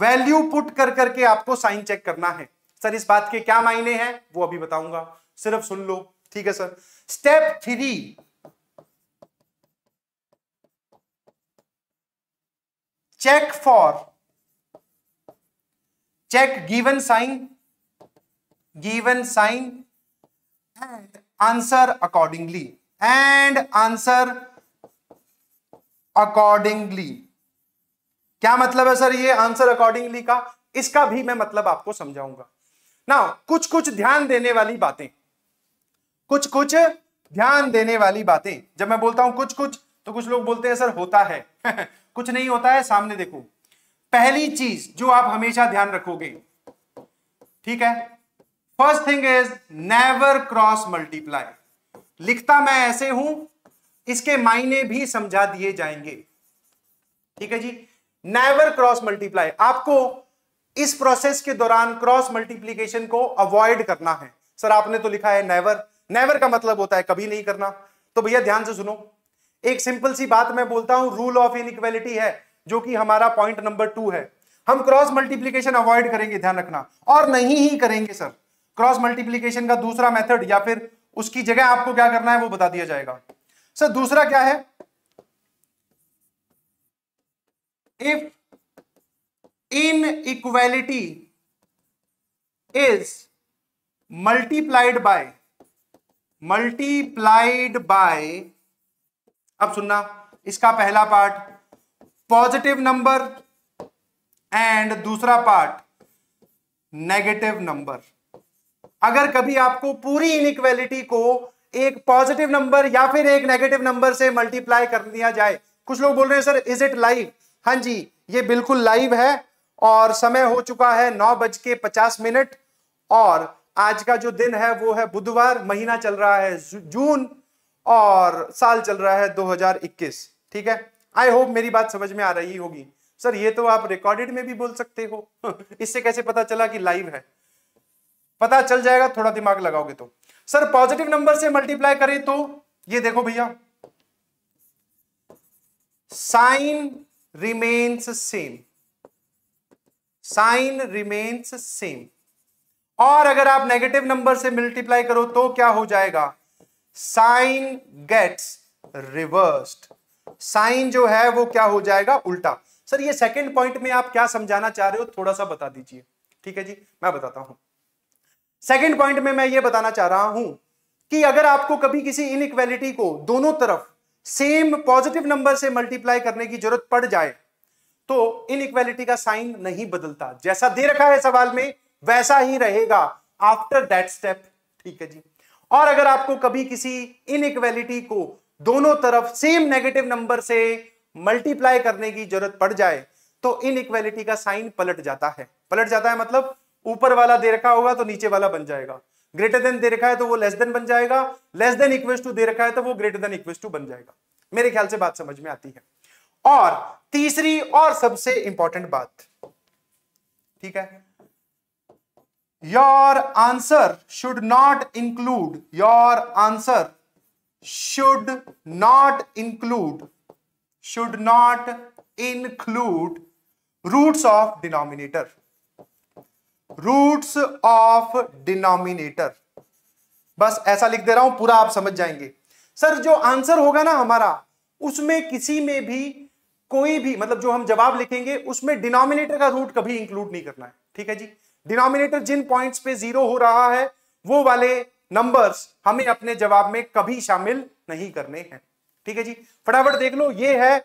[SPEAKER 1] value put कर करके आपको साइन चेक करना है सर इस बात के क्या मायने हैं वो अभी बताऊंगा सिर्फ सुन लो ठीक है sir step three check for check given sign given sign and answer accordingly and answer accordingly क्या मतलब है सर ये आंसर अकॉर्डिंगली का इसका भी मैं मतलब आपको समझाऊंगा ना कुछ कुछ ध्यान देने वाली बातें कुछ कुछ ध्यान देने वाली बातें जब मैं बोलता हूं कुछ कुछ तो कुछ लोग बोलते हैं सर होता है कुछ नहीं होता है सामने देखो पहली चीज जो आप हमेशा ध्यान रखोगे ठीक है first thing is never cross multiply लिखता मैं ऐसे हूं इसके मायने भी समझा दिए जाएंगे ठीक है जी नेवर क्रॉस मल्टीप्लाई आपको इस प्रोसेस के दौरान क्रॉस मल्टीप्लीकेशन को अवॉइड करना है सर आपने तो लिखा है नेवर नेवर का मतलब होता है कभी नहीं करना तो भैया ध्यान से सुनो एक सिंपल सी बात मैं बोलता हूं रूल ऑफ इनइक्वेलिटी है जो कि हमारा पॉइंट नंबर टू है हम क्रॉस मल्टीप्लीकेशन अवॉइड करेंगे ध्यान रखना और नहीं ही करेंगे सर क्रॉस मल्टीप्लीकेशन का दूसरा मेथड या फिर उसकी जगह आपको क्या करना है वो बता दिया जाएगा सर दूसरा क्या है inequality is multiplied by multiplied by अब सुनना इसका पहला पार्ट पॉजिटिव नंबर एंड दूसरा पार्ट नेगेटिव नंबर अगर कभी आपको पूरी इक्वेलिटी को एक पॉजिटिव नंबर या फिर एक नेगेटिव नंबर से मल्टीप्लाई कर दिया जाए कुछ लोग बोल रहे हैं सर इज इट लाइफ हाँ जी ये बिल्कुल लाइव है और समय हो चुका है नौ बज के पचास मिनट और आज का जो दिन है वो है बुधवार महीना चल रहा है जून और साल चल रहा है 2021 ठीक है आई होप मेरी बात समझ में आ रही होगी सर ये तो आप रिकॉर्डेड में भी बोल सकते हो इससे कैसे पता चला कि लाइव है पता चल जाएगा थोड़ा दिमाग लगाओगे तो सर पॉजिटिव नंबर से मल्टीप्लाई करें तो ये देखो भैया sign remains same sign remains same और अगर आप नेगेटिव नंबर से मल्टीप्लाई करो तो क्या हो जाएगा साइन गेट्स रिवर्स्ड साइन जो है वो क्या हो जाएगा उल्टा सर ये सेकंड पॉइंट में आप क्या समझाना चाह रहे हो थोड़ा सा बता दीजिए ठीक है जी मैं बताता हूं सेकंड पॉइंट में मैं ये बताना चाह रहा हूं कि अगर आपको कभी किसी इनइक्वेलिटी को दोनों तरफ सेम पॉजिटिव नंबर से मल्टीप्लाई करने की जरूरत पड़ जाए तो इनइक्वालिटी का साइन नहीं बदलता जैसा दे रखा है सवाल में वैसा ही रहेगा आफ्टर दैट स्टेप ठीक है जी और अगर आपको कभी किसी इनइक्वालिटी को दोनों तरफ सेम नेगेटिव नंबर से मल्टीप्लाई करने की जरूरत पड़ जाए तो इनइक्वालिटी का साइन पलट जाता है पलट जाता है मतलब ऊपर वाला दे रखा होगा तो नीचे वाला बन जाएगा ग्रेटर देन दे रखा है तो वो लेस देन बन जाएगा लेस देन इक्वेस टू दे रखा है तो वो ग्रेटर देन इक्वेस टू बन जाएगा मेरे ख्याल से बात समझ में आती है और तीसरी और सबसे इंपॉर्टेंट बात ठीक है your answer should not include your answer should not include should not include roots of denominator roots of denominator बस ऐसा लिख दे रहा हूं पूरा आप समझ जाएंगे सर जो आंसर होगा ना हमारा उसमें किसी में भी कोई भी मतलब जो हम जवाब लिखेंगे उसमें डिनोमिनेटर का रूट कभी इंक्लूड नहीं करना है ठीक है जी डिनोमिनेटर जिन पॉइंट्स पे जीरो हो रहा है वो वाले नंबर्स हमें अपने जवाब में कभी शामिल नहीं करने हैं ठीक है जी फटाफट देख लो ये है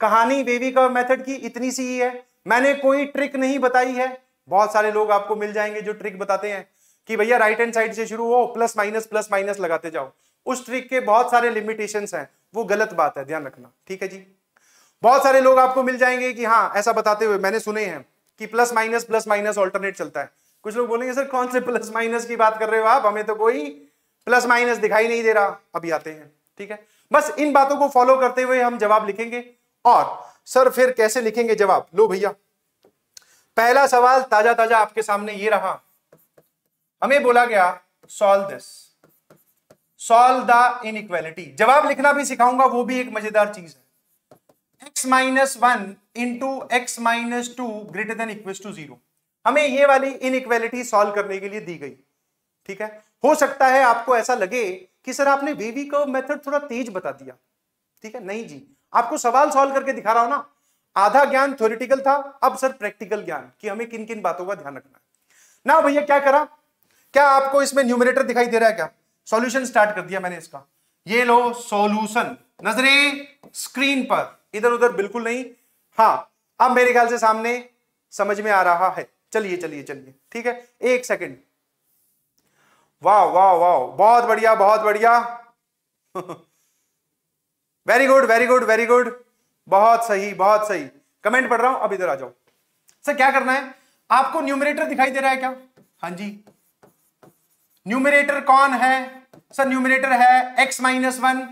[SPEAKER 1] कहानी बेबी का मेथड की इतनी सी ही है मैंने कोई ट्रिक नहीं बताई है बहुत सारे लोग आपको मिल जाएंगे जो ट्रिक बताते हैं कि भैया राइट हैंड साइड से शुरू हो प्लस माइनस प्लस माइनस लगाते जाओ उस ट्रिक के बहुत सारे लिमिटेशंस हैं वो गलत बात है ध्यान रखना ठीक है जी बहुत सारे लोग आपको मिल जाएंगे कि हाँ ऐसा बताते हुए मैंने सुने हैं कि plus minus plus minus alternate चलता है कुछ लोग बोलेंगे सर कौन से प्लस माइनस की बात कर रहे हो आप हमें तो कोई प्लस माइनस दिखाई नहीं दे रहा अभी आते हैं ठीक है बस इन बातों को फॉलो करते हुए हम जवाब लिखेंगे और सर फिर कैसे लिखेंगे जवाब लो भैया पहला सवाल ताजा ताजा आपके सामने ये रहा हमें बोला गया solve this solve the equality जवाब लिखना भी सिखाऊंगा वो भी एक मजेदार चीज है x minus one into x minus two greater than equal to zero हमें ये वाली इनइक्वालिटी सॉल्व करने के लिए दी गई ठीक है हो सकता है आपको ऐसा लगे कि सर आपने वेवी का मेथड थोड़ा तेज बता दिया ठीक है नहीं जी आपको सवाल सॉल्व करके दिखा रहा हूं ना आधा ज्ञान थोरिटिकल था अब सर प्रैक्टिकल ज्ञान कि हमें किन किन बातों का ध्यान रखना है ना भैया क्या करा क्या आपको इसमें न्यूमिनेटर दिखाई दे रहा है क्या सॉल्यूशन स्टार्ट कर दिया मैंने इसका ये लो सॉल्यूशन नजरे स्क्रीन पर इधर उधर बिल्कुल नहीं हाँ अब मेरे ख्याल से सामने समझ में आ रहा है चलिए चलिए चलिए ठीक है एक सेकेंड वाह वाह वाह बहुत बढ़िया बहुत बढ़िया very good very good very good बहुत सही बहुत सही कमेंट पढ़ रहा हूं अब इधर आ जाओ सर क्या करना है आपको न्यूमिनेटर दिखाई दे रहा है क्या हाँ जी न्यूमिनेटर कौन है सर न्यूमिनेटर है x minus one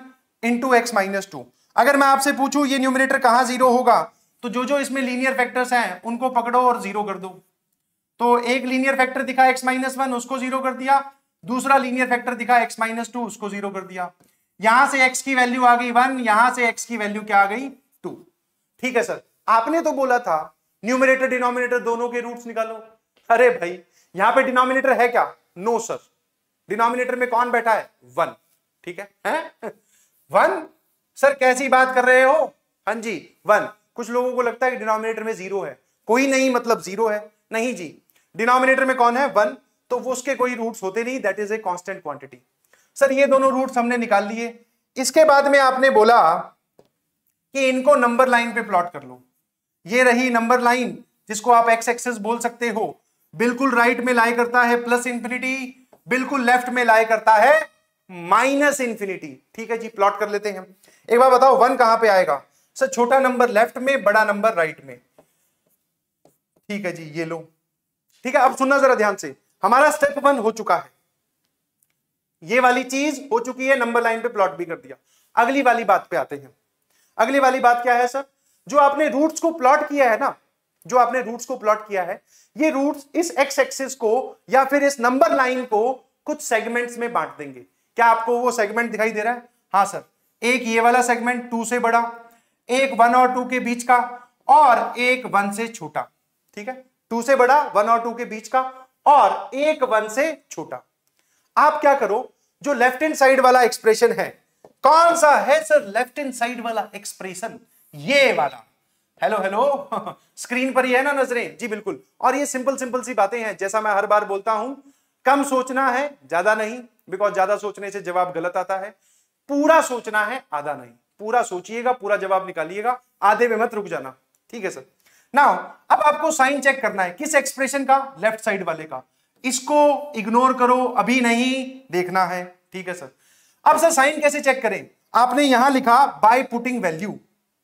[SPEAKER 1] into x minus two अगर मैं आपसे पूछूं ये न्यूमिनेटर कहां जीरो होगा तो जो जो इसमें लीनियर फैक्टर्स हैं उनको पकड़ो और जीरो कर दो तो एक लीनियर फैक्टर दिखा x माइनस वन उसको जीरो कर दिया दूसरा लीनियर फैक्टर दिखा x माइनस टू उसको जीरो कर दिया यहां से x की वैल्यू आ गई वन यहां से x की वैल्यू क्या आ गई ठीक है सर आपने तो बोला था न्यूमिनेटर डिनोमिनेटर दोनों के रूट्स निकालो अरे भाई यहां पे डिनोमिनेटर है क्या नो सर डिनोमिनेटर में कौन बैठा है वन ठीक है, है? वन सर कैसी बात कर रहे हो हाँ जी वन कुछ लोगों को लगता है कि डिनोमिनेटर में जीरो है कोई नहीं मतलब जीरो है नहीं जी डिनोमिनेटर में कौन है वन तो वो उसके कोई रूट्स होते नहीं that is a constant quantity sir ये दोनों रूट्स हमने निकाल लिए इसके बाद में आपने बोला कि इनको नंबर लाइन पे प्लॉट कर लो ये रही नंबर लाइन जिसको आप एक्स एक्सेस बोल सकते हो बिल्कुल राइट में लाई करता है प्लस इंफिनिटी बिल्कुल लेफ्ट में लाई करता है माइनस इंफिनिटी ठीक है जी प्लॉट कर लेते हैं एक बार बताओ वन कहां पे आएगा सर छोटा नंबर लेफ्ट में बड़ा नंबर राइट में ठीक है जी ये लो ठीक है अब सुनना जरा ध्यान से हमारा स्टेप वन हो चुका है ये वाली चीज हो चुकी है नंबर लाइन पे प्लॉट भी कर दिया अगली वाली बात पे आते हैं अगली वाली बात क्या है सर जो आपने रूट्स को प्लॉट किया है ना जो आपने रूट्स को प्लॉट किया है ये रूट्स इस एक्स एक्सिस को या फिर इस नंबर लाइन को कुछ सेगमेंट्स में बांट देंगे क्या आपको वो सेगमेंट दिखाई दे रहा है हाँ सर एक ये वाला सेगमेंट टू से बड़ा एक वन और टू के बीच का और एक वन से छोटा ठीक है टू से बड़ा वन और टू के बीच का और एक वन से छोटा आप क्या करो जो लेफ्ट हैंड साइड वाला एक्सप्रेशन है कौन सा है सर लेफ्ट इन साइड वाला एक्सप्रेशन ये वाला हेलो हेलो स्क्रीन पर ही है ना नजरें जी बिल्कुल और ये सिंपल सिंपल सी बातें हैं जैसा मैं हर बार बोलता हूं कम सोचना है ज्यादा नहीं बिकॉज ज्यादा सोचने से जवाब गलत आता है पूरा सोचना है आधा नहीं पूरा सोचिएगा पूरा जवाब निकालिएगा आधे में मत रुक जाना ठीक है सर नाउ अब आपको साइन चेक करना है किस एक्सप्रेशन का लेफ्ट साइड वाले का इसको इग्नोर करो अभी नहीं देखना है ठीक है सर अब सर साइन कैसे चेक करें आपने यहां लिखा by putting value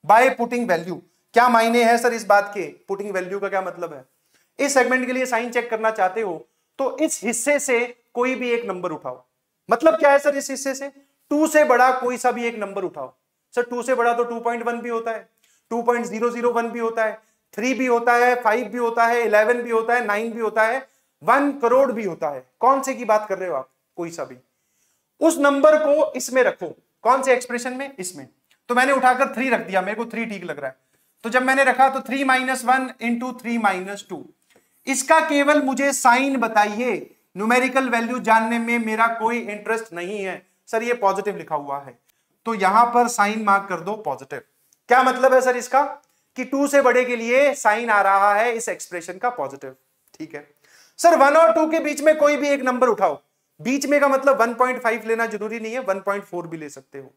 [SPEAKER 1] by putting value क्या मायने है सर इस बात के पुटिंग वैल्यू का क्या मतलब है इस सेगमेंट के लिए साइन चेक करना चाहते हो तो इस हिस्से से कोई भी एक नंबर उठाओ मतलब क्या है सर इस हिस्से से टू से बड़ा कोई सा भी एक नंबर उठाओ सर टू से बड़ा तो टू पॉइंट वन भी होता है two point zero zero one भी होता है थ्री भी होता है फाइव भी होता है इलेवन भी होता है नाइन भी होता है वन करोड़ भी होता है कौन से की बात कर रहे हो आप कोई सा भी उस नंबर को इसमें रखो कौन से एक्सप्रेशन में इसमें तो मैंने उठाकर थ्री रख दिया मेरे को थ्री ठीक लग रहा है तो जब मैंने रखा तो three minus one into three minus two इसका केवल मुझे साइन बताइए न्यूमेरिकल वैल्यू जानने में मेरा कोई इंटरेस्ट नहीं है सर ये पॉजिटिव लिखा हुआ है तो यहां पर साइन मार्क कर दो पॉजिटिव क्या मतलब है सर इसका कि टू से बड़े के लिए साइन आ रहा है इस एक्सप्रेशन का पॉजिटिव ठीक है सर वन और टू के बीच में कोई भी एक नंबर उठाओ बीच में का मतलब 1.5 लेना जरूरी नहीं है 1.4 भी ले सकते हो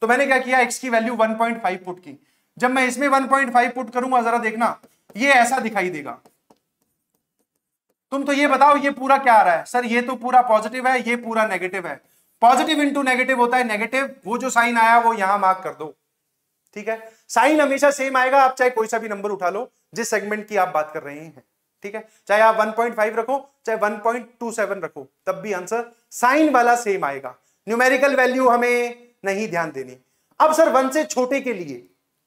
[SPEAKER 1] तो मैंने क्या किया एक्स की वैल्यू 1.5 पुट की जब मैं इसमें 1.5 पुट करूंगा जरा देखना ये ऐसा दिखाई देगा तुम तो ये बताओ ये पूरा क्या आ रहा है सर ये तो पूरा पॉजिटिव है ये पूरा नेगेटिव है पॉजिटिव इंटू नेगेटिव होता है नेगेटिव वो जो साइन आया वो यहां मार्क कर दो ठीक है साइन हमेशा सेम आएगा आप चाहे कोई सा भी नंबर उठा लो जिस सेगमेंट की आप बात कर रहे हैं ठीक है चाहे आप वन पॉइंट फाइव रखो चाहे वन पॉइंट टू सेवन रखो तब भी आंसर साइन वाला सेम आएगा न्यूमेरिकल वैल्यू हमें नहीं ध्यान देनी अब सर वन से छोटे के लिए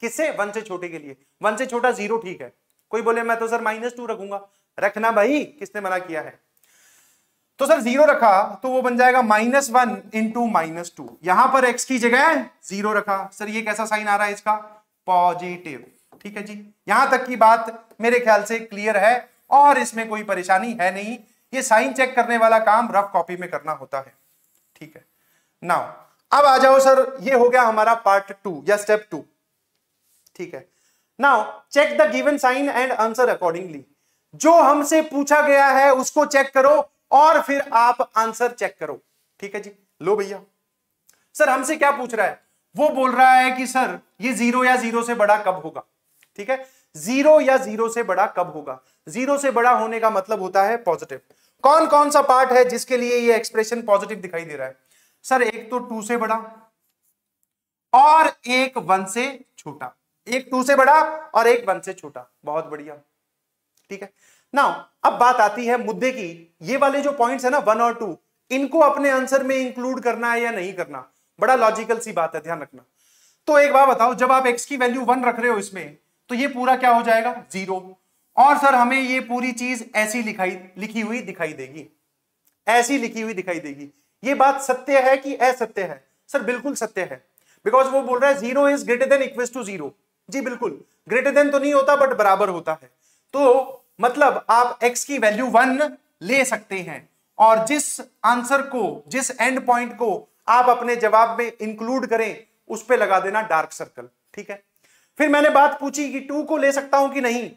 [SPEAKER 1] किससे वन से छोटे के लिए वन से छोटा जीरो ठीक है कोई बोले मैं तो सर माइनस टू रखूंगा रखना भाई किसने मना किया है तो सर जीरो रखा तो वो बन जाएगा minus one into minus two यहां पर एक्स की जगह जीरो रखा सर ये कैसा साइन आ रहा है इसका पॉजिटिव ठीक है जी यहां तक की बात मेरे ख्याल से क्लियर है और इसमें कोई परेशानी है नहीं ये साइन चेक करने वाला काम रफ कॉपी में करना होता है ठीक है नाउ अब आ जाओ सर ये हो गया हमारा पार्ट टू या स्टेप टू ठीक है now check the given sign and answer accordingly जो हमसे पूछा गया है उसको चेक करो और फिर आप आंसर चेक करो ठीक है जी लो भैया सर हमसे क्या पूछ रहा है वो बोल रहा है कि सर ये जीरो या जीरो से बड़ा कब होगा ठीक है जीरो या जीरो से बड़ा कब होगा जीरो से बड़ा होने का मतलब होता है पॉजिटिव कौन कौन सा पार्ट है जिसके लिए ये एक्सप्रेशन पॉजिटिव दिखाई दे रहा है सर एक तो टू से बड़ा और एक वन से छोटा एक टू से बड़ा और एक वन से छोटा बहुत बढ़िया ठीक है ना अब बात आती है मुद्दे की ये वाले जो पॉइंट है ना वन और टू इनको अपने आंसर में इंक्लूड करना है या नहीं करना बड़ा लॉजिकल सी बात है ध्यान रखना तो एक बात बताओ जब आप एक्स की वैल्यू वन रख रहे हो इसमें तो ये पूरा क्या हो जाएगा जीरो और सर हमें ये पूरी चीज ऐसी लिखाई लिखी हुई दिखाई देगी ऐसी लिखी हुई दिखाई देगी ये बात सत्य है कि असत्य है सर बिल्कुल सत्य है बिकॉज वो बोल रहा है zero is greater than equal to zero जी बिल्कुल ग्रेटर देन तो नहीं होता बट बराबर होता है तो मतलब आप x की वैल्यू वन ले सकते हैं और जिस आंसर को जिस एंड पॉइंट को आप अपने जवाब में इंक्लूड करें उस पर लगा देना डार्क सर्कल ठीक है फिर मैंने बात पूछी कि टू को ले सकता हूं कि नहीं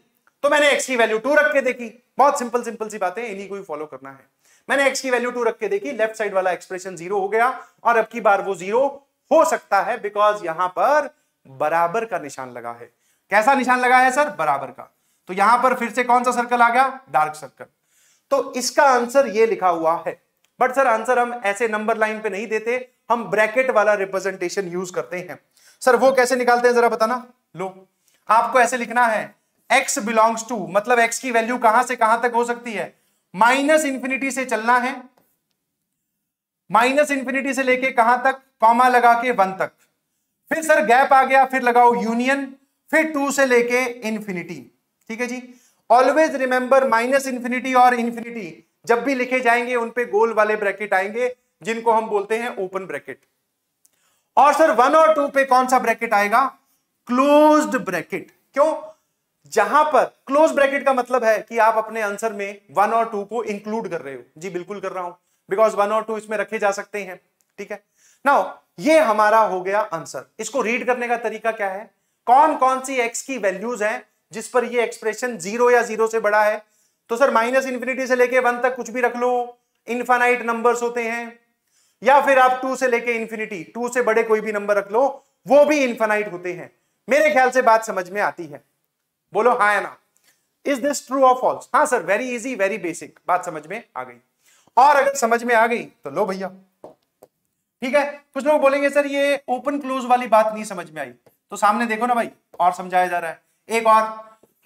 [SPEAKER 1] तो मैंने एक्स की वैल्यू टू रख के देखी बहुत सिंपल सिंपल सी बातें इन्हीं को ही फॉलो करना है मैंने एक्स की वैल्यू टू रख के देखी लेफ्ट साइड वाला एक्सप्रेशन जीरो हो गया और अब की बार वो जीरो हो सकता है बिकॉज यहां पर बराबर का निशान लगा है कैसा निशान लगा है सर बराबर का तो यहां पर फिर से कौन सा सर्कल आ गया डार्क सर्कल तो इसका आंसर ये लिखा हुआ है बट सर आंसर हम ऐसे नंबर लाइन पे नहीं देते हम ब्रैकेट वाला रिप्रेजेंटेशन यूज करते हैं सर वो कैसे निकालते हैं जरा बताना लो आपको ऐसे लिखना है एक्स बिलोंग्स टू मतलब एक्स की वैल्यू कहां से कहां तक हो सकती है माइनस इंफिनिटी से चलना है माइनस इंफिनिटी से लेके कहां तक कॉमा लगा के वन तक फिर सर गैप आ गया फिर लगाओ यूनियन फिर टू से लेके इंफिनिटी ठीक है जी ऑलवेज रिमेंबर माइनस इंफिनिटी और इंफिनिटी जब भी लिखे जाएंगे उनपे गोल वाले ब्रैकेट आएंगे जिनको हम बोलते हैं ओपन ब्रैकेट और सर वन और टू पे कौन सा ब्रैकेट आएगा क्लोज्ड ब्रैकेट क्यों जहां पर क्लोज ब्रैकेट का मतलब है कि आप अपने आंसर में वन और टू को इंक्लूड कर रहे हो जी बिल्कुल कर रहा हूं बिकॉज वन और टू इसमें रखे जा सकते हैं ठीक है नाउ ये हमारा हो गया आंसर इसको रीड करने का तरीका क्या है कौन कौन सी एक्स की वैल्यूज हैं जिस पर ये एक्सप्रेशन जीरो या जीरो से बड़ा है तो सर माइनस इंफिनिटी से लेके वन तक कुछ भी रख लो इन्फानाइट नंबर्स होते हैं या फिर आप टू से लेके इंफिनिटी टू से बड़े कोई भी नंबर रख लो वो भी इन्फानाइट होते हैं मेरे ख्याल से बात समझ में आती है बोलो हा या ना इज दिस ट्रू और फॉल्स हाँ sir very easy very basic बात समझ में आ गई और अगर समझ में आ गई तो लो भैया ठीक है कुछ लोग बोलेंगे सर ये ओपन क्लोज वाली बात नहीं समझ में आई तो सामने देखो ना भाई और समझाया जा रहा है एक और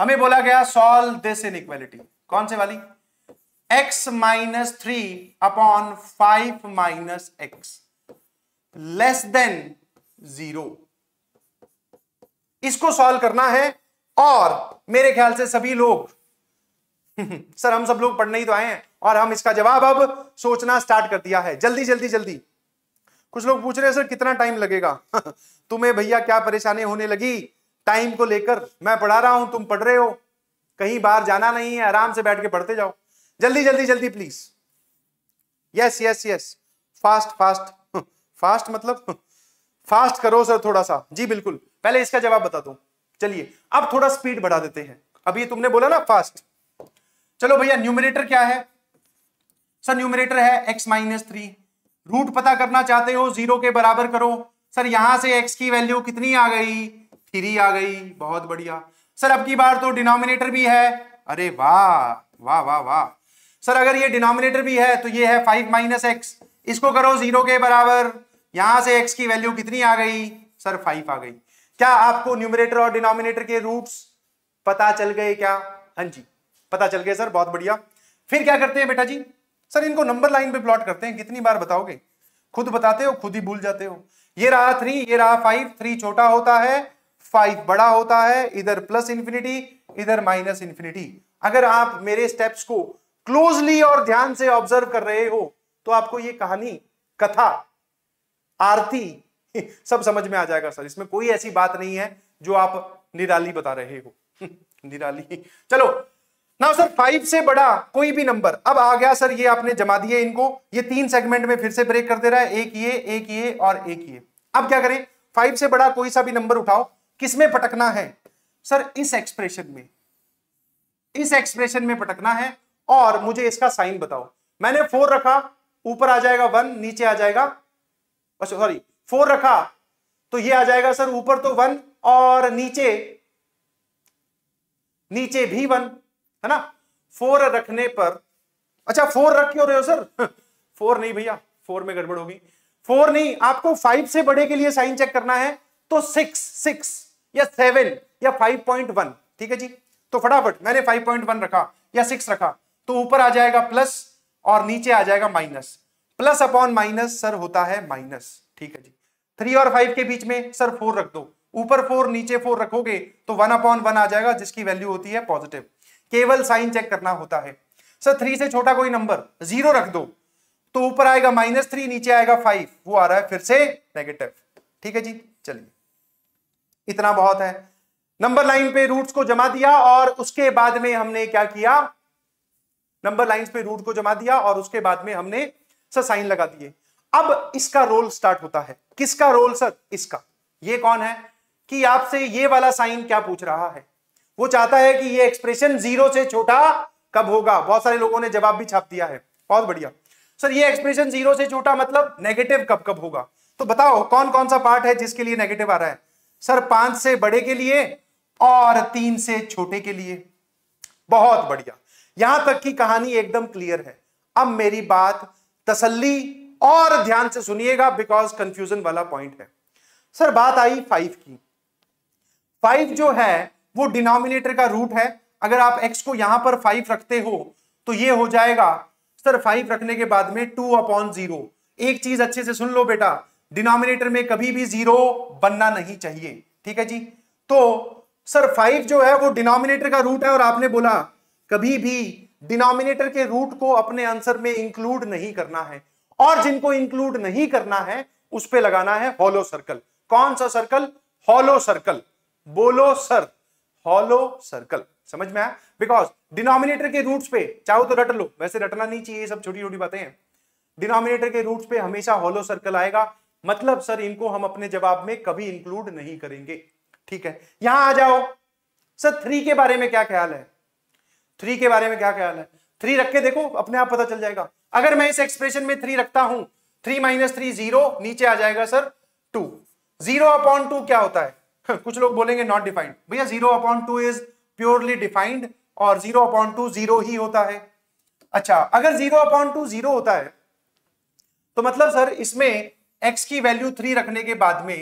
[SPEAKER 1] हमें बोला गया सॉल्व दिस इन इक्वेलिटी कौन से वाली x minus three upon five minus x less than zero इसको सॉल्व करना है और मेरे ख्याल से सभी लोग सर हम सब लोग पढ़ने ही तो आए हैं और हम इसका जवाब अब सोचना स्टार्ट कर दिया है जल्दी जल्दी जल्दी कुछ लोग पूछ रहे हैं सर कितना टाइम लगेगा तुम्हें भैया क्या परेशानी होने लगी टाइम को लेकर मैं पढ़ा रहा हूं तुम पढ़ रहे हो कहीं बाहर जाना नहीं है आराम से बैठ के पढ़ते जाओ जल्दी जल्दी जल्दी please yes yes yes fast fast fast मतलब फास्ट करो सर थोड़ा सा जी बिल्कुल पहले इसका जवाब बता दो चलिए अब थोड़ा स्पीड बढ़ा देते हैं अभी तुमने बोला ना फास्ट चलो भैया न्यूमिनेटर क्या है सर न्यूमिनेटर है एक्स माइनस थ्री रूट पता करना चाहते हो जीरो के बराबर करो सर यहां से एक्स की वैल्यू कितनी आ गई थ्री आ गई बहुत बढ़िया सर अब की बार तो डिनोमिनेटर भी है अरे वाह वाह वाह वाह सर अगर ये डिनोमिनेटर भी है तो ये है फाइव माइनस एक्स इसको करो जीरो के बराबर यहां से एक्स की वैल्यू कितनी आ गई सर फाइव आ गई क्या आपको न्यूमरेटर और डिनोमिनेटर के रूट्स पता चल गए क्या हाँ जी पता चल गए सर बहुत बढ़िया फिर क्या करते हैं बेटा जी सर इनको नंबर लाइन पे प्लॉट करते हैं कितनी बार बताओगे खुद बताते हो खुद ही भूल जाते हो ये रहा थ्री ये रहा फाइव थ्री छोटा होता है फाइव बड़ा होता है इधर प्लस इंफिनिटी इधर माइनस इंफिनिटी अगर आप मेरे स्टेप्स को क्लोजली और ध्यान से ऑब्जर्व कर रहे हो तो आपको ये कहानी कथा आरती सब समझ में आ जाएगा सर इसमें कोई ऐसी बात नहीं है जो आप निराली बता रहे हो निराली चलो ना सर फाइव से बड़ा कोई भी नंबर अब आ गया सर ये आपने जमा दिए इनको ये तीन सेगमेंट में फिर से ब्रेक कर दे रहा है एक ये एक ये और एक ये अब क्या करें फाइव से बड़ा कोई सा भी नंबर उठाओ किसमें पटकना है सर इस एक्सप्रेशन में इस एक्सप्रेशन में पटकना है और मुझे इसका साइन बताओ मैंने फोर रखा ऊपर आ जाएगा वन नीचे आ जाएगा सॉरी फोर रखा तो ये आ जाएगा सर ऊपर तो वन और नीचे नीचे भी वन है ना फोर रखने पर अच्छा फोर रख क्यों रहे हो सर फोर नहीं भैया फोर में गड़बड़ होगी फोर नहीं आपको फाइव से बड़े के लिए साइन चेक करना है तो सिक्स सिक्स या सेवन या फाइव पॉइंट वन ठीक है जी तो फटाफट मैंने फाइव पॉइंट वन रखा या सिक्स रखा तो ऊपर आ जाएगा प्लस और नीचे आ जाएगा minus plus upon minus sir होता है माइनस ठीक है जी थ्री और फाइव के बीच में सर फोर रख दो ऊपर फोर नीचे फोर रखोगे तो वन अपॉन वन आ जाएगा जिसकी वैल्यू होती है पॉजिटिव केवल साइन चेक करना होता है सर थ्री से छोटा कोई नंबर जीरो रख दो तो ऊपर आएगा माइनस थ्री नीचे आएगा फाइव वो आ रहा है फिर से नेगेटिव ठीक है जी चलिए इतना बहुत है नंबर लाइन पे रूट्स को जमा दिया और उसके बाद में हमने क्या किया नंबर लाइन पे रूट को जमा दिया और उसके बाद में हमने सर साइन लगा दिए अब इसका रोल स्टार्ट होता है किसका रोल सर इसका ये कौन है कि आपसे ये वाला साइन क्या पूछ रहा है वो चाहता है कि ये एक्सप्रेशन जीरो से छोटा कब होगा बहुत सारे लोगों ने जवाब भी छाप दिया है बहुत बढ़िया सर ये एक्सप्रेशन जीरो से छोटा मतलब नेगेटिव कब कब होगा तो बताओ कौन कौन सा पार्ट है जिसके लिए नेगेटिव आ रहा है सर पांच से बड़े के लिए और तीन से छोटे के लिए बहुत बढ़िया यहां तक की कहानी एकदम क्लियर है अब मेरी बात तसल्ली और ध्यान से सुनिएगा बिकॉज कंफ्यूजन वाला पॉइंट है सर बात आई फाइव की फाइव जो है वो डिनोमिनेटर का रूट है अगर आप एक्स को यहां पर फाइव रखते हो तो ये हो जाएगा सर फाइव रखने के बाद में टू अपॉन जीरो एक चीज अच्छे से सुन लो बेटा डिनोमिनेटर में कभी भी जीरो बनना नहीं चाहिए ठीक है जी तो सर फाइव जो है वो डिनोमिनेटर का रूट है और आपने बोला कभी भी डिनोमिनेटर के रूट को अपने आंसर में इंक्लूड नहीं करना है और जिनको इंक्लूड नहीं करना है उस पर लगाना है हॉलो सर्कल कौन सा सर्कल हॉलो सर्कल बोलो सर हॉलो सर्कल समझ में आया बिकॉज डिनोमिनेटर के रूट्स पे चाहो तो रट लो वैसे रटना नहीं चाहिए सब छोटी छोटी बातें हैं डिनोमिनेटर के रूट्स पे हमेशा हॉलो सर्कल आएगा मतलब सर इनको हम अपने जवाब में कभी इंक्लूड नहीं करेंगे ठीक है यहां आ जाओ सर थ्री के बारे में क्या ख्याल है थ्री के बारे में क्या ख्याल है थ्री रख के देखो अपने आप पता चल जाएगा अगर मैं इस एक्सप्रेशन में थ्री रखता हूं थ्री माइनस थ्री जीरो नीचे आ जाएगा sir two zero upon two क्या होता है कुछ लोग बोलेंगे नॉट डिफाइंड भैया zero upon two is purely defined और जीरो अपॉन टू जीरो ही होता है अच्छा अगर जीरो अपॉन टू जीरो होता है तो मतलब सर इसमें एक्स की वैल्यू थ्री रखने के बाद में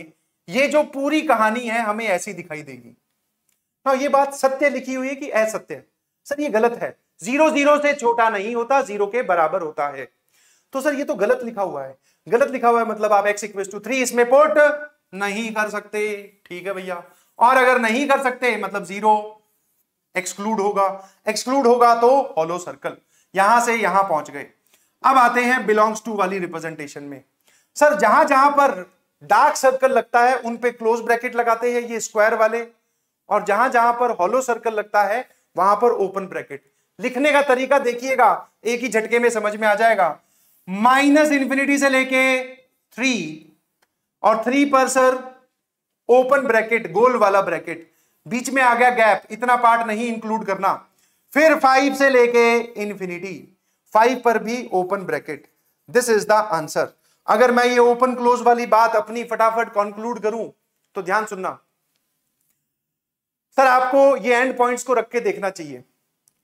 [SPEAKER 1] ये जो पूरी कहानी है हमें ऐसी दिखाई देगी हाँ ये बात सत्य लिखी हुई है कि असत्य सर ये गलत है जीरो जीरो से छोटा नहीं होता जीरो के बराबर होता है तो सर ये तो गलत लिखा हुआ है गलत लिखा हुआ है मतलब आप एक्स इक्वेस टू थ्री इसमें पोर्ट नहीं कर सकते ठीक है भैया और अगर नहीं कर सकते मतलब जीरो एक्सक्लूड होगा एक्सक्लूड होगा तो हॉलो सर्कल यहां से यहां पहुंच गए अब आते हैं बिलोंग्स टू वाली रिप्रेजेंटेशन में सर जहां जहां पर डार्क सर्कल लगता है उन पे क्लोज ब्रैकेट लगाते हैं ये स्क्वायर वाले और जहां जहां पर हॉलो सर्कल लगता है वहां पर ओपन ब्रैकेट लिखने का तरीका देखिएगा एक ही झटके में समझ में आ जाएगा माइनस इंफिनिटी से लेके थ्री और थ्री पर सर ओपन ब्रैकेट गोल वाला ब्रैकेट बीच में आ गया गैप इतना पार्ट नहीं इंक्लूड करना फिर फाइव से लेके इंफिनिटी फाइव पर भी open bracket this is the answer अगर मैं ये ओपन क्लोज वाली बात अपनी फटाफट कंक्लूड करूं तो ध्यान सुनना सर आपको ये एंड पॉइंट्स को रख के देखना चाहिए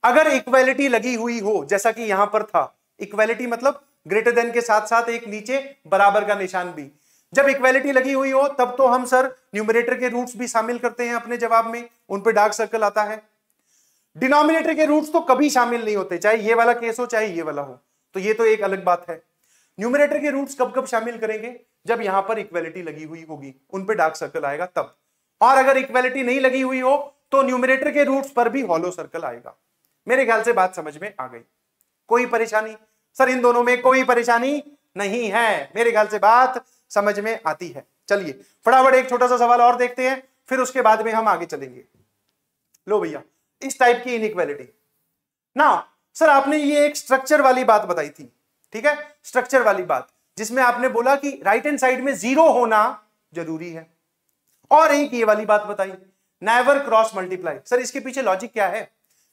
[SPEAKER 1] अगर इक्वेलिटी लगी हुई हो जैसा कि यहां पर था इक्वेलिटी मतलब ग्रेटर देन के साथ साथ एक नीचे बराबर का निशान भी जब इक्वेलिटी लगी हुई हो तब तो हम सर न्यूमिनेटर के रूट्स भी शामिल करते हैं अपने जवाब में उन पर डार्क सर्कल आता है डिनोमिनेटर के रूट्स तो कभी शामिल नहीं होते चाहे ये वाला केस हो चाहे ये वाला हो तो ये तो एक अलग बात है न्यूमिनेटर के रूट्स कब कब शामिल करेंगे जब यहां पर इक्वेलिटी लगी हुई होगी उन पर डार्क सर्कल आएगा तब और अगर इक्वेलिटी नहीं लगी हुई हो तो न्यूमिनेटर के रूट्स पर भी हॉलो सर्कल आएगा मेरे ख्याल से बात समझ में आ गई कोई परेशानी सर इन दोनों में कोई परेशानी नहीं है मेरे ख्याल से बात समझ में आती है चलिए फटाफट एक छोटा सा सवाल और देखते हैं फिर उसके बाद में हम आगे चलेंगे लो भैया इस टाइप की इनइक्वालिटी ना सर आपने ये एक स्ट्रक्चर वाली बात बताई थी ठीक है स्ट्रक्चर वाली बात जिसमें आपने बोला कि राइट हैंड साइड में जीरो होना जरूरी है और एक ये वाली बात बताई नेवर क्रॉस मल्टीप्लाई सर इसके पीछे लॉजिक क्या है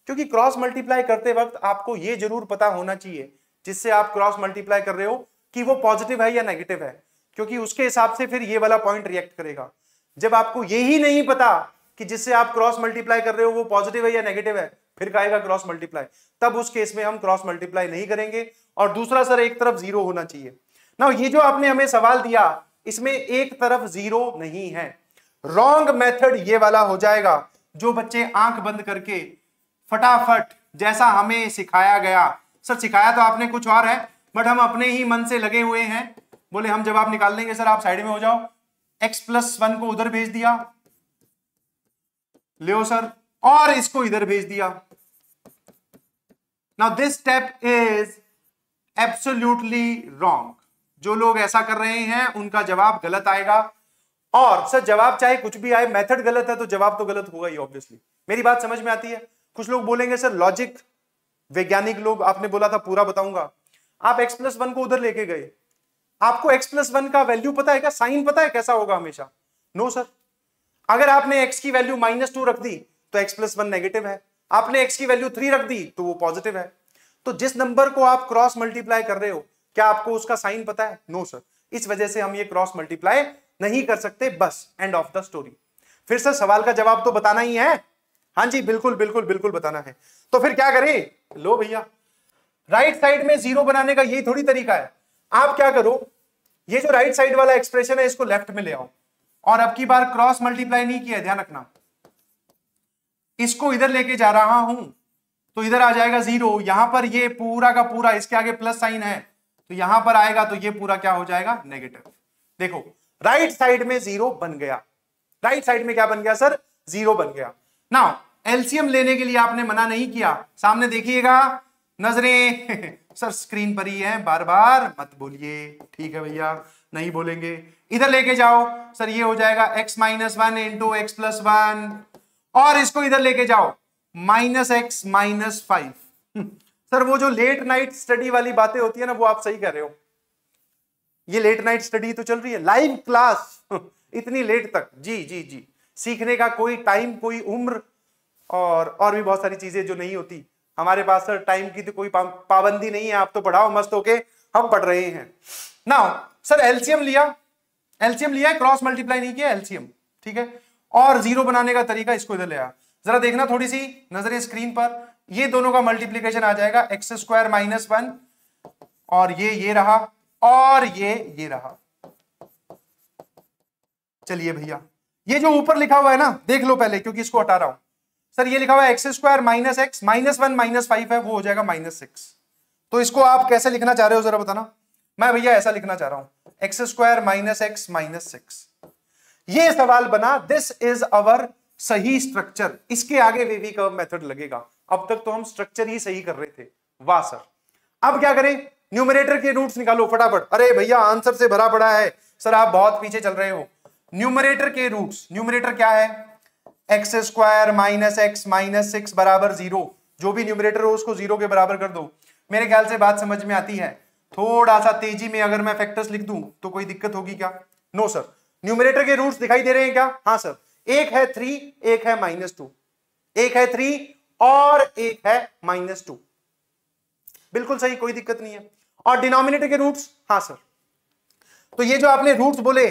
[SPEAKER 1] क्योंकि क्रॉस मल्टीप्लाई करते वक्त आपको ये जरूर पता होना चाहिए जिससे आप क्रॉस मल्टीप्लाई कर रहे हो कि वो पॉजिटिव है या नेगेटिव है क्योंकि उसके हिसाब से फिर ये वाला पॉइंट रिएक्ट करेगा जब आपको ये ही नहीं पता कि जिससे आप क्रॉस मल्टीप्लाई कर रहे हो वो पॉजिटिव है या नेगेटिव है फिर कहेगा क्रॉस मल्टीप्लाई तब उस केस में हम क्रॉस मल्टीप्लाई नहीं करेंगे और दूसरा सर एक तरफ जीरो होना चाहिए ना ये जो आपने हमें सवाल दिया इसमें एक तरफ जीरो नहीं है रॉन्ग मेथड ये वाला हो जाएगा जो बच्चे आंख बंद करके फटाफट जैसा हमें सिखाया गया सर सिखाया तो आपने कुछ और है बट हम अपने ही मन से लगे हुए हैं बोले हम जवाब निकाल देंगे सर आप साइड में हो जाओ एक्स प्लस वन को उधर भेज दिया लियो सर और इसको इधर भेज दिया now this step is absolutely wrong जो लोग ऐसा कर रहे हैं उनका जवाब गलत आएगा और सर जवाब चाहे कुछ भी आए मेथड गलत है तो जवाब तो गलत होगा ही ऑब्वियसली मेरी बात समझ में आती है कुछ लोग बोलेंगे सर लॉजिक वैज्ञानिक लोग आपने बोला था पूरा बताऊंगा आप एक्स प्लस वन को उधर लेके गए आपको एक्स प्लस वन का वैल्यू पता है क्या साइन पता है कैसा होगा हमेशा नो सर अगर आपने एक्स की वैल्यू माइनस टू रख दी तो एक्स प्लस वन नेगेटिव है आपने एक्स की वैल्यू थ्री रख दी तो वो पॉजिटिव है तो जिस नंबर को आप क्रॉस मल्टीप्लाई कर रहे हो क्या आपको उसका साइन पता है नो सर इस वजह से हम ये क्रॉस मल्टीप्लाई नहीं कर सकते बस एंड ऑफ द स्टोरी फिर सर सवाल का जवाब तो बताना ही है हाँ जी बिल्कुल बिल्कुल बिल्कुल बताना है तो फिर क्या करें लो भैया राइट साइड में जीरो बनाने का यही थोड़ी तरीका है आप क्या करो ये जो राइट साइड वाला एक्सप्रेशन है इसको लेफ्ट में ले आओ और अब की बार क्रॉस मल्टीप्लाई नहीं किया ध्यान रखना इसको इधर लेके जा रहा हूं तो इधर आ जाएगा जीरो यहां पर ये पूरा का पूरा इसके आगे प्लस साइन है तो यहां पर आएगा तो ये पूरा क्या हो जाएगा नेगेटिव देखो राइट साइड में जीरो बन गया राइट साइड में क्या बन गया सर जीरो बन गया ना एलसीएम लेने के लिए आपने मना नहीं किया सामने देखिएगा नजरें सर स्क्रीन पर ही है बार बार मत बोलिए ठीक है भैया नहीं बोलेंगे इधर लेके जाओ सर ये हो जाएगा x minus one into x plus one और इसको इधर लेके जाओ minus x minus five sir वो जो लेट नाइट स्टडी वाली बातें होती है ना वो आप सही कर रहे हो ये लेट नाइट स्टडी तो चल रही है लाइव क्लास इतनी लेट तक जी जी जी सीखने का कोई टाइम कोई उम्र और और भी बहुत सारी चीजें जो नहीं होती हमारे पास सर टाइम की तो कोई पाबंदी नहीं है आप तो पढ़ाओ मस्त होके हम पढ़ रहे हैं ना सर एलसीएम लिया एलसीएम लिया है क्रॉस मल्टीप्लाई नहीं किया एलसीएम ठीक है और जीरो बनाने का तरीका इसको इधर ले आया जरा देखना थोड़ी सी नजर स्क्रीन पर ये दोनों का मल्टीप्लीकेशन आ जाएगा एक्स स्क्वायर माइनस वन और ये ये रहा और ये ये रहा चलिए भैया ये जो ऊपर लिखा हुआ है ना देख लो पहले क्योंकि इसको हटा रहा हूं सर ये लिखा हुआ x square minus x minus one minus five है वो हो जाएगा माइनस सिक्स तो इसको आप कैसे लिखना चाह रहे हो जरा बताना मैं भैया ऐसा लिखना चाह रहा हूं x square minus x minus six ये सवाल बना दिस इज अवर सही स्ट्रक्चर इसके आगे वेवी कर्व मेथड लगेगा अब तक तो हम स्ट्रक्चर ही सही कर रहे थे वाह सर अब क्या करें न्यूमरेटर के रूट्स निकालो फटाफट अरे भैया आंसर से भरा पड़ा है सर आप बहुत पीछे चल रहे हो न्यूमरेटर के रूट्स न्यूमरेटर क्या है x square minus x minus six बराबर जीरो जो भी न्यूमरेटर हो उसको जीरो के बराबर कर दो मेरे ख्याल से बात समझ में आती है थोड़ा सा तेजी में अगर मैं फैक्टर्स लिख दूं तो कोई दिक्कत होगी क्या नो सर न्यूमरेटर के रूट्स दिखाई दे रहे हैं क्या हाँ सर एक है थ्री एक है माइनस टू एक है थ्री और एक है माइनस टू बिल्कुल सही कोई दिक्कत नहीं है और डिनोमिनेटर के रूट्स हाँ सर तो ये जो आपने रूट्स बोले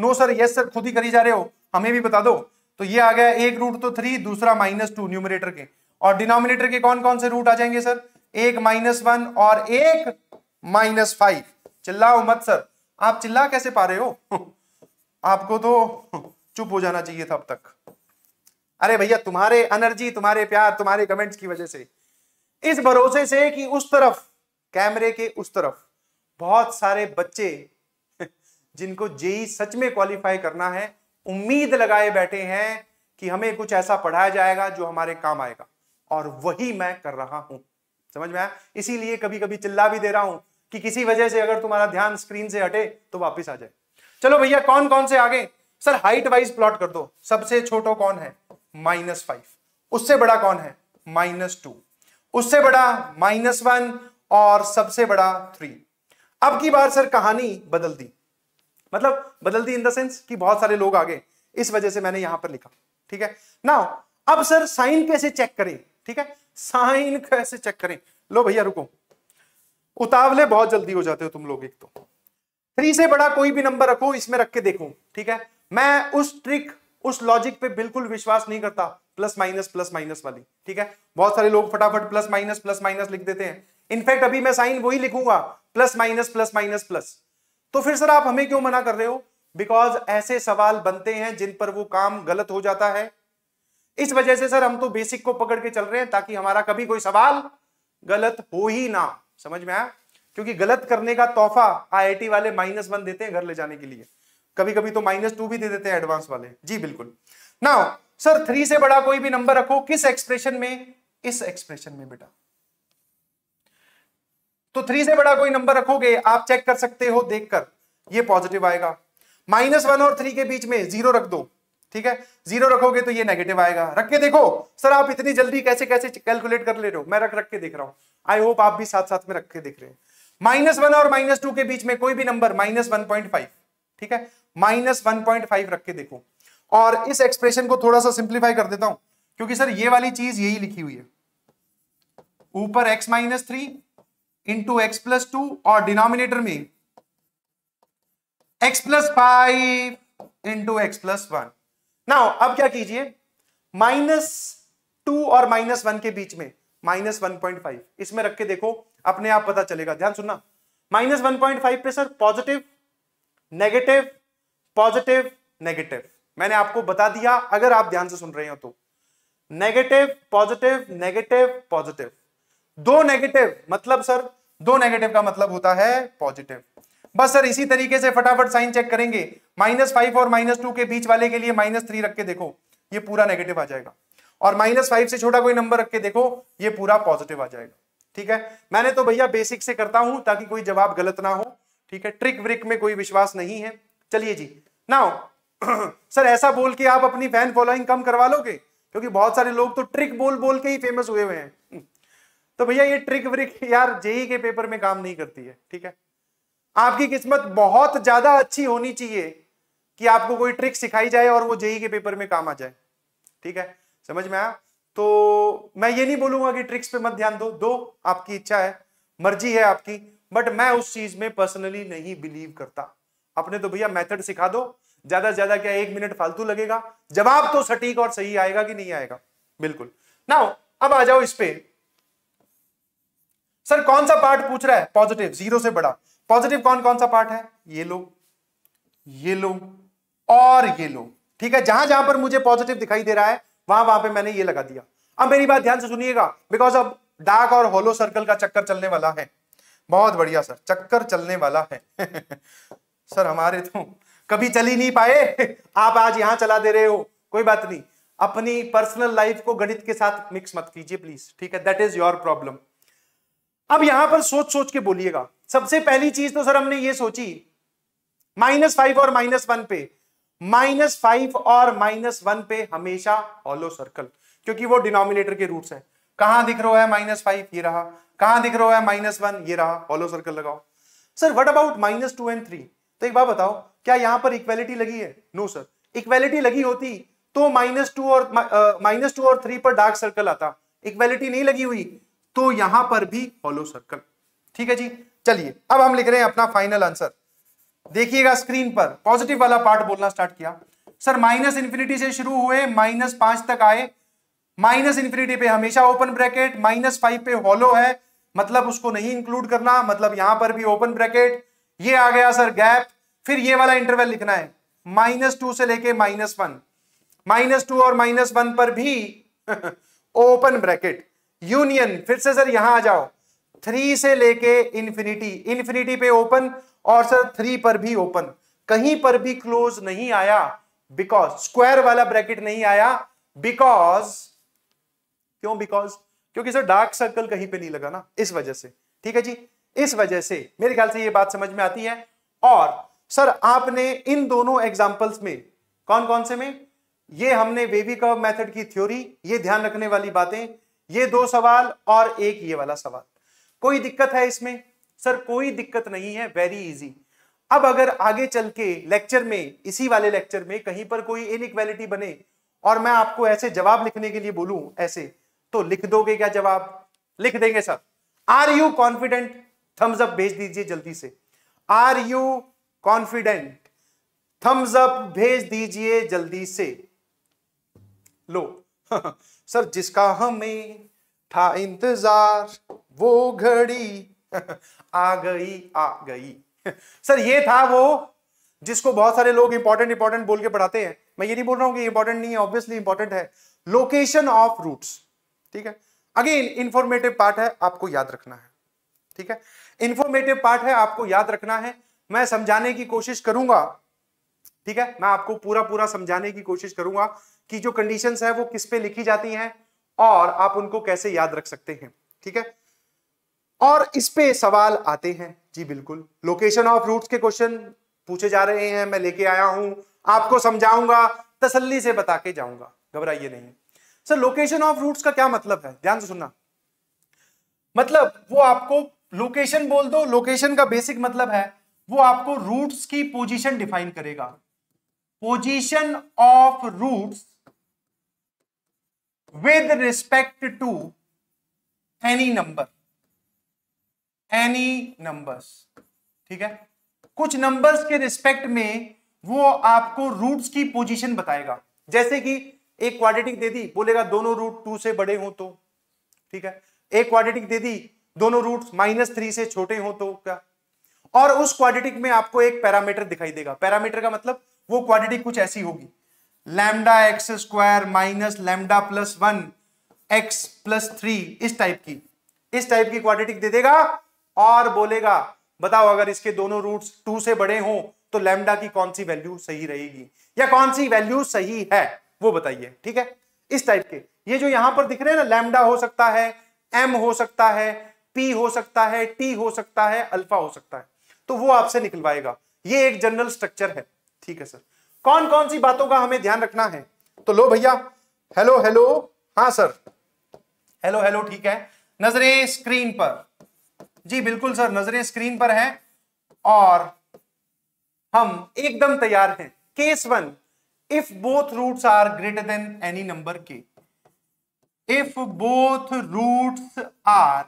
[SPEAKER 1] नो सर यस सर खुद ही करी जा रहे हो हमें भी बता दो तो ये आ गया एक रूट तो थ्री दूसरा माइनस टू न्यूमिनेटर के और डिनोमिनेटर के कौन कौन से रूट आ जाएंगे सर एक माइनस वन और एक माइनस फाइव चिल्लाओ मत सर आप चिल्ला कैसे पा रहे हो आपको तो चुप हो जाना चाहिए था अब तक अरे भैया तुम्हारे एनर्जी तुम्हारे प्यार तुम्हारे कमेंट्स की वजह से इस भरोसे से कि उस तरफ कैमरे के उस तरफ बहुत सारे बच्चे जिनको जेई सच में क्वालिफाई करना है उम्मीद लगाए बैठे हैं कि हमें कुछ ऐसा पढ़ाया जाएगा जो हमारे काम आएगा और वही मैं कर रहा हूं समझ में आया इसीलिए कभी कभी चिल्ला भी दे रहा हूं कि किसी वजह से अगर तुम्हारा ध्यान स्क्रीन से हटे तो वापस आ जाए चलो भैया कौन कौन से आगे सर हाइट वाइज प्लॉट कर दो सबसे छोटो कौन है माइनस फाइव उससे बड़ा कौन है माइनस टू उससे बड़ा माइनस वन और सबसे बड़ा थ्री अब की बार सर कहानी बदल दी मतलब बदलती इन द सेंस कि बहुत सारे लोग आ गए इस वजह से मैंने यहां पर लिखा ठीक है नाउ अब सर साइन कैसे चेक करें ठीक है साइन कैसे चेक करें लो भैया रुको उतावले बहुत जल्दी हो जाते हो तुम लोग एक तो थ्री से बड़ा कोई भी नंबर रखो इसमें रख के देखो ठीक है मैं उस ट्रिक उस लॉजिक पे बिल्कुल विश्वास नहीं करता प्लस माइनस प्लस माइनस वाली ठीक है बहुत सारे लोग फटाफट प्लस माइनस प्लस माइनस लिख देते हैं इनफैक्ट अभी मैं साइन वही लिखूंगा plus minus plus minus plus तो फिर सर आप हमें क्यों मना कर रहे हो बिकॉज ऐसे सवाल बनते हैं जिन पर वो काम गलत हो जाता है इस वजह से सर हम तो बेसिक को पकड़ के चल रहे हैं ताकि हमारा कभी कोई सवाल गलत हो ही ना समझ में आया क्योंकि गलत करने का तोहफा आई वाले माइनस वन देते हैं घर ले जाने के लिए कभी कभी तो माइनस टू भी दे देते हैं एडवांस वाले जी बिल्कुल नाउ सर थ्री से बड़ा कोई भी नंबर रखो किस एक्सप्रेशन में इस एक्सप्रेशन में बेटा तो थ्री से बड़ा कोई नंबर रखोगे आप चेक कर सकते हो देखकर ये पॉजिटिव आएगा माइनस वन और थ्री के बीच में जीरो रख दो ठीक है जीरो रखोगे तो ये नेगेटिव आएगा रख के देखो सर आप इतनी जल्दी कैसे कैसे कैलकुलेट कर ले रहे हो मैं रख रख के देख रहा हूं आई होप आप भी साथ साथ में रख के देख रहे हैं माइनस वन और माइनस टू के बीच में कोई भी number minus one point five ठीक है माइनस वन पॉइंट फाइव रख के देखो और इस एक्सप्रेशन को थोड़ा सा सिंप्लीफाई कर देता हूं क्योंकि सर ये वाली चीज यही लिखी हुई है ऊपर x minus three into x plus two और डिनोमिनेटर में x plus five into x plus one ना अब क्या कीजिए माइनस टू और माइनस वन के बीच में माइनस वन पॉइंट फाइव इसमें रख के देखो अपने आप पता चलेगा ध्यान सुनना माइनस वन पॉइंट फाइव पे sir positive negative positive negative मैंने आपको बता दिया अगर आप ध्यान से सुन रहे हो तो नेगेटिव पॉजिटिव नेगेटिव पॉजिटिव दो नेगेटिव मतलब सर दो नेगेटिव का मतलब होता है पॉजिटिव बस सर इसी तरीके से फटाफट साइन चेक करेंगे माइनस फाइव और माइनस टू के बीच वाले के लिए माइनस थ्री रख के देखो ये पूरा नेगेटिव आ जाएगा और माइनस फाइव से छोटा कोई नंबर रख के देखो ये पूरा पॉजिटिव आ जाएगा ठीक है मैंने तो भैया बेसिक से करता हूं ताकि कोई जवाब गलत ना हो ठीक है ट्रिक व्रिक में कोई विश्वास नहीं है चलिए जी ना सर ऐसा बोल के आप अपनी फैन फॉलोइंग कम करवा लोगे क्योंकि बहुत सारे लोग तो ट्रिक बोल बोल के ही फेमस हुए हुए हैं तो भैया ये ट्रिक व्रिक यार जेई के पेपर में काम नहीं करती है ठीक है आपकी किस्मत बहुत ज्यादा अच्छी होनी चाहिए कि आपको कोई ट्रिक सिखाई जाए और वो जेई के पेपर में काम आ जाए ठीक है समझ में आया तो मैं ये नहीं बोलूंगा कि ट्रिक्स पे मत ध्यान दो दो आपकी इच्छा है मर्जी है आपकी बट मैं उस चीज में पर्सनली नहीं बिलीव करता अपने तो भैया मेथड सिखा दो ज्यादा ज्यादा क्या एक मिनट फालतू लगेगा जवाब तो सटीक और सही आएगा कि नहीं आएगा बिल्कुल ना अब आ जाओ इस पे सर कौन सा पार्ट पूछ रहा है पॉजिटिव जीरो से बड़ा पॉजिटिव कौन कौन सा पार्ट है ये लो ये लो और ये लो ठीक है जहां जहां पर मुझे पॉजिटिव दिखाई दे रहा है वहां वहां पे मैंने ये लगा दिया अब मेरी बात ध्यान से सुनिएगा बिकॉज अब डार्क और होलो सर्कल का चक्कर चलने वाला है बहुत बढ़िया सर चक्कर चलने वाला है सर हमारे तो कभी चल ही नहीं पाए आप आज यहां चला दे रहे हो कोई बात नहीं अपनी पर्सनल लाइफ को गणित के साथ मिक्स मत कीजिए प्लीज ठीक है दैट इज योर प्रॉब्लम अब यहां पर सोच सोच के बोलिएगा सबसे पहली चीज तो सर हमने ये सोची माइनस फाइव और माइनस वन पे माइनस फाइव और माइनस वन पे हमेशा हॉलो सर्कल क्योंकि वो डिनोमिनेटर के रूट्स है कहां दिख रहा है माइनस फाइव ये रहा कहां दिख रहा है माइनस वन ये रहा हॉलो सर्कल लगाओ sir what about minus two and three तो एक बात बताओ क्या यहां पर इक्वेलिटी लगी है नो सर इक्वेलिटी लगी होती तो माइनस टू और माइनस uh, टू और थ्री पर डार्क सर्कल आता इक्वेलिटी नहीं लगी हुई तो यहां पर भी हॉलो सर्कल ठीक है जी चलिए अब हम लिख रहे हैं अपना फाइनल आंसर देखिएगा स्क्रीन पर पॉजिटिव वाला पार्ट बोलना स्टार्ट किया सर माइनस इंफिनिटी से शुरू हुए माइनस पांच तक आए माइनस इंफिनिटी पे हमेशा ओपन ब्रैकेट माइनस फाइव पे हॉलो है मतलब उसको नहीं इंक्लूड करना मतलब यहां पर भी ओपन ब्रैकेट ये आ गया सर गैप फिर ये वाला इंटरवल लिखना है माइनस टू से लेके माइनस वन माइनस टू और माइनस वन पर भी ओपन ब्रैकेट यूनियन फिर से सर यहां आ जाओ थ्री से लेके इन्फिनिटी इन्फिनिटी पे ओपन और सर थ्री पर भी ओपन कहीं पर भी क्लोज नहीं आया बिकॉज स्क्वायर वाला ब्रैकेट नहीं आया बिकॉज क्यों बिकॉज क्योंकि सर डार्क सर्कल कहीं पे नहीं लगा ना इस वजह से ठीक है जी इस वजह से मेरे ख्याल से ये बात समझ में आती है और सर आपने इन दोनों एग्जाम्पल्स में कौन कौन से में ये हमने वेवी कर्व मेथड की थ्योरी ये ध्यान रखने वाली बातें ये दो सवाल और एक ये वाला सवाल कोई दिक्कत है इसमें सर कोई दिक्कत नहीं है वेरी इजी अब अगर आगे चल के लेक्चर में इसी वाले लेक्चर में कहीं पर कोई इन बने और मैं आपको ऐसे जवाब लिखने के लिए बोलूं ऐसे तो लिख दोगे क्या जवाब लिख देंगे sir are you confident thumbs up भेज दीजिए जल्दी से are you confident thumbs up भेज दीजिए जल्दी से लो सर जिसका हमें था इंतजार वो घड़ी आ गई आ गई सर ये था वो जिसको बहुत सारे लोग इंपॉर्टेंट इंपॉर्टेंट बोल के पढ़ाते हैं मैं ये नहीं बोल रहा हूं कि इंपॉर्टेंट नहीं है ऑब्वियसली इंपॉर्टेंट है लोकेशन ऑफ रूट्स ठीक है अगेन इंफॉर्मेटिव पार्ट है आपको याद रखना है ठीक है इंफॉर्मेटिव पार्ट है आपको याद रखना है मैं समझाने की कोशिश करूंगा ठीक है मैं आपको पूरा पूरा समझाने की कोशिश करूंगा कि जो कंडीशन है वो किस पे लिखी जाती है और आप उनको कैसे याद रख सकते हैं ठीक है और इस पे सवाल आते हैं जी बिल्कुल लोकेशन ऑफ रूट्स के क्वेश्चन पूछे जा रहे हैं मैं लेके आया हूं आपको समझाऊंगा तसल्ली से बता के जाऊंगा घबराइए नहीं सर लोकेशन ऑफ रूट्स का क्या मतलब है ध्यान से सुनना मतलब वो आपको लोकेशन बोल दो लोकेशन का बेसिक मतलब है वो आपको रूट्स की पोजीशन डिफाइन करेगा position of roots with respect to any number any number ठीक है कुछ नंबर्स के रिस्पेक्ट में वो आपको रूट्स की पोजीशन बताएगा जैसे कि एक क्वाड्रेटिक दे दी बोलेगा दोनों रूट टू से बड़े हो तो ठीक है एक क्वाड्रेटिक दे दी दोनों रूट माइनस थ्री से छोटे हो तो क्या और उस क्वाड्रेटिक में आपको एक पैरामीटर दिखाई देगा पैरामीटर का मतलब वो क्वांटिटी कुछ ऐसी होगी lambda x square minus lambda plus one x plus three इस टाइप की इस टाइप की क्वाड्रेटिक दे, देगा और बोलेगा बताओ अगर इसके दोनों रूट्स टू से बड़े हों तो लैमडा की कौन सी वैल्यू सही रहेगी या कौन सी वैल्यू सही है वो बताइए ठीक है इस टाइप के ये जो यहां पर दिख रहे हैं ना लैमडा हो सकता है एम हो सकता है पी हो सकता है टी हो सकता है अल्फा हो सकता है तो वो आपसे निकलवाएगा ये एक जनरल स्ट्रक्चर है ठीक है सर कौन कौन सी बातों का हमें ध्यान रखना है तो लो भैया हेलो हेलो हाँ सर हेलो हेलो ठीक है नजरें स्क्रीन पर जी बिल्कुल सर नजरें स्क्रीन पर हैं और हम एकदम तैयार हैं case one if both roots are greater than any number k if both roots are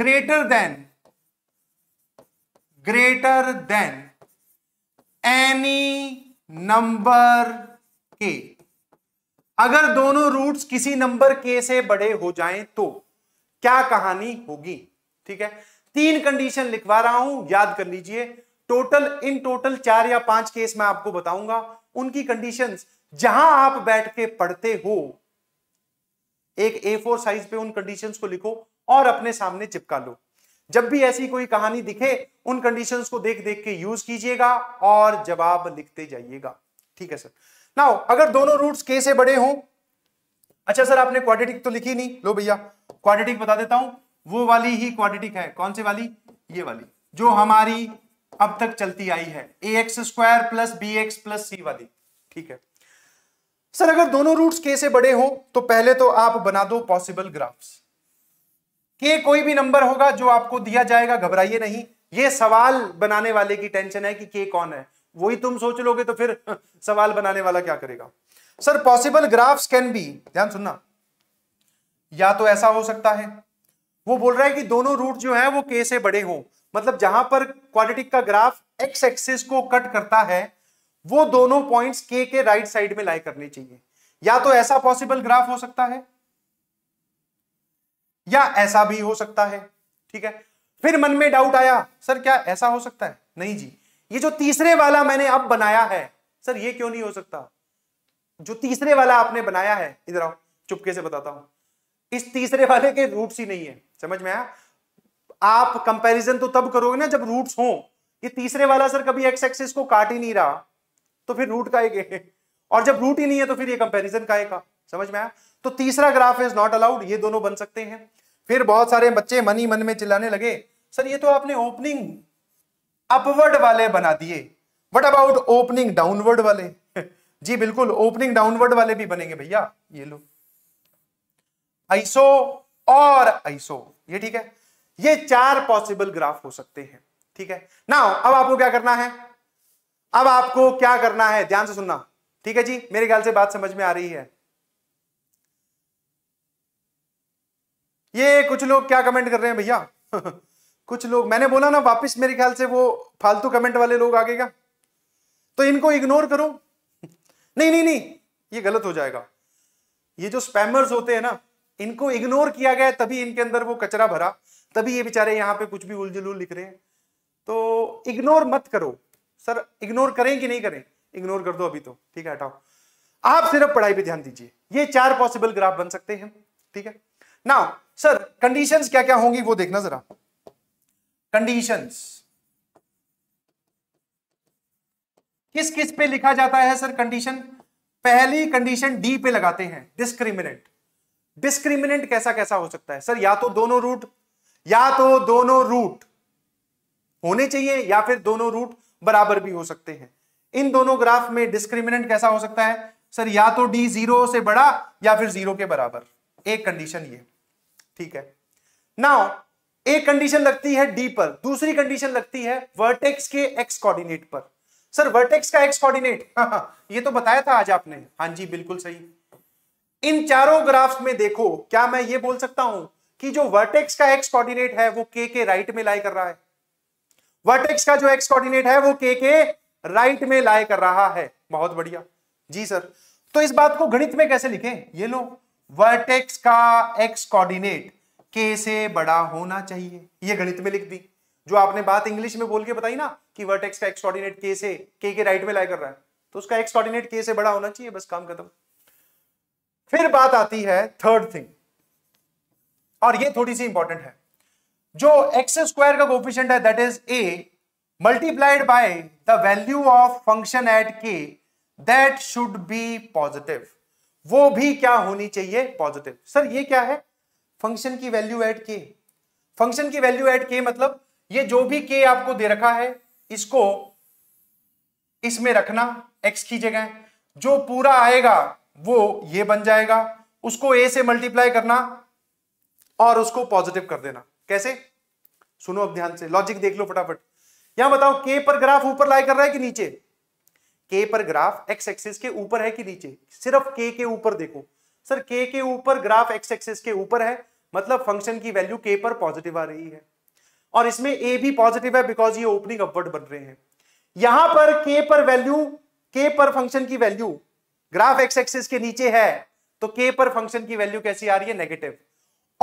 [SPEAKER 1] greater than greater than any number k अगर दोनों रूट्स किसी नंबर के से बड़े हो जाएं तो क्या कहानी होगी ठीक है तीन कंडीशन लिखवा रहा हूं याद कर लीजिए टोटल इन टोटल चार या पांच केस मैं आपको बताऊंगा उनकी कंडीशंस जहां आप बैठ के पढ़ते हो एक ए फोर साइज पे उन कंडीशंस को लिखो और अपने सामने चिपका लो जब भी ऐसी कोई कहानी दिखे उन कंडीशंस को देख देख के यूज कीजिएगा और जवाब लिखते जाइएगा ठीक है सर नाउ अगर दोनों रूट्स के से बड़े हों अच्छा सर आपने क्वाड्रेटिक तो लिखी नहीं लो भैया क्वाड्रेटिक बता देता हूं वो वाली ही क्वाड्रेटिक है कौन सी वाली ये वाली जो हमारी अब तक चलती आई है a x square plus b x plus c वाली ठीक है सर अगर दोनों रूट्स के से बड़े हों तो पहले तो आप बना दो पॉसिबल ग्राफ्स के कोई भी नंबर होगा जो आपको दिया जाएगा घबराइए नहीं ये सवाल बनाने वाले की टेंशन है कि के कौन है वही तुम सोच लोगे तो फिर सवाल बनाने वाला क्या करेगा sir possible graphs can be ध्यान सुनना या तो ऐसा हो सकता है वो बोल रहा है कि दोनों रूट जो है वो के से बड़े हो मतलब जहां पर क्वाड्रेटिक का ग्राफ एक्स एक्सिस को कट करता है वो दोनों पॉइंट्स के के राइट साइड में लाई करने चाहिए या तो ऐसा पॉसिबल ग्राफ हो सकता है या ऐसा भी हो सकता है ठीक है फिर मन में डाउट आया सर क्या ऐसा हो सकता है नहीं जी ये जो तीसरे वाला मैंने अब बनाया है सर ये क्यों नहीं हो सकता जो तीसरे वाला आपने बनाया है इधर आओ चुपके से बताता हूं इस तीसरे वाले के रूट्स ही नहीं है समझ में आया आप कंपैरिजन तो तब करोगे ना जब रूट्स हो ये तीसरे वाला सर कभी एक्स एक्सिस को काट ही नहीं रहा तो फिर रूट का एक और जब रूट ही नहीं है तो फिर ये कंपेरिजन का एक समझ में आया तो तीसरा ग्राफ इज नॉट अलाउड ये दोनों बन सकते हैं फिर बहुत सारे बच्चे मन ही मन में चिल्लाने लगे सर ये तो आपने ओपनिंग अपवर्ड वाले बना दिए वट अबाउट ओपनिंग डाउनवर्ड वाले जी बिल्कुल ओपनिंग डाउनवर्ड वाले भी बनेंगे भैया ये लो आईसो और आईसो ये ठीक है ये चार पॉसिबल ग्राफ हो सकते हैं ठीक है ना अब आपको क्या करना है अब आपको क्या करना है ध्यान से सुनना ठीक है जी मेरे ख्याल से बात समझ में आ रही है ये कुछ लोग क्या कमेंट कर रहे हैं भैया कुछ लोग मैंने बोला ना वापस मेरे ख्याल से वो फालतू कमेंट वाले लोग आगे क्या तो इनको इग्नोर करो नहीं नहीं नहीं ये गलत हो जाएगा ये जो स्पैमर्स होते हैं ना इनको इग्नोर किया गया तभी इनके अंदर वो कचरा भरा तभी ये बेचारे यहाँ पे कुछ भी उलझुल लिख रहे हैं तो इग्नोर मत करो सर इग्नोर करें कि नहीं करें इग्नोर कर दो अभी तो ठीक है हटाओ आप सिर्फ पढ़ाई पे ध्यान दीजिए ये चार पॉसिबल ग्राफ बन सकते हैं ठीक है नाउ सर कंडीशंस क्या क्या होंगी वो देखना जरा कंडीशंस किस किस पे लिखा जाता है सर कंडीशन पहली कंडीशन डी पे लगाते हैं डिस्क्रिमिनेंट डिस्क्रिमिनेंट कैसा कैसा हो सकता है सर या तो दोनों रूट या तो दोनों रूट होने चाहिए या फिर दोनों रूट बराबर भी हो सकते हैं इन दोनों ग्राफ में डिस्क्रिमिनेंट कैसा हो सकता है सर या तो डी जीरो से बड़ा या फिर जीरो के बराबर एक कंडीशन ये ठीक है नाउ एक कंडीशन लगती है डी पर दूसरी कंडीशन लगती है वर्टेक्स के एक्स कोऑर्डिनेट पर सर वर्टेक्स का एक्स कोऑर्डिनेट हाँ हाँ ये तो बताया था आज आपने हाँ जी बिल्कुल सही इन चारों ग्राफ्स में देखो क्या मैं ये बोल सकता हूं कि जो वर्टेक्स का एक्स कोऑर्डिनेट है वो के के राइट में लाई कर रहा है वर्टेक्स का जो एक्स कोऑर्डिनेट है वो के के राइट में लाई कर रहा है बहुत बढ़िया जी सर तो इस बात को गणित में कैसे लिखें ये लो वर्टेक्स का एक्स कोऑर्डिनेट के से बड़ा होना चाहिए ये गणित में लिख दी जो आपने बात इंग्लिश में बोल के बताई ना कि वर्टेक्स का एक्स कोऑर्डिनेट के से के के राइट में लाई कर रहा है तो उसका एक्स कोऑर्डिनेट के से बड़ा होना चाहिए बस काम खत्म फिर बात आती है थर्ड थिंग और ये थोड़ी सी इंपॉर्टेंट है जो एक्स स्क्वायर का कोफिशियंट है that is a multiplied by the value of function at k that should be positive वो भी क्या होनी चाहिए पॉजिटिव सर ये क्या है फंक्शन की वैल्यू एट के फंक्शन की वैल्यू एट के मतलब ये जो भी के आपको दे रखा है इसको इसमें रखना एक्स की जगह जो पूरा आएगा वो ये बन जाएगा उसको ए से मल्टीप्लाई करना और उसको पॉजिटिव कर देना कैसे सुनो अब ध्यान से लॉजिक देख लो फटाफट यहां बताओ के पर ग्राफ ऊपर लाई कर रहा है कि नीचे के पर ग्राफ एक्स एक्सिस के ऊपर है कि नीचे सिर्फ के के ऊपर देखो सर के के ऊपर ग्राफ एक्स एक्सिस के ऊपर है मतलब फंक्शन की वैल्यू के पर पॉजिटिव आ रही है और इसमें ए भी पॉजिटिव है बिकॉज ये ओपनिंग अपवर्ड बन रहे हैं यहां पर के पर वैल्यू के पर फंक्शन की वैल्यू ग्राफ एक्स एक्सिस के नीचे है तो के पर फंक्शन की वैल्यू कैसी आ रही है नेगेटिव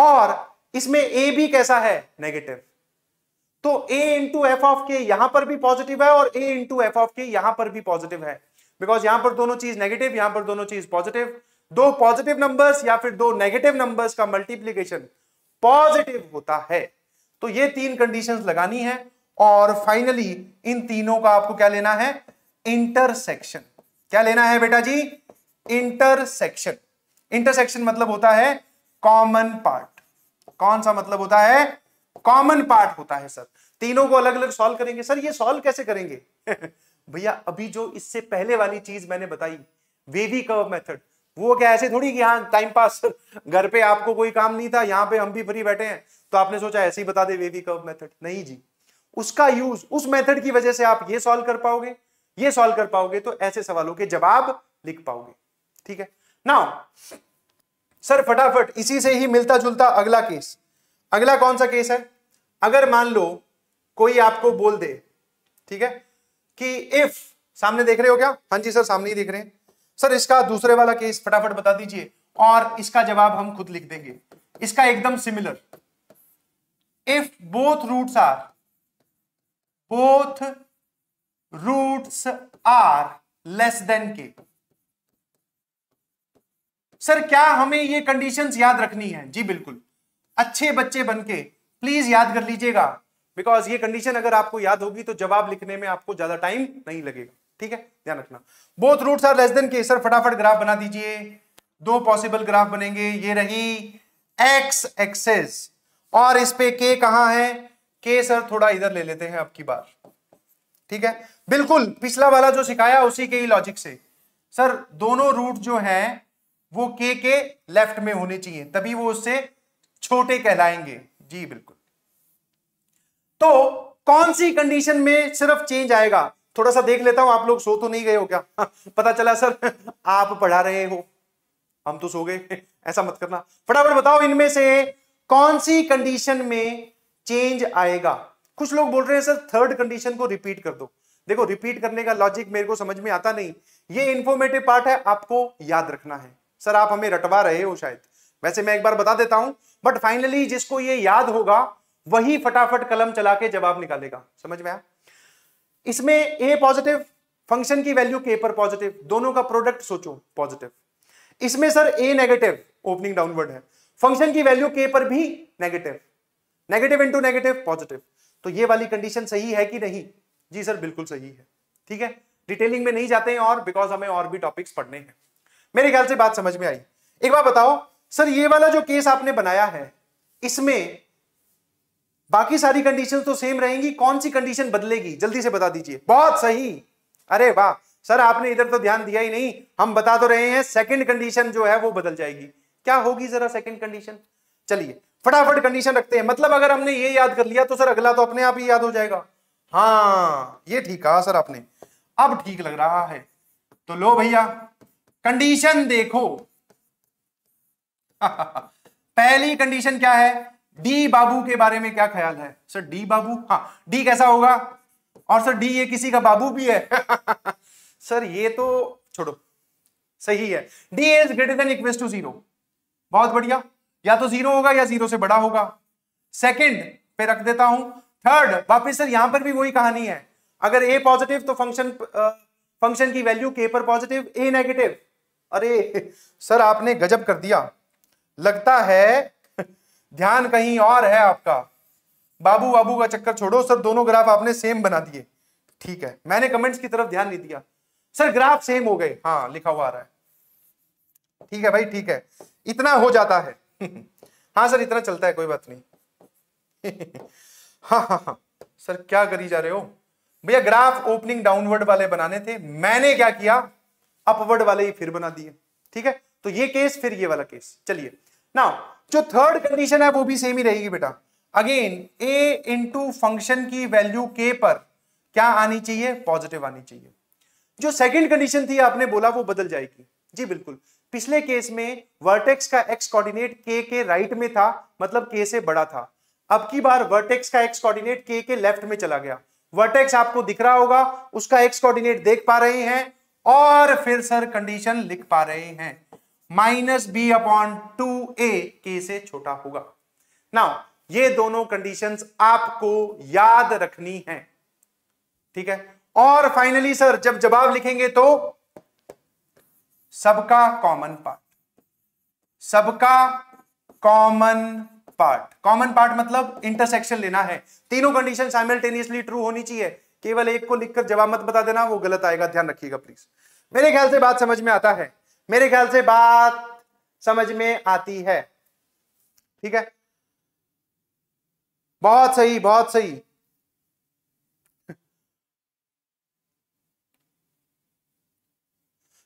[SPEAKER 1] और इसमें ए भी कैसा है नेगेटिव तो a इंटू एफ ऑफ के यहां पर भी पॉजिटिव है और a इंटू एफ ऑफ के यहां पर भी पॉजिटिव है बिकॉज यहां पर दोनों चीज नेगेटिव यहां पर दोनों चीज पॉजिटिव दो पॉजिटिव नंबर्स या फिर दो नेगेटिव नंबर्स का मल्टीप्लीकेशन पॉजिटिव होता है तो ये तीन कंडीशंस लगानी है और फाइनली इन तीनों का आपको क्या लेना है इंटरसेक्शन क्या लेना है बेटा जी इंटरसेक्शन इंटरसेक्शन मतलब होता है कॉमन पार्ट कौन सा मतलब होता है कॉमन पार्ट होता है सर तीनों को अलग अलग सॉल्व करेंगे सर ये सॉल्व कैसे करेंगे भैया अभी जो इससे पहले वाली चीज मैंने बताई वेवी कर्व मेथड वो क्या ऐसे थोड़ी कि हाँ टाइम पास घर पे आपको कोई काम नहीं था यहाँ पे हम भी फ्री बैठे हैं तो आपने सोचा ऐसे ही बता दे वेवी कर्व मेथड नहीं जी उसका यूज उस मेथड की वजह से आप ये सॉल्व कर पाओगे ये सॉल्व कर पाओगे तो ऐसे सवालों के जवाब लिख पाओगे ठीक है नाउ सर फटाफट इसी से ही मिलता जुलता अगला केस अगला कौन सा केस है अगर मान लो कोई आपको बोल दे ठीक है कि इफ सामने देख रहे हो क्या हाँ जी सर सामने ही देख रहे हैं सर इसका दूसरे वाला केस फटाफट बता दीजिए और इसका जवाब हम खुद लिख देंगे इसका एकदम similar if both roots are both roots are less than k sir क्या हमें ये कंडीशंस याद रखनी है जी बिल्कुल अच्छे बच्चे बनके प्लीज याद कर लीजिएगा बिकॉज ये कंडीशन अगर आपको याद होगी तो जवाब लिखने में आपको ज्यादा टाइम नहीं लगेगा ठीक है ध्यान रखना both roots are less than k sir फटाफट ग्राफ बना दीजिए दो पॉसिबल ग्राफ बनेंगे ये रही एक्स एक्सेस और इस पे के कहा है के सर थोड़ा इधर ले लेते हैं अब की बार ठीक है बिल्कुल पिछला वाला जो सिखाया उसी के ही लॉजिक से सर दोनों रूट जो हैं वो के के लेफ्ट में होने चाहिए तभी वो उससे छोटे कहलाएंगे जी बिल्कुल तो कौन सी कंडीशन में सिर्फ चेंज आएगा थोड़ा सा देख लेता हूं आप लोग सो तो नहीं गए हो क्या पता चला सर आप पढ़ा रहे हो हम तो सो गए ऐसा मत करना फटाफट बताओ इनमें से कौन सी कंडीशन में चेंज आएगा कुछ लोग बोल रहे हैं सर थर्ड कंडीशन को रिपीट कर दो देखो रिपीट करने का लॉजिक मेरे को समझ में आता नहीं ये इंफॉर्मेटिव पार्ट है आपको याद रखना है सर आप हमें रटवा रहे हो शायद वैसे मैं एक बार बता देता हूं बट फाइनली जिसको ये याद होगा वही फटाफट कलम चला के जवाब निकालेगा समझ में आया इसमें ए पॉजिटिव फंक्शन की वैल्यू के पर पॉजिटिव दोनों का प्रोडक्ट सोचो पॉजिटिव इसमें sir a negative opening downward है फंक्शन की वैल्यू के पर भी negative negative into negative positive तो ये वाली कंडीशन सही है कि नहीं जी सर बिल्कुल सही है ठीक है डिटेलिंग में नहीं जाते हैं और बिकॉज हमें और भी टॉपिक्स पढ़ने हैं मेरे ख्याल से बात समझ में आई एक बार बताओ सर ये वाला जो केस आपने बनाया है इसमें बाकी सारी कंडीशन तो सेम रहेंगी कौन सी कंडीशन बदलेगी जल्दी से बता दीजिए बहुत सही अरे वाह सर आपने इधर तो ध्यान दिया ही नहीं हम बता तो रहे हैं सेकंड कंडीशन जो है वो बदल जाएगी क्या होगी जरा सेकंड कंडीशन चलिए फटाफट कंडीशन रखते हैं मतलब अगर हमने ये याद कर लिया तो सर अगला तो अपने आप ही याद हो जाएगा हाँ ये ठीक कहा सर आपने अब ठीक लग रहा है तो लो भैया कंडीशन देखो पहली कंडीशन क्या है डी बाबू के बारे में क्या ख्याल है सर डी बाबू हाँ डी कैसा होगा और सर डी ये किसी का बाबू भी है सर ये तो छोड़ो सही है डी इज ग्रेटर देन इक्वेस्ट टू जीरो बहुत बढ़िया या तो जीरो होगा या जीरो से बड़ा होगा सेकंड पे रख देता हूं थर्ड वापिस सर यहां पर भी वही कहानी है अगर ए पॉजिटिव तो फंक्शन फंक्शन की वैल्यू के पर पॉजिटिव ए नेगेटिव अरे सर आपने गजब कर दिया लगता है ध्यान कहीं और है आपका बाबू बाबू का चक्कर छोड़ो सर दोनों ग्राफ आपने सेम बना दिए ठीक है मैंने कमेंट्स की तरफ ध्यान नहीं दिया सर ग्राफ सेम हो गए हाँ लिखा हुआ आ रहा है ठीक है भाई ठीक है इतना हो जाता है हाँ सर इतना चलता है कोई बात नहीं हाँ हाँ हाँ सर क्या करी जा रहे हो भैया ग्राफ ओपनिंग डाउनवर्ड वाले बनाने थे मैंने क्या किया अपवर्ड वाले ही फिर बना दिए ठीक है तो ये केस फिर ये वाला केस चलिए ना जो थर्ड कंडीशन है वो भी सेम ही रहेगी बेटा अगेन ए इंटू फंक्शन की वैल्यू के पर क्या आनी चाहिए पॉजिटिव आनी चाहिए जो सेकंड कंडीशन थी आपने बोला वो बदल जाएगी जी बिल्कुल पिछले केस में वर्टेक्स का एक्स कोऑर्डिनेट के के राइट में था मतलब के से बड़ा था अब की बार वर्टेक्स का एक्स कोऑर्डिनेट के के लेफ्ट में चला गया वर्टेक्स आपको दिख रहा होगा उसका एक्स कोऑर्डिनेट देख पा रहे हैं और फिर सर कंडीशन लिख पा रहे हैं minus B upon two a k से छोटा होगा ना ये दोनों कंडीशन आपको याद रखनी है ठीक है और फाइनली सर जब जवाब लिखेंगे तो सबका कॉमन पार्ट सबका कॉमन पार्ट कॉमन पार्ट मतलब इंटरसेक्शन लेना है तीनों कंडीशन साइमल्टेनियसली ट्रू होनी चाहिए केवल एक को लिखकर जवाब मत बता देना वो गलत आएगा ध्यान रखिएगा प्लीज मेरे ख्याल से बात समझ में आता है मेरे ख्याल से बात समझ में आती है ठीक है बहुत सही बहुत सही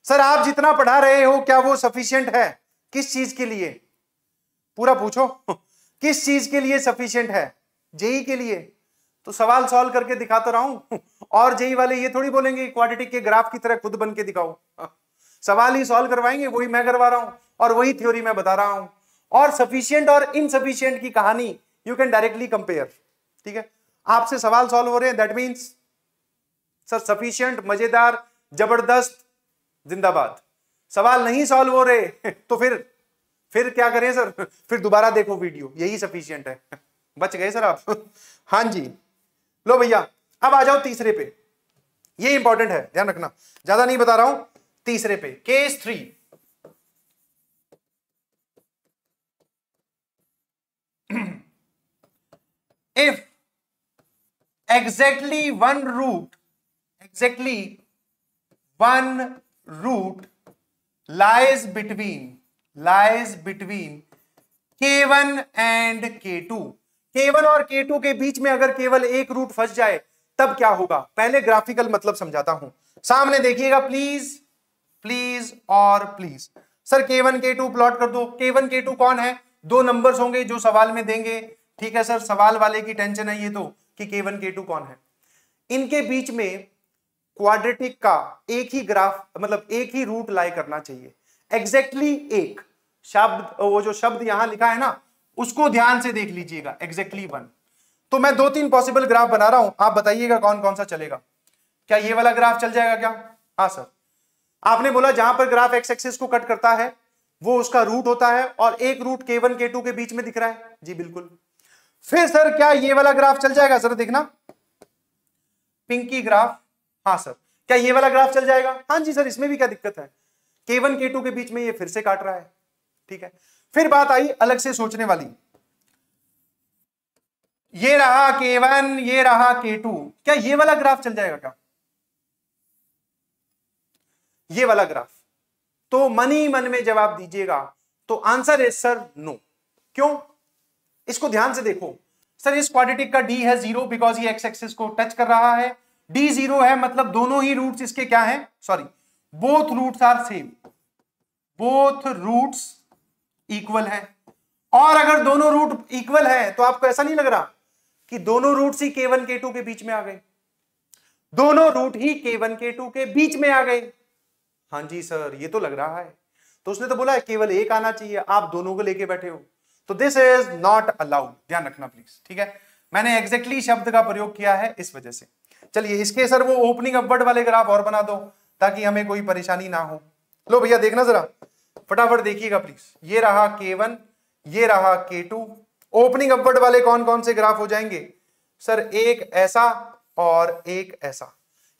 [SPEAKER 1] सर आप जितना पढ़ा रहे हो क्या वो सफिशियंट है किस चीज के लिए पूरा पूछो किस चीज के लिए सफिशियंट है जेई के लिए तो सवाल सॉल्व करके दिखा तो रहा हूं और जेई वाले ये थोड़ी बोलेंगे क्वाड्रेटिक के ग्राफ की तरह खुद बन के दिखाओ सवाल ही सॉल्व करवाएंगे वही मैं करवा रहा हूं और वही थ्योरी मैं बता रहा हूं और सफिशियंट और इनसफिशियंट की कहानी यू कैन डायरेक्टली कंपेयर ठीक है आपसे सवाल सॉल्व हो रहे हैं दैट मीन्स सर सफिशियंट मजेदार जबरदस्त जिंदाबाद सवाल नहीं सॉल्व हो रहे तो फिर फिर क्या करें सर फिर दोबारा देखो वीडियो यही सफिशियंट है बच गए सर आप हाँ जी लो भैया अब आ जाओ तीसरे पे ये इंपॉर्टेंट है ध्यान रखना ज्यादा नहीं बता रहा हूं तीसरे पे case three if exactly one root exactly one root lies between lies and k1 two k one और के टू के बीच में अगर केवल एक रूट फंस जाए तब क्या होगा पहले ग्राफिकल मतलब समझाता हूं सामने देखिएगा प्लीज प्लीज और please sir k one k two plot कर दो के वन के टू कौन है दो नंबर्स होंगे जो सवाल में देंगे ठीक है सर सवाल वाले की टेंशन है ये तो कि के वन के टू कौन है इनके बीच में क्वाड्रेटिक का एक ही ग्राफ मतलब एक ही रूट लाई करना चाहिए एग्जैक्टली exactly एक शब्द वो जो शब्द यहां लिखा है ना उसको ध्यान से देख लीजिएगा एग्जैक्टली वन तो मैं दो तीन पॉसिबल ग्राफ बना रहा हूं आप बताइएगा कौन कौन सा चलेगा क्या ये वाला ग्राफ चल जाएगा क्या हाँ सर आपने बोला जहां पर ग्राफ एक्स एक्सिस को कट करता है वो उसका रूट होता है और एक रूट के वन के टू के बीच में दिख रहा है जी बिल्कुल फिर सर क्या ये वाला ग्राफ चल जाएगा सर देखना पिंकी ग्राफ हाँ सर क्या ये वाला ग्राफ चल जाएगा हाँ जी सर इसमें भी क्या दिक्कत है के वन के टू के बीच में ये फिर से काट रहा है ठीक है फिर बात आई अलग से सोचने वाली ये रहा के वन ये रहा के टू क्या ये वाला ग्राफ चल जाएगा क्या ये वाला ग्राफ तो मन ही मन में जवाब दीजिएगा तो आंसर है सर नो क्यों इसको ध्यान से देखो सर इस क्वाड्रेटिक का डी है जीरो बिकॉज ये एक्स एक्सिस को टच कर रहा है डी जीरो है मतलब दोनों ही रूट्स इसके क्या हैं sorry both roots are same both roots equal है और अगर दोनों रूट इक्वल है तो आपको ऐसा नहीं लग रहा कि दोनों रूट ही के वन के टू के बीच में आ गए दोनों रूट ही के वन के टू के बीच में आ गए हाँ जी सर ये तो लग रहा है तो उसने तो बोला केवल एक आना चाहिए आप दोनों को लेके बैठे हो तो दिस इज नॉट अलाउड ध्यान रखना प्लीज ठीक है मैंने एग्जैक्टली exactly शब्द का प्रयोग किया है इस वजह से चलिए इसके सर वो ओपनिंग अपवर्ड वाले ग्राफ और बना दो ताकि हमें कोई परेशानी ना हो लो भैया देखना जरा फटाफट देखिएगा प्लीज ये रहा के वन ये रहा के टू ओपनिंग अपवर्ड वाले कौन कौन से ग्राफ हो जाएंगे सर एक ऐसा और एक ऐसा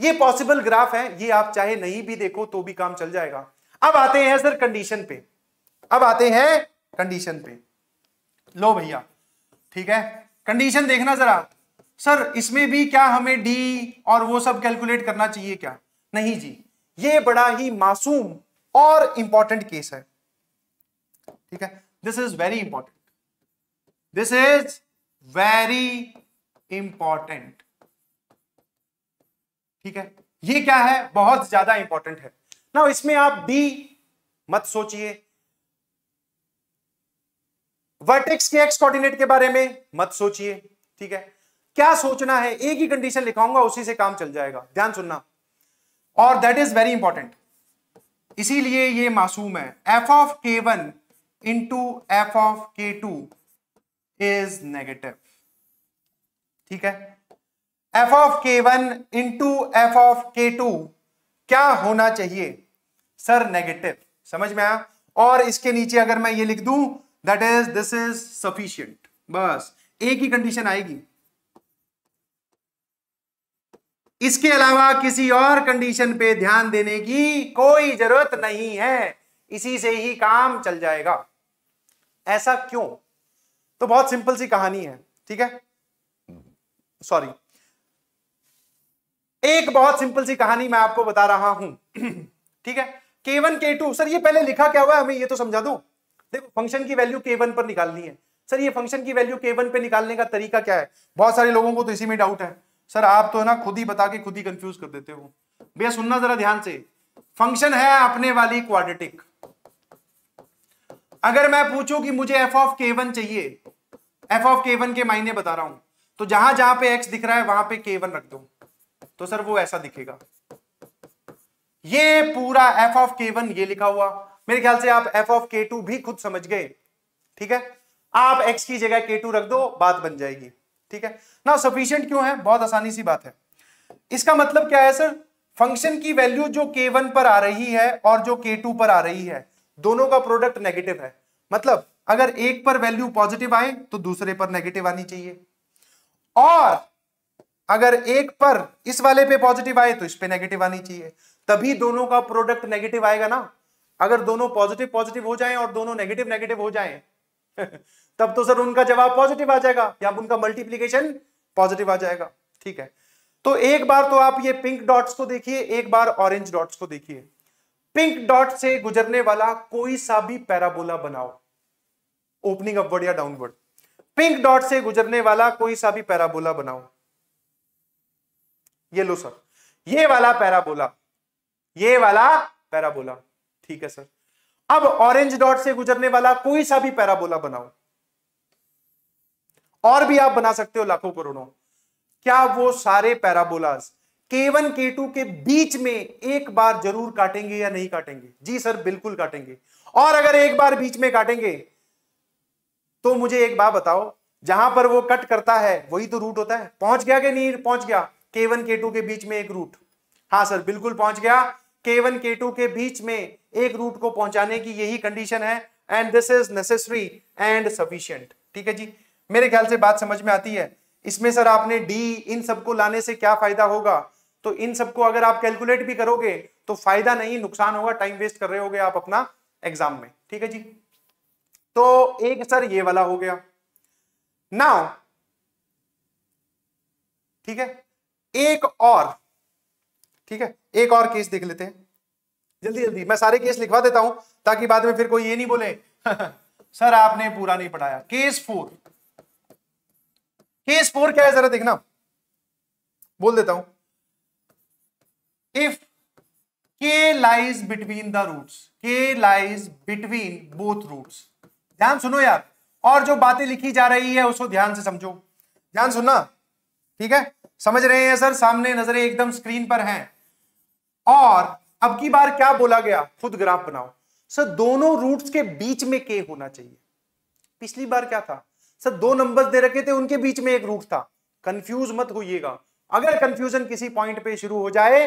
[SPEAKER 1] ये पॉसिबल ग्राफ है ये आप चाहे नहीं भी देखो तो भी काम चल जाएगा अब आते हैं सर कंडीशन पे अब आते हैं कंडीशन पे लो भैया ठीक है कंडीशन देखना जरा सर इसमें भी क्या हमें डी और वो सब कैलकुलेट करना चाहिए क्या नहीं जी ये बड़ा ही मासूम और इंपॉर्टेंट केस है ठीक है this is very important this is very important ठीक है ये क्या है बहुत ज्यादा इंपॉर्टेंट है ना इसमें आप बी मत सोचिए वर्टेक्स के एक्स कोऑर्डिनेट के बारे में मत सोचिए ठीक है क्या सोचना है एक ही कंडीशन लिखाऊंगा उसी से काम चल जाएगा ध्यान सुनना और दैट इज वेरी इंपॉर्टेंट इसीलिए ये मासूम है f of k one into f of k two is negative ठीक है f of k one into f of k two क्या होना चाहिए सर नेगेटिव समझ में आया और इसके नीचे अगर मैं ये लिख दू that is this is sufficient बस एक ही कंडीशन आएगी इसके अलावा किसी और कंडीशन पे ध्यान देने की कोई जरूरत नहीं है इसी से ही काम चल जाएगा ऐसा क्यों तो बहुत सिंपल सी कहानी है ठीक है सॉरी एक बहुत सिंपल सी कहानी मैं आपको बता रहा हूं ठीक है के वन के टू सर ये पहले लिखा क्या हुआ है हमें ये तो समझा दो देखो फंक्शन की वैल्यू के वन पर निकालनी है सर ये फंक्शन की वैल्यू के वन पे निकालने का तरीका क्या है बहुत सारे लोगों को तो इसी में डाउट है सर आप तो है ना खुद ही बता के खुद ही कंफ्यूज कर देते हो भैया सुनना जरा ध्यान से फंक्शन है अपने वाली क्वाड्रेटिक अगर मैं पूछूं कि मुझे एफ ऑफ के वन चाहिए एफ ऑफ के वन के मायने बता रहा हूं तो जहां जहां पे एक्स दिख रहा है वहां पे के वन रख दो तो सर वो ऐसा दिखेगा ये पूरा एफ ऑफ के वन ये लिखा हुआ मेरे ख्याल से आप एफ ऑफ के टू भी खुद समझ गए ठीक है आप एक्स की जगह के टू रख दो बात बन जाएगी ठीक है ना सफिशियंट क्यों है बहुत आसानी सी बात है इसका मतलब क्या है सर फंक्शन की वैल्यू जो के वन पर आ रही है और जो के टू पर आ रही है दोनों का प्रोडक्ट नेगेटिव है मतलब अगर एक पर वैल्यू पॉजिटिव आए तो दूसरे पर नेगेटिव आनी चाहिए और अगर एक पर इस वाले पे पॉजिटिव आए तो इस पे नेगेटिव आनी चाहिए तभी दोनों का प्रोडक्ट नेगेटिव आएगा ना अगर दोनों पॉजिटिव पॉजिटिव हो जाएं और दोनों नेगेटिव नेगेटिव हो जाएं तब तो सर उनका जवाब पॉजिटिव आ जाएगा या उनका मल्टीप्लीकेशन पॉजिटिव आ जाएगा ठीक है तो एक बार तो आप ये पिंक डॉट्स को देखिए एक बार ऑरेंज डॉट्स को देखिए पिंक डॉट से गुजरने वाला कोई सा भी पैराबोला बनाओ ओपनिंग अपवर्ड या डाउनवर्ड पिंक डॉट से गुजरने वाला कोई सा भी पैराबोला बनाओ ये लो सर ये वाला पैराबोला ये वाला पैराबोला ठीक है सर अब ऑरेंज डॉट से गुजरने वाला कोई सा भी पैराबोला बनाओ और भी आप बना सकते हो लाखों करोड़ों क्या वो सारे पैराबोलास K1 K2 के बीच में एक बार जरूर काटेंगे या नहीं काटेंगे जी सर बिल्कुल काटेंगे और अगर एक बार बीच में काटेंगे तो मुझे एक बात बताओ जहां पर वो कट करता है वही तो रूट होता है पहुंच गया कि नहीं पहुंच गया के वन के टू के बीच में एक रूट हाँ सर बिल्कुल पहुंच गया के वन के टू के बीच में एक रूट को पहुंचाने की यही कंडीशन है and this is necessary and sufficient ठीक है जी मेरे ख्याल से बात समझ में आती है इसमें सर आपने डी इन सबको लाने से क्या फायदा होगा तो इन सबको अगर आप कैलकुलेट भी करोगे तो फायदा नहीं नुकसान होगा टाइम वेस्ट कर रहे होगे आप अपना एग्जाम में ठीक है जी तो एक सर ये वाला हो गया नाउ ठीक है एक और ठीक है एक और केस देख लेते हैं जल्दी जल्दी मैं सारे केस लिखवा देता हूं ताकि बाद में फिर कोई ये नहीं बोले सर आपने पूरा नहीं पढ़ाया केस फोर केस फोर क्या है जरा देखना बोल देता हूं if k lies between the roots k lies between both roots ध्यान सुनो यार और जो बातें लिखी जा रही है उसको ध्यान से समझो ध्यान सुनना ठीक है समझ रहे हैं सर सामने नजरें एकदम स्क्रीन पर हैं और अब की बार क्या बोला गया खुद ग्राफ बनाओ सर दोनों रूट्स के बीच में के होना चाहिए पिछली बार क्या था सर दो नंबर्स दे रखे थे उनके बीच में एक रूट था कंफ्यूज मत होइएगा अगर कंफ्यूजन किसी पॉइंट पे शुरू हो जाए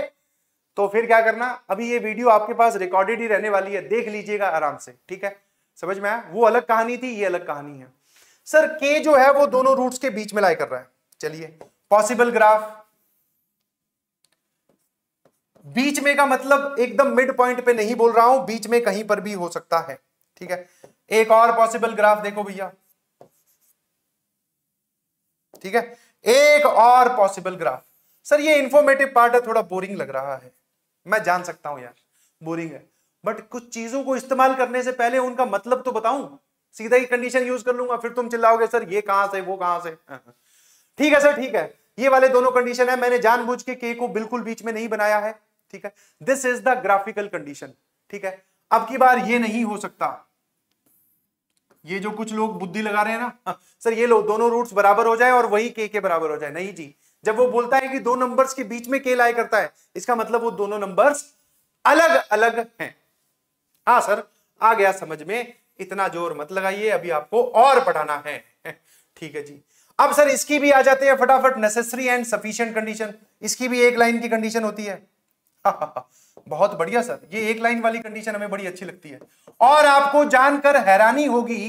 [SPEAKER 1] तो फिर क्या करना अभी ये वीडियो आपके पास रिकॉर्डेड ही रहने वाली है देख लीजिएगा आराम से ठीक है समझ में आया वो अलग कहानी थी ये अलग कहानी है सर के जो है वो दोनों रूट्स के बीच में लाई कर रहा है चलिए पॉसिबल ग्राफ बीच में का मतलब एकदम मिड पॉइंट पे नहीं बोल रहा हूं बीच में कहीं पर भी हो सकता है ठीक है एक और पॉसिबल ग्राफ देखो भैया ठीक है एक और पॉसिबल ग्राफ सर ये इंफॉर्मेटिव पार्ट है थोड़ा बोरिंग लग रहा है मैं जान सकता हूं यार बोरिंग है बट कुछ चीजों को इस्तेमाल करने से पहले उनका मतलब तो बताऊं सीधा ही कंडीशन यूज कर लूंगा फिर तुम चिल्लाओगे सर ये कहां से वो कहां से ठीक है सर ठीक है ये वाले दोनों कंडीशन है मैंने जानबूझ के के को बिल्कुल बीच में नहीं बनाया है ठीक है this is the graphical condition ठीक है अब की बार ये नहीं हो सकता ये जो कुछ लोग बुद्धि लगा रहे हैं ना हाँ, सर ये लोग दोनों रूट्स बराबर हो जाए और वही के के बराबर हो जाए नहीं जी जब वो बोलता है कि दो नंबर्स के बीच में के लाए करता है इसका मतलब वो दोनों नंबर्स अलग अलग हैं हाँ सर आ गया समझ में इतना जोर मत लगाइए अभी आपको और पढ़ाना है ठीक है जी अब सर इसकी भी आ जाते हैं फटाफट नेसेसरी एंड सफिशियंट कंडीशन इसकी भी एक लाइन की कंडीशन होती है बहुत बढ़िया सर ये एक लाइन वाली कंडीशन हमें बड़ी अच्छी लगती है और आपको जानकर हैरानी होगी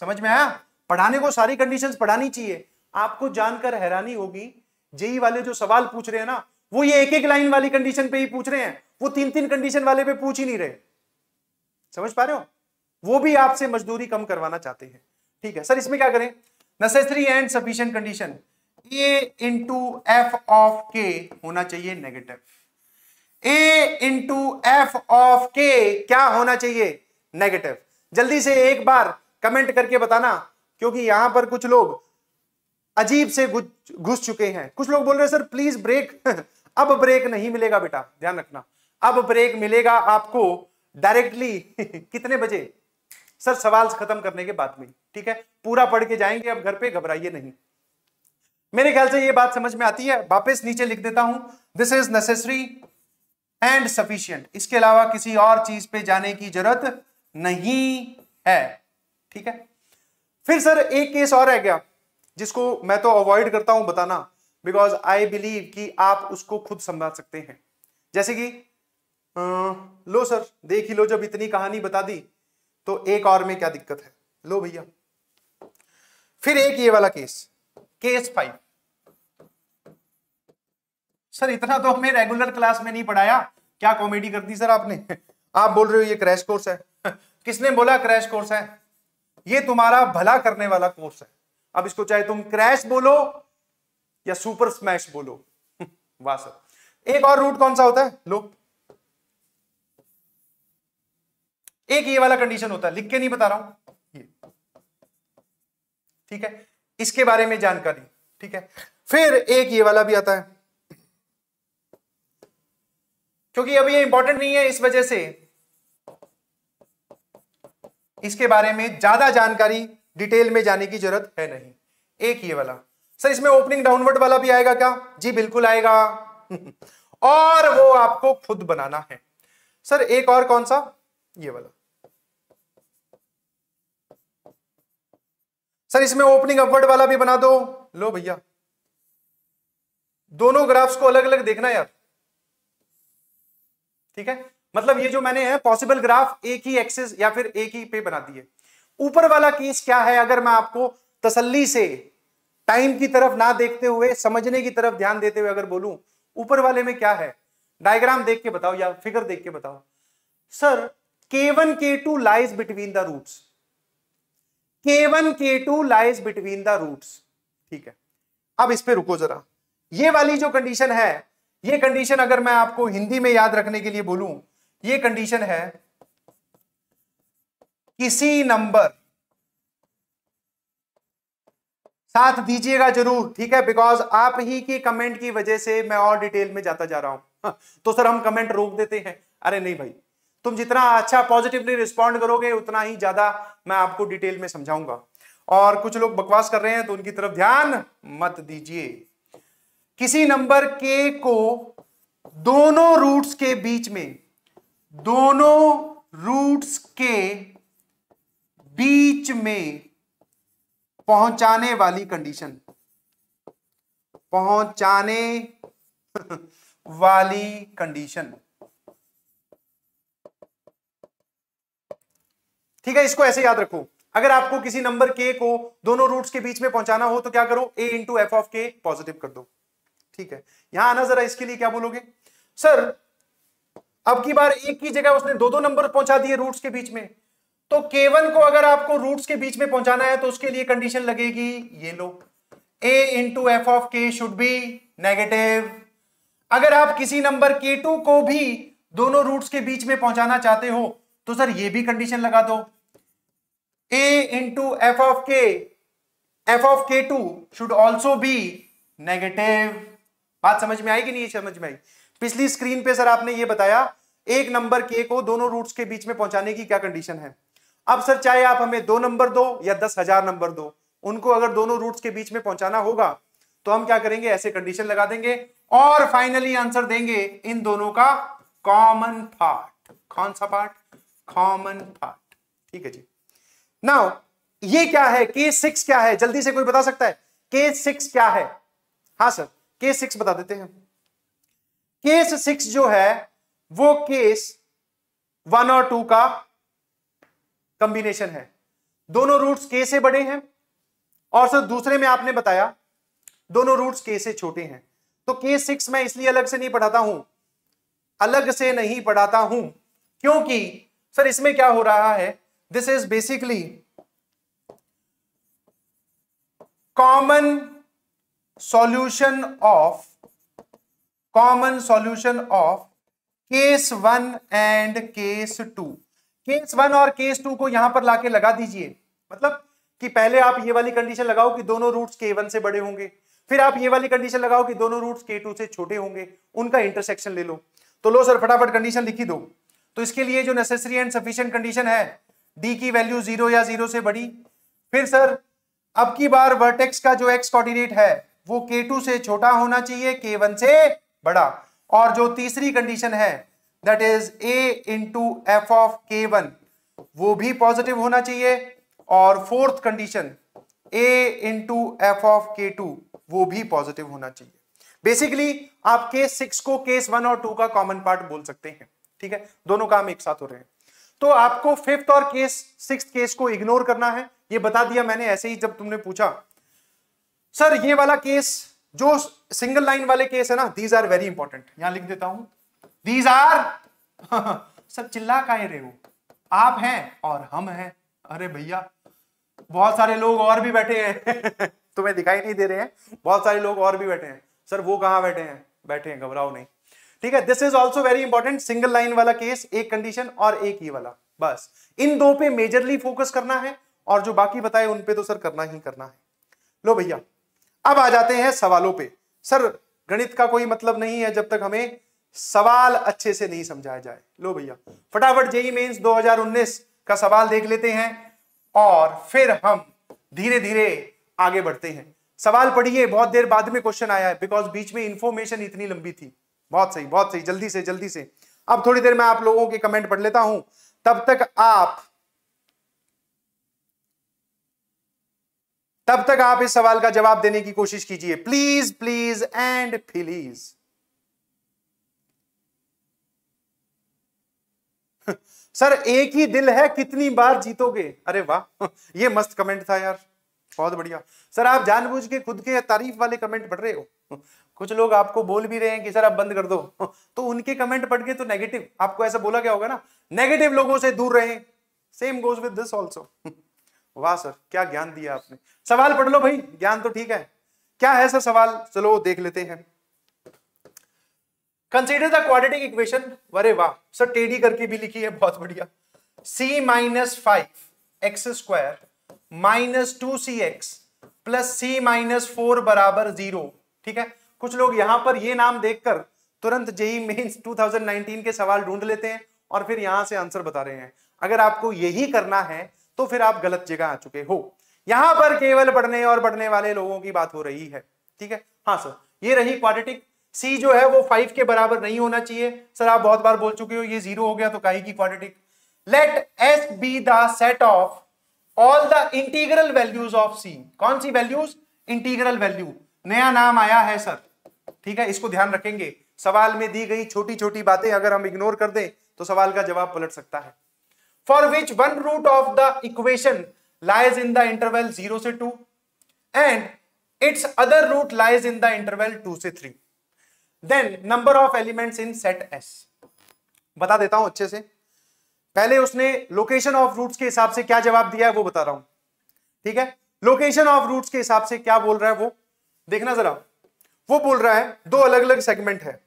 [SPEAKER 1] समझ में आया पढ़ाने को सारी कंडीशंस पढ़ानी चाहिए आपको जानकर हैरानी होगी जेई वाले जो सवाल पूछ रहे हैं ना वो ये एक एक लाइन वाली कंडीशन पे ही पूछ रहे हैं वो तीन तीन कंडीशन वाले पे पूछ ही नहीं रहे समझ पा रहे हो वो भी आपसे मजदूरी कम करवाना चाहते हैं ठीक है सर इसमें क्या करें necessary and sufficient condition a into f of k होना चाहिए negative a into f of k क्या होना चाहिए नेगेटिव जल्दी से एक बार कमेंट करके बताना क्योंकि यहां पर कुछ लोग अजीब से घुस चुके हैं कुछ लोग बोल रहे सर प्लीज ब्रेक अब ब्रेक नहीं मिलेगा बेटा ध्यान रखना अब ब्रेक मिलेगा आपको डायरेक्टली कितने बजे सर सवाल खत्म करने के बाद में ठीक है पूरा पढ़ के जाएंगे अब घर पे घबराइए नहीं मेरे ख्याल से ये बात समझ में आती है वापस नीचे लिख देता हूं this is necessary and sufficient इसके अलावा किसी और चीज पे जाने की जरूरत नहीं है ठीक है फिर सर एक केस और रह गया जिसको मैं तो अवॉइड करता हूं बताना बिकॉज आई बिलीव कि आप उसको खुद समझा सकते हैं जैसे कि आ, लो सर देख ही लो जब इतनी कहानी बता दी तो एक और में क्या दिक्कत है लो भैया फिर एक ये वाला केस केस फाइव सर इतना तो हमें रेगुलर क्लास में नहीं पढ़ाया क्या कॉमेडी कर दी सर आपने आप बोल रहे हो ये क्रैश कोर्स है किसने बोला क्रैश कोर्स है ये तुम्हारा भला करने वाला कोर्स है अब इसको चाहे तुम क्रैश बोलो या सुपर स्मैश बोलो
[SPEAKER 2] वाह सर
[SPEAKER 1] एक और रूट कौन सा होता है लो एक ये वाला कंडीशन होता है लिख के नहीं बता रहा हूं ठीक है इसके बारे में जानकारी ठीक है फिर एक ये वाला भी आता है क्योंकि अभी ये इंपॉर्टेंट नहीं है इस वजह से इसके बारे में ज्यादा जानकारी डिटेल में जाने की जरूरत है नहीं एक ये वाला सर इसमें ओपनिंग डाउनवर्ड वाला भी आएगा क्या जी बिल्कुल आएगा और वो आपको खुद बनाना है सर एक और कौन सा ये वाला सर इसमें ओपनिंग अपवर्ड वाला भी बना दो लो भैया दोनों ग्राफ्स को अलग अलग देखना यार ठीक है मतलब ये जो मैंने है पॉसिबल ग्राफ एक ही एक्सेस या फिर एक ही पे बना दिए ऊपर वाला केस क्या है अगर मैं आपको तसल्ली से टाइम की तरफ ना देखते हुए समझने की तरफ ध्यान देते हुए अगर बोलूं ऊपर वाले में क्या है डायग्राम देख के बताओ या फिगर देख के बताओ sir k one k two lies between the roots K1 one k two lies between the ठीक है अब इस पे रुको जरा ये वाली जो कंडीशन है ये कंडीशन अगर मैं आपको हिंदी में याद रखने के लिए बोलूं ये कंडीशन है किसी नंबर साथ दीजिएगा जरूर ठीक है बिकॉज आप ही की कमेंट की वजह से मैं और डिटेल में जाता जा रहा हूं तो सर हम कमेंट रोक देते हैं अरे नहीं भाई तुम जितना अच्छा पॉजिटिवली रिस्पॉन्ड करोगे उतना ही ज्यादा मैं आपको डिटेल में समझाऊंगा और कुछ लोग बकवास कर रहे हैं तो उनकी तरफ ध्यान मत दीजिए किसी नंबर के को दोनों रूट्स के बीच में दोनों रूट्स के बीच में पहुंचाने वाली कंडीशन पहुंचाने वाली कंडीशन ठीक है इसको ऐसे याद रखो अगर आपको किसी नंबर के को दोनों रूट्स के बीच में पहुंचाना हो तो क्या करो a into f of k positive कर दो ठीक है यहां आना जरा इसके लिए क्या बोलोगे सर अब की बार एक ही जगह उसने दो दो नंबर पहुंचा दिए रूट्स के बीच में तो वन को अगर आपको रूट्स के बीच में पहुंचाना है तो उसके लिए कंडीशन लगेगी ये लो a into f of k should be negative अगर आप किसी नंबर के टू को भी दोनों रूट्स के बीच में पहुंचाना चाहते हो तो सर ये भी कंडीशन लगा दो a into f of k f of k two should also be negative बात समझ में आई कि नहीं समझ में आई पिछली स्क्रीन पे सर आपने ये बताया एक नंबर के को दोनों रूट्स के बीच में पहुंचाने की क्या कंडीशन है अब सर चाहे आप हमें दो नंबर दो या दस हजार नंबर दो उनको अगर दोनों रूट्स के बीच में पहुंचाना होगा तो हम क्या करेंगे ऐसे कंडीशन लगा देंगे और फाइनली आंसर देंगे इन दोनों का कॉमन पार्ट कौन सा पार्ट कॉमन पार्ट ठीक है जी नाउ ये क्या है के सिक्स क्या है जल्दी से कोई बता सकता है के सिक्स क्या है हाँ सर के सिक्स बता देते हैं केस सिक्स जो है वो केस वन और टू का कंबिनेशन है दोनों रूट्स के से बड़े हैं और सर दूसरे में आपने बताया दोनों रूट्स के से छोटे हैं तो के सिक्स मैं इसलिए अलग से नहीं पढ़ाता हूं अलग से नहीं पढ़ाता हूं क्योंकि सर इसमें क्या हो रहा है this is basically common solution of common solution of case one and case two case one और केस टू को यहां पर लाके लगा दीजिए मतलब कि पहले आप ये वाली कंडीशन लगाओ कि दोनों रूट्स के वन से बड़े होंगे फिर आप ये वाली कंडीशन लगाओ कि दोनों रूट्स के टू से छोटे होंगे उनका इंटरसेक्शन ले लो तो लो सर फटाफट कंडीशन लिखी दो तो इसके लिए जो नेसेसरी एंड सफिशियंट कंडीशन है डी की वैल्यू जीरो या जीरो से बड़ी फिर सर अब की बार वर्टेक्स का जो एक्स कोऑर्डिनेट है वो के टू से छोटा होना चाहिए के वन से बड़ा और जो तीसरी कंडीशन है that is a into f of k one वो भी पॉजिटिव होना चाहिए और fourth condition a into f of k two वो भी पॉजिटिव होना चाहिए बेसिकली आप केस सिक्स को केस वन और टू का कॉमन पार्ट बोल सकते हैं ठीक है दोनों काम एक साथ हो रहे हैं तो आपको फिफ्थ और केस सिक्स केस को इग्नोर करना है ये बता दिया मैंने ऐसे ही जब तुमने पूछा सर ये वाला केस जो सिंगल लाइन वाले केस है ना दीज आर वेरी इंपॉर्टेंट यहां लिख देता हूं दीज आर सर चिल्ला का रहे हो आप हैं और हम हैं अरे भैया बहुत सारे लोग और भी बैठे हैं तुम्हें दिखाई नहीं दे रहे हैं बहुत सारे लोग और भी बैठे हैं सर वो कहां बैठे हैं बैठे हैं घबराओ नहीं ठीक है this is also very important single line वाला केस एक कंडीशन और एक ही वाला बस इन दो पे मेजरली फोकस करना है और जो बाकी बताए उन पे तो सर करना ही करना है लो भैया अब आ जाते हैं सवालों पे सर गणित का कोई मतलब नहीं है जब तक हमें सवाल अच्छे से नहीं समझाया जाए लो भैया फटाफट जेई मेंस 2019 का सवाल देख लेते हैं और फिर हम धीरे धीरे आगे बढ़ते हैं सवाल पढ़िए बहुत देर बाद में क्वेश्चन आया है बिकॉज बीच में इंफॉर्मेशन इतनी लंबी थी बहुत सही बहुत सही जल्दी से जल्दी से अब थोड़ी देर में आप लोगों के कमेंट पढ़ लेता हूं तब तक आप तब तक आप इस सवाल का जवाब देने की कोशिश कीजिए please please and please sir एक ही दिल है कितनी बार जीतोगे अरे वाह ये मस्त कमेंट था यार बहुत बढ़िया सर आप जानबूझ के खुद के तारीफ वाले कमेंट पढ़ रहे हो कुछ लोग आपको बोल भी रहे हैं कि सर आप बंद कर दो तो उनके कमेंट पढ़ के तो नेगेटिव आपको ऐसा बोला क्या होगा ना नेगेटिव लोगों से दूर रहे same goes with this also वाह सर क्या ज्ञान दिया आपने सवाल पढ़ लो भाई ज्ञान तो ठीक है क्या है सर सवाल चलो देख लेते हैं कंसिडर द क्वाड्रेटिक इक्वेशन अरे वाह सर टेडी करके भी लिखी है बहुत बढ़िया c minus five x square minus two c x plus c minus four बराबर जीरो ठीक है कुछ लोग यहां पर ये नाम देखकर तुरंत जेई मेंस 2019 के सवाल ढूंढ लेते हैं और फिर यहां से आंसर बता रहे हैं अगर आपको यही करना है तो फिर आप गलत जगह आ चुके हो यहां पर केवल बढ़ने और बढ़ने वाले लोगों की बात हो रही है ठीक है हाँ सर ये रही क्वाड्रेटिक सी जो है वो फाइव के बराबर नहीं होना चाहिए सर आप बहुत बार बोल चुके हो ये जीरो हो गया तो काई की quadratic let S be the set of all the integral values of c कौन सी वैल्यूज इंटीग्रल वैल्यू नया नाम आया है सर ठीक है इसको ध्यान रखेंगे सवाल में दी गई छोटी छोटी बातें अगर हम इग्नोर कर दें तो सवाल का जवाब पलट सकता है for which one root of the equation lies in the interval zero से two and its other root lies in the interval two से three then number of elements in set S बता देता हूं अच्छे से पहले उसने लोकेशन ऑफ रूट्स के हिसाब से क्या जवाब दिया है वो बता रहा हूं ठीक है लोकेशन ऑफ रूट्स के हिसाब से क्या बोल रहा है वो देखना जरा वो बोल रहा है दो अलग अलग सेगमेंट है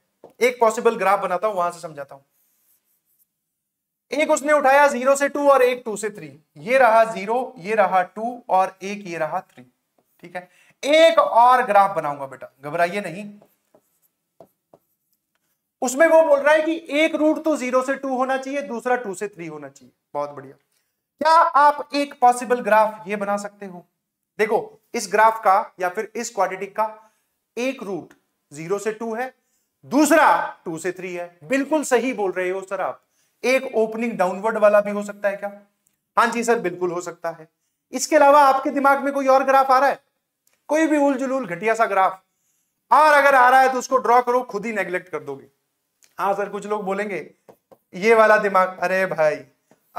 [SPEAKER 1] एक पॉसिबल ग्राफ बनाता हूं वहां से समझाता हूं एक उसने उठाया जीरो से टू और एक टू से थ्री ये रहा जीरो ये रहा टू और एक ये रहा थ्री ठीक है एक और ग्राफ बनाऊंगा बेटा घबराइए नहीं उसमें वो बोल रहा है कि एक रूट तो जीरो से टू होना चाहिए दूसरा टू से थ्री होना चाहिए बहुत बढ़िया क्या आप एक पॉसिबल ग्राफ ये बना सकते हो देखो इस ग्राफ का या फिर इस क्वाड्रेटिक का एक रूट जीरो से टू है दूसरा टू से थ्री है बिल्कुल सही बोल रहे हो सर आप एक ओपनिंग डाउनवर्ड वाला भी हो सकता है क्या हाँ जी सर बिल्कुल हो सकता है इसके अलावा आपके दिमाग में कोई और ग्राफ आ रहा है कोई भी उलझुल घटिया सा ग्राफ और अगर आ रहा है तो उसको ड्रॉ करो खुद ही नेग्लेक्ट कर दोगे हाँ सर कुछ लोग बोलेंगे ये वाला दिमाग अरे भाई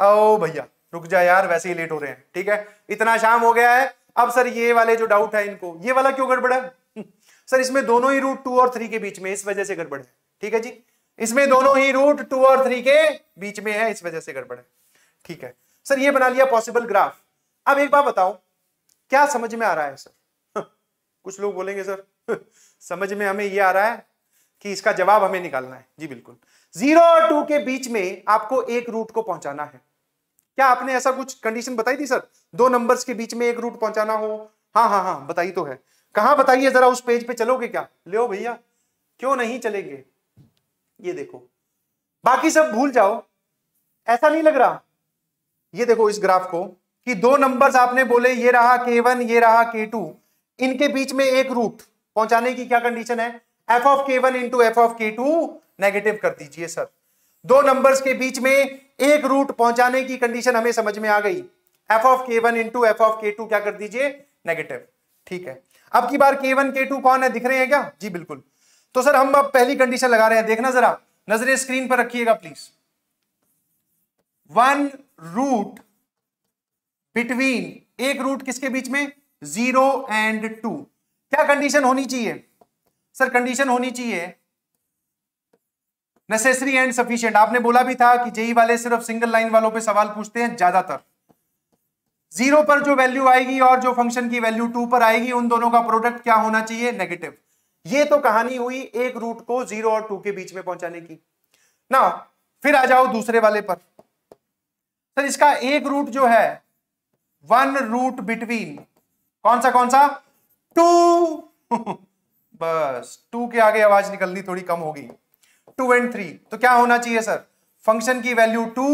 [SPEAKER 1] ओ भैया रुक जा यार वैसे ही लेट हो रहे हैं ठीक है इतना शाम हो गया है अब सर ये वाले जो डाउट है इनको ये वाला क्यों गड़बड़ा सर इसमें दोनों ही रूट टू और थ्री के बीच में इस वजह से गड़बड़ है ठीक है जी इसमें दोनों ही रूट टू और थ्री के बीच में है इस वजह से गड़बड़ है ठीक है सर ये बना लिया पॉसिबल ग्राफ अब एक बार बताओ क्या समझ में आ रहा है सर कुछ लोग बोलेंगे सर समझ में हमें ये आ रहा है कि इसका जवाब हमें निकालना है जी बिल्कुल जीरो और टू के बीच में आपको एक रूट को पहुंचाना है क्या आपने ऐसा कुछ कंडीशन बताई थी सर दो नंबर्स के बीच में एक रूट पहुंचाना हो हाँ हाँ हाँ बताई तो है कहा बताइए जरा उस पेज पे चलोगे क्या ले भैया क्यों नहीं चलेंगे ये देखो बाकी सब भूल जाओ ऐसा नहीं लग रहा ये देखो इस ग्राफ को कि दो नंबर्स आपने बोले ये रहा के वन ये रहा के टू इनके बीच में एक रूट पहुंचाने की क्या कंडीशन है f of k one into f of k two negative कर दीजिए सर दो नंबर्स के बीच में एक रूट पहुंचाने की कंडीशन हमें समझ में आ गई f of k one into f of k two क्या कर दीजिए नेगेटिव ठीक है अब की बार के वन के टू कौन है दिख रहे हैं क्या जी बिल्कुल तो सर हम अब पहली कंडीशन लगा रहे हैं देखना जरा नजरे स्क्रीन पर रखिएगा प्लीज वन रूट बिटवीन एक रूट किसके बीच में जीरो एंड टू क्या कंडीशन होनी चाहिए सर कंडीशन होनी चाहिए नेसेसरी एंड सफिशियंट आपने बोला भी था कि जेई e वाले सिर्फ सिंगल लाइन वालों पे सवाल पूछते हैं ज्यादातर जीरो पर जो वैल्यू आएगी और जो फंक्शन की वैल्यू टू पर आएगी उन दोनों का प्रोडक्ट क्या होना चाहिए नेगेटिव ये तो कहानी हुई एक रूट को जीरो और टू के बीच में पहुंचाने की ना फिर आ जाओ दूसरे वाले पर सर इसका एक रूट जो है वन रूट बिटवीन कौन सा कौन सा टू बस टू के आगे आवाज निकलनी थोड़ी कम होगी टू एंड थ्री तो क्या होना चाहिए सर फंक्शन की वैल्यू टू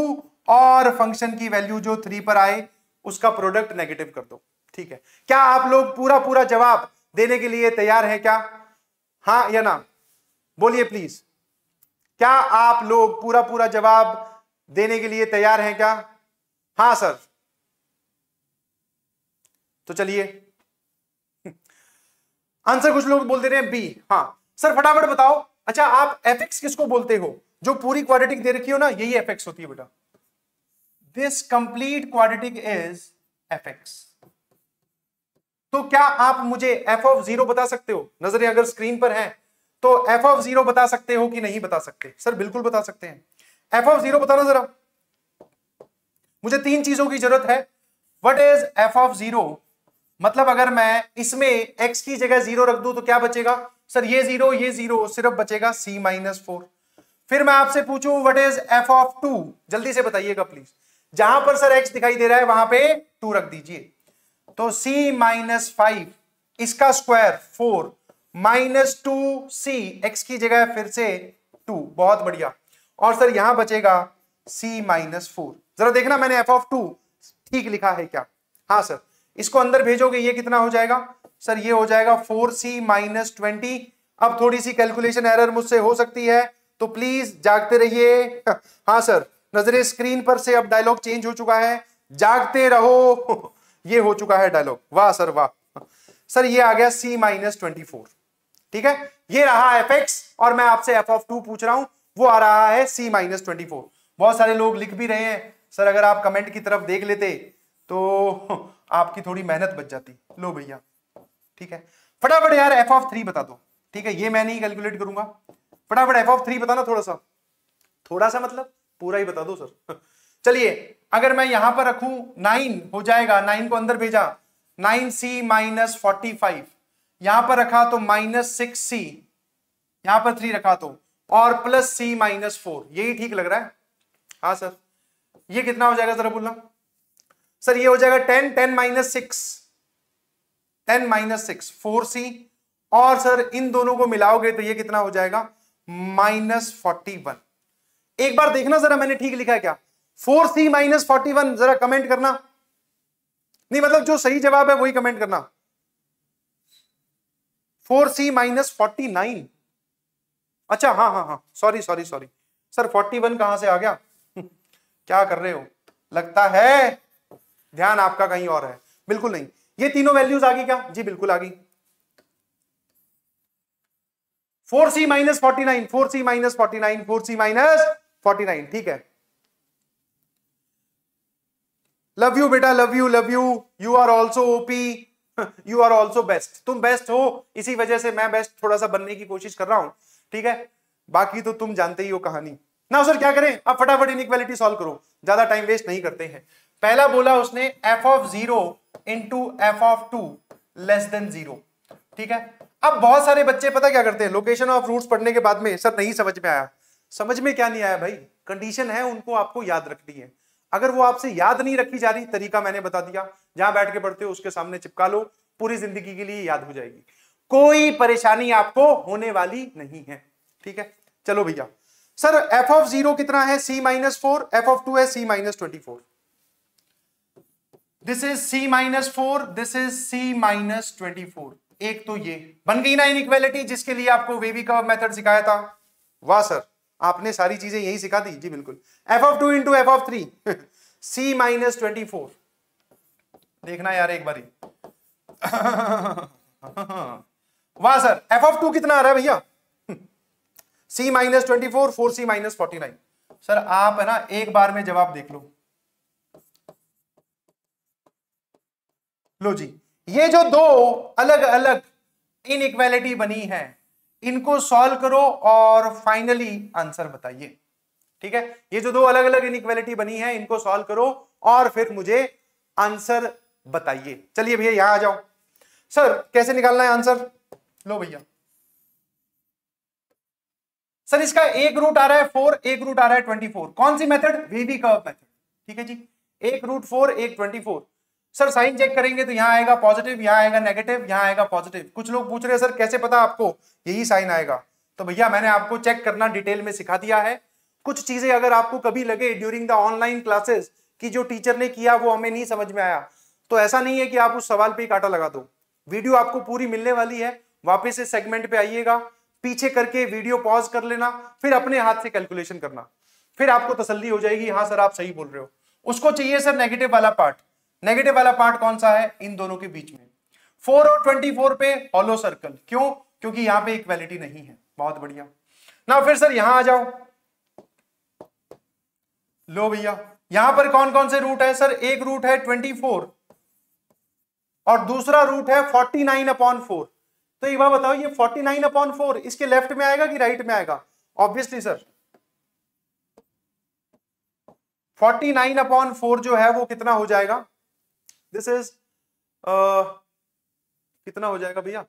[SPEAKER 1] और फंक्शन की वैल्यू जो थ्री पर आए उसका प्रोडक्ट नेगेटिव कर दो ठीक है क्या आप लोग पूरा पूरा जवाब देने के लिए तैयार हैं क्या हाँ या ना बोलिए प्लीज क्या आप लोग पूरा पूरा जवाब देने के लिए तैयार हैं क्या हाँ सर तो चलिए आंसर कुछ लोग बोल दे रहे हैं बी हाँ सर फटाफट बताओ अच्छा आप एफ किसको बोलते हो जो पूरी क्वाड्रेटिक दे रखी हो ना यही एफ होती है बेटा this complete quadratic is f तो क्या आप मुझे एफ ऑफ जीरो बता सकते हो नजरें अगर स्क्रीन पर हैं तो एफ ऑफ जीरो बता सकते हो कि नहीं बता सकते सर बिल्कुल बता सकते हैं एफ ऑफ जीरो बताना जरा मुझे तीन चीजों की जरूरत है what is f of zero मतलब अगर मैं इसमें एक्स की जगह जीरो रख दू तो क्या बचेगा सर ये जीरो ये जीरो सिर्फ बचेगा सी माइनस फोर फिर मैं आपसे पूछू what is f of two जल्दी से बताइएगा प्लीज जहां पर सर एक्स दिखाई दे रहा है वहां पे टू रख दीजिए तो सी माइनस फाइव इसका square four minus two c x की जगह फिर से टू बहुत बढ़िया और सर यहां बचेगा सी माइनस फोर जरा देखना मैंने एफ ऑफ टू ठीक लिखा है क्या हाँ सर इसको अंदर भेजोगे ये कितना हो जाएगा सर ये हो जाएगा फोर सी माइनस ट्वेंटी अब थोड़ी सी कैलकुलेशन एरर मुझसे हो सकती है तो प्लीज जागते रहिए हाँ सर नजरे स्क्रीन पर से अब डायलॉग चेंज हो चुका है जागते रहो ये हो चुका है डायलॉग वाह सर वाह सर ये आ गया सी माइनस ट्वेंटी फोर ठीक है ये रहा एफ एक्स और मैं आपसे एफ ऑफ टू पूछ रहा हूं वो आ रहा है सी माइनस ट्वेंटी फोर बहुत सारे लोग लिख भी रहे हैं सर अगर आप कमेंट की तरफ देख लेते तो आपकी थोड़ी मेहनत बच जाती लो भैया ठीक है फटाफट यार एफ ऑफ थ्री बता दो ठीक है ये मैं नहीं कैलकुलेट करूंगा फटाफट एफ ऑफ थ्री बताना थोड़ा सा थोड़ा सा मतलब पूरा ही बता दो सर चलिए अगर मैं यहां पर रखू नाइन हो जाएगा नाइन को अंदर भेजा nine c minus forty five यहां पर रखा तो माइनस सिक्स सी यहां पर थ्री रखा तो और प्लस सी माइनस फोर यही ठीक लग रहा है हाँ सर ये कितना हो जाएगा जरा बोलना सर ये हो जाएगा ten ten minus six ten minus six four c और सर इन दोनों को मिलाओगे तो ये कितना हो जाएगा माइनस फोर्टी वन एक बार देखना जरा मैंने ठीक लिखा है क्या four c minus forty one जरा कमेंट करना नहीं मतलब जो सही जवाब है वही कमेंट करना four c minus forty nine अच्छा हाँ हाँ हाँ sorry sorry sorry sir forty one कहां से आ गया क्या कर रहे हो लगता है ध्यान आपका कहीं और है बिल्कुल नहीं ये तीनों वैल्यूज आ गई क्या जी बिल्कुल आ गई four c minus forty nine four c minus forty nine four c minus forty nine ठीक है लव यू बेटा love you love you you are also OP you are also best तुम बेस्ट हो इसी वजह से मैं बेस्ट थोड़ा सा बनने की कोशिश कर रहा हूं ठीक है बाकी तो तुम जानते ही हो कहानी ना सर क्या करें अब फटाफट इनक्वालिटी सॉल्व करो ज्यादा टाइम वेस्ट नहीं करते हैं पहला बोला उसने f of zero into f of two less than zero ठीक है अब बहुत सारे बच्चे पता क्या करते हैं लोकेशन ऑफ रूट्स पढ़ने के बाद में सर नहीं समझ में आया समझ में क्या नहीं आया भाई कंडीशन है उनको आपको याद रखनी है अगर वो आपसे याद नहीं रखी जा रही तरीका मैंने बता दिया जहां बैठ के पढ़ते हो उसके सामने चिपका लो पूरी जिंदगी के लिए याद हो जाएगी कोई परेशानी आपको होने वाली नहीं है ठीक है चलो भैया सर एफ ऑफ जीरो कितना है c minus four f of two है c minus twenty four this is c minus four this is c minus twenty four एक तो ये बन गई ना इक्वेलिटी जिसके लिए आपको वेवी का मेथड सिखाया था वाह सर आपने सारी चीजें यही सिखा दी जी बिल्कुल f of two into f of three c minus twenty four देखना यार एक बारी वाह सर एफ ऑफ टू कितना आ रहा है भैया c minus twenty four four c minus forty nine sir आप है ना एक बार में जवाब देख लो लो जी ये जो दो अलग अलग इनइक्वालिटी बनी है इनको सॉल्व करो और फाइनली आंसर बताइए ठीक है ये जो दो अलग अलग इनइक्वालिटी बनी है इनको सॉल्व करो और फिर मुझे आंसर बताइए चलिए भैया यहां आ जाओ सर कैसे निकालना है आंसर लो भैया सर इसका एक रूट आ रहा है फोर एक रूट आ रहा है ट्वेंटी फोर कौन सी मेथड वीवी कर्व मेथड ठीक है जी एक रूट फोर एक twenty four sir sign check करेंगे तो यहाँ आएगा पॉजिटिव यहाँ आएगा नेगेटिव यहाँ आएगा पॉजिटिव कुछ लोग पूछ रहे हैं सर कैसे पता आपको यही साइन आएगा तो भैया मैंने आपको चेक करना डिटेल में सिखा दिया है कुछ चीजें अगर आपको कभी लगे ड्यूरिंग द ऑनलाइन क्लासेस कि जो टीचर ने किया वो हमें नहीं समझ में आया तो ऐसा नहीं है कि आप उस सवाल पे ही काटा लगा दो वीडियो आपको पूरी मिलने वाली है वापस इस सेगमेंट पे आइएगा पीछे करके वीडियो पॉज कर लेना फिर अपने हाथ से कैलकुलेशन करना फिर आपको तसल्ली हो जाएगी हाँ सर आप सही बोल रहे हो उसको चाहिए सर नेगेटिव वाला पार्ट नेगेटिव वाला पार्ट कौन सा है इन दोनों के बीच में फोर और ट्वेंटी फोर पे हॉलो सर्कल क्यों क्योंकि यहां पे इक्वेलिटी नहीं है बहुत बढ़िया ना फिर सर यहां आ जाओ लो भैया यहां पर कौन कौन से रूट है सर एक रूट है ट्वेंटी फोर और दूसरा रूट है फोर्टी नाइन अपॉन फोर तो ये बात बताओ ये फोर्टी नाइन अपॉन फोर इसके लेफ्ट में आएगा कि राइट में आएगा obviously sir forty nine upon four जो है वो कितना हो जाएगा दिस इज uh, कितना हो जाएगा भैया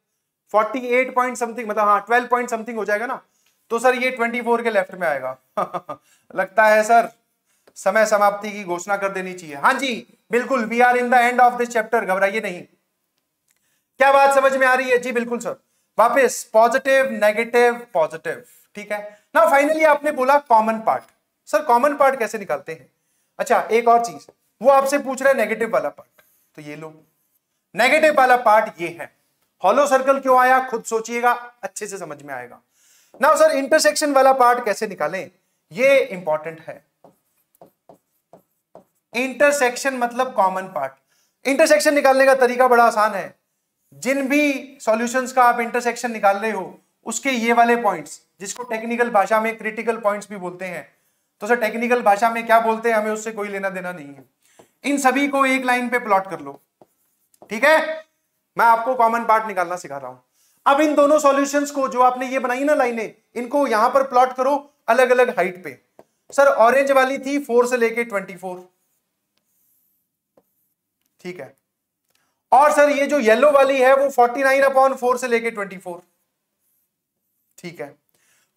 [SPEAKER 1] 48 पॉइंट समथिंग मतलब हाँ 12 पॉइंट समथिंग हो जाएगा ना तो सर ये 24 के लेफ्ट में आएगा लगता है सर समय समाप्ति की घोषणा कर देनी चाहिए हाँ जी बिल्कुल we are in the end of this chapter घबराइए नहीं क्या बात समझ में आ रही है जी बिल्कुल सर वापस पॉजिटिव नेगेटिव पॉजिटिव ठीक है ना फाइनली आपने बोला common part sir common part कैसे निकालते हैं अच्छा एक और चीज वो आपसे पूछ रहा है नेगेटिव वाला पार्ट तो ये लो नेगेटिव वाला पार्ट ये है हॉलो सर्कल क्यों आया खुद सोचिएगा अच्छे से समझ में आएगा ना सर इंटरसेक्शन वाला पार्ट कैसे निकालें ये इंपॉर्टेंट है इंटरसेक्शन मतलब कॉमन पार्ट इंटरसेक्शन निकालने का तरीका बड़ा आसान है जिन भी सॉल्यूशंस का आप इंटरसेक्शन निकाल रहे हो उसके ये वाले पॉइंट्स जिसको टेक्निकल भाषा में क्रिटिकल पॉइंट्स भी बोलते हैं तो सर टेक्निकल भाषा में क्या बोलते हैं हमें उससे कोई लेना देना नहीं है इन सभी को एक लाइन पे प्लॉट कर लो ठीक है मैं आपको कॉमन पार्ट निकालना सिखा रहा हूं अब इन दोनों सॉल्यूशंस को जो आपने ये बनाई ना लाइनें इनको यहां पर प्लॉट करो अलग अलग हाइट पे सर ऑरेंज वाली थी फोर से लेके ट्वेंटी फोर ठीक है और सर ये जो येलो वाली है वो फोर्टी नाइन अपॉन फोर से लेके ट्वेंटी फोर ठीक है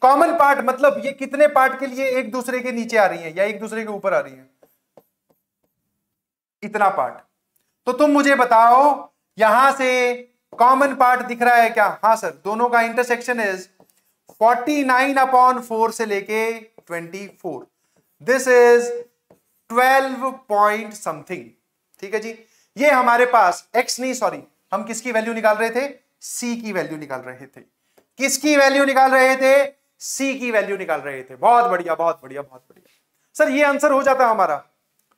[SPEAKER 1] कॉमन पार्ट मतलब ये कितने पार्ट के लिए एक दूसरे के नीचे आ रही है या एक दूसरे के ऊपर आ रही है इतना पार्ट तो तुम मुझे बताओ यहां से कॉमन पार्ट दिख रहा है क्या हाँ सर दोनों का इंटरसेक्शन इज 49 अपॉन फोर से लेके 24 this is twelve point something ठीक है जी ये हमारे पास x नहीं सॉरी हम किसकी वैल्यू निकाल रहे थे c की वैल्यू निकाल रहे थे किसकी वैल्यू निकाल रहे थे c की वैल्यू निकाल रहे थे बहुत बढ़िया बहुत बढ़िया बहुत बढ़िया सर ये आंसर हो जाता हमारा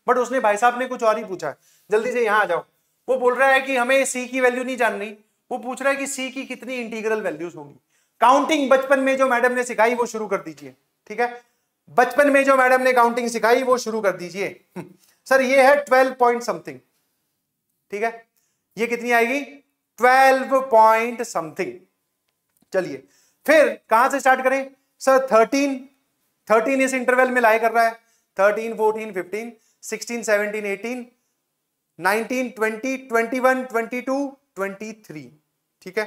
[SPEAKER 1] बट उसने भाई साहब ने कुछ और ही पूछा जल्दी से यहाँ आ जाओ वो बोल रहा है कि हमें सी की वैल्यू नहीं जाननी वो पूछ रहा है कि सी की कितनी इंटीग्रल वैल्यूज होंगी काउंटिंग बचपन में जो मैडम ने सिखाई वो शुरू कर दीजिए ठीक है बचपन में जो मैडम ने काउंटिंग सिखाई वो शुरू कर दीजिए सर ये है ट्वेल्व पॉइंट समथिंग ठीक है ये कितनी आएगी ट्वेल्व पॉइंट समथिंग चलिए फिर कहां से स्टार्ट करें सर थर्टीन थर्टीन इस इंटरवल में लाई कर रहा है thirteen fourteen fifteen sixteen eighteen nineteen twenty twenty one twenty two twenty three ठीक है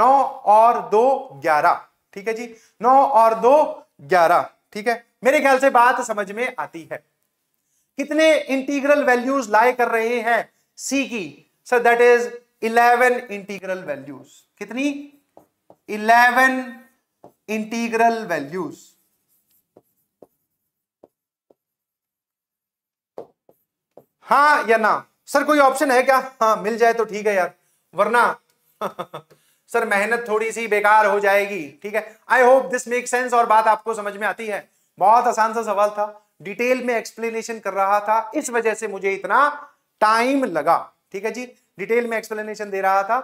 [SPEAKER 1] नौ और दो ग्यारह ठीक है जी नौ और दो ग्यारह ठीक है मेरे ख्याल से बात समझ में आती है कितने इंटीग्रल वैल्यूज लाए कर रहे हैं सी की sir that is eleven integral values कितनी इलेवन इंटीग्रल वैल्यूज हाँ या ना सर कोई ऑप्शन है क्या हाँ मिल जाए तो ठीक है यार वरना सर मेहनत थोड़ी सी बेकार हो जाएगी ठीक है I hope this make sense और बात आपको समझ में आती है बहुत आसान सा सवाल था डिटेल में एक्सप्लेनेशन कर रहा था इस वजह से मुझे इतना टाइम लगा ठीक है जी डिटेल में एक्सप्लेनेशन दे रहा था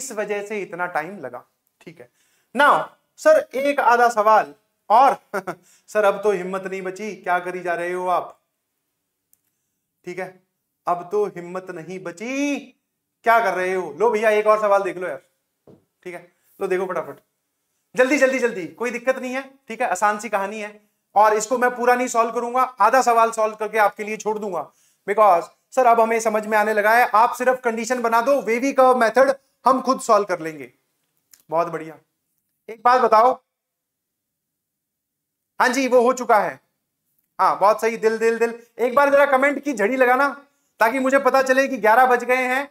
[SPEAKER 1] इस वजह से इतना टाइम लगा ठीक है ना सर एक आधा सवाल और सर अब तो हिम्मत नहीं बची क्या करी जा रहे हो आप ठीक है अब तो हिम्मत नहीं बची क्या कर रहे हो लो भैया एक और सवाल देख लो यार ठीक है लो देखो फटाफट जल्दी जल्दी जल्दी कोई दिक्कत नहीं है ठीक है आसान सी कहानी है और इसको मैं पूरा नहीं सॉल्व करूंगा आधा सवाल सॉल्व करके आपके लिए छोड़ दूंगा बिकॉज सर अब हमें समझ में आने लगा है आप सिर्फ कंडीशन बना दो वेवी का मेथड हम खुद सॉल्व कर लेंगे बहुत बढ़िया एक बात बताओ हाँ जी वो हो चुका है हाँ बहुत सही दिल दिल दिल एक बार जरा कमेंट की झड़ी लगाना ताकि मुझे पता चले कि ग्यारह बज गए हैं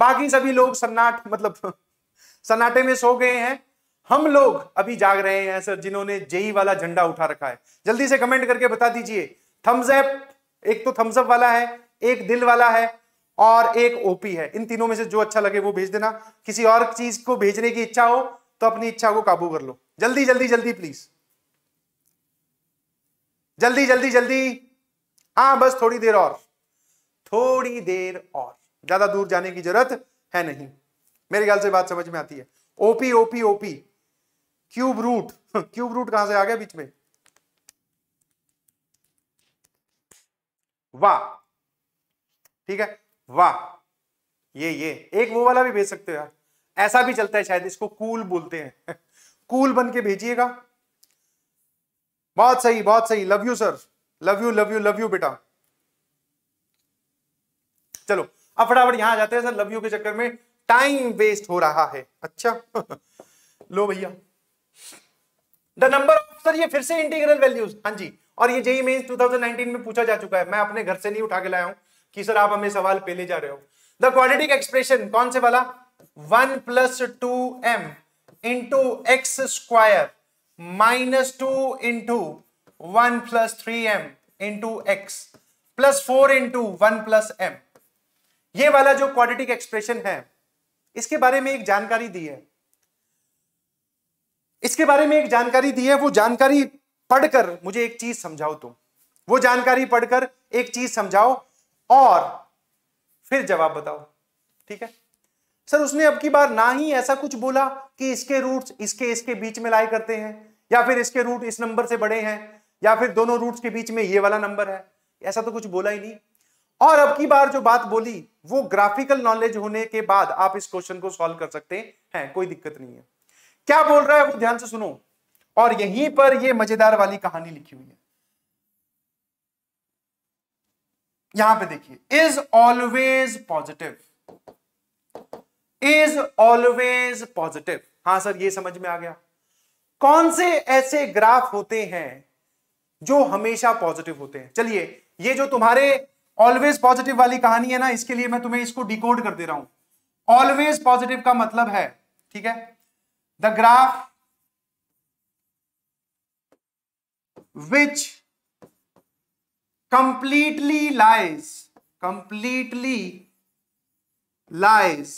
[SPEAKER 1] बाकी सभी लोग सन्नाट मतलब सन्नाटे में सो गए हैं हम लोग अभी जाग रहे हैं सर जिन्होंने जेई वाला झंडा उठा रखा है जल्दी से कमेंट करके बता दीजिए थम्स अप एक तो थम्स अप वाला है एक दिल वाला है और एक ओपी है इन तीनों में से जो अच्छा लगे वो भेज देना किसी और चीज को भेजने की इच्छा हो तो अपनी इच्छा को काबू कर लो जल्दी जल्दी जल्दी प्लीज जल्दी जल्दी जल्दी हाँ बस थोड़ी देर और थोड़ी देर और ज्यादा दूर जाने की जरूरत है नहीं मेरे ख्याल से बात समझ में आती है OP OP OP cube root cube root कहां से आ गया बीच में वाह ठीक है वाह ये ये एक वो वाला भी भेज सकते हो यार ऐसा भी चलता है शायद इसको कूल बोलते हैं कूल बन के भेजिएगा बहुत सही बहुत सही love you sir love you love you love you बेटा चलो अब फटाफट यहां जाते हैं सर लव यू के चक्कर में टाइम वेस्ट हो रहा है अच्छा लो भैया द नंबर ऑफ सर ये फिर से इंटीग्रल वैल्यूज हाँ जी और ये जेई मेन्स 2019 में पूछा जा चुका है मैं अपने घर से नहीं उठा के लाया हूं कि सर आप हमें सवाल पहले जा रहे हो द क्वाड्रेटिक एक्सप्रेशन कौन से वाला one plus two M into x square minus two into one plus three M into x plus four into one plus M ये वाला जो क्वाड्रेटिक एक्सप्रेशन है इसके बारे में एक जानकारी दी है इसके बारे में एक जानकारी दी है वो जानकारी पढ़कर मुझे एक चीज समझाओ तुम वो जानकारी पढ़कर एक चीज समझाओ और फिर जवाब बताओ ठीक है सर उसने अब की बार ना ही ऐसा कुछ बोला कि इसके रूट्स इसके इसके बीच में लाए करते हैं या फिर इसके रूट इस नंबर से बड़े हैं या फिर दोनों रूट्स के बीच में ये वाला नंबर है ऐसा तो कुछ बोला ही नहीं और अब की बार जो बात बोली वो ग्राफिकल नॉलेज होने के बाद आप इस क्वेश्चन को सॉल्व कर सकते हैं कोई दिक्कत नहीं है क्या बोल रहा है वो ध्यान से सुनो और यहीं पर ये मजेदार वाली कहानी लिखी हुई है यहां पे देखिए is always positive is always positive हां सर ये समझ में आ गया कौन से ऐसे ग्राफ होते हैं जो हमेशा पॉजिटिव होते हैं चलिए ये जो तुम्हारे ऑलवेज पॉजिटिव वाली कहानी है ना इसके लिए मैं तुम्हें इसको डिकोड कर दे रहा हूं ऑलवेज पॉजिटिव का मतलब है ठीक है the graph which completely lies completely lies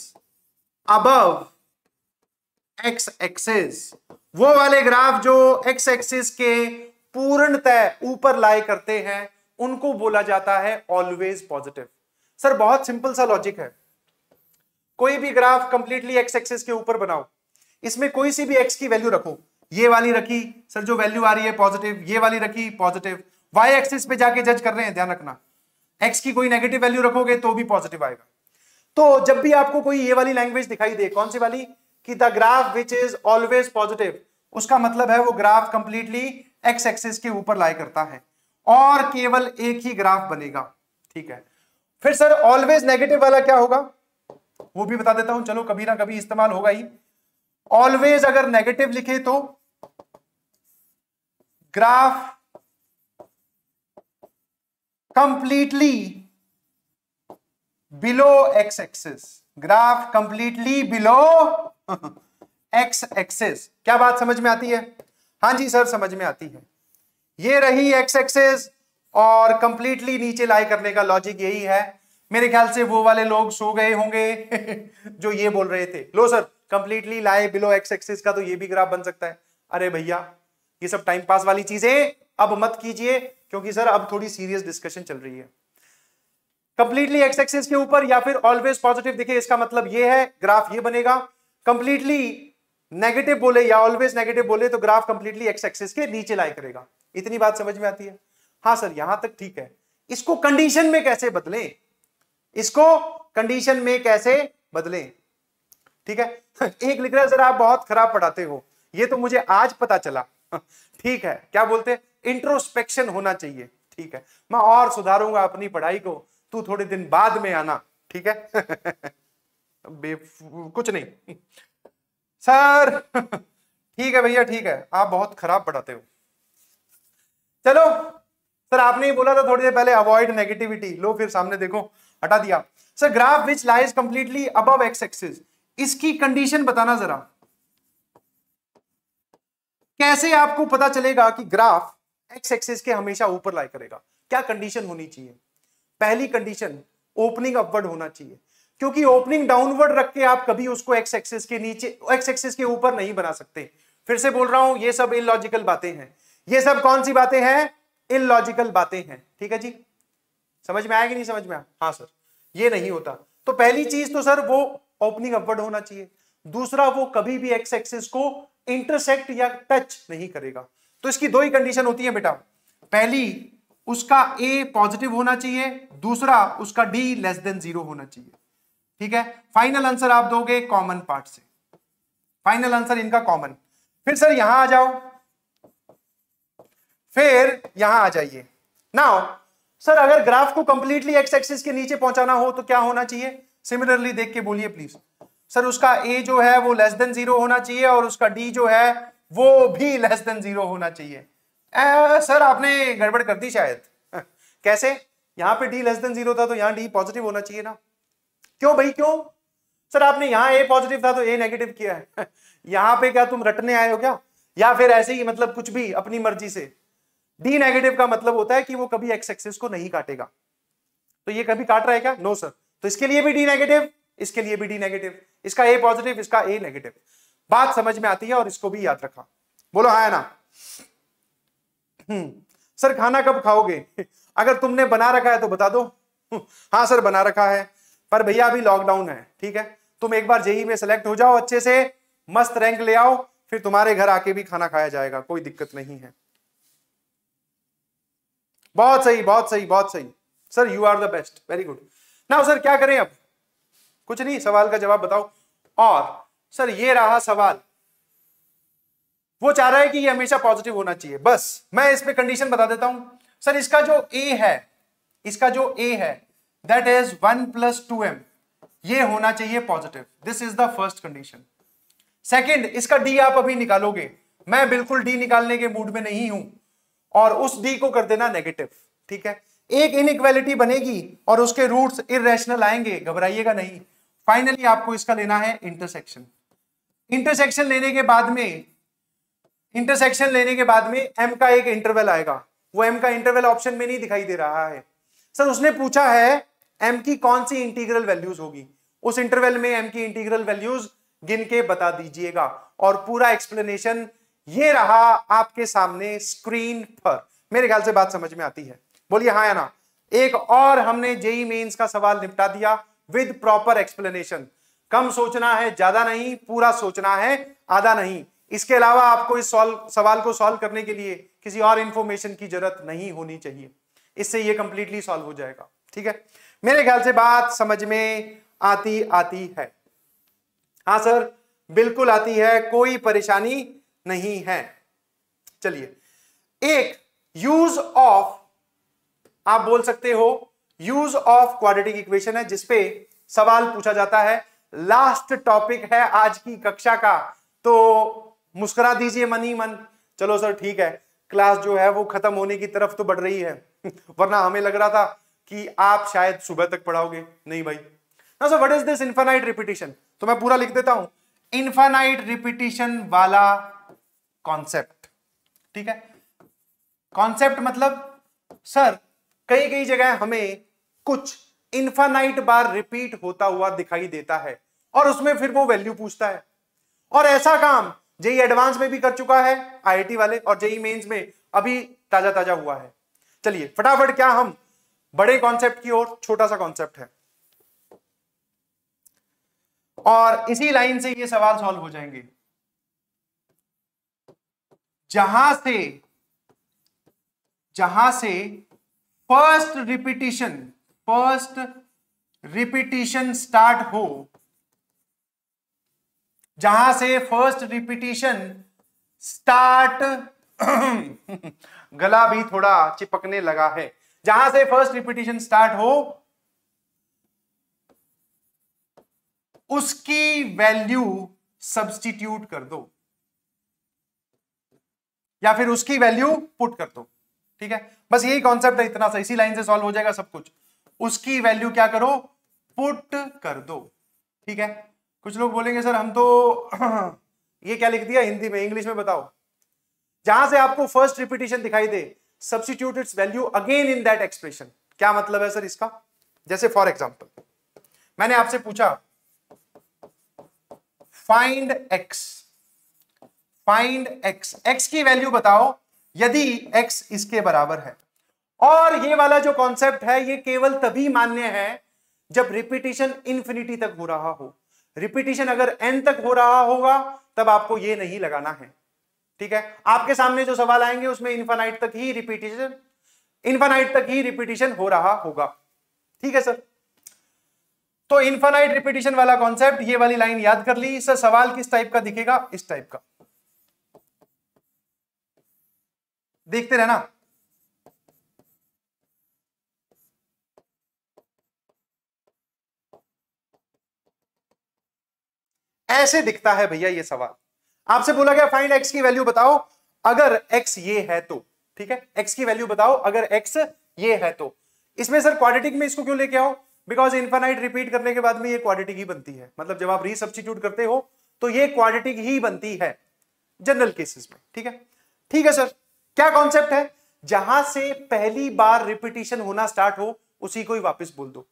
[SPEAKER 1] above X axis वो वाले ग्राफ जो एक्स एक्सिस के पूर्णतः ऊपर लाए करते हैं उनको बोला जाता है ऑलवेज पॉजिटिव सर बहुत सिंपल सा लॉजिक है कोई भी ग्राफ कंप्लीटली एक्स एक्सिस के ऊपर बनाओ इसमें कोई सी भी एक्स की वैल्यू रखो ये वाली रखी सर जो वैल्यू आ रही है पॉजिटिव ये वाली रखी पॉजिटिव वाई एक्सिस पे जाके जज कर रहे हैं ध्यान रखना एक्स की कोई नेगेटिव वैल्यू रखोगे तो भी पॉजिटिव आएगा तो जब भी आपको कोई ये वाली लैंग्वेज दिखाई दे कौन सी वाली कि the graph which is always positive उसका मतलब है वो ग्राफ कंप्लीटली एक्स एक्सिस के ऊपर लाई करता है और केवल एक ही ग्राफ बनेगा ठीक है फिर सर ऑलवेज नेगेटिव वाला क्या होगा वो भी बता देता हूं चलो कभी ना कभी इस्तेमाल होगा ही ऑलवेज अगर नेगेटिव लिखे तो graph completely below X axis graph completely below X access क्या बात समझ में आती है हाँ जी सर समझ में आती है ये रही एक्स एक्सेस और कंप्लीटली नीचे लाई करने का लॉजिक यही है मेरे ख्याल से वो वाले लोग सो गए होंगे जो ये बोल रहे थे लो sir completely lie below X axis का तो ये भी ग्राफ बन सकता है अरे भैया ये सब टाइम पास वाली चीजें अब मत कीजिए क्योंकि सर अब थोड़ी सीरियस डिस्कशन चल रही है कंप्लीटली एक्स एक्सेस के ऊपर या फिर ऑलवेज पॉजिटिव देखिए इसका मतलब ये है ग्राफ ये बनेगा कंप्लीटली नेगेटिव बोले या ऑलवेज नेगेटिव बोले तो ग्राफ कंप्लीटली एक्स एक्सेस के नीचे लाई करेगा इतनी बात समझ में आती है हाँ सर यहां तक ठीक है इसको कंडीशन में कैसे बदले इसको कंडीशन में कैसे बदले ठीक है एक लिख रहा है सर आप बहुत खराब पढ़ाते हो ये तो मुझे आज पता चला ठीक है क्या बोलते हैं इंट्रोस्पेक्शन होना चाहिए ठीक है मैं और सुधारूंगा अपनी पढ़ाई को तू थोड़े दिन बाद में आना ठीक है कुछ नहीं सर ठीक है भैया ठीक है आप बहुत खराब पढ़ाते हो चलो सर आपने ही बोला था थोड़ी देर पहले अवॉइड नेगेटिविटी लो फिर सामने देखो हटा दिया sir graph which lies completely above X axis इसकी कंडीशन बताना जरा कैसे आपको पता चलेगा कि ग्राफ एक्स एक्सिस के हमेशा ऊपर लाई करेगा क्या कंडीशन होनी चाहिए पहली कंडीशन ओपनिंग अपवर्ड होना चाहिए क्योंकि ओपनिंग डाउनवर्ड रख के आप कभी उसको एक्स एक्सिस के नीचे एक्स एक्सिस के ऊपर नहीं बना सकते फिर से बोल रहा हूं ये सब लॉजिकल बातें हैं ये सब कौन सी बातें हैं लॉजिकल बातें हैं ठीक है जी समझ में आया नहीं समझ में आया हाँ सर ये नहीं होता तो पहली चीज तो सर वो ओपनिंग अपवर्ड होना चाहिए दूसरा वो कभी भी एक्स एक्सिस को इंटरसेक्ट या टच नहीं करेगा तो इसकी दो ही कंडीशन होती है बेटा पहली उसका ए पॉजिटिव होना चाहिए दूसरा उसका डी लेस देन जीरो होना चाहिए ठीक है फाइनल आंसर आप दोगे कॉमन पार्ट से फाइनल आंसर इनका कॉमन फिर सर यहां आ जाओ फिर यहां आ जाइए नाउ सर अगर ग्राफ को कंप्लीटली एक्स एक्सिस के नीचे पहुंचाना हो तो क्या होना चाहिए सिमिलरली देख के बोलिए प्लीज सर उसका ए जो है वो लेस देन जीरो होना चाहिए और उसका डी जो है वो भी लेस देन जीरो होना चाहिए आ, सर आपने गड़बड़ कर दी शायद कैसे यहां पे डी लेस देन जीरो था तो यहां डी पॉजिटिव होना चाहिए ना क्यों भाई क्यों सर आपने यहां ए पॉजिटिव था तो ए नेगेटिव किया है यहां पे क्या तुम रटने आए हो क्या या फिर ऐसे ही मतलब कुछ भी अपनी मर्जी से डी नेगेटिव का मतलब होता है कि वो कभी एक्स एक्सिस को नहीं काटेगा तो ये कभी काट रहा है क्या नो no, सर तो इसके लिए भी डी नेगेटिव इसके लिए भी डी नेगेटिव इसका ए पॉजिटिव इसका ए नेगेटिव बात समझ में आती है और इसको भी याद रखा बोलो हा ना हम्म। सर खाना कब खाओगे अगर तुमने बना रखा है तो बता दो हाँ सर बना रखा है पर भैया अभी लॉकडाउन है ठीक है तुम एक बार जेई में सेलेक्ट हो जाओ अच्छे से मस्त रैंक ले आओ फिर तुम्हारे घर आके भी खाना खाया जाएगा कोई दिक्कत नहीं है बहुत सही बहुत सही बहुत सही sir you are the best very good ना सर क्या करें अब कुछ नहीं सवाल का जवाब बताओ और सर ये रहा सवाल वो चाह रहा है कि ये हमेशा पॉजिटिव होना चाहिए बस मैं इस पे कंडीशन बता देता हूं सर इसका जो ए है इसका जो ए है that is one plus two M ये होना चाहिए positive this is the first condition second इसका डी आप अभी निकालोगे मैं बिल्कुल डी निकालने के मूड में नहीं हूं और उस डी को कर देना नेगेटिव ठीक है एक इनइक्वालिटी बनेगी और उसके रूट्स इरेशनल आएंगे घबराइएगा नहीं फाइनली आपको इसका लेना है इंटरसेक्शन इंटरसेक्शन लेने के बाद में इंटरसेक्शन लेने के बाद में एम का एक इंटरवल आएगा वो एम का इंटरवल ऑप्शन में नहीं दिखाई दे रहा है सर उसने पूछा है एम की कौन सी इंटीग्रल वैल्यूज होगी उस इंटरवल में एम की इंटीग्रल वैल्यूज गिन के बता दीजिएगा और पूरा एक्सप्लेनेशन ये रहा आपके सामने स्क्रीन पर मेरे ख्याल से बात समझ में आती है बोलिए हाँ या ना एक और हमने जेई मेंस e का सवाल निपटा दिया विद प्रॉपर एक्सप्लेनेशन कम सोचना है ज्यादा नहीं पूरा सोचना है आधा नहीं इसके अलावा आपको इस सॉल्व सवाल को सॉल्व करने के लिए किसी और इंफॉर्मेशन की जरूरत नहीं होनी चाहिए इससे यह कंप्लीटली सॉल्व हो जाएगा ठीक है मेरे ख्याल से बात समझ में आती आती है हाँ सर बिल्कुल आती है कोई परेशानी नहीं है चलिए एक यूज ऑफ आप बोल सकते हो यूज ऑफ क्वाड्रेटिक इक्वेशन है जिसपे सवाल पूछा जाता है लास्ट टॉपिक है आज की कक्षा का तो मुस्कुरा दीजिए मन ही मन चलो सर ठीक है क्लास जो है वो खत्म होने की तरफ तो बढ़ रही है वरना हमें लग रहा था कि आप शायद सुबह तक पढ़ाओगे नहीं भाई ना sir what is this infinite repetition तो मैं पूरा लिख देता हूं इंफानाइट रिपीटेशन वाला कॉन्सेप्ट ठीक है कॉन्सेप्ट मतलब सर कई कई जगह हमें कुछ इंफानाइट बार रिपीट होता हुआ दिखाई देता है और उसमें फिर वो वैल्यू पूछता है और ऐसा काम जेई एडवांस में भी कर चुका है आईआईटी वाले और जेई मेंस में अभी ताजा ताजा हुआ है चलिए फटाफट क्या हम बड़े कॉन्सेप्ट की ओर छोटा सा कॉन्सेप्ट है और इसी लाइन से ये सवाल सॉल्व हो जाएंगे जहां से जहां से first repetition first repetition start हो जहां से फर्स्ट रिपीटिशन स्टार्ट गला भी थोड़ा चिपकने लगा है जहां से फर्स्ट रिपीटेशन स्टार्ट हो उसकी वैल्यू सब्स्टिट्यूट कर दो या फिर उसकी वैल्यू पुट कर दो ठीक है बस यही कॉन्सेप्ट है इतना सा इसी लाइन से सॉल्व हो जाएगा सब कुछ उसकी वैल्यू क्या करो पुट कर दो ठीक है कुछ लोग बोलेंगे सर हम तो ये क्या लिख दिया हिंदी में इंग्लिश में बताओ जहां से आपको फर्स्ट रिपीटेशन दिखाई दे substitute its value again in that expression क्या मतलब है सर इसका जैसे फॉर एग्जाम्पल मैंने आपसे पूछा find X find X x की वैल्यू बताओ यदि एक्स इसके बराबर है और ये वाला जो कॉन्सेप्ट है ये केवल तभी मान्य है जब रिपीटेशन इंफिनिटी तक हो रहा हो रिपीटेशन अगर एन तक हो रहा होगा तब आपको ये नहीं लगाना है ठीक है आपके सामने जो सवाल आएंगे उसमें इन्फानाइट तक ही रिपीटेशन इन्फानाइट तक ही रिपीटेशन हो रहा होगा ठीक है सर तो इन्फानाइट रिपीटेशन वाला कॉन्सेप्ट ये वाली लाइन याद कर ली सर सवाल किस टाइप का दिखेगा इस टाइप का देखते रहना ऐसे दिखता है भैया ये सवाल आपसे बोला गया फाइंड एक्स की वैल्यू बताओ अगर एक्स ये है तो ठीक है एक्स की वैल्यू बताओ अगर एक्स ये है तो इसमें सर क्वाड्रेटिक में इसको क्यों लेके आओ बिकॉज इन्फानाइट रिपीट करने के बाद में ये क्वाड्रेटिक ही बनती है मतलब जब आप रीसब्स्टिट्यूट करते हो तो ये क्वाड्रेटिक ही बनती है जनरल केसेस में ठीक है ठीक है सर क्या कॉन्सेप्ट है जहां से पहली बार रिपीटेशन होना स्टार्ट हो उसी को ही वापस बोल दो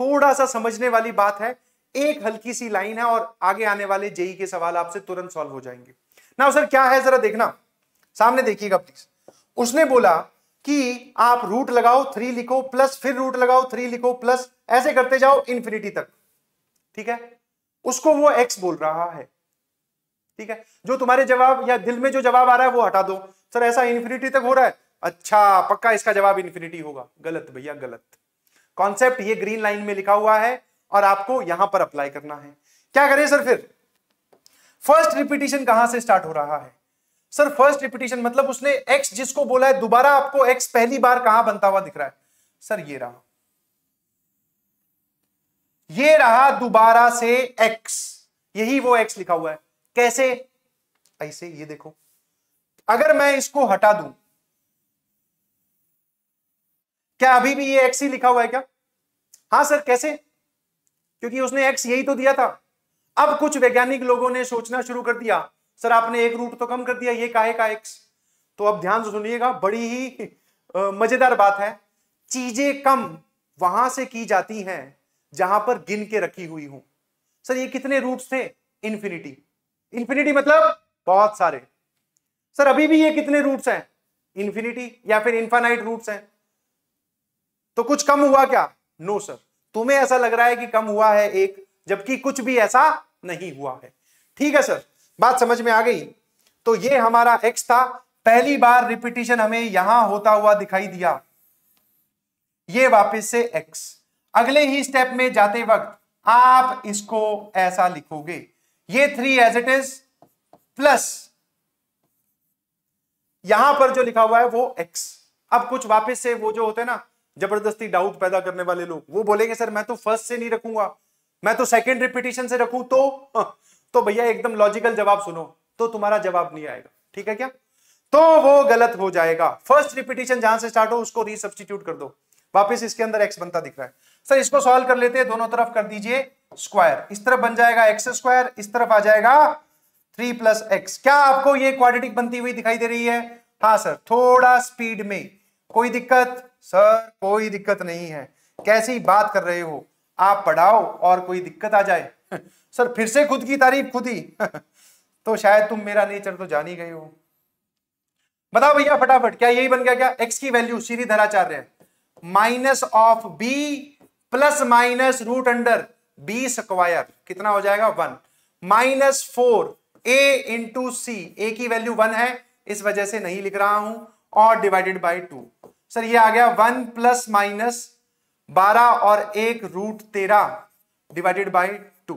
[SPEAKER 1] थोड़ा सा समझने वाली बात है एक हल्की सी लाइन है और आगे आने वाले जेई के सवाल आपसे तुरंत सॉल्व हो जाएंगे ना सर क्या है जरा देखना सामने देखिएगा प्लीज उसने बोला कि आप रूट लगाओ थ्री लिखो प्लस फिर रूट लगाओ थ्री लिखो प्लस ऐसे करते जाओ इन्फिनिटी तक ठीक है उसको वो एक्स बोल रहा है ठीक है जो तुम्हारे जवाब या दिल में जो जवाब आ रहा है वो हटा दो सर ऐसा इन्फिनिटी तक हो रहा है अच्छा पक्का इसका जवाब इन्फिनिटी होगा गलत भैया गलत कॉन्सेप्ट ये ग्रीन लाइन में लिखा हुआ है और आपको यहां पर अप्लाई करना है क्या करें सर फिर फर्स्ट रिपीटेशन कहां से स्टार्ट हो रहा है सर फर्स्ट रिपीटेशन मतलब उसने एक्स जिसको बोला है दोबारा आपको एक्स पहली बार कहां बनता हुआ दिख रहा है सर ये रहा ये रहा दोबारा से एक्स यही वो एक्स लिखा हुआ है कैसे ऐसे ये देखो अगर मैं इसको हटा दूं क्या अभी भी ये एक्स ही लिखा हुआ है क्या हाँ सर कैसे क्योंकि उसने एक्स यही तो दिया था अब कुछ वैज्ञानिक लोगों ने सोचना शुरू कर दिया सर आपने एक रूट तो कम कर दिया ये काहे का एक्स तो अब ध्यान से सुनिएगा बड़ी ही मजेदार बात है चीजें कम वहां से की जाती हैं जहां पर गिन के रखी हुई हूं सर ये कितने रूट्स थे इन्फिनिटी इन्फिनिटी मतलब बहुत सारे सर अभी भी ये कितने रूट्स हैं इन्फिनिटी या फिर इंफानाइट रूट्स हैं तो कुछ कम हुआ क्या नो सर तुम्हें ऐसा लग रहा है कि कम हुआ है एक जबकि कुछ भी ऐसा नहीं हुआ है ठीक है सर बात समझ में आ गई तो ये हमारा एक्स था पहली बार रिपीटेशन हमें यहां होता हुआ दिखाई दिया ये वापस से एक्स अगले ही स्टेप में जाते वक्त आप इसको ऐसा लिखोगे ये three as it is plus यहां पर जो लिखा हुआ है वो एक्स अब कुछ वापस से वो जो होते हैं ना जबरदस्ती डाउट पैदा करने वाले लोग वो बोलेंगे सर मैं तो फर्स्ट से नहीं रखूंगा मैं तो सेकंड रिपीटेशन से रखू तो हाँ, तो भैया एकदम लॉजिकल जवाब सुनो तो तुम्हारा जवाब नहीं आएगा ठीक है क्या तो वो गलत हो जाएगा फर्स्ट रिपीटेशन जहां से स्टार्ट हो उसको रीसब्सटीट्यूट कर दो वापस इसके अंदर एक्स बनता दिख रहा है सर इसको सॉल्व कर लेते हैं दोनों तरफ कर दीजिए स्क्वायर इस तरफ बन जाएगा एक्स स्क्वायर इस तरफ आ जाएगा थ्री प्लस एक्स क्या आपको ये क्वाड्रेटिक बनती हुई दिखाई दे रही है हाँ सर थोड़ा स्पीड में कोई दिक्कत सर कोई दिक्कत नहीं है कैसी बात कर रहे हो आप पढ़ाओ और कोई दिक्कत आ जाए सर फिर से खुद की तारीफ खुद ही तो शायद तुम मेरा नेचर तो जान ही गए हो बताओ भैया फटाफट क्या यही बन गया क्या एक्स की वैल्यू सीधी Dharacharya minus of B plus minus root under B square कितना हो जाएगा one minus four A into C A की वैल्यू वन है इस वजह से नहीं लिख रहा हूं और डिवाइडेड बाई टू सर ये आ गया वन प्लस माइनस बारह और एक रूट तेरह डिवाइडेड बाई टू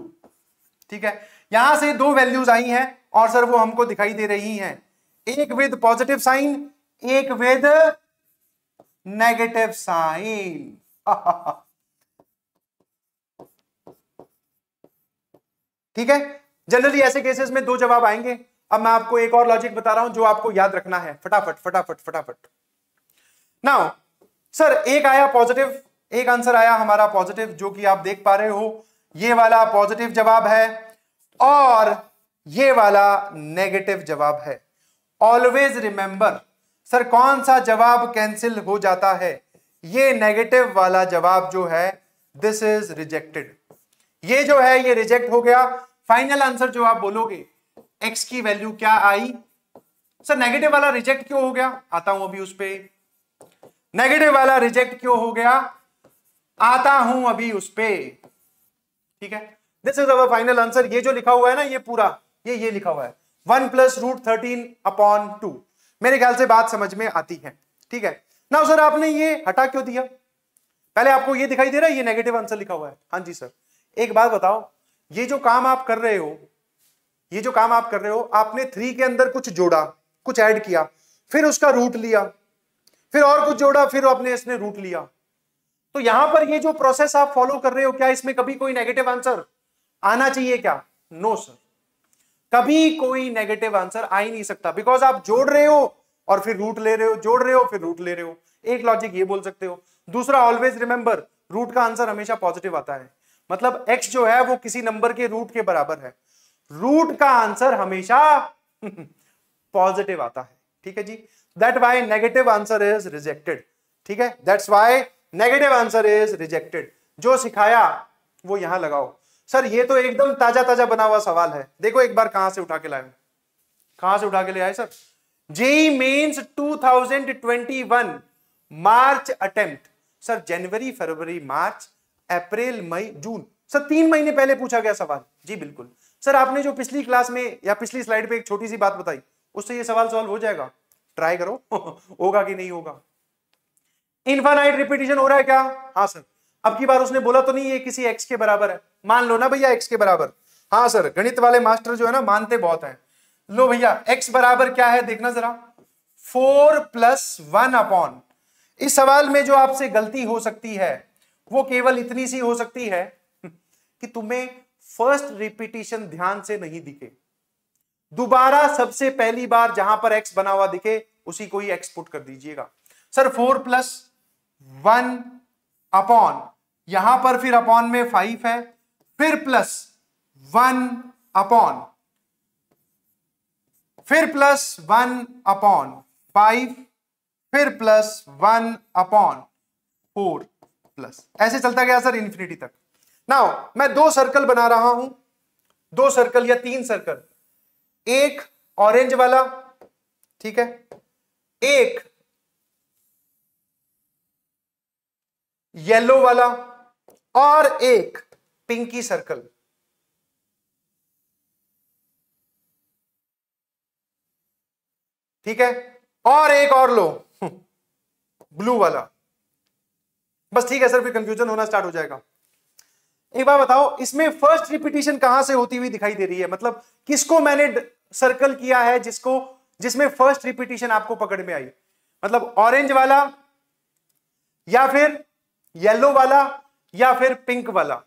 [SPEAKER 1] ठीक है यहां से दो वैल्यूज आई हैं और सर वो हमको दिखाई दे रही हैं एक विद पॉजिटिव साइन एक विद नेगेटिव साइन ठीक है जनरली ऐसे केसेस में दो जवाब आएंगे अब मैं आपको एक और लॉजिक बता रहा हूं जो आपको याद रखना है फटाफट फटाफट फटाफट नाउ सर एक आया पॉजिटिव एक आंसर आया हमारा पॉजिटिव जो कि आप देख पा रहे हो ये वाला पॉजिटिव जवाब है और ये वाला नेगेटिव जवाब है ऑलवेज रिमेंबर सर कौन सा जवाब कैंसिल हो जाता है ये नेगेटिव वाला जवाब जो है दिस इज रिजेक्टेड ये जो है ये रिजेक्ट हो गया फाइनल आंसर जो आप बोलोगे एक्स की वैल्यू क्या आई सर नेगेटिव वाला रिजेक्ट क्यों हो गया आता हूं अभी उस पर नेगेटिव वाला रिजेक्ट क्यों हो गया आता हूं अभी उस पर ठीक है this is our final answer ये जो लिखा हुआ है ना ये पूरा ये ये लिखा हुआ है one plus root thirteen upon two मेरे ख्याल से बात समझ में आती है ठीक है ना सर आपने ये हटा क्यों दिया पहले आपको ये दिखाई दे रहा है ये नेगेटिव आंसर लिखा हुआ है हाँ जी सर एक बात बताओ ये जो काम आप कर रहे हो ये जो काम आप कर रहे हो आपने थ्री के अंदर कुछ जोड़ा कुछ ऐड किया फिर उसका रूट लिया फिर और कुछ जोड़ा फिर आपने इसने रूट लिया तो यहां पर ये जो प्रोसेस आप फॉलो कर रहे हो क्या इसमें कभी कोई नेगेटिव आंसर आना चाहिए क्या नो no, सर कभी कोई नेगेटिव आंसर आ ही नहीं सकता बिकॉज आप जोड़ रहे हो और फिर रूट ले रहे हो जोड़ रहे हो फिर रूट ले रहे हो एक लॉजिक ये बोल सकते हो दूसरा ऑलवेज रिमेंबर रूट का आंसर हमेशा पॉजिटिव आता है मतलब एक्स जो है वो किसी नंबर के रूट के बराबर है रूट का आंसर हमेशा पॉजिटिव आता है ठीक है जी that why negative answer is rejected ठीक है that's why negative answer is rejected जो सिखाया वो यहां लगाओ सर ये तो एकदम ताजा ताजा बना हुआ सवाल है देखो एक बार कहां से उठा के लाए कहां से उठा के ले आए sir JEE Mains 2021 March attempt sir जनवरी फरवरी मार्च अप्रैल मई जून सर तीन महीने पहले पूछा गया सवाल जी बिल्कुल सर आपने जो पिछली क्लास में या पिछली स्लाइड पे एक छोटी सी बात बताई उससे ये सवाल सॉल्व हो जाएगा ट्राई करो होगा कि नहीं होगा इन्फानाइट रिपीटेशन हो रहा है क्या हाँ सर अब की बार उसने बोला तो नहीं ये किसी एक्स के बराबर है मान लो ना भैया एक्स के बराबर हाँ सर गणित वाले मास्टर जो है ना मानते बहुत हैं लो भैया एक्स बराबर क्या है देखना जरा फोर प्लस वन अपॉन इस सवाल में जो आपसे गलती हो सकती है वो केवल इतनी सी हो सकती है कि तुम्हें फर्स्ट रिपीटेशन ध्यान से नहीं दिखे दोबारा सबसे पहली बार जहां पर एक्स बना हुआ दिखे उसी को ही एक्सपोर्ट कर दीजिएगा sir four plus one upon यहां पर फिर अपॉन में फाइव है फिर प्लस वन अपॉन फिर प्लस वन अपॉन फाइव फिर plus one upon four plus ऐसे चलता गया सर इंफिनिटी तक नाउ मैं दो सर्कल बना रहा हूं दो सर्कल या तीन सर्कल एक ऑरेंज वाला ठीक है एक येलो वाला और एक पिंकी सर्कल ठीक है और एक और लो ब्लू वाला बस ठीक है सर फिर कंफ्यूजन होना स्टार्ट हो जाएगा एक बार बताओ इसमें फर्स्ट रिपीटेशन कहां से होती हुई दिखाई दे रही है मतलब किसको मैंने सर्कल किया है जिसको जिसमें फर्स्ट रिपीटेशन आपको पकड़ में आई मतलब ऑरेंज वाला या फिर येलो वाला या फिर पिंक वाला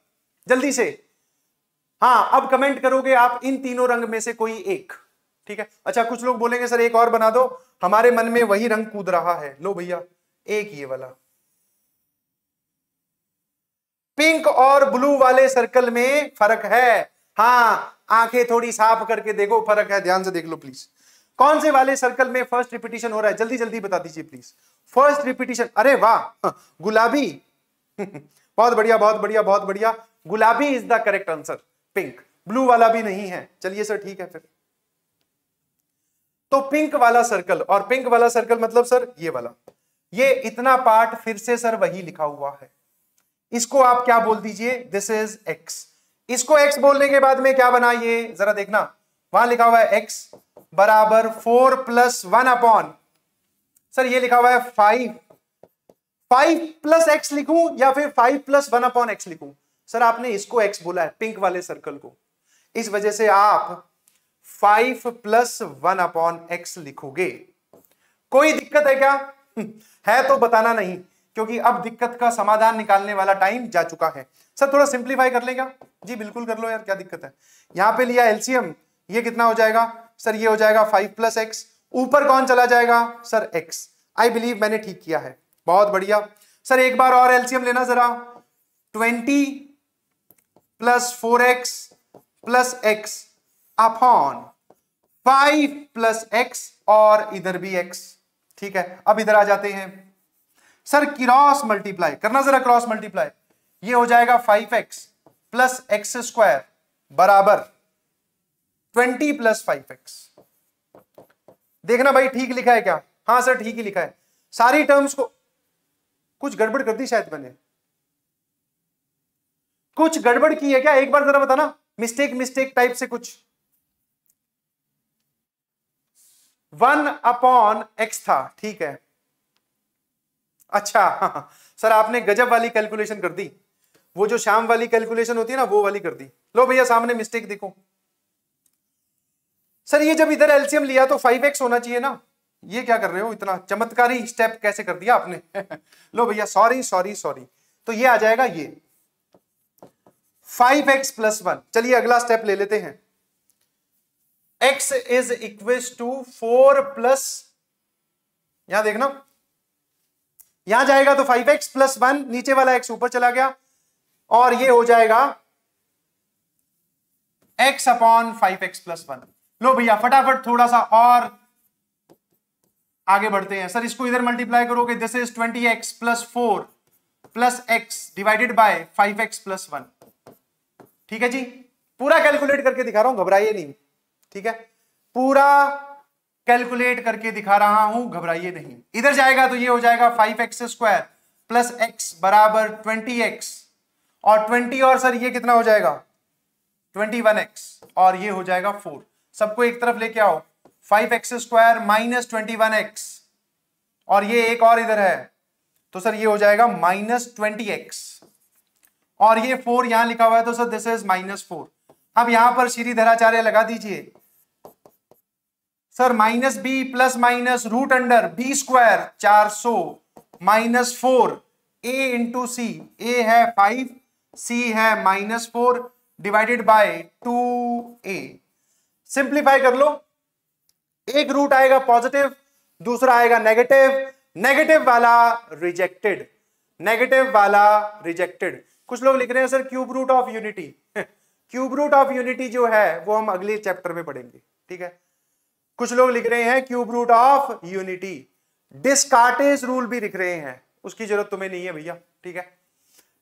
[SPEAKER 1] जल्दी से हाँ अब कमेंट करोगे आप इन तीनों रंग में से कोई एक ठीक है अच्छा कुछ लोग बोलेंगे सर एक और बना दो हमारे मन में वही रंग कूद रहा है लो भैया एक ये वाला पिंक और ब्लू वाले सर्कल में फर्क है हाँ आंखें थोड़ी साफ करके देखो फर्क है ध्यान से देख लो प्लीज कौन से वाले सर्कल में फर्स्ट रिपीटेशन हो रहा है जल्दी जल्दी बता दीजिए प्लीज फर्स्ट रिपीटेशन अरे वाह गुलाबी बहुत बढ़िया बहुत बढ़िया बहुत बढ़िया गुलाबी is the correct answer pink blue वाला भी नहीं है चलिए सर ठीक है फिर तो पिंक वाला सर्कल और पिंक वाला सर्कल मतलब सर ये वाला ये इतना पार्ट फिर से सर वही लिखा हुआ है इसको आप क्या बोल दीजिए दिस इज एक्स इसको एक्स बोलने के बाद में क्या बना ये जरा देखना वहां लिखा हुआ है एक्स बराबर four plus one upon sir ये लिखा हुआ है फाइव फाइव प्लस एक्स लिखूं या फिर five plus one upon X लिखूं सर आपने इसको एक्स बोला है पिंक वाले सर्कल को इस वजह से आप five plus one upon X लिखोगे कोई दिक्कत है क्या है तो बताना नहीं क्योंकि अब दिक्कत का समाधान निकालने वाला टाइम जा चुका है सर थोड़ा सिंप्लीफाई कर लेगा जी बिल्कुल कर लो यार क्या दिक्कत है यहां पे लिया एलसीएम ये कितना हो जाएगा सर ये हो जाएगा फाइव प्लस एक्स ऊपर कौन चला जाएगा सर एक्स आई बिलीव मैंने ठीक किया है बहुत बढ़िया सर एक बार और एलसीएम लेना जरा twenty plus four X plus X upon five plus X और इधर भी एक्स ठीक है अब इधर आ जाते हैं सर क्रॉस मल्टीप्लाई करना जरा क्रॉस मल्टीप्लाई ये हो जाएगा five x plus X square बराबर ट्वेंटी प्लस फाइव एक्स देखना भाई ठीक लिखा है क्या हाँ सर ठीक ही लिखा है सारी टर्म्स को कुछ गड़बड़ कर दी शायद मैंने कुछ गड़बड़ की है क्या एक बार जरा बताना मिस्टेक मिस्टेक टाइप से कुछ वन अपॉन एक्स था ठीक है अच्छा हाँ, हाँ। सर आपने गजब वाली कैलकुलेशन कर दी वो जो शाम वाली कैलकुलेशन होती है ना वो वाली कर दी लो भैया सामने मिस्टेक देखो सर ये जब इधर एलसीएम लिया तो फाइव एक्स होना चाहिए ना ये क्या कर रहे हो इतना चमत्कारी स्टेप कैसे कर दिया आपने लो भैया सॉरी सॉरी सॉरी तो ये आ जाएगा ये फाइव एक्स प्लस वन चलिए अगला स्टेप ले लेते हैं X is equal to four plus यहां देखना यहां जाएगा तो फाइव एक्स प्लस वन नीचे वाला एक्स ऊपर चला गया और ये हो जाएगा X upon five x plus one लो भैया फटाफट थोड़ा सा और आगे बढ़ते हैं सर इसको इधर मल्टीप्लाई करोगे this is twenty X plus four plus X divided by five x plus one ठीक है जी पूरा कैलकुलेट करके दिखा रहा हूं घबराइए नहीं ठीक है पूरा कैलकुलेट करके दिखा रहा हूं घबराइए नहीं इधर जाएगा तो ये हो जाएगा five x square plus X बराबर ट्वेंटी एक्स और ट्वेंटी और सर ये कितना हो जाएगा ट्वेंटी वन एक्स और ये हो जाएगा फोर सबको एक तरफ लेके आओ five x square minus twenty one X और ये एक और इधर है तो सर ये हो जाएगा माइनस ट्वेंटी एक्स और ये फोर यहां लिखा हुआ है तो sir this is minus four अब यहां पर श्री धराचार्य लगा दीजिए sir minus B plus minus root under B square चार सौ minus four A into C A है फाइव सी है minus four divided by two A simplify कर लो एक रूट आएगा पॉजिटिव दूसरा आएगा नेगेटिव नेगेटिव वाला रिजेक्टेड नेगेटिव वाला रिजेक्टेड कुछ लोग लिख रहे हैं sir cube root of unity cube root of unity जो है वो हम अगले चैप्टर में पढ़ेंगे ठीक है कुछ लोग लिख रहे हैं cube root of unity Descartes rule भी लिख रहे हैं उसकी जरूरत तुम्हें नहीं है भैया ठीक है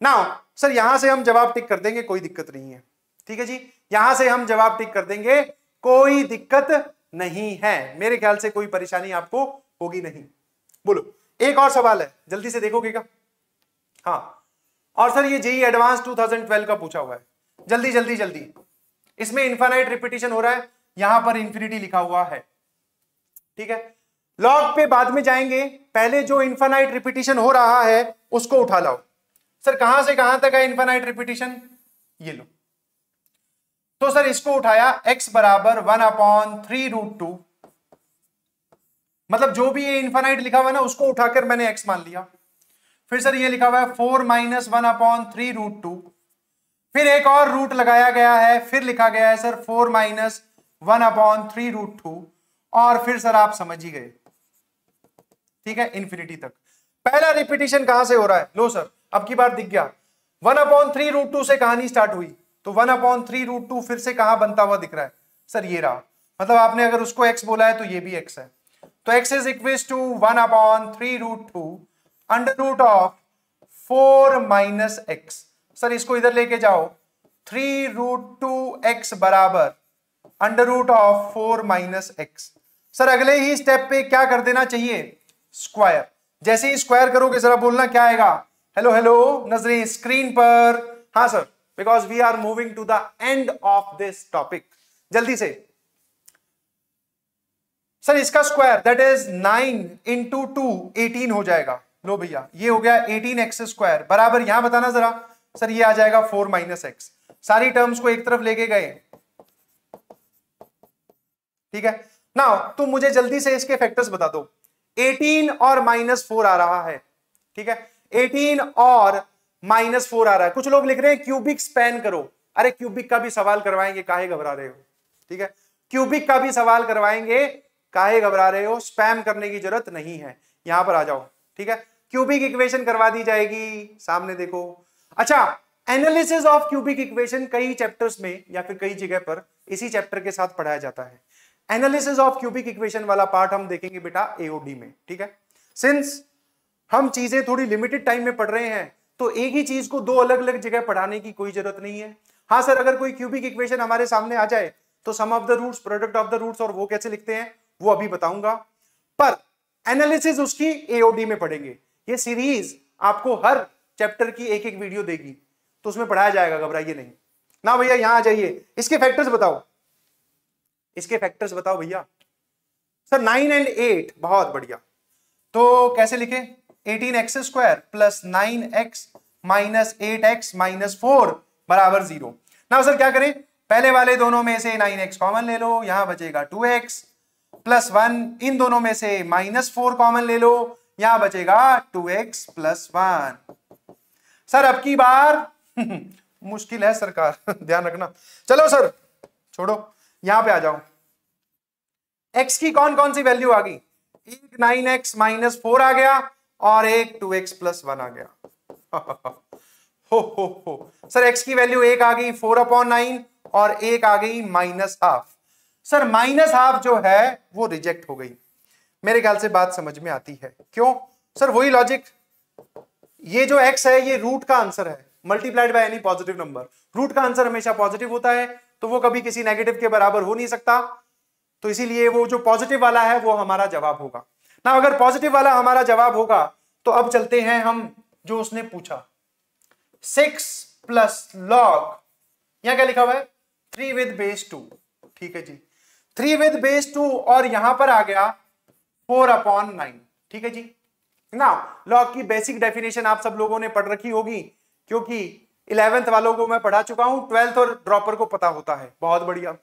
[SPEAKER 1] ना सर यहां से हम जवाब टिक कर देंगे कोई दिक्कत नहीं है ठीक है जी यहां से हम जवाब टिक कर देंगे कोई दिक्कत नहीं है मेरे ख्याल से कोई परेशानी आपको होगी नहीं बोलो एक और सवाल है जल्दी से देखोगे क्या हाँ और सर ये जेई एडवांस 2012 का पूछा हुआ है जल्दी जल्दी जल्दी इसमें इन्फानाइट रिपीटेशन हो रहा है यहां पर इंफिनिटी लिखा हुआ है ठीक है लॉग पे बाद में जाएंगे पहले जो इन्फानाइट रिपीटेशन हो रहा है उसको उठा लाओ सर कहां से कहां तक है इन्फानाइट रिपीटेशन ये लो तो सर इसको उठाया x बराबर one upon three root two मतलब जो भी ये इन्फानाइट लिखा हुआ है ना उसको उठाकर मैंने x मान लिया फिर सर ये लिखा हुआ है four minus one upon three root two फिर एक और रूट लगाया गया है फिर लिखा गया है sir four minus one upon three root two और फिर सर आप समझ ही गए ठीक है इन्फिनिटी तक पहला रिपीटेशन कहां से हो रहा है लो सर अब की बार दिख गया one upon three root two से कहानी स्टार्ट हुई तो one upon three root two फिर से कहा बनता हुआ दिख रहा है सर ये रहा मतलब आपने अगर उसको एक्स बोला है तो ये भी एक्स है तो x is equal to one upon three root two under root of four minus X sir इसको इधर लेके जाओ थ्री रूट टू एक्स बराबर under root of four minus X sir अगले ही स्टेप पे क्या कर देना चाहिए स्क्वायर जैसे ही स्क्वायर करोगे जरा बोलना क्या आएगा हेलो हेलो नजरे स्क्रीन पर हाँ sir because we are moving to the end of this topic जल्दी से सर इसका square that is nine into two eighteen हो जाएगा लो भैया ये हो गया एटीन एक्स स्क्वायर बराबर यहां बताना जरा सर ये आ जाएगा फोर माइनस एक्स सारी टर्म्स को एक तरफ लेके गए ठीक है ना तो मुझे जल्दी से इसके फैक्टर्स बता दो 18 और माइनस फोर आ रहा है ठीक है 18 और माइनस फोर आ रहा है कुछ लोग लिख रहे हैं क्यूबिक स्पैन करो अरे क्यूबिक का भी सवाल करवाएंगे काहे घबरा रहे हो ठीक है क्यूबिक का भी सवाल करवाएंगे काहे घबरा रहे हो स्पैम करने की जरूरत नहीं है यहां पर आ जाओ ठीक है क्यूबिक इक्वेशन करवा दी जाएगी सामने देखो अच्छा एनालिसिस ऑफ क्यूबिक इक्वेशन कई चैप्टर्स में या फिर कई जगह पर इसी चैप्टर के साथ पढ़ाया जाता है एनालिसिस ऑफ क्यूबिक इक्वेशन वाला पार्ट हम देखेंगे बेटा एओडी में ठीक है सिंस हम चीजें थोड़ी लिमिटेड टाइम में पढ़ रहे हैं तो एक ही चीज को दो अलग अलग जगह पढ़ाने की कोई जरूरत नहीं है हाँ सर अगर कोई क्यूबिक इक्वेशन हमारे सामने आ जाए तो sum of the roots product of the roots और वो कैसे लिखते हैं वो अभी बताऊंगा पर एनालिसिस उसकी एओडी में पढ़ेंगे ये सीरीज आपको हर चैप्टर की एक एक वीडियो देगी तो उसमें पढ़ाया जाएगा घबराइए नहीं ना भैया यहां आ जाइए इसके फैक्टर्स बताओ इसके फैक्टर्स बताओ भैया सर नाइन एंड एट बहुत बढ़िया तो कैसे लिखें eighteen X square plus nine X minus eight X minus four बराबर जीरो ना सर क्या करें पहले वाले दोनों में से नाइन एक्स कॉमन ले लो यहां बचेगा टू एक्स प्लस वन इन दोनों में से माइनस फोर कॉमन ले लो यहां बचेगा two x plus one sir अब की बार मुश्किल है सरकार ध्यान रखना चलो सर छोड़ो यहां पे आ जाओ एक्स की कौन कौन सी वैल्यू आ गई एक नाइन एक्स माइनस फोर आ गया और एक टू एक्स प्लस वन आ गया हो हो हो सर एक्स की वैल्यू एक आ गई फोर अपॉन नाइन और एक आ गई minus half sir minus half जो है वो रिजेक्ट हो गई मेरे ख्याल से बात समझ में आती है क्यों सर वही लॉजिक ये जो एक्स है ये रूट का आंसर है multiplied by any positive number root का आंसर हमेशा पॉजिटिव होता है तो वो कभी किसी नेगेटिव के बराबर हो नहीं सकता तो इसीलिए वो जो पॉजिटिव वाला है वो हमारा जवाब होगा ना अगर पॉजिटिव वाला हमारा जवाब होगा तो अब चलते हैं हम जो उसने पूछा सिक्स प्लस लॉग यहां क्या लिखा हुआ है थ्री विद बेस टू ठीक है जी थ्री विद बेस टू और यहां पर आ गया फोर अपॉन नाइन ठीक है जी ना लॉग की बेसिक डेफिनेशन आप सब लोगों ने पढ़ रखी होगी क्योंकि इलेवेंथ वालों को मैं पढ़ा चुका हूं ट्वेल्थ और ड्रॉपर को पता होता है बहुत बढ़िया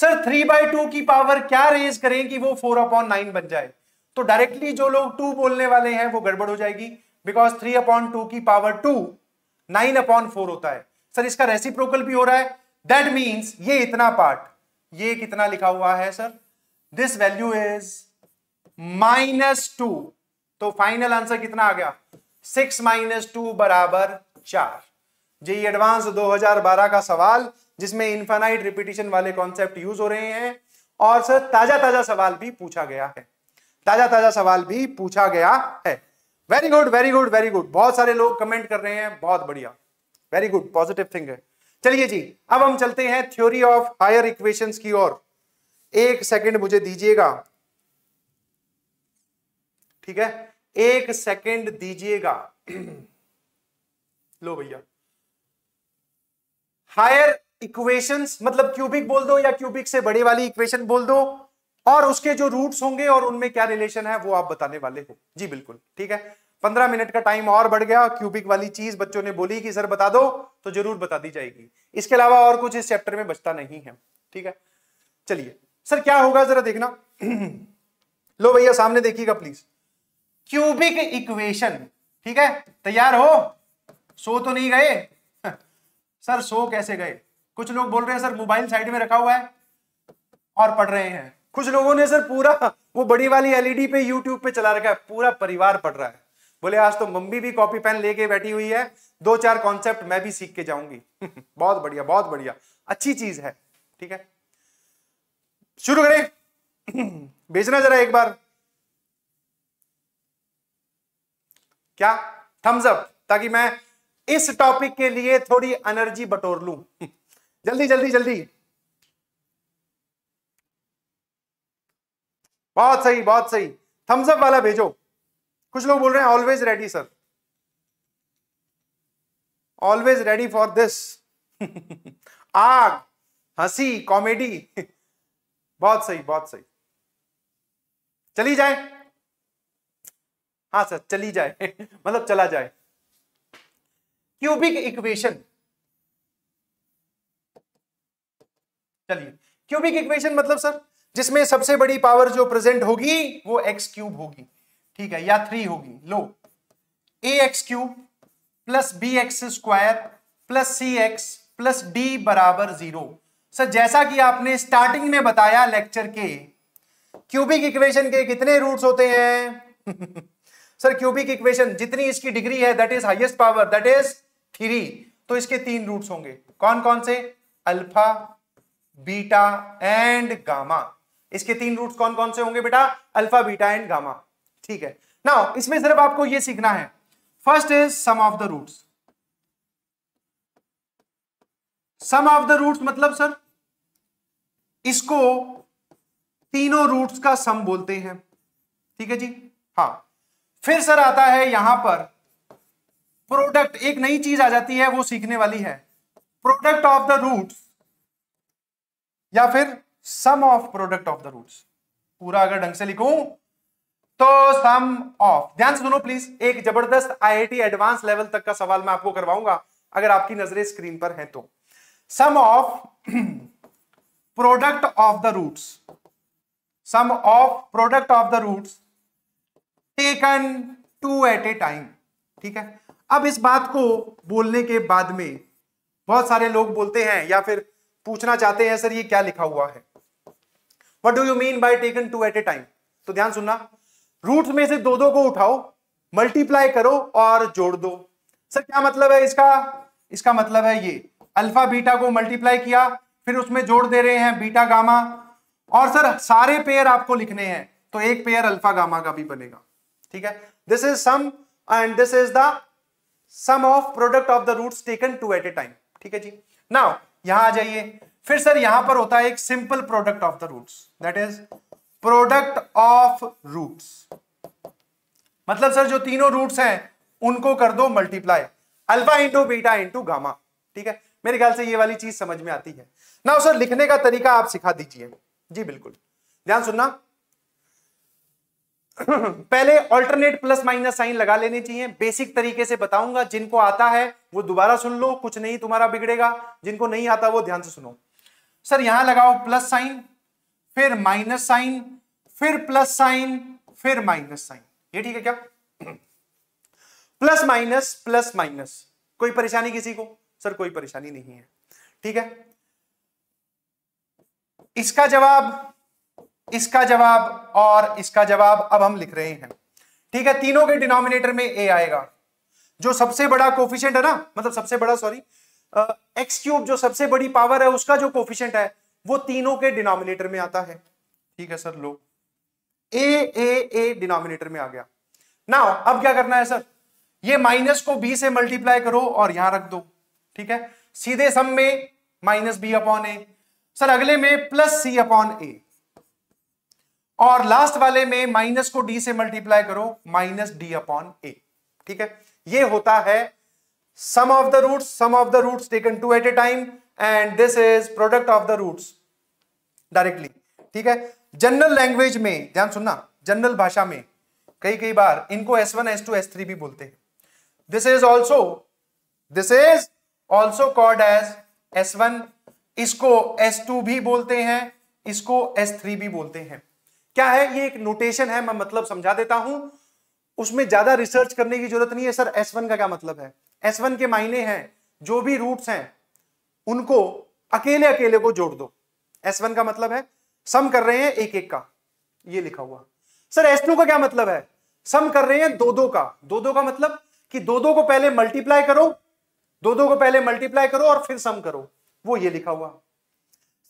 [SPEAKER 1] सर थ्री बाई टू की पावर क्या रेज करें कि वो फोर अपॉन नाइन बन जाए तो डायरेक्टली जो लोग टू बोलने वाले हैं वो गड़बड़ हो जाएगी बिकॉज थ्री अपॉन टू की power two nine upon four होता है सर इसका रेसिप्रोकल भी हो रहा है दैट मीन्स ये इतना पार्ट ये कितना लिखा हुआ है sir this value is minus two तो फाइनल आंसर कितना आ गया सिक्स माइनस टू बराबर चार जी एडवांस 2012 का सवाल जिसमें इनफाइनाइट रिपीटिशन वाले कॉन्सेप्ट यूज हो रहे हैं और सर ताजा ताजा सवाल भी पूछा गया है ताजा ताजा सवाल भी पूछा गया है very good very good very good बहुत सारे लोग कमेंट कर रहे हैं बहुत बढ़िया वेरी गुड पॉजिटिव थिंग है चलिए जी अब हम चलते हैं थ्योरी ऑफ हायर इक्वेशंस की ओर एक सेकंड मुझे दीजिएगा ठीक है एक सेकंड दीजिएगा लो भैया हायर इक्वेशंस मतलब क्यूबिक बोल दो या क्यूबिक से बड़ी वाली इक्वेशन बोल दो और उसके जो रूट्स होंगे और उनमें क्या रिलेशन है वो आप बताने वाले हो जी बिल्कुल ठीक है पंद्रह मिनट का टाइम और बढ़ गया क्यूबिक वाली चीज बच्चों ने बोली कि सर बता दो तो जरूर बता दी जाएगी इसके अलावा और कुछ इस चैप्टर में बचता नहीं है ठीक है चलिए सर क्या होगा जरा देखना लो भैया सामने देखिएगा प्लीज क्यूबिक इक्वेशन ठीक है तैयार हो सो तो नहीं गए सर सो कैसे गए कुछ लोग बोल रहे हैं सर मोबाइल साइड में रखा हुआ है और पढ़ रहे हैं कुछ लोगों ने सर पूरा वो बड़ी वाली एलईडी पे यूट्यूब पे चला रखा है पूरा परिवार पढ़ रहा है बोले आज तो मम्मी भी कॉपी पेन लेके बैठी हुई है दो चार कॉन्सेप्ट मैं भी सीख के जाऊंगी बहुत बढ़िया बहुत बढ़िया अच्छी चीज है ठीक है शुरू करें भेजना जरा एक बार क्या थम्सअप ताकि मैं इस टॉपिक के लिए थोड़ी एनर्जी बटोर लू जल्दी जल्दी जल्दी बहुत सही बहुत सही थम्सअप वाला भेजो कुछ लोग बोल रहे हैं always ready sir always ready for this आग हंसी कॉमेडी बहुत सही बहुत सही चली जाए हाँ सर चली जाए मतलब चला जाए क्यूबिक इक्वेशन चलिए क्यूबिक इक्वेशन मतलब सर जिसमें सबसे बड़ी पावर जो प्रेजेंट होगी वो एक्स क्यूब होगी ठीक है या थ्री होगी लो a x cube plus b x square plus c x plus d बराबर जीरो सर जैसा कि आपने स्टार्टिंग में बताया लेक्चर के क्यूबिक इक्वेशन के कितने रूट्स होते हैं सर क्यूबिक इक्वेशन जितनी इसकी डिग्री है that is highest power that is three तो इसके तीन रूट्स होंगे कौन कौन से अल्फा बीटा एंड गामा इसके तीन रूट्स कौन कौन से होंगे बेटा अल्फा बीटा एंड गामा ठीक है नाउ इसमें सिर्फ आपको ये सीखना है first is sum of the roots sum of the roots मतलब सर इसको तीनों रूट्स का सम बोलते हैं ठीक है जी हाँ फिर सर आता है यहां पर प्रोडक्ट एक नई चीज आ जाती है वो सीखने वाली है प्रोडक्ट ऑफ द रूट्स या फिर sum of product of the roots पूरा अगर ढंग से लिखूं तो सम ऑफ ध्यान से सुनो प्लीज एक जबरदस्त आईआईटी एडवांस लेवल तक का सवाल मैं आपको करवाऊंगा अगर आपकी नजरें स्क्रीन पर हैं तो sum of product of the roots sum of product of the roots taken two at a time ठीक है अब इस बात को बोलने के बाद में बहुत सारे लोग बोलते हैं या फिर पूछना चाहते हैं सर ये क्या लिखा हुआ है what do you mean by taken two at a time तो ध्यान सुनना रूट में से दो दो को उठाओ मल्टीप्लाई करो और जोड़ दो सर क्या मतलब है इसका इसका मतलब है ये अल्फा बीटा को मल्टीप्लाई किया फिर उसमें जोड़ दे रहे हैं बीटा गामा और सर सारे पेयर आपको लिखने हैं तो एक पेयर अल्फा गामा का भी बनेगा ठीक है this is sum and this is the sum of product of the roots taken two at a time ठीक है जी नाउ यहां आ जाइए फिर सर यहां पर होता है एक simple product of the roots that is product of roots मतलब सर जो तीनों रूट्स हैं उनको कर दो multiply alpha into beta into gamma ठीक है मेरे ख्याल से ये वाली चीज समझ में आती है ना सर लिखने का तरीका आप सिखा दीजिए जी बिल्कुल ध्यान सुनना पहले ऑल्टरनेट प्लस माइनस साइन लगा लेने चाहिए बेसिक तरीके से बताऊंगा जिनको आता है वो दोबारा सुन लो कुछ नहीं तुम्हारा बिगड़ेगा जिनको नहीं आता वो ध्यान से सुनो सर यहां लगाओ प्लस साइन फिर माइनस साइन फिर प्लस साइन फिर माइनस साइन ये ठीक है क्या प्लस माइनस प्लस माइनस कोई परेशानी किसी को सर कोई परेशानी नहीं है ठीक है इसका जवाब इसका जवाब और इसका जवाब अब हम लिख रहे हैं ठीक है तीनों के डिनोमिनेटर में ए आएगा जो सबसे बड़ा कोफिशियंट है ना मतलब सबसे बड़ा सॉरी एक्स क्यूब जो सबसे बड़ी पावर है उसका जो कोफिशियंट है वो तीनों के डिनोमिनेटर में आता है ठीक है सर लो ए ए ए डिनोमिनेटर में आ गया ना अब क्या करना है सर ये माइनस को बी से मल्टीप्लाई करो और यहां रख दो ठीक है सीधे सम में माइनस बी अपॉन ए सर अगले में प्लस सी अपॉन ए और लास्ट वाले में माइनस को डी से मल्टीप्लाई करो माइनस डी अपॉन ए ठीक है ये होता है sum of the root sum of the root taken two at a time and this is product of the roots directly ठीक है जनरल लैंग्वेज में ध्यान सुनना जनरल भाषा में कई कई बार इनको S one S two S three भी बोलते हैं this is also this is also called as S one इसको एस टू भी बोलते हैं इसको एस थ्री भी बोलते हैं क्या है ये एक नोटेशन है मैं मतलब समझा देता हूं उसमें ज्यादा रिसर्च करने की जरूरत नहीं है सर एस वन का क्या मतलब है एस वन के मायने हैं जो भी रूट्स हैं उनको अकेले अकेले को जोड़ दो एस वन का मतलब है सम कर रहे हैं एक एक का ये लिखा हुआ सर एस टू का क्या मतलब है सम कर रहे हैं दो दो का दो दो का मतलब कि दो दो को पहले मल्टीप्लाई करो दो दो को पहले मल्टीप्लाई करो और फिर सम करो वो ये लिखा हुआ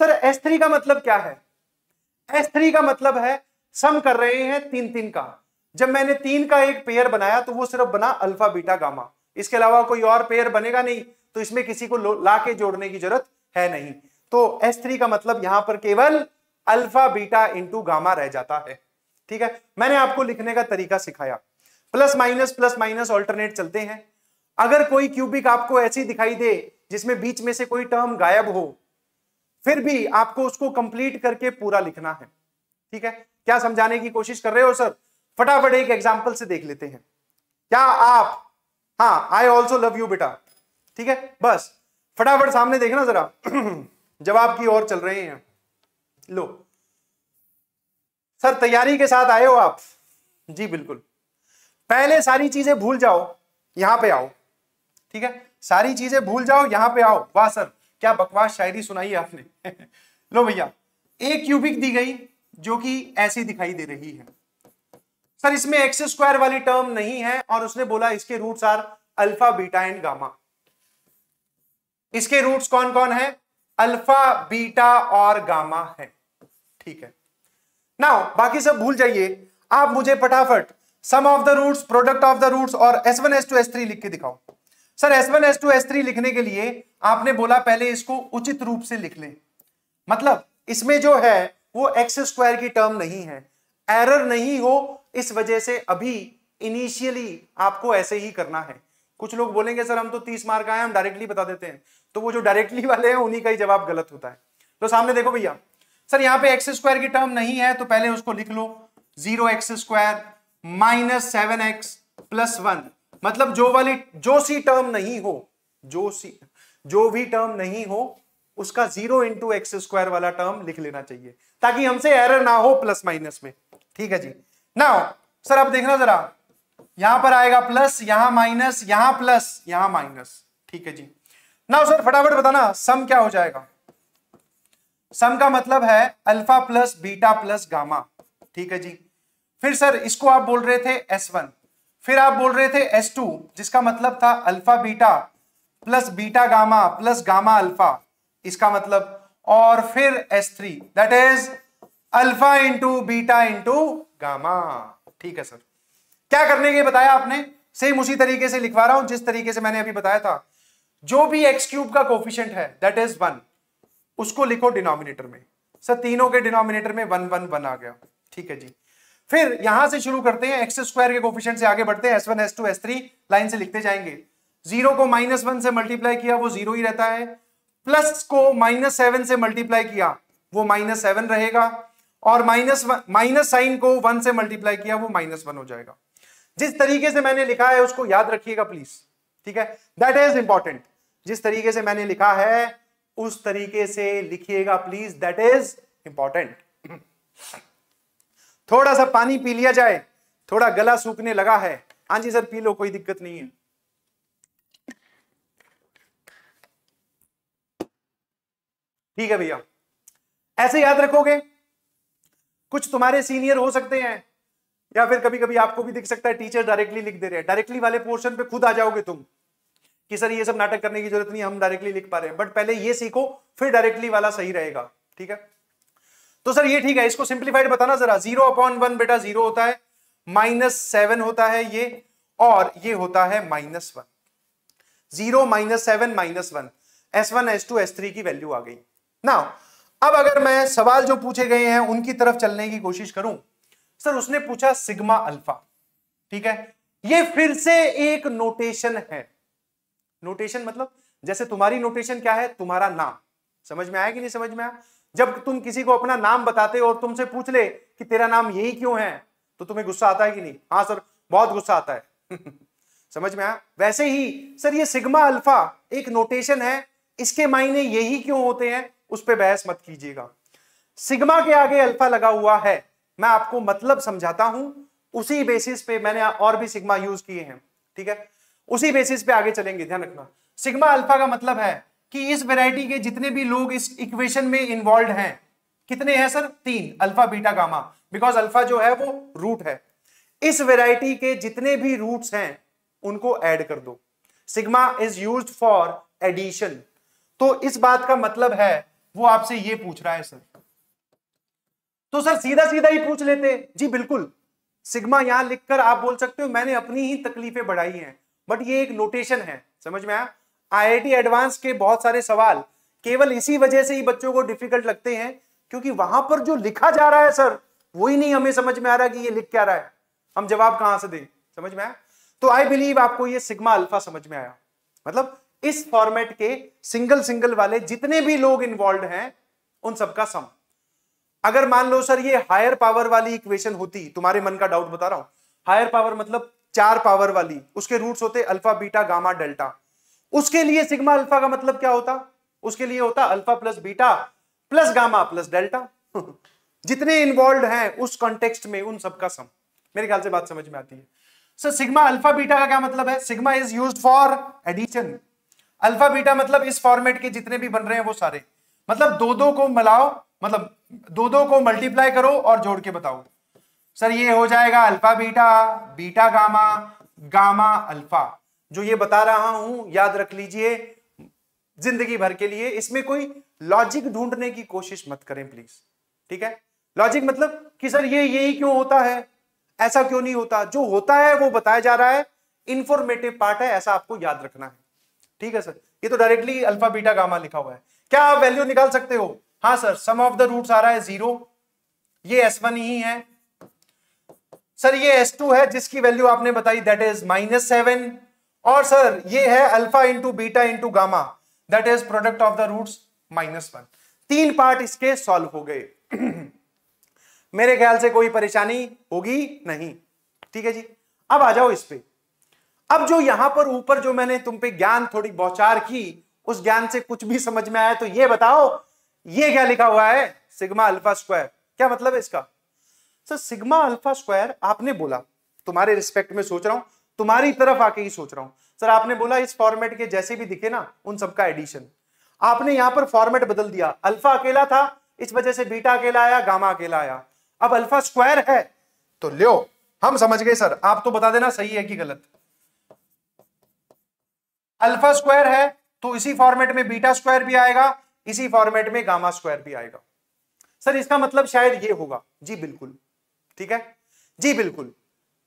[SPEAKER 1] सर एस थ्री का मतलब क्या है एस थ्री का मतलब है सम कर रहे हैं तीन तीन का जब मैंने तीन का एक पेयर बनाया तो वो सिर्फ बना अल्फा बीटा गामा इसके अलावा कोई और पेयर बनेगा नहीं तो इसमें किसी को ला के जोड़ने की जरूरत है नहीं तो एस थ्री का मतलब यहां पर केवल अल्फा बीटा इंटू गामा रह जाता है ठीक है मैंने आपको लिखने का तरीका सिखाया plus minus plus minus alternate चलते हैं अगर कोई क्यूबिक आपको ऐसी दिखाई दे जिसमें बीच में से कोई टर्म गायब हो फिर भी आपको उसको कंप्लीट करके पूरा लिखना है ठीक है क्या समझाने की कोशिश कर रहे हो सर फटाफट एक एग्जाम्पल से देख लेते हैं क्या आप हाँ आई ऑल्सो लव यू बेटा ठीक है बस फटाफट सामने देखना जरा जवाब की ओर चल रहे हैं लो सर तैयारी के साथ आए हो आप जी बिल्कुल पहले सारी चीजें भूल जाओ यहां पे आओ ठीक है सारी चीजें भूल जाओ यहां पे आओ वाह सर क्या बकवास शायरी सुनाई आपने लो भैया एक क्यूबिक दी गई जो कि ऐसी दिखाई दे रही है सर इसमें एक्स स्क्वायर वाली टर्म नहीं है और उसने बोला इसके roots are alpha beta and gamma इसके रूट्स कौन कौन है अल्फा बीटा और गामा है ठीक है ना बाकी सब भूल जाइए आप मुझे फटाफट sum of the roots product of the roots और S one S two S three लिख के दिखाओ sir S one S two S three लिखने के लिए आपने बोला पहले इसको उचित रूप से लिख लें मतलब इसमें जो है वो एक्स स्क्वायर की टर्म नहीं है एरर नहीं हो इस वजह से अभी इनिशियली आपको ऐसे ही करना है कुछ लोग बोलेंगे सर हम तो तीस मार्क आए हम डायरेक्टली बता देते हैं तो वो जो डायरेक्टली वाले हैं उन्हीं का ही जवाब गलत होता है तो सामने देखो भैया सर यहाँ पे एक्स स्क्वायर की टर्म नहीं है तो पहले उसको लिख लो zero x square minus seven x plus one मतलब जो वाली जो सी टर्म नहीं हो जो सी जो भी टर्म नहीं हो उसका जीरो इंटू एक्स स्क्वायर वाला टर्म लिख लेना चाहिए ताकि हमसे एरर ना हो प्लस माइनस में ठीक है जी ना सर आप देखना जरा यहां पर आएगा प्लस यहां माइनस यहां प्लस यहां माइनस ठीक है जी ना सर फटाफट बताना सम क्या हो जाएगा सम का मतलब है alpha plus beta plus gamma ठीक है जी फिर सर इसको आप बोल रहे थे एस वन फिर आप बोल रहे थे एस टू जिसका मतलब था alpha beta plus beta gamma plus gamma alpha इसका मतलब और फिर S three that is alpha into beta into gamma ठीक है सर क्या करने के बताया आपने सेम उसी तरीके से लिखवा रहा हूं जिस तरीके से मैंने अभी बताया था जो भी एक्स क्यूब का कोफिशियंट है दैट इज वन उसको लिखो डिनोमिनेटर में सर तीनों के डिनोमिनेटर में वन वन वन आ गया ठीक है जी फिर यहां से शुरू करते हैं एक्स स्क्वायर के कोफिशियंट से आगे बढ़ते हैं S one S two S three line से लिखते जाएंगे जीरो को माइनस वन से मल्टीप्लाई किया वो जीरो ही रहता है प्लस को माइनस सेवन से मल्टीप्लाई किया वो माइनस सेवन रहेगा और माइनस माइनस साइन को वन से मल्टीप्लाई किया वो माइनस वन हो जाएगा जिस तरीके से मैंने लिखा है उसको याद रखिएगा प्लीज ठीक है दैट इज इंपॉर्टेंट जिस तरीके से मैंने लिखा है उस तरीके से लिखिएगा प्लीज दैट इज इंपॉर्टेंट थोड़ा सा पानी पी लिया जाए थोड़ा गला सूखने लगा है हाँ जी सर पी लो कोई दिक्कत नहीं है ठीक है भैया ऐसे याद रखोगे कुछ तुम्हारे सीनियर हो सकते हैं या फिर कभी कभी आपको भी दिख सकता है टीचर डायरेक्टली लिख दे रहे हैं डायरेक्टली वाले पोर्शन पे खुद आ जाओगे तुम कि सर ये सब नाटक करने की जरूरत नहीं हम डायरेक्टली लिख पा रहे हैं बट पहले ये सीखो फिर डायरेक्टली वाला सही रहेगा ठीक है तो सर ये ठीक है इसको सिंप्लीफाइड बताना जरा जीरो अपॉन वन बेटा जीरो होता है माइनस सेवन होता है ये और ये होता है minus one zero minus seven minus one S one S two S three की वैल्यू आ गई ना अब अगर मैं सवाल जो पूछे गए हैं उनकी तरफ चलने की कोशिश करूं सर उसने पूछा सिग्मा अल्फा ठीक है ये फिर से एक नोटेशन है नोटेशन मतलब जैसे तुम्हारी नोटेशन क्या है तुम्हारा नाम समझ में आया कि नहीं समझ में आया जब तुम किसी को अपना नाम बताते हो और तुमसे पूछ ले कि तेरा नाम यही क्यों है तो तुम्हें गुस्सा आता है कि नहीं हाँ सर बहुत गुस्सा आता है समझ में आया वैसे ही सर ये सिग्मा अल्फा एक नोटेशन है इसके मायने यही क्यों होते हैं उस पर बहस मत कीजिएगा सिग्मा के आगे अल्फा लगा हुआ है मैं आपको मतलब समझाता हूं उसी बेसिस पे मैंने और भी सिग्मा यूज किए हैं ठीक है उसी बेसिस पे आगे चलेंगे ध्यान रखना सिग्मा अल्फा का मतलब है कि इस वैरायटी के जितने भी लोग इस इक्वेशन में इन्वॉल्व हैं कितने हैं सर तीन alpha beta gamma because alpha जो है वो रूट है इस वैरायटी के जितने भी रूट्स हैं उनको ऐड कर दो sigma is use for addition तो इस बात का मतलब है वो आपसे ये पूछ रहा है सर तो सर सीधा सीधा ही पूछ लेते जी बिल्कुल सिग्मा यहां लिखकर आप बोल सकते हो मैंने अपनी ही तकलीफें बढ़ाई हैं बट ये एक नोटेशन है समझ में आया आईआईटी एडवांस के बहुत सारे सवाल केवल इसी वजह से ही बच्चों को डिफिकल्ट लगते हैं क्योंकि वहां पर जो लिखा जा रहा है सर वही नहीं हमें समझ में आ रहा कि ये लिख क्या रहा है हम जवाब कहां से दें समझ में आया तो आई बिलीव आपको ये सिग्मा अल्फा समझ में आया मतलब इस फॉर्मेट के सिंगल सिंगल वाले जितने भी लोग इन्वॉल्व हैं उन सबका सम अगर मान लो सर ये हायर पावर वाली इक्वेशन होती तुम्हारे मन का डाउट बता रहा हूं हायर पावर मतलब चार पावर वाली उसके रूट्स होते अल्फा बीटा गामा डेल्टा उसके लिए सिग्मा अल्फा का मतलब क्या होता उसके लिए होता alpha plus beta plus gamma plus delta जितने इन्वॉल्व हैं उस कॉन्टेक्स्ट में उन सबका सम मेरे ख्याल से बात समझ में आती है सर सिग्मा अल्फा बीटा का क्या मतलब है sigma is used for addition alpha beta मतलब इस फॉर्मेट के जितने भी बन रहे हैं वो सारे मतलब दो दो को मिलाओ मतलब दो दो को मल्टीप्लाई करो और जोड़ के बताओ सर ये हो जाएगा alpha beta beta gamma gamma alpha जो ये बता रहा हूं याद रख लीजिए जिंदगी भर के लिए इसमें कोई लॉजिक ढूंढने की कोशिश मत करें प्लीज ठीक है लॉजिक मतलब कि सर ये यही क्यों होता है ऐसा क्यों नहीं होता जो होता है वो बताया जा रहा है इंफॉर्मेटिव पार्ट है ऐसा आपको याद रखना है ठीक है सर ये तो डायरेक्टली अल्फा बीटा गामा लिखा हुआ है क्या आप वैल्यू निकाल सकते हो हाँ sir sum of the roots आ रहा है जीरो ये एस वन ही है सर ये एस टू है जिसकी वैल्यू आपने बताई दैट इज माइनस सेवन और सर ये है alpha into beta into gamma that is product of the roots minus one तीन पार्ट इसके सॉल्व हो गए मेरे ख्याल से कोई परेशानी होगी नहीं ठीक है जी अब आ जाओ इस पे अब जो यहां पर ऊपर जो मैंने तुम पे ज्ञान थोड़ी बौचार की उस ज्ञान से कुछ भी समझ में आया तो ये बताओ ये क्या लिखा हुआ है सिग्मा अल्फा स्क्वायर क्या मतलब है इसका सर सिग्मा अल्फा स्क्वायर आपने बोला तुम्हारे रिस्पेक्ट में सोच रहा हूं तुम्हारी तरफ आके ही सोच रहा हूं सर आपने बोला इस फॉर्मेट के जैसे भी दिखे ना उन सबका एडिशन आपने यहां पर फॉर्मेट बदल दिया अल्फा अकेला था इस वजह से बीटा अकेला आया गामा अकेला आया अब अल्फा स्क्वायर है तो लो हम समझ गए सर आप तो बता देना सही है कि गलत अल्फा स्क्वायर है तो इसी फॉर्मेट में बीटा स्क्वायर भी आएगा इसी फॉर्मेट में गामा स्क्वायर भी आएगा सर इसका मतलब शायद ये होगा जी बिल्कुल ठीक है जी बिल्कुल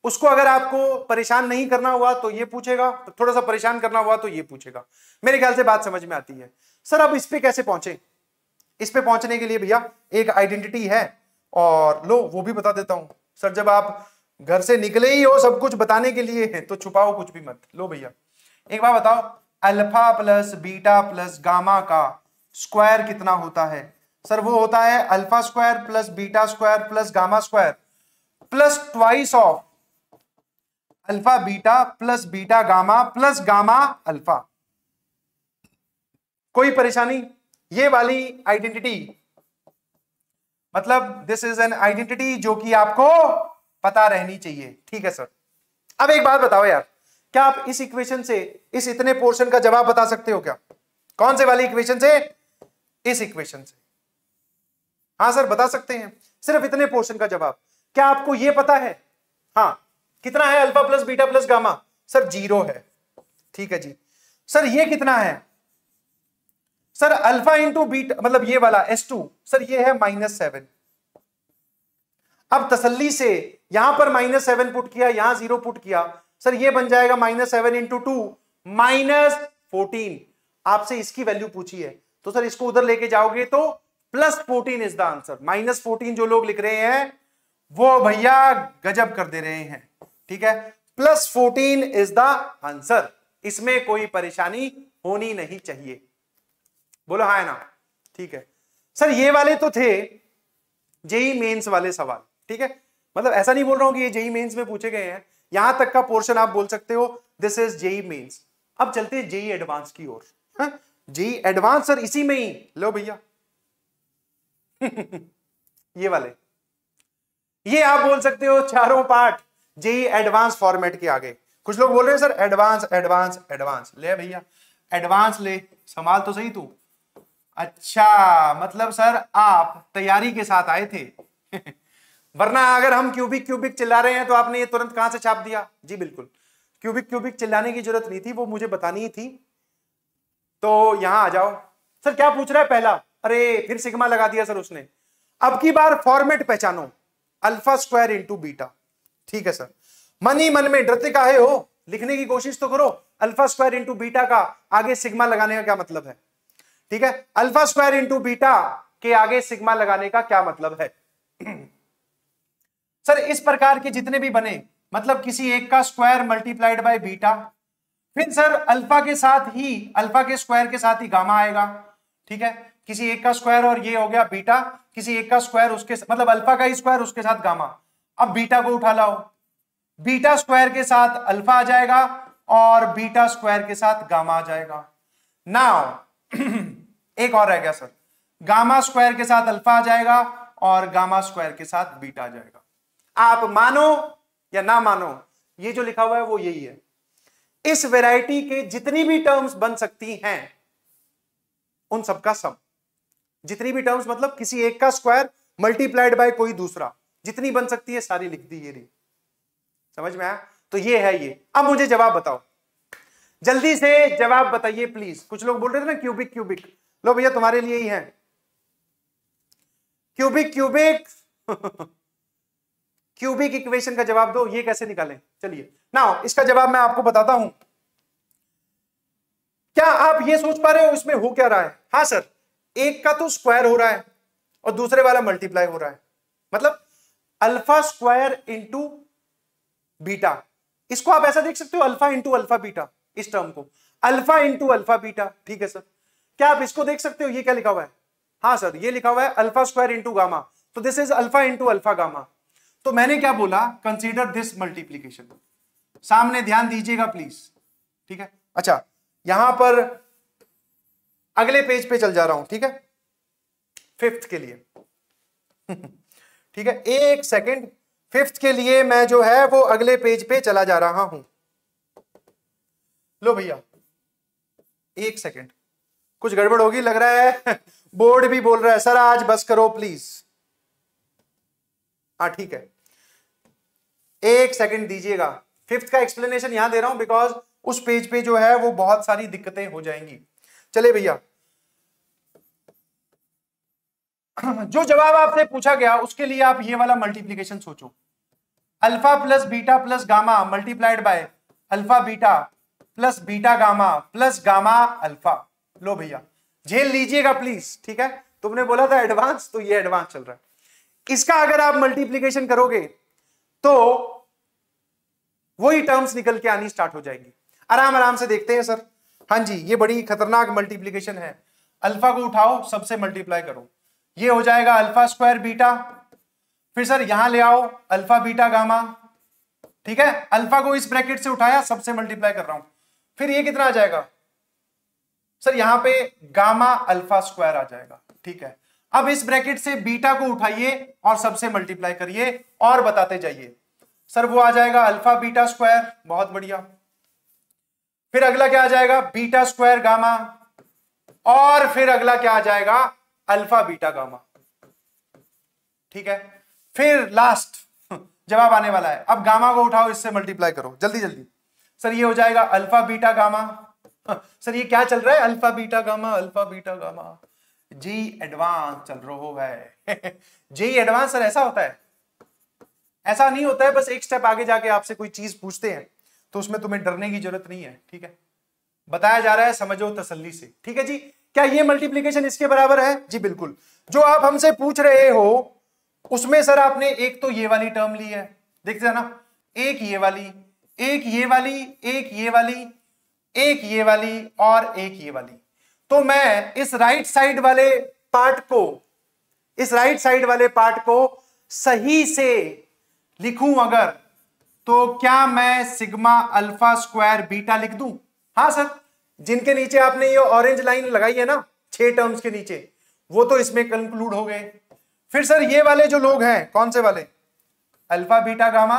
[SPEAKER 1] उसको अगर आपको परेशान नहीं करना हुआ तो ये पूछेगा थोड़ा सा परेशान करना हुआ तो ये पूछेगा मेरे ख्याल से बात समझ में आती है सर अब इस पे कैसे पहुंचे इस पे पहुंचने के लिए भैया एक आइडेंटिटी है और लो वो भी बता देता हूं सर जब आप घर से निकले ही हो सब कुछ बताने के लिए है तो छुपाओ कुछ भी मत लो भैया एक बार बताओ alpha plus beta plus gamma का स्क्वायर कितना होता है सर वो होता है alpha square plus beta square plus gamma square plus twice of alpha beta plus beta gamma plus gamma alpha कोई परेशानी ये वाली आइडेंटिटी मतलब दिस इज एन आइडेंटिटी जो कि आपको पता रहनी चाहिए ठीक है सर अब एक बात बताओ यार क्या आप इस इक्वेशन से इस इतने पोर्शन का जवाब बता सकते हो क्या कौन से वाली इक्वेशन से इस इक्वेशन से हाँ सर बता सकते हैं सिर्फ इतने पोर्शन का जवाब क्या आपको यह पता है हाँ कितना है alpha plus beta plus gamma sir zero है ठीक है जी सर ये कितना है सर अल्फा इंटू बीट मतलब ये वाला एस टू सर ये है माइनस सेवन अब तसल्ली से यहां पर माइनस सेवन पुट किया यहां जीरो पुट किया सर ये बन जाएगा minus seven into two minus fourteen आपसे इसकी वैल्यू पूछी है तो सर इसको उधर लेके जाओगे तो plus fourteen is the answer minus fourteen जो लोग लिख रहे हैं वो भैया गजब कर दे रहे हैं ठीक है plus fourteen is the answer इसमें कोई परेशानी होनी नहीं चाहिए बोलो हाँ ना ठीक है सर ये वाले तो थे जेई मेंस वाले सवाल ठीक है मतलब ऐसा नहीं बोल रहा हूं कि ये जेई मेंस में पूछे गए हैं यहां तक का पोर्शन आप बोल सकते हो दिस इज जेई मेंस अब चलते हैं जेई एडवांस की ओर हाँ? जेई एडवांस सर इसी में ही लो भैया ये वाले ये आप बोल सकते हो चारों पार्ट जेई एडवांस फॉर्मेट के आगे कुछ लोग बोल रहे हैं सर एडवांस एडवांस एडवांस ले भैया एडवांस ले संभाल तो सही तू अच्छा मतलब सर आप तैयारी के साथ आए थे वरना अगर हम क्यूबिक क्यूबिक चिल्ला रहे हैं तो आपने ये तुरंत कहां से छाप दिया जी बिल्कुल क्यूबिक क्यूबिक चिल्लाने की जरूरत नहीं थी वो मुझे बतानी थी तो यहां आ जाओ सर क्या पूछ रहा है पहला अरे फिर सिग्मा लगा दिया सर उसने अब की बार फॉर्मेट पहचानो अल्फा स्क्वायर इंटू बीटा ठीक है सर मन ही मन में डरते काहे हो लिखने की कोशिश तो करो अल्फा स्क्वायर इंटू बीटा का आगे सिग्मा लगाने का क्या मतलब है ठीक है अल्फा स्क्वायर इंटू बीटा के आगे सिग्मा लगाने का क्या मतलब है सर इस प्रकार के जितने भी बने मतलब किसी एक का स्क्वायर मल्टीप्लाइड बाय बीटा फिर सर अल्फा के साथ ही अल्फा के स्क्वायर के साथ ही गामा आएगा ठीक है किसी एक का स्क्वायर और ये हो गया बीटा किसी एक का स्क्वायर उसके मतलब अल्फा का ही स्क्वायर उसके साथ गामा अब बीटा को उठा लाओ बीटा स्क्वायर के साथ अल्फा आ जाएगा और बीटा स्क्वायर के साथ गामा आ जाएगा नाउ एक और रह गया सर गामा स्क्वायर के साथ अल्फा आ जाएगा और गामा स्क्वायर के साथ बीटा आ जाएगा आप मानो या ना मानो ये जो लिखा हुआ है वो यही है इस वैरायटी के जितनी भी टर्म्स बन सकती हैं उन सबका सब जितनी भी टर्म्स मतलब किसी एक का स्क्वायर मल्टीप्लाइड बाय कोई दूसरा जितनी बन सकती है सारी लिख दी ये रही समझ में आया तो ये है ये अब मुझे जवाब बताओ जल्दी से जवाब बताइए प्लीज कुछ लोग बोल रहे थे ना क्यूबिक क्यूबिक लो भैया तुम्हारे लिए ही है क्यूबिक क्यूबिक क्यूबिक इक्वेशन का जवाब दो ये कैसे निकालें चलिए ना इसका जवाब मैं आपको बताता हूं क्या आप ये सोच पा रहे हो इसमें हो क्या रहा है हाँ सर एक का तो स्क्वायर हो रहा है और दूसरे वाला मल्टीप्लाई हो रहा है मतलब अल्फा स्क्वायर इंटू बीटा इसको आप ऐसा देख सकते हो अल्फा इंटू अल्फा बीटा इस टर्म को अल्फा इंटू अल्फा बीटा ठीक है सर क्या आप इसको देख सकते हो ये क्या लिखा हुआ है हाँ सर ये लिखा हुआ है अल्फा स्क्वायर इंटू गामा तो this is alpha into alpha gamma तो मैंने क्या बोला कंसिडर दिस मल्टीप्लीकेशन सामने ध्यान दीजिएगा प्लीज ठीक है अच्छा यहां पर अगले पेज पे चल जा रहा हूं ठीक है फिफ्थ के लिए ठीक है एक सेकेंड फिफ्थ के लिए मैं जो है वो अगले पेज पे चला जा रहा हूं लो भैया एक सेकेंड कुछ गड़बड़ होगी लग रहा है बोर्ड भी बोल रहा है सर आज बस करो प्लीज हाँ ठीक है एक सेकंड दीजिएगा फिफ्थ का एक्सप्लेनेशन यहां दे रहा हूं बिकॉज उस पेज पे जो है वो बहुत सारी दिक्कतें हो जाएंगी चले भैया हाँ, हाँ, जो जवाब आपसे पूछा गया उसके लिए आप ये वाला मल्टीप्लीकेशन सोचो alpha plus beta plus gamma multiplied by alpha beta plus beta gamma plus gamma alpha लो भैया झेल लीजिएगा प्लीज ठीक है तुमने बोला था एडवांस तो ये एडवांस चल रहा है इसका अगर आप मल्टीप्लीकेशन करोगे तो वही टर्म्स निकल के आनी स्टार्ट हो जाएंगी आराम आराम से देखते हैं सर हाँ जी ये बड़ी खतरनाक मल्टीप्लीकेशन है अल्फा को उठाओ सबसे मल्टीप्लाई करो ये हो जाएगा अल्फा स्क्वायर बीटा फिर सर यहां ले आओ अल्फा बीटा गामा ठीक है अल्फा को इस ब्रैकेट से उठाया सबसे मल्टीप्लाई कर रहा हूं फिर ये कितना आ जाएगा सर यहां पे गामा अल्फा स्क्वायर आ जाएगा ठीक है अब इस ब्रैकेट से बीटा को उठाइए और सबसे मल्टीप्लाई करिए और बताते जाइए सर वो आ जाएगा अल्फा बीटा स्क्वायर बहुत बढ़िया फिर अगला क्या आ जाएगा बीटा स्क्वायर गामा और फिर अगला क्या आ जाएगा अल्फा बीटा गामा ठीक है फिर लास्ट जवाब आने वाला है अब गामा को उठाओ इससे मल्टीप्लाई करो जल्दी जल्दी सर ये हो जाएगा अल्फा बीटा गामा सर ये क्या चल रहा है alpha beta gamma alpha beta gamma JEE advance चल रहा है जी एडवांस सर ऐसा होता है ऐसा नहीं होता है बस एक स्टेप आगे जाके आपसे कोई चीज पूछते हैं तो उसमें तुम्हें डरने की जरूरत नहीं है ठीक है बताया जा रहा है समझो तसल्ली से ठीक है जी क्या ये मल्टीप्लीकेशन इसके बराबर है जी बिल्कुल जो आप हमसे पूछ रहे हो उसमें सर आपने एक तो ये वाली टर्म ली है देखते हैं ना एक ये वाली एक ये वाली एक ये वाली एक ये वाली और एक ये वाली तो मैं इस राइट साइड वाले पार्ट को इस राइट साइड वाले पार्ट को सही से लिखूं अगर तो क्या मैं सिग्मा अल्फा स्क्वायर बीटा लिख दूं हां सर जिनके नीचे आपने ये ऑरेंज लाइन लगाई है ना छह टर्म्स के नीचे वो तो इसमें कंक्लूड हो गए फिर सर ये वाले जो लोग हैं कौन से वाले alpha beta gamma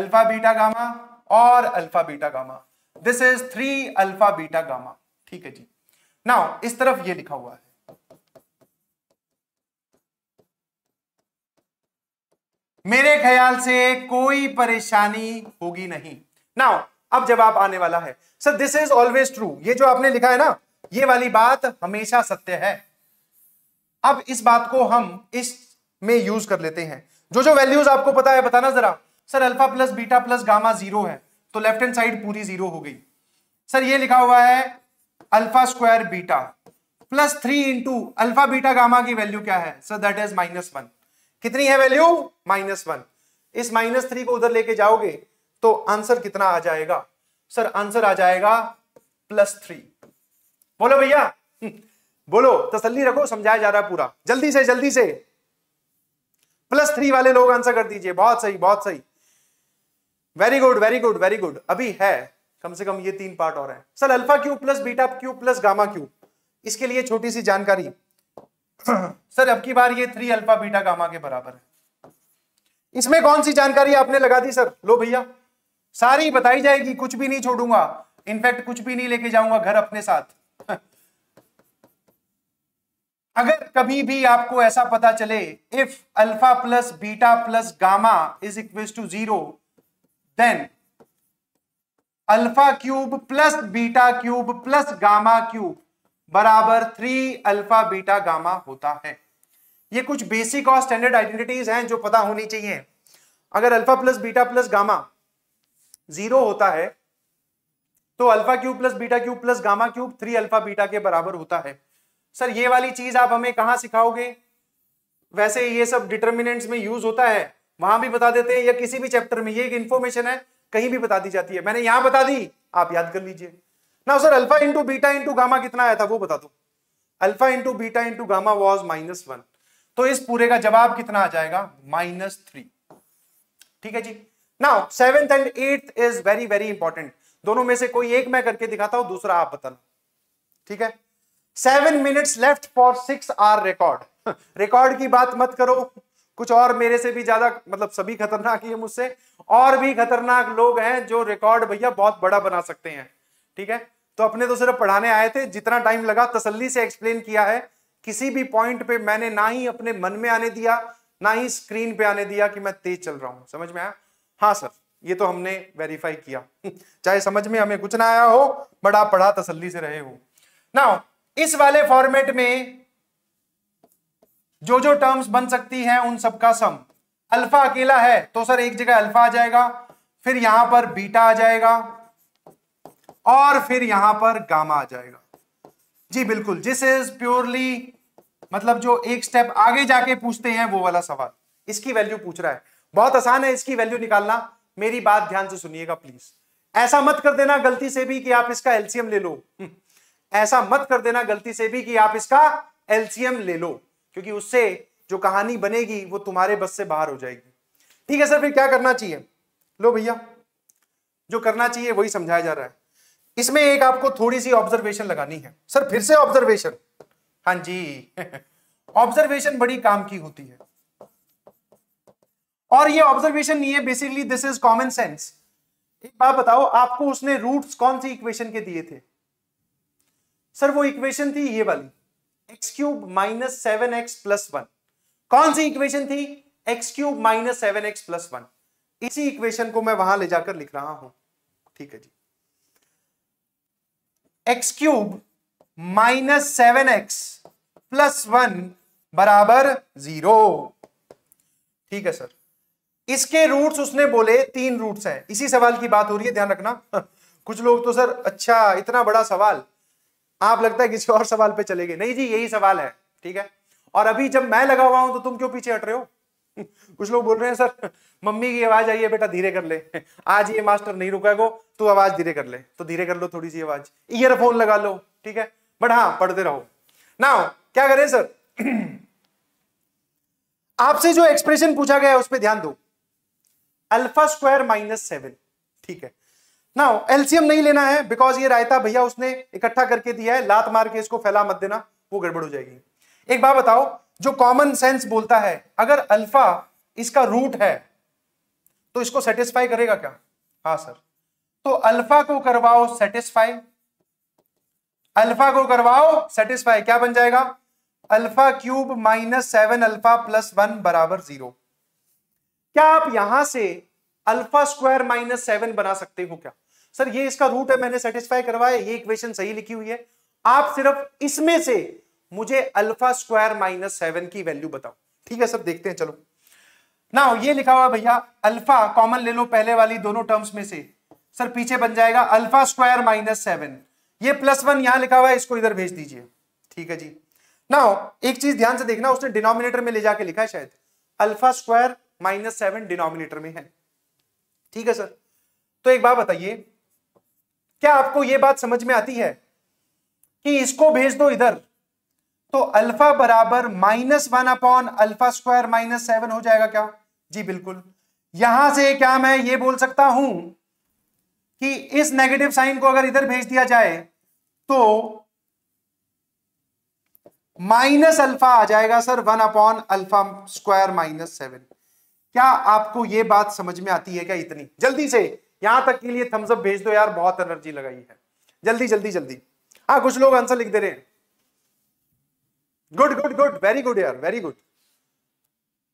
[SPEAKER 1] alpha beta gamma और alpha beta gamma this is three alpha beta gamma ठीक है जी नाउ इस तरफ ये लिखा हुआ है मेरे ख्याल से कोई परेशानी होगी नहीं नाउ अब जवाब आने वाला है sir this is always true ये जो आपने लिखा है ना ये वाली बात हमेशा सत्य है अब इस बात को हम इस में यूज कर लेते हैं जो जो वैल्यूज आपको पता है बताना जरा sir alpha plus beta plus gamma zero है तो लेफ्ट हैंड साइड पूरी जीरो हो गई सर ये लिखा हुआ है alpha square beta plus three into alpha beta gamma की वैल्यू क्या है sir that is minus one कितनी है वैल्यू माइनस वन इस माइनस थ्री को उधर लेके जाओगे तो आंसर कितना आ जाएगा सर आंसर आ जाएगा प्लस थ्री बोलो भैया बोलो तसल्ली रखो समझाया जा रहा है पूरा जल्दी से जल्दी से प्लस थ्री वाले लोग आंसर कर दीजिए बहुत सही बहुत सही very good very good very good अभी है कम से कम ये तीन पार्ट और हैं sir alpha cube plus beta cube plus gamma cube इसके लिए छोटी सी जानकारी सर अब की बार ये थ्री अल्फा बीटा गामा के बराबर है इसमें कौन सी जानकारी आपने लगा दी सर लो भैया सारी बताई जाएगी कुछ भी नहीं छोड़ूंगा इनफैक्ट कुछ भी नहीं लेके जाऊंगा घर अपने साथ अगर कभी भी आपको ऐसा पता चले if alpha plus beta plus gamma is equal to zero then alpha cube plus beta cube plus gamma cube बराबर थ्री अल्फा बीटा गामा होता है ये कुछ बेसिक और स्टैंडर्ड आइडेंटिटीज हैं जो पता होनी चाहिए अगर alpha plus beta plus gamma zero होता है तो alpha cube plus beta cube plus gamma cube three alpha beta के बराबर होता है सर ये वाली चीज आप हमें कहा सिखाओगे वैसे ये सब डिटर्मिनेंट्स में यूज होता है वहां भी बता देते हैं या किसी भी चैप्टर में ये एक इंफॉर्मेशन है कहीं भी बता दी जाती है मैंने यहां बता दी आप याद कर लीजिए ना sir alpha into beta into gamma कितना आया था वो बता दो alpha into beta into gamma was minus one तो इस पूरे का जवाब कितना आ जाएगा माइनस थ्री ठीक है जी now seventh and eighth is very very important दोनों में से कोई एक मैं करके दिखाता हूं दूसरा आप बताना ठीक है seven minutes left for six are record record की बात मत करो कुछ और मेरे से भी ज्यादा मतलब सभी खतरनाक ही है मुझसे और भी खतरनाक लोग हैं जो रिकॉर्ड भैया बहुत बड़ा बना सकते हैं ठीक है तो अपने तो सिर्फ पढ़ाने आए थे जितना टाइम लगा तसल्ली से एक्सप्लेन किया है किसी भी पॉइंट पे मैंने ना ही अपने मन में आने दिया ना ही स्क्रीन पे आने दिया कि मैं तेज चल रहा हूं समझ में आया हाँ सर ये तो हमने वेरीफाई किया चाहे समझ में हमें कुछ ना आया हो बड़ा पढ़ा तसल्ली से रहे हो ना इस वाले फॉर्मेट में जो जो टर्म्स बन सकती हैं उन सबका सम अल्फा अकेला है तो सर एक जगह अल्फा आ जाएगा फिर यहां पर बीटा आ जाएगा और फिर यहां पर गामा आ जाएगा जी बिल्कुल जिस इज प्योरली मतलब जो एक स्टेप आगे जाके पूछते हैं वो वाला सवाल इसकी वैल्यू पूछ रहा है बहुत आसान है इसकी वैल्यू निकालना मेरी बात ध्यान से सुनिएगा प्लीज ऐसा मत कर देना गलती से भी कि आप इसका एलसीएम ले लो हम्म। ऐसा मत कर देना गलती से भी कि आप इसका एलसीएम ले लो क्योंकि उससे जो कहानी बनेगी वो तुम्हारे बस से बाहर हो जाएगी ठीक है सर फिर क्या करना चाहिए लो भैया जो करना चाहिए वही समझाया जा रहा है इसमें एक आपको थोड़ी सी ऑब्जर्वेशन लगानी है सर फिर से ऑब्जर्वेशन हाँ जी ऑब्जर्वेशन बड़ी काम की होती है और ये ऑब्जर्वेशन नहीं है basically this is common sense एक बात बताओ आपको उसने रूट कौन सी इक्वेशन के दिए थे सर वो इक्वेशन थी ये वाली x cube minus seven x plus one कौन सी इक्वेशन थी x cube minus seven x plus one इसी इक्वेशन को मैं वहां ले जाकर लिख रहा हूं ठीक है जी x cube minus seven x plus one बराबर जीरो ठीक है सर इसके रूट्स उसने बोले तीन रूट्स हैं इसी सवाल की बात हो रही है ध्यान रखना कुछ लोग तो सर अच्छा इतना बड़ा सवाल आप लगता है किसी और सवाल पे चले गए नहीं जी यही सवाल है ठीक है और अभी जब मैं लगा हुआ हूं तो तुम क्यों पीछे हट रहे हो कुछ लोग बोल रहे हैं सर मम्मी की आवाज आई है बेटा धीरे कर ले आज ये मास्टर नहीं रुका गो तू आवाज धीरे कर ले तो धीरे कर लो थोड़ी सी आवाज ईयरफोन लगा लो ठीक है बट हाँ पढ़ते रहो ना क्या करें सर आपसे जो एक्सप्रेशन पूछा गया है उस पर ध्यान दो अल्फा स्क्वायर माइनस सेवन ठीक है ना एलसीएम नहीं लेना है बिकॉज ये रायता भैया उसने इकट्ठा करके दिया है लात मार के इसको फैला मत देना वो गड़बड़ हो जाएगी एक बात बताओ जो कॉमन सेंस बोलता है अगर अल्फा इसका रूट है तो इसको सेटिस्फाई करेगा क्या हाँ सर तो अल्फा को करवाओ सेटिस्फाई अल्फा को करवाओ सेटिस्फाई क्या बन जाएगा alpha cube minus seven alpha plus one बराबर जीरो क्या आप यहां से अल्फा स्क्वायर माइनस सेवन बना सकते हो क्या सर ये इसका रूट है मैंने सेटिस्फाई करवाया ये इक्वेशन सही लिखी हुई है आप सिर्फ इसमें से मुझे अल्फा स्क्वायर माइनस सेवन की वैल्यू बताओ ठीक है सर देखते हैं चलो ना ये लिखा हुआ भैया अल्फा कॉमन ले लो पहले वाली दोनों टर्म्स में से सर पीछे बन जाएगा अल्फा स्क्वायर माइनस सेवन ये प्लस वन यहां लिखा हुआ है इसको इधर भेज दीजिए ठीक है जी ना एक चीज ध्यान से देखना उसने डिनोमिनेटर में ले जाके लिखा है शायद alpha square minus seven denominator में है ठीक है सर तो एक बात बताइए क्या आपको यह बात समझ में आती है कि इसको भेज दो इधर तो अल्फा बराबर minus one upon alpha square minus seven हो जाएगा क्या जी बिल्कुल यहां से क्या मैं ये बोल सकता हूं कि इस नेगेटिव साइन को अगर इधर भेज दिया जाए तो माइनस अल्फा आ जाएगा sir one upon alpha square minus seven क्या आपको ये बात समझ में आती है क्या इतनी जल्दी से यहां तक के लिए थम्सअप भेज दो यार बहुत एनर्जी लगाई है जल्दी जल्दी जल्दी हाँ कुछ लोग आंसर लिख दे रहे हैं good good good very good यार वेरी गुड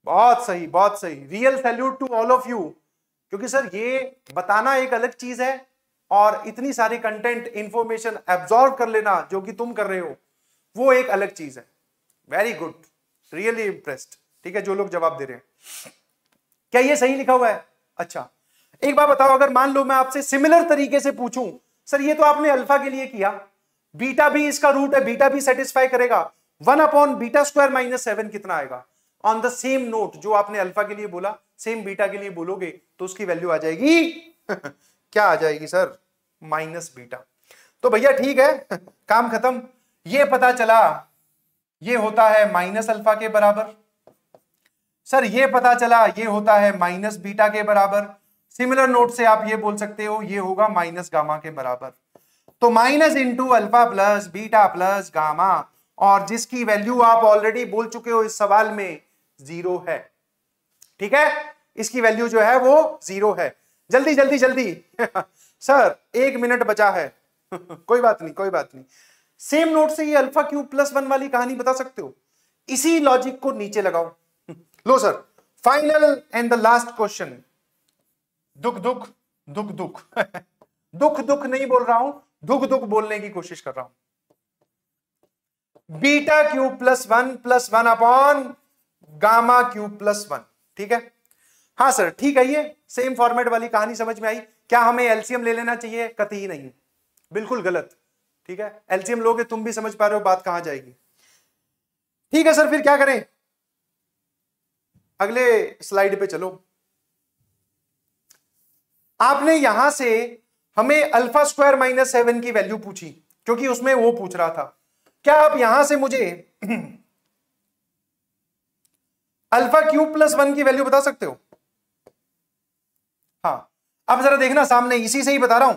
[SPEAKER 1] बहुत सही बहुत सही real salute to all of you क्योंकि सर ये बताना एक अलग चीज है और इतनी सारी कंटेंट इंफॉर्मेशन एब्जॉर्व कर लेना जो कि तुम कर रहे हो वो एक अलग चीज है वेरी गुड रियली इंप्रेस्ड ठीक है जो लोग जवाब दे रहे हैं क्या ये सही लिखा हुआ है अच्छा एक बार बताओ अगर मान लो मैं आपसे सिमिलर तरीके से पूछूं सर ये तो आपने अल्फा के लिए किया बीटा भी इसका रूट है बीटा भी सेटिस्फाई करेगा one upon beta square minus seven कितना आएगा ऑन द सेम नोट जो आपने अल्फा के लिए बोला सेम बीटा के लिए बोलोगे तो उसकी वैल्यू आ जाएगी क्या आ जाएगी सर माइनस बीटा तो भैया ठीक है काम खत्म ये पता चला ये होता है माइनस अल्फा के बराबर सर ये पता चला ये होता है माइनस बीटा के बराबर सिमिलर नोट से आप ये बोल सकते हो ये होगा माइनस गामा के बराबर तो minus into alpha plus beta plus gamma और जिसकी वैल्यू आप ऑलरेडी बोल चुके हो इस सवाल में जीरो है ठीक है इसकी वैल्यू जो है वो जीरो है जल्दी जल्दी जल्दी सर एक मिनट बचा है कोई बात नहीं कोई बात नहीं सेम नोट से ये अल्फा क्यू प्लस वन वाली कहानी बता सकते हो इसी लॉजिक को नीचे लगाओ लो sir final and the last question दुख दुख दुख दुख दुख दुख नहीं बोल रहा हूं दुख दुख बोलने की कोशिश कर रहा हूं beta cube plus one plus one upon gamma cube plus one ठीक है हाँ सर ठीक है ये सेम फॉर्मेट वाली कहानी समझ में आई क्या हमें एलसीएम ले लेना चाहिए ही नहीं बिल्कुल गलत ठीक है एलसीएम लोगे तुम भी समझ पा रहे हो बात कहां जाएगी ठीक है सर फिर क्या करें अगले स्लाइड पे चलो आपने यहां से हमें अल्फा स्क्वायर माइनस सेवन की वैल्यू पूछी क्योंकि उसमें वो पूछ रहा था क्या आप यहां से मुझे अल्फा क्यूब प्लस वन की वैल्यू बता सकते हो हाँ अब जरा देखना सामने इसी से ही बता रहा हूं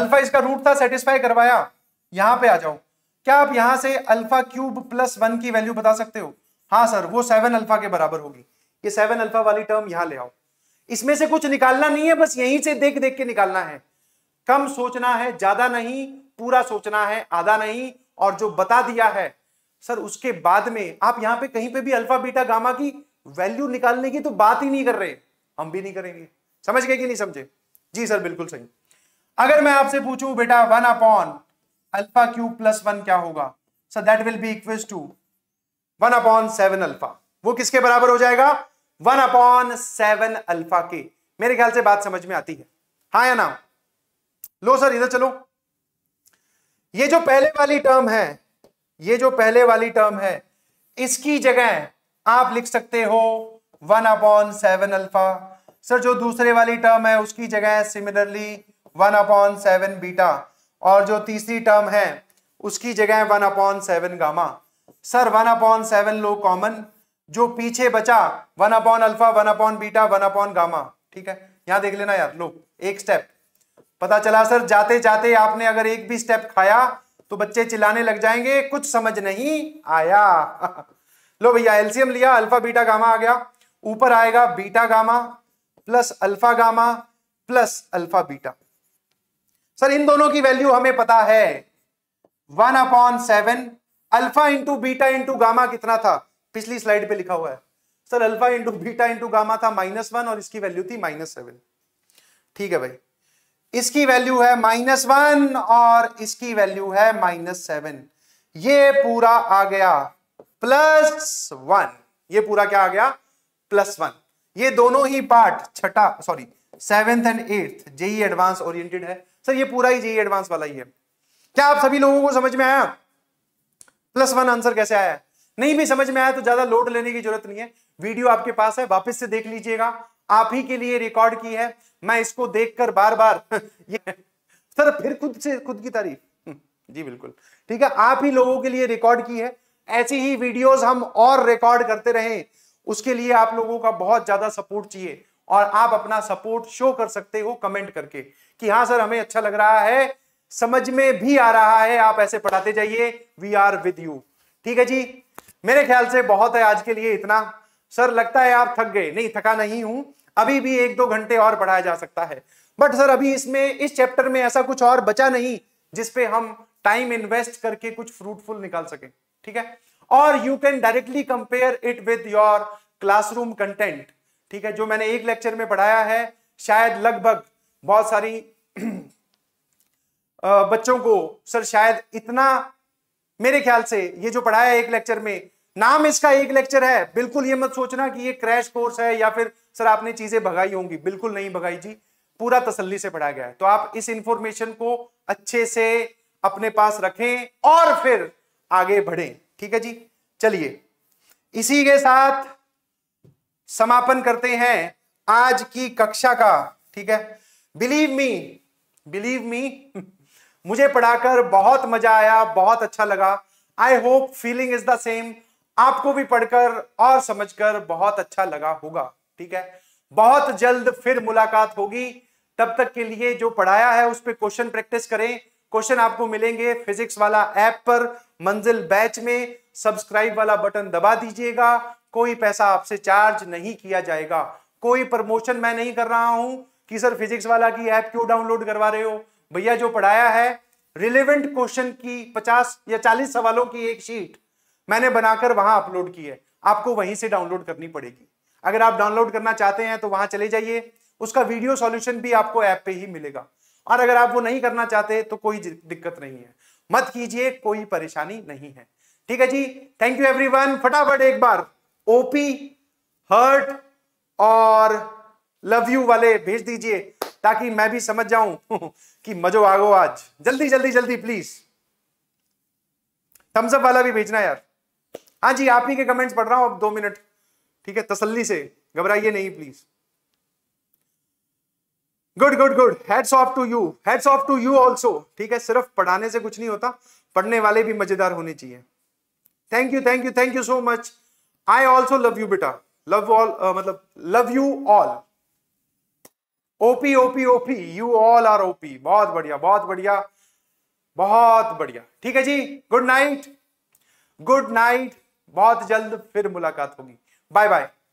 [SPEAKER 1] अल्फा इसका रूट था सेटिस्फाई करवाया यहां पे आ जाओ क्या आप यहां से अल्फा क्यूब प्लस वन की वैल्यू बता सकते हो हाँ सर वो सेवन अल्फा के बराबर होगी ये सेवन अल्फा वाली टर्म यहां ले आओ इसमें से कुछ निकालना नहीं है बस यहीं से देख देख के निकालना है कम सोचना है ज्यादा नहीं पूरा सोचना है आधा नहीं और जो बता दिया है सर उसके बाद में आप यहां पे कहीं पे भी अल्फा बीटा गामा की वैल्यू निकालने की तो बात ही नहीं कर रहे हम भी नहीं करेंगे समझ गए कि नहीं समझे जी सर बिल्कुल सही अगर मैं आपसे पूछू बेटा one upon alpha cube plus one क्या होगा sir that will be equal to one upon seven alpha वो किसके बराबर हो जाएगा वन अपॉन सेवन अल्फा के मेरे ख्याल से बात समझ में आती है हाँ या ना लो सर इधर चलो ये जो पहले वाली टर्म है ये जो पहले वाली टर्म है इसकी जगह आप लिख सकते हो one upon seven alpha sir जो दूसरे वाली टर्म है उसकी जगह similarly one upon seven beta और जो तीसरी टर्म है उसकी जगह one upon seven gamma sir one upon seven लो कॉमन जो पीछे बचा one upon alpha one upon beta one upon gamma ठीक है यहां देख लेना यार लो एक स्टेप पता चला सर जाते जाते आपने अगर एक भी स्टेप खाया तो बच्चे चिल्लाने लग जाएंगे कुछ समझ नहीं आया लो भैया एल्सियम लिया अल्फा बीटा गामा आ गया ऊपर आएगा beta gamma plus alpha gamma plus alpha beta sir इन दोनों की वैल्यू हमें पता है one upon seven alpha into beta into gamma कितना था पिछली स्लाइड पे लिखा हुआ है sir alpha into beta into gamma था माइनस वन और इसकी वैल्यू थी माइनस सेवन ठीक है भाई इसकी वैल्यू है माइनस वन और इसकी वैल्यू है माइनस सेवन ये पूरा आ गया प्लस वन ये पूरा क्या आ गया प्लस वन ये दोनों ही पार्ट छठा sorry seventh and eighth JEE advance oriented है सर ये पूरा ही जेई एडवांस वाला ही है क्या आप सभी लोगों को समझ में आया प्लस वन आंसर कैसे आया नहीं भी समझ में आया तो ज्यादा लोड लेने की जरूरत नहीं है वीडियो आपके पास है वापस से देख लीजिएगा आप ही के लिए रिकॉर्ड की है मैं इसको देखकर बार बार ये सर फिर खुद से खुद की तारीफ जी बिल्कुल ठीक है आप ही लोगों के लिए रिकॉर्ड की है ऐसी ही वीडियोस हम और रिकॉर्ड करते रहे उसके लिए आप लोगों का बहुत ज्यादा सपोर्ट चाहिए और आप अपना सपोर्ट शो कर सकते हो कमेंट करके कि हाँ सर हमें अच्छा लग रहा है समझ में भी आ रहा है आप ऐसे पढ़ाते जाइए वी आर विद यू ठीक है जी मेरे ख्याल से बहुत है आज के लिए इतना सर लगता है आप थक गए नहीं थका नहीं हूं अभी भी एक दो घंटे और पढ़ाया जा सकता है बट सर अभी इसमें इस चैप्टर में ऐसा कुछ और बचा नहीं जिसपे हम टाइम इन्वेस्ट करके कुछ फ्रूटफुल निकाल सके ठीक है और you can directly compare it with your classroom content ठीक है जो मैंने एक लेक्चर में पढ़ाया है शायद लगभग बहुत सारी बच्चों को सर शायद इतना मेरे ख्याल से ये जो पढ़ाया एक लेक्चर में नाम इसका एक लेक्चर है बिल्कुल ये मत सोचना कि ये क्रैश कोर्स है या फिर सर आपने चीजें भगाई होंगी बिल्कुल नहीं भगाई जी पूरा तसल्ली से पढ़ाया गया है तो आप इस इंफॉर्मेशन को अच्छे से अपने पास रखें और फिर आगे बढ़ें ठीक है जी चलिए इसी के साथ समापन करते हैं आज की कक्षा का ठीक है बिलीव मी बिलीव मी मुझे पढ़ाकर बहुत मजा आया बहुत अच्छा लगा I hope feeling is the same आपको भी पढ़कर और समझकर बहुत अच्छा लगा होगा ठीक है बहुत जल्द फिर मुलाकात होगी तब तक के लिए जो पढ़ाया है उस पर क्वेश्चन प्रैक्टिस करें क्वेश्चन आपको मिलेंगे फिजिक्स वाला ऐप पर मंजिल बैच में सब्सक्राइब वाला बटन दबा दीजिएगा कोई पैसा आपसे चार्ज नहीं किया जाएगा कोई प्रमोशन मैं नहीं कर रहा हूं कि सर फिजिक्स वाला की ऐप क्यों डाउनलोड करवा रहे हो भैया जो पढ़ाया है रिलेवेंट क्वेश्चन की पचास या चालीस सवालों की एक शीट मैंने बनाकर वहां अपलोड की है आपको वहीं से डाउनलोड करनी पड़ेगी अगर आप डाउनलोड करना चाहते हैं तो वहां चले जाइए उसका वीडियो सॉल्यूशन भी आपको ऐप पे ही मिलेगा और अगर आप वो नहीं करना चाहते तो कोई दिक्कत नहीं है मत कीजिए कोई परेशानी नहीं है ठीक है जी थैंक यू एवरीवन फटाफट एक बार ओपी हर्ट और लव यू वाले भेज दीजिए ताकि मैं भी समझ जाऊं कि मजो आगो आज जल्दी जल्दी जल्दी प्लीज थम्सअप वाला भी भेजना यार हाँ जी आप ही के कमेंट्स पढ़ रहा हूं अब दो मिनट ठीक है तसल्ली से घबराइए नहीं please good good good heads off to you heads off to you also ठीक है सिर्फ पढ़ाने से कुछ नहीं होता पढ़ने वाले भी मजेदार होने चाहिए thank you thank you thank you so much I also love you बेटा लव ऑल मतलब love you all OP OP OP you all are OP बहुत बढ़िया बहुत बढ़िया बहुत बढ़िया ठीक है जी गुड नाइट गुड नाइट बहुत जल्द फिर मुलाकात होगी बाय बाय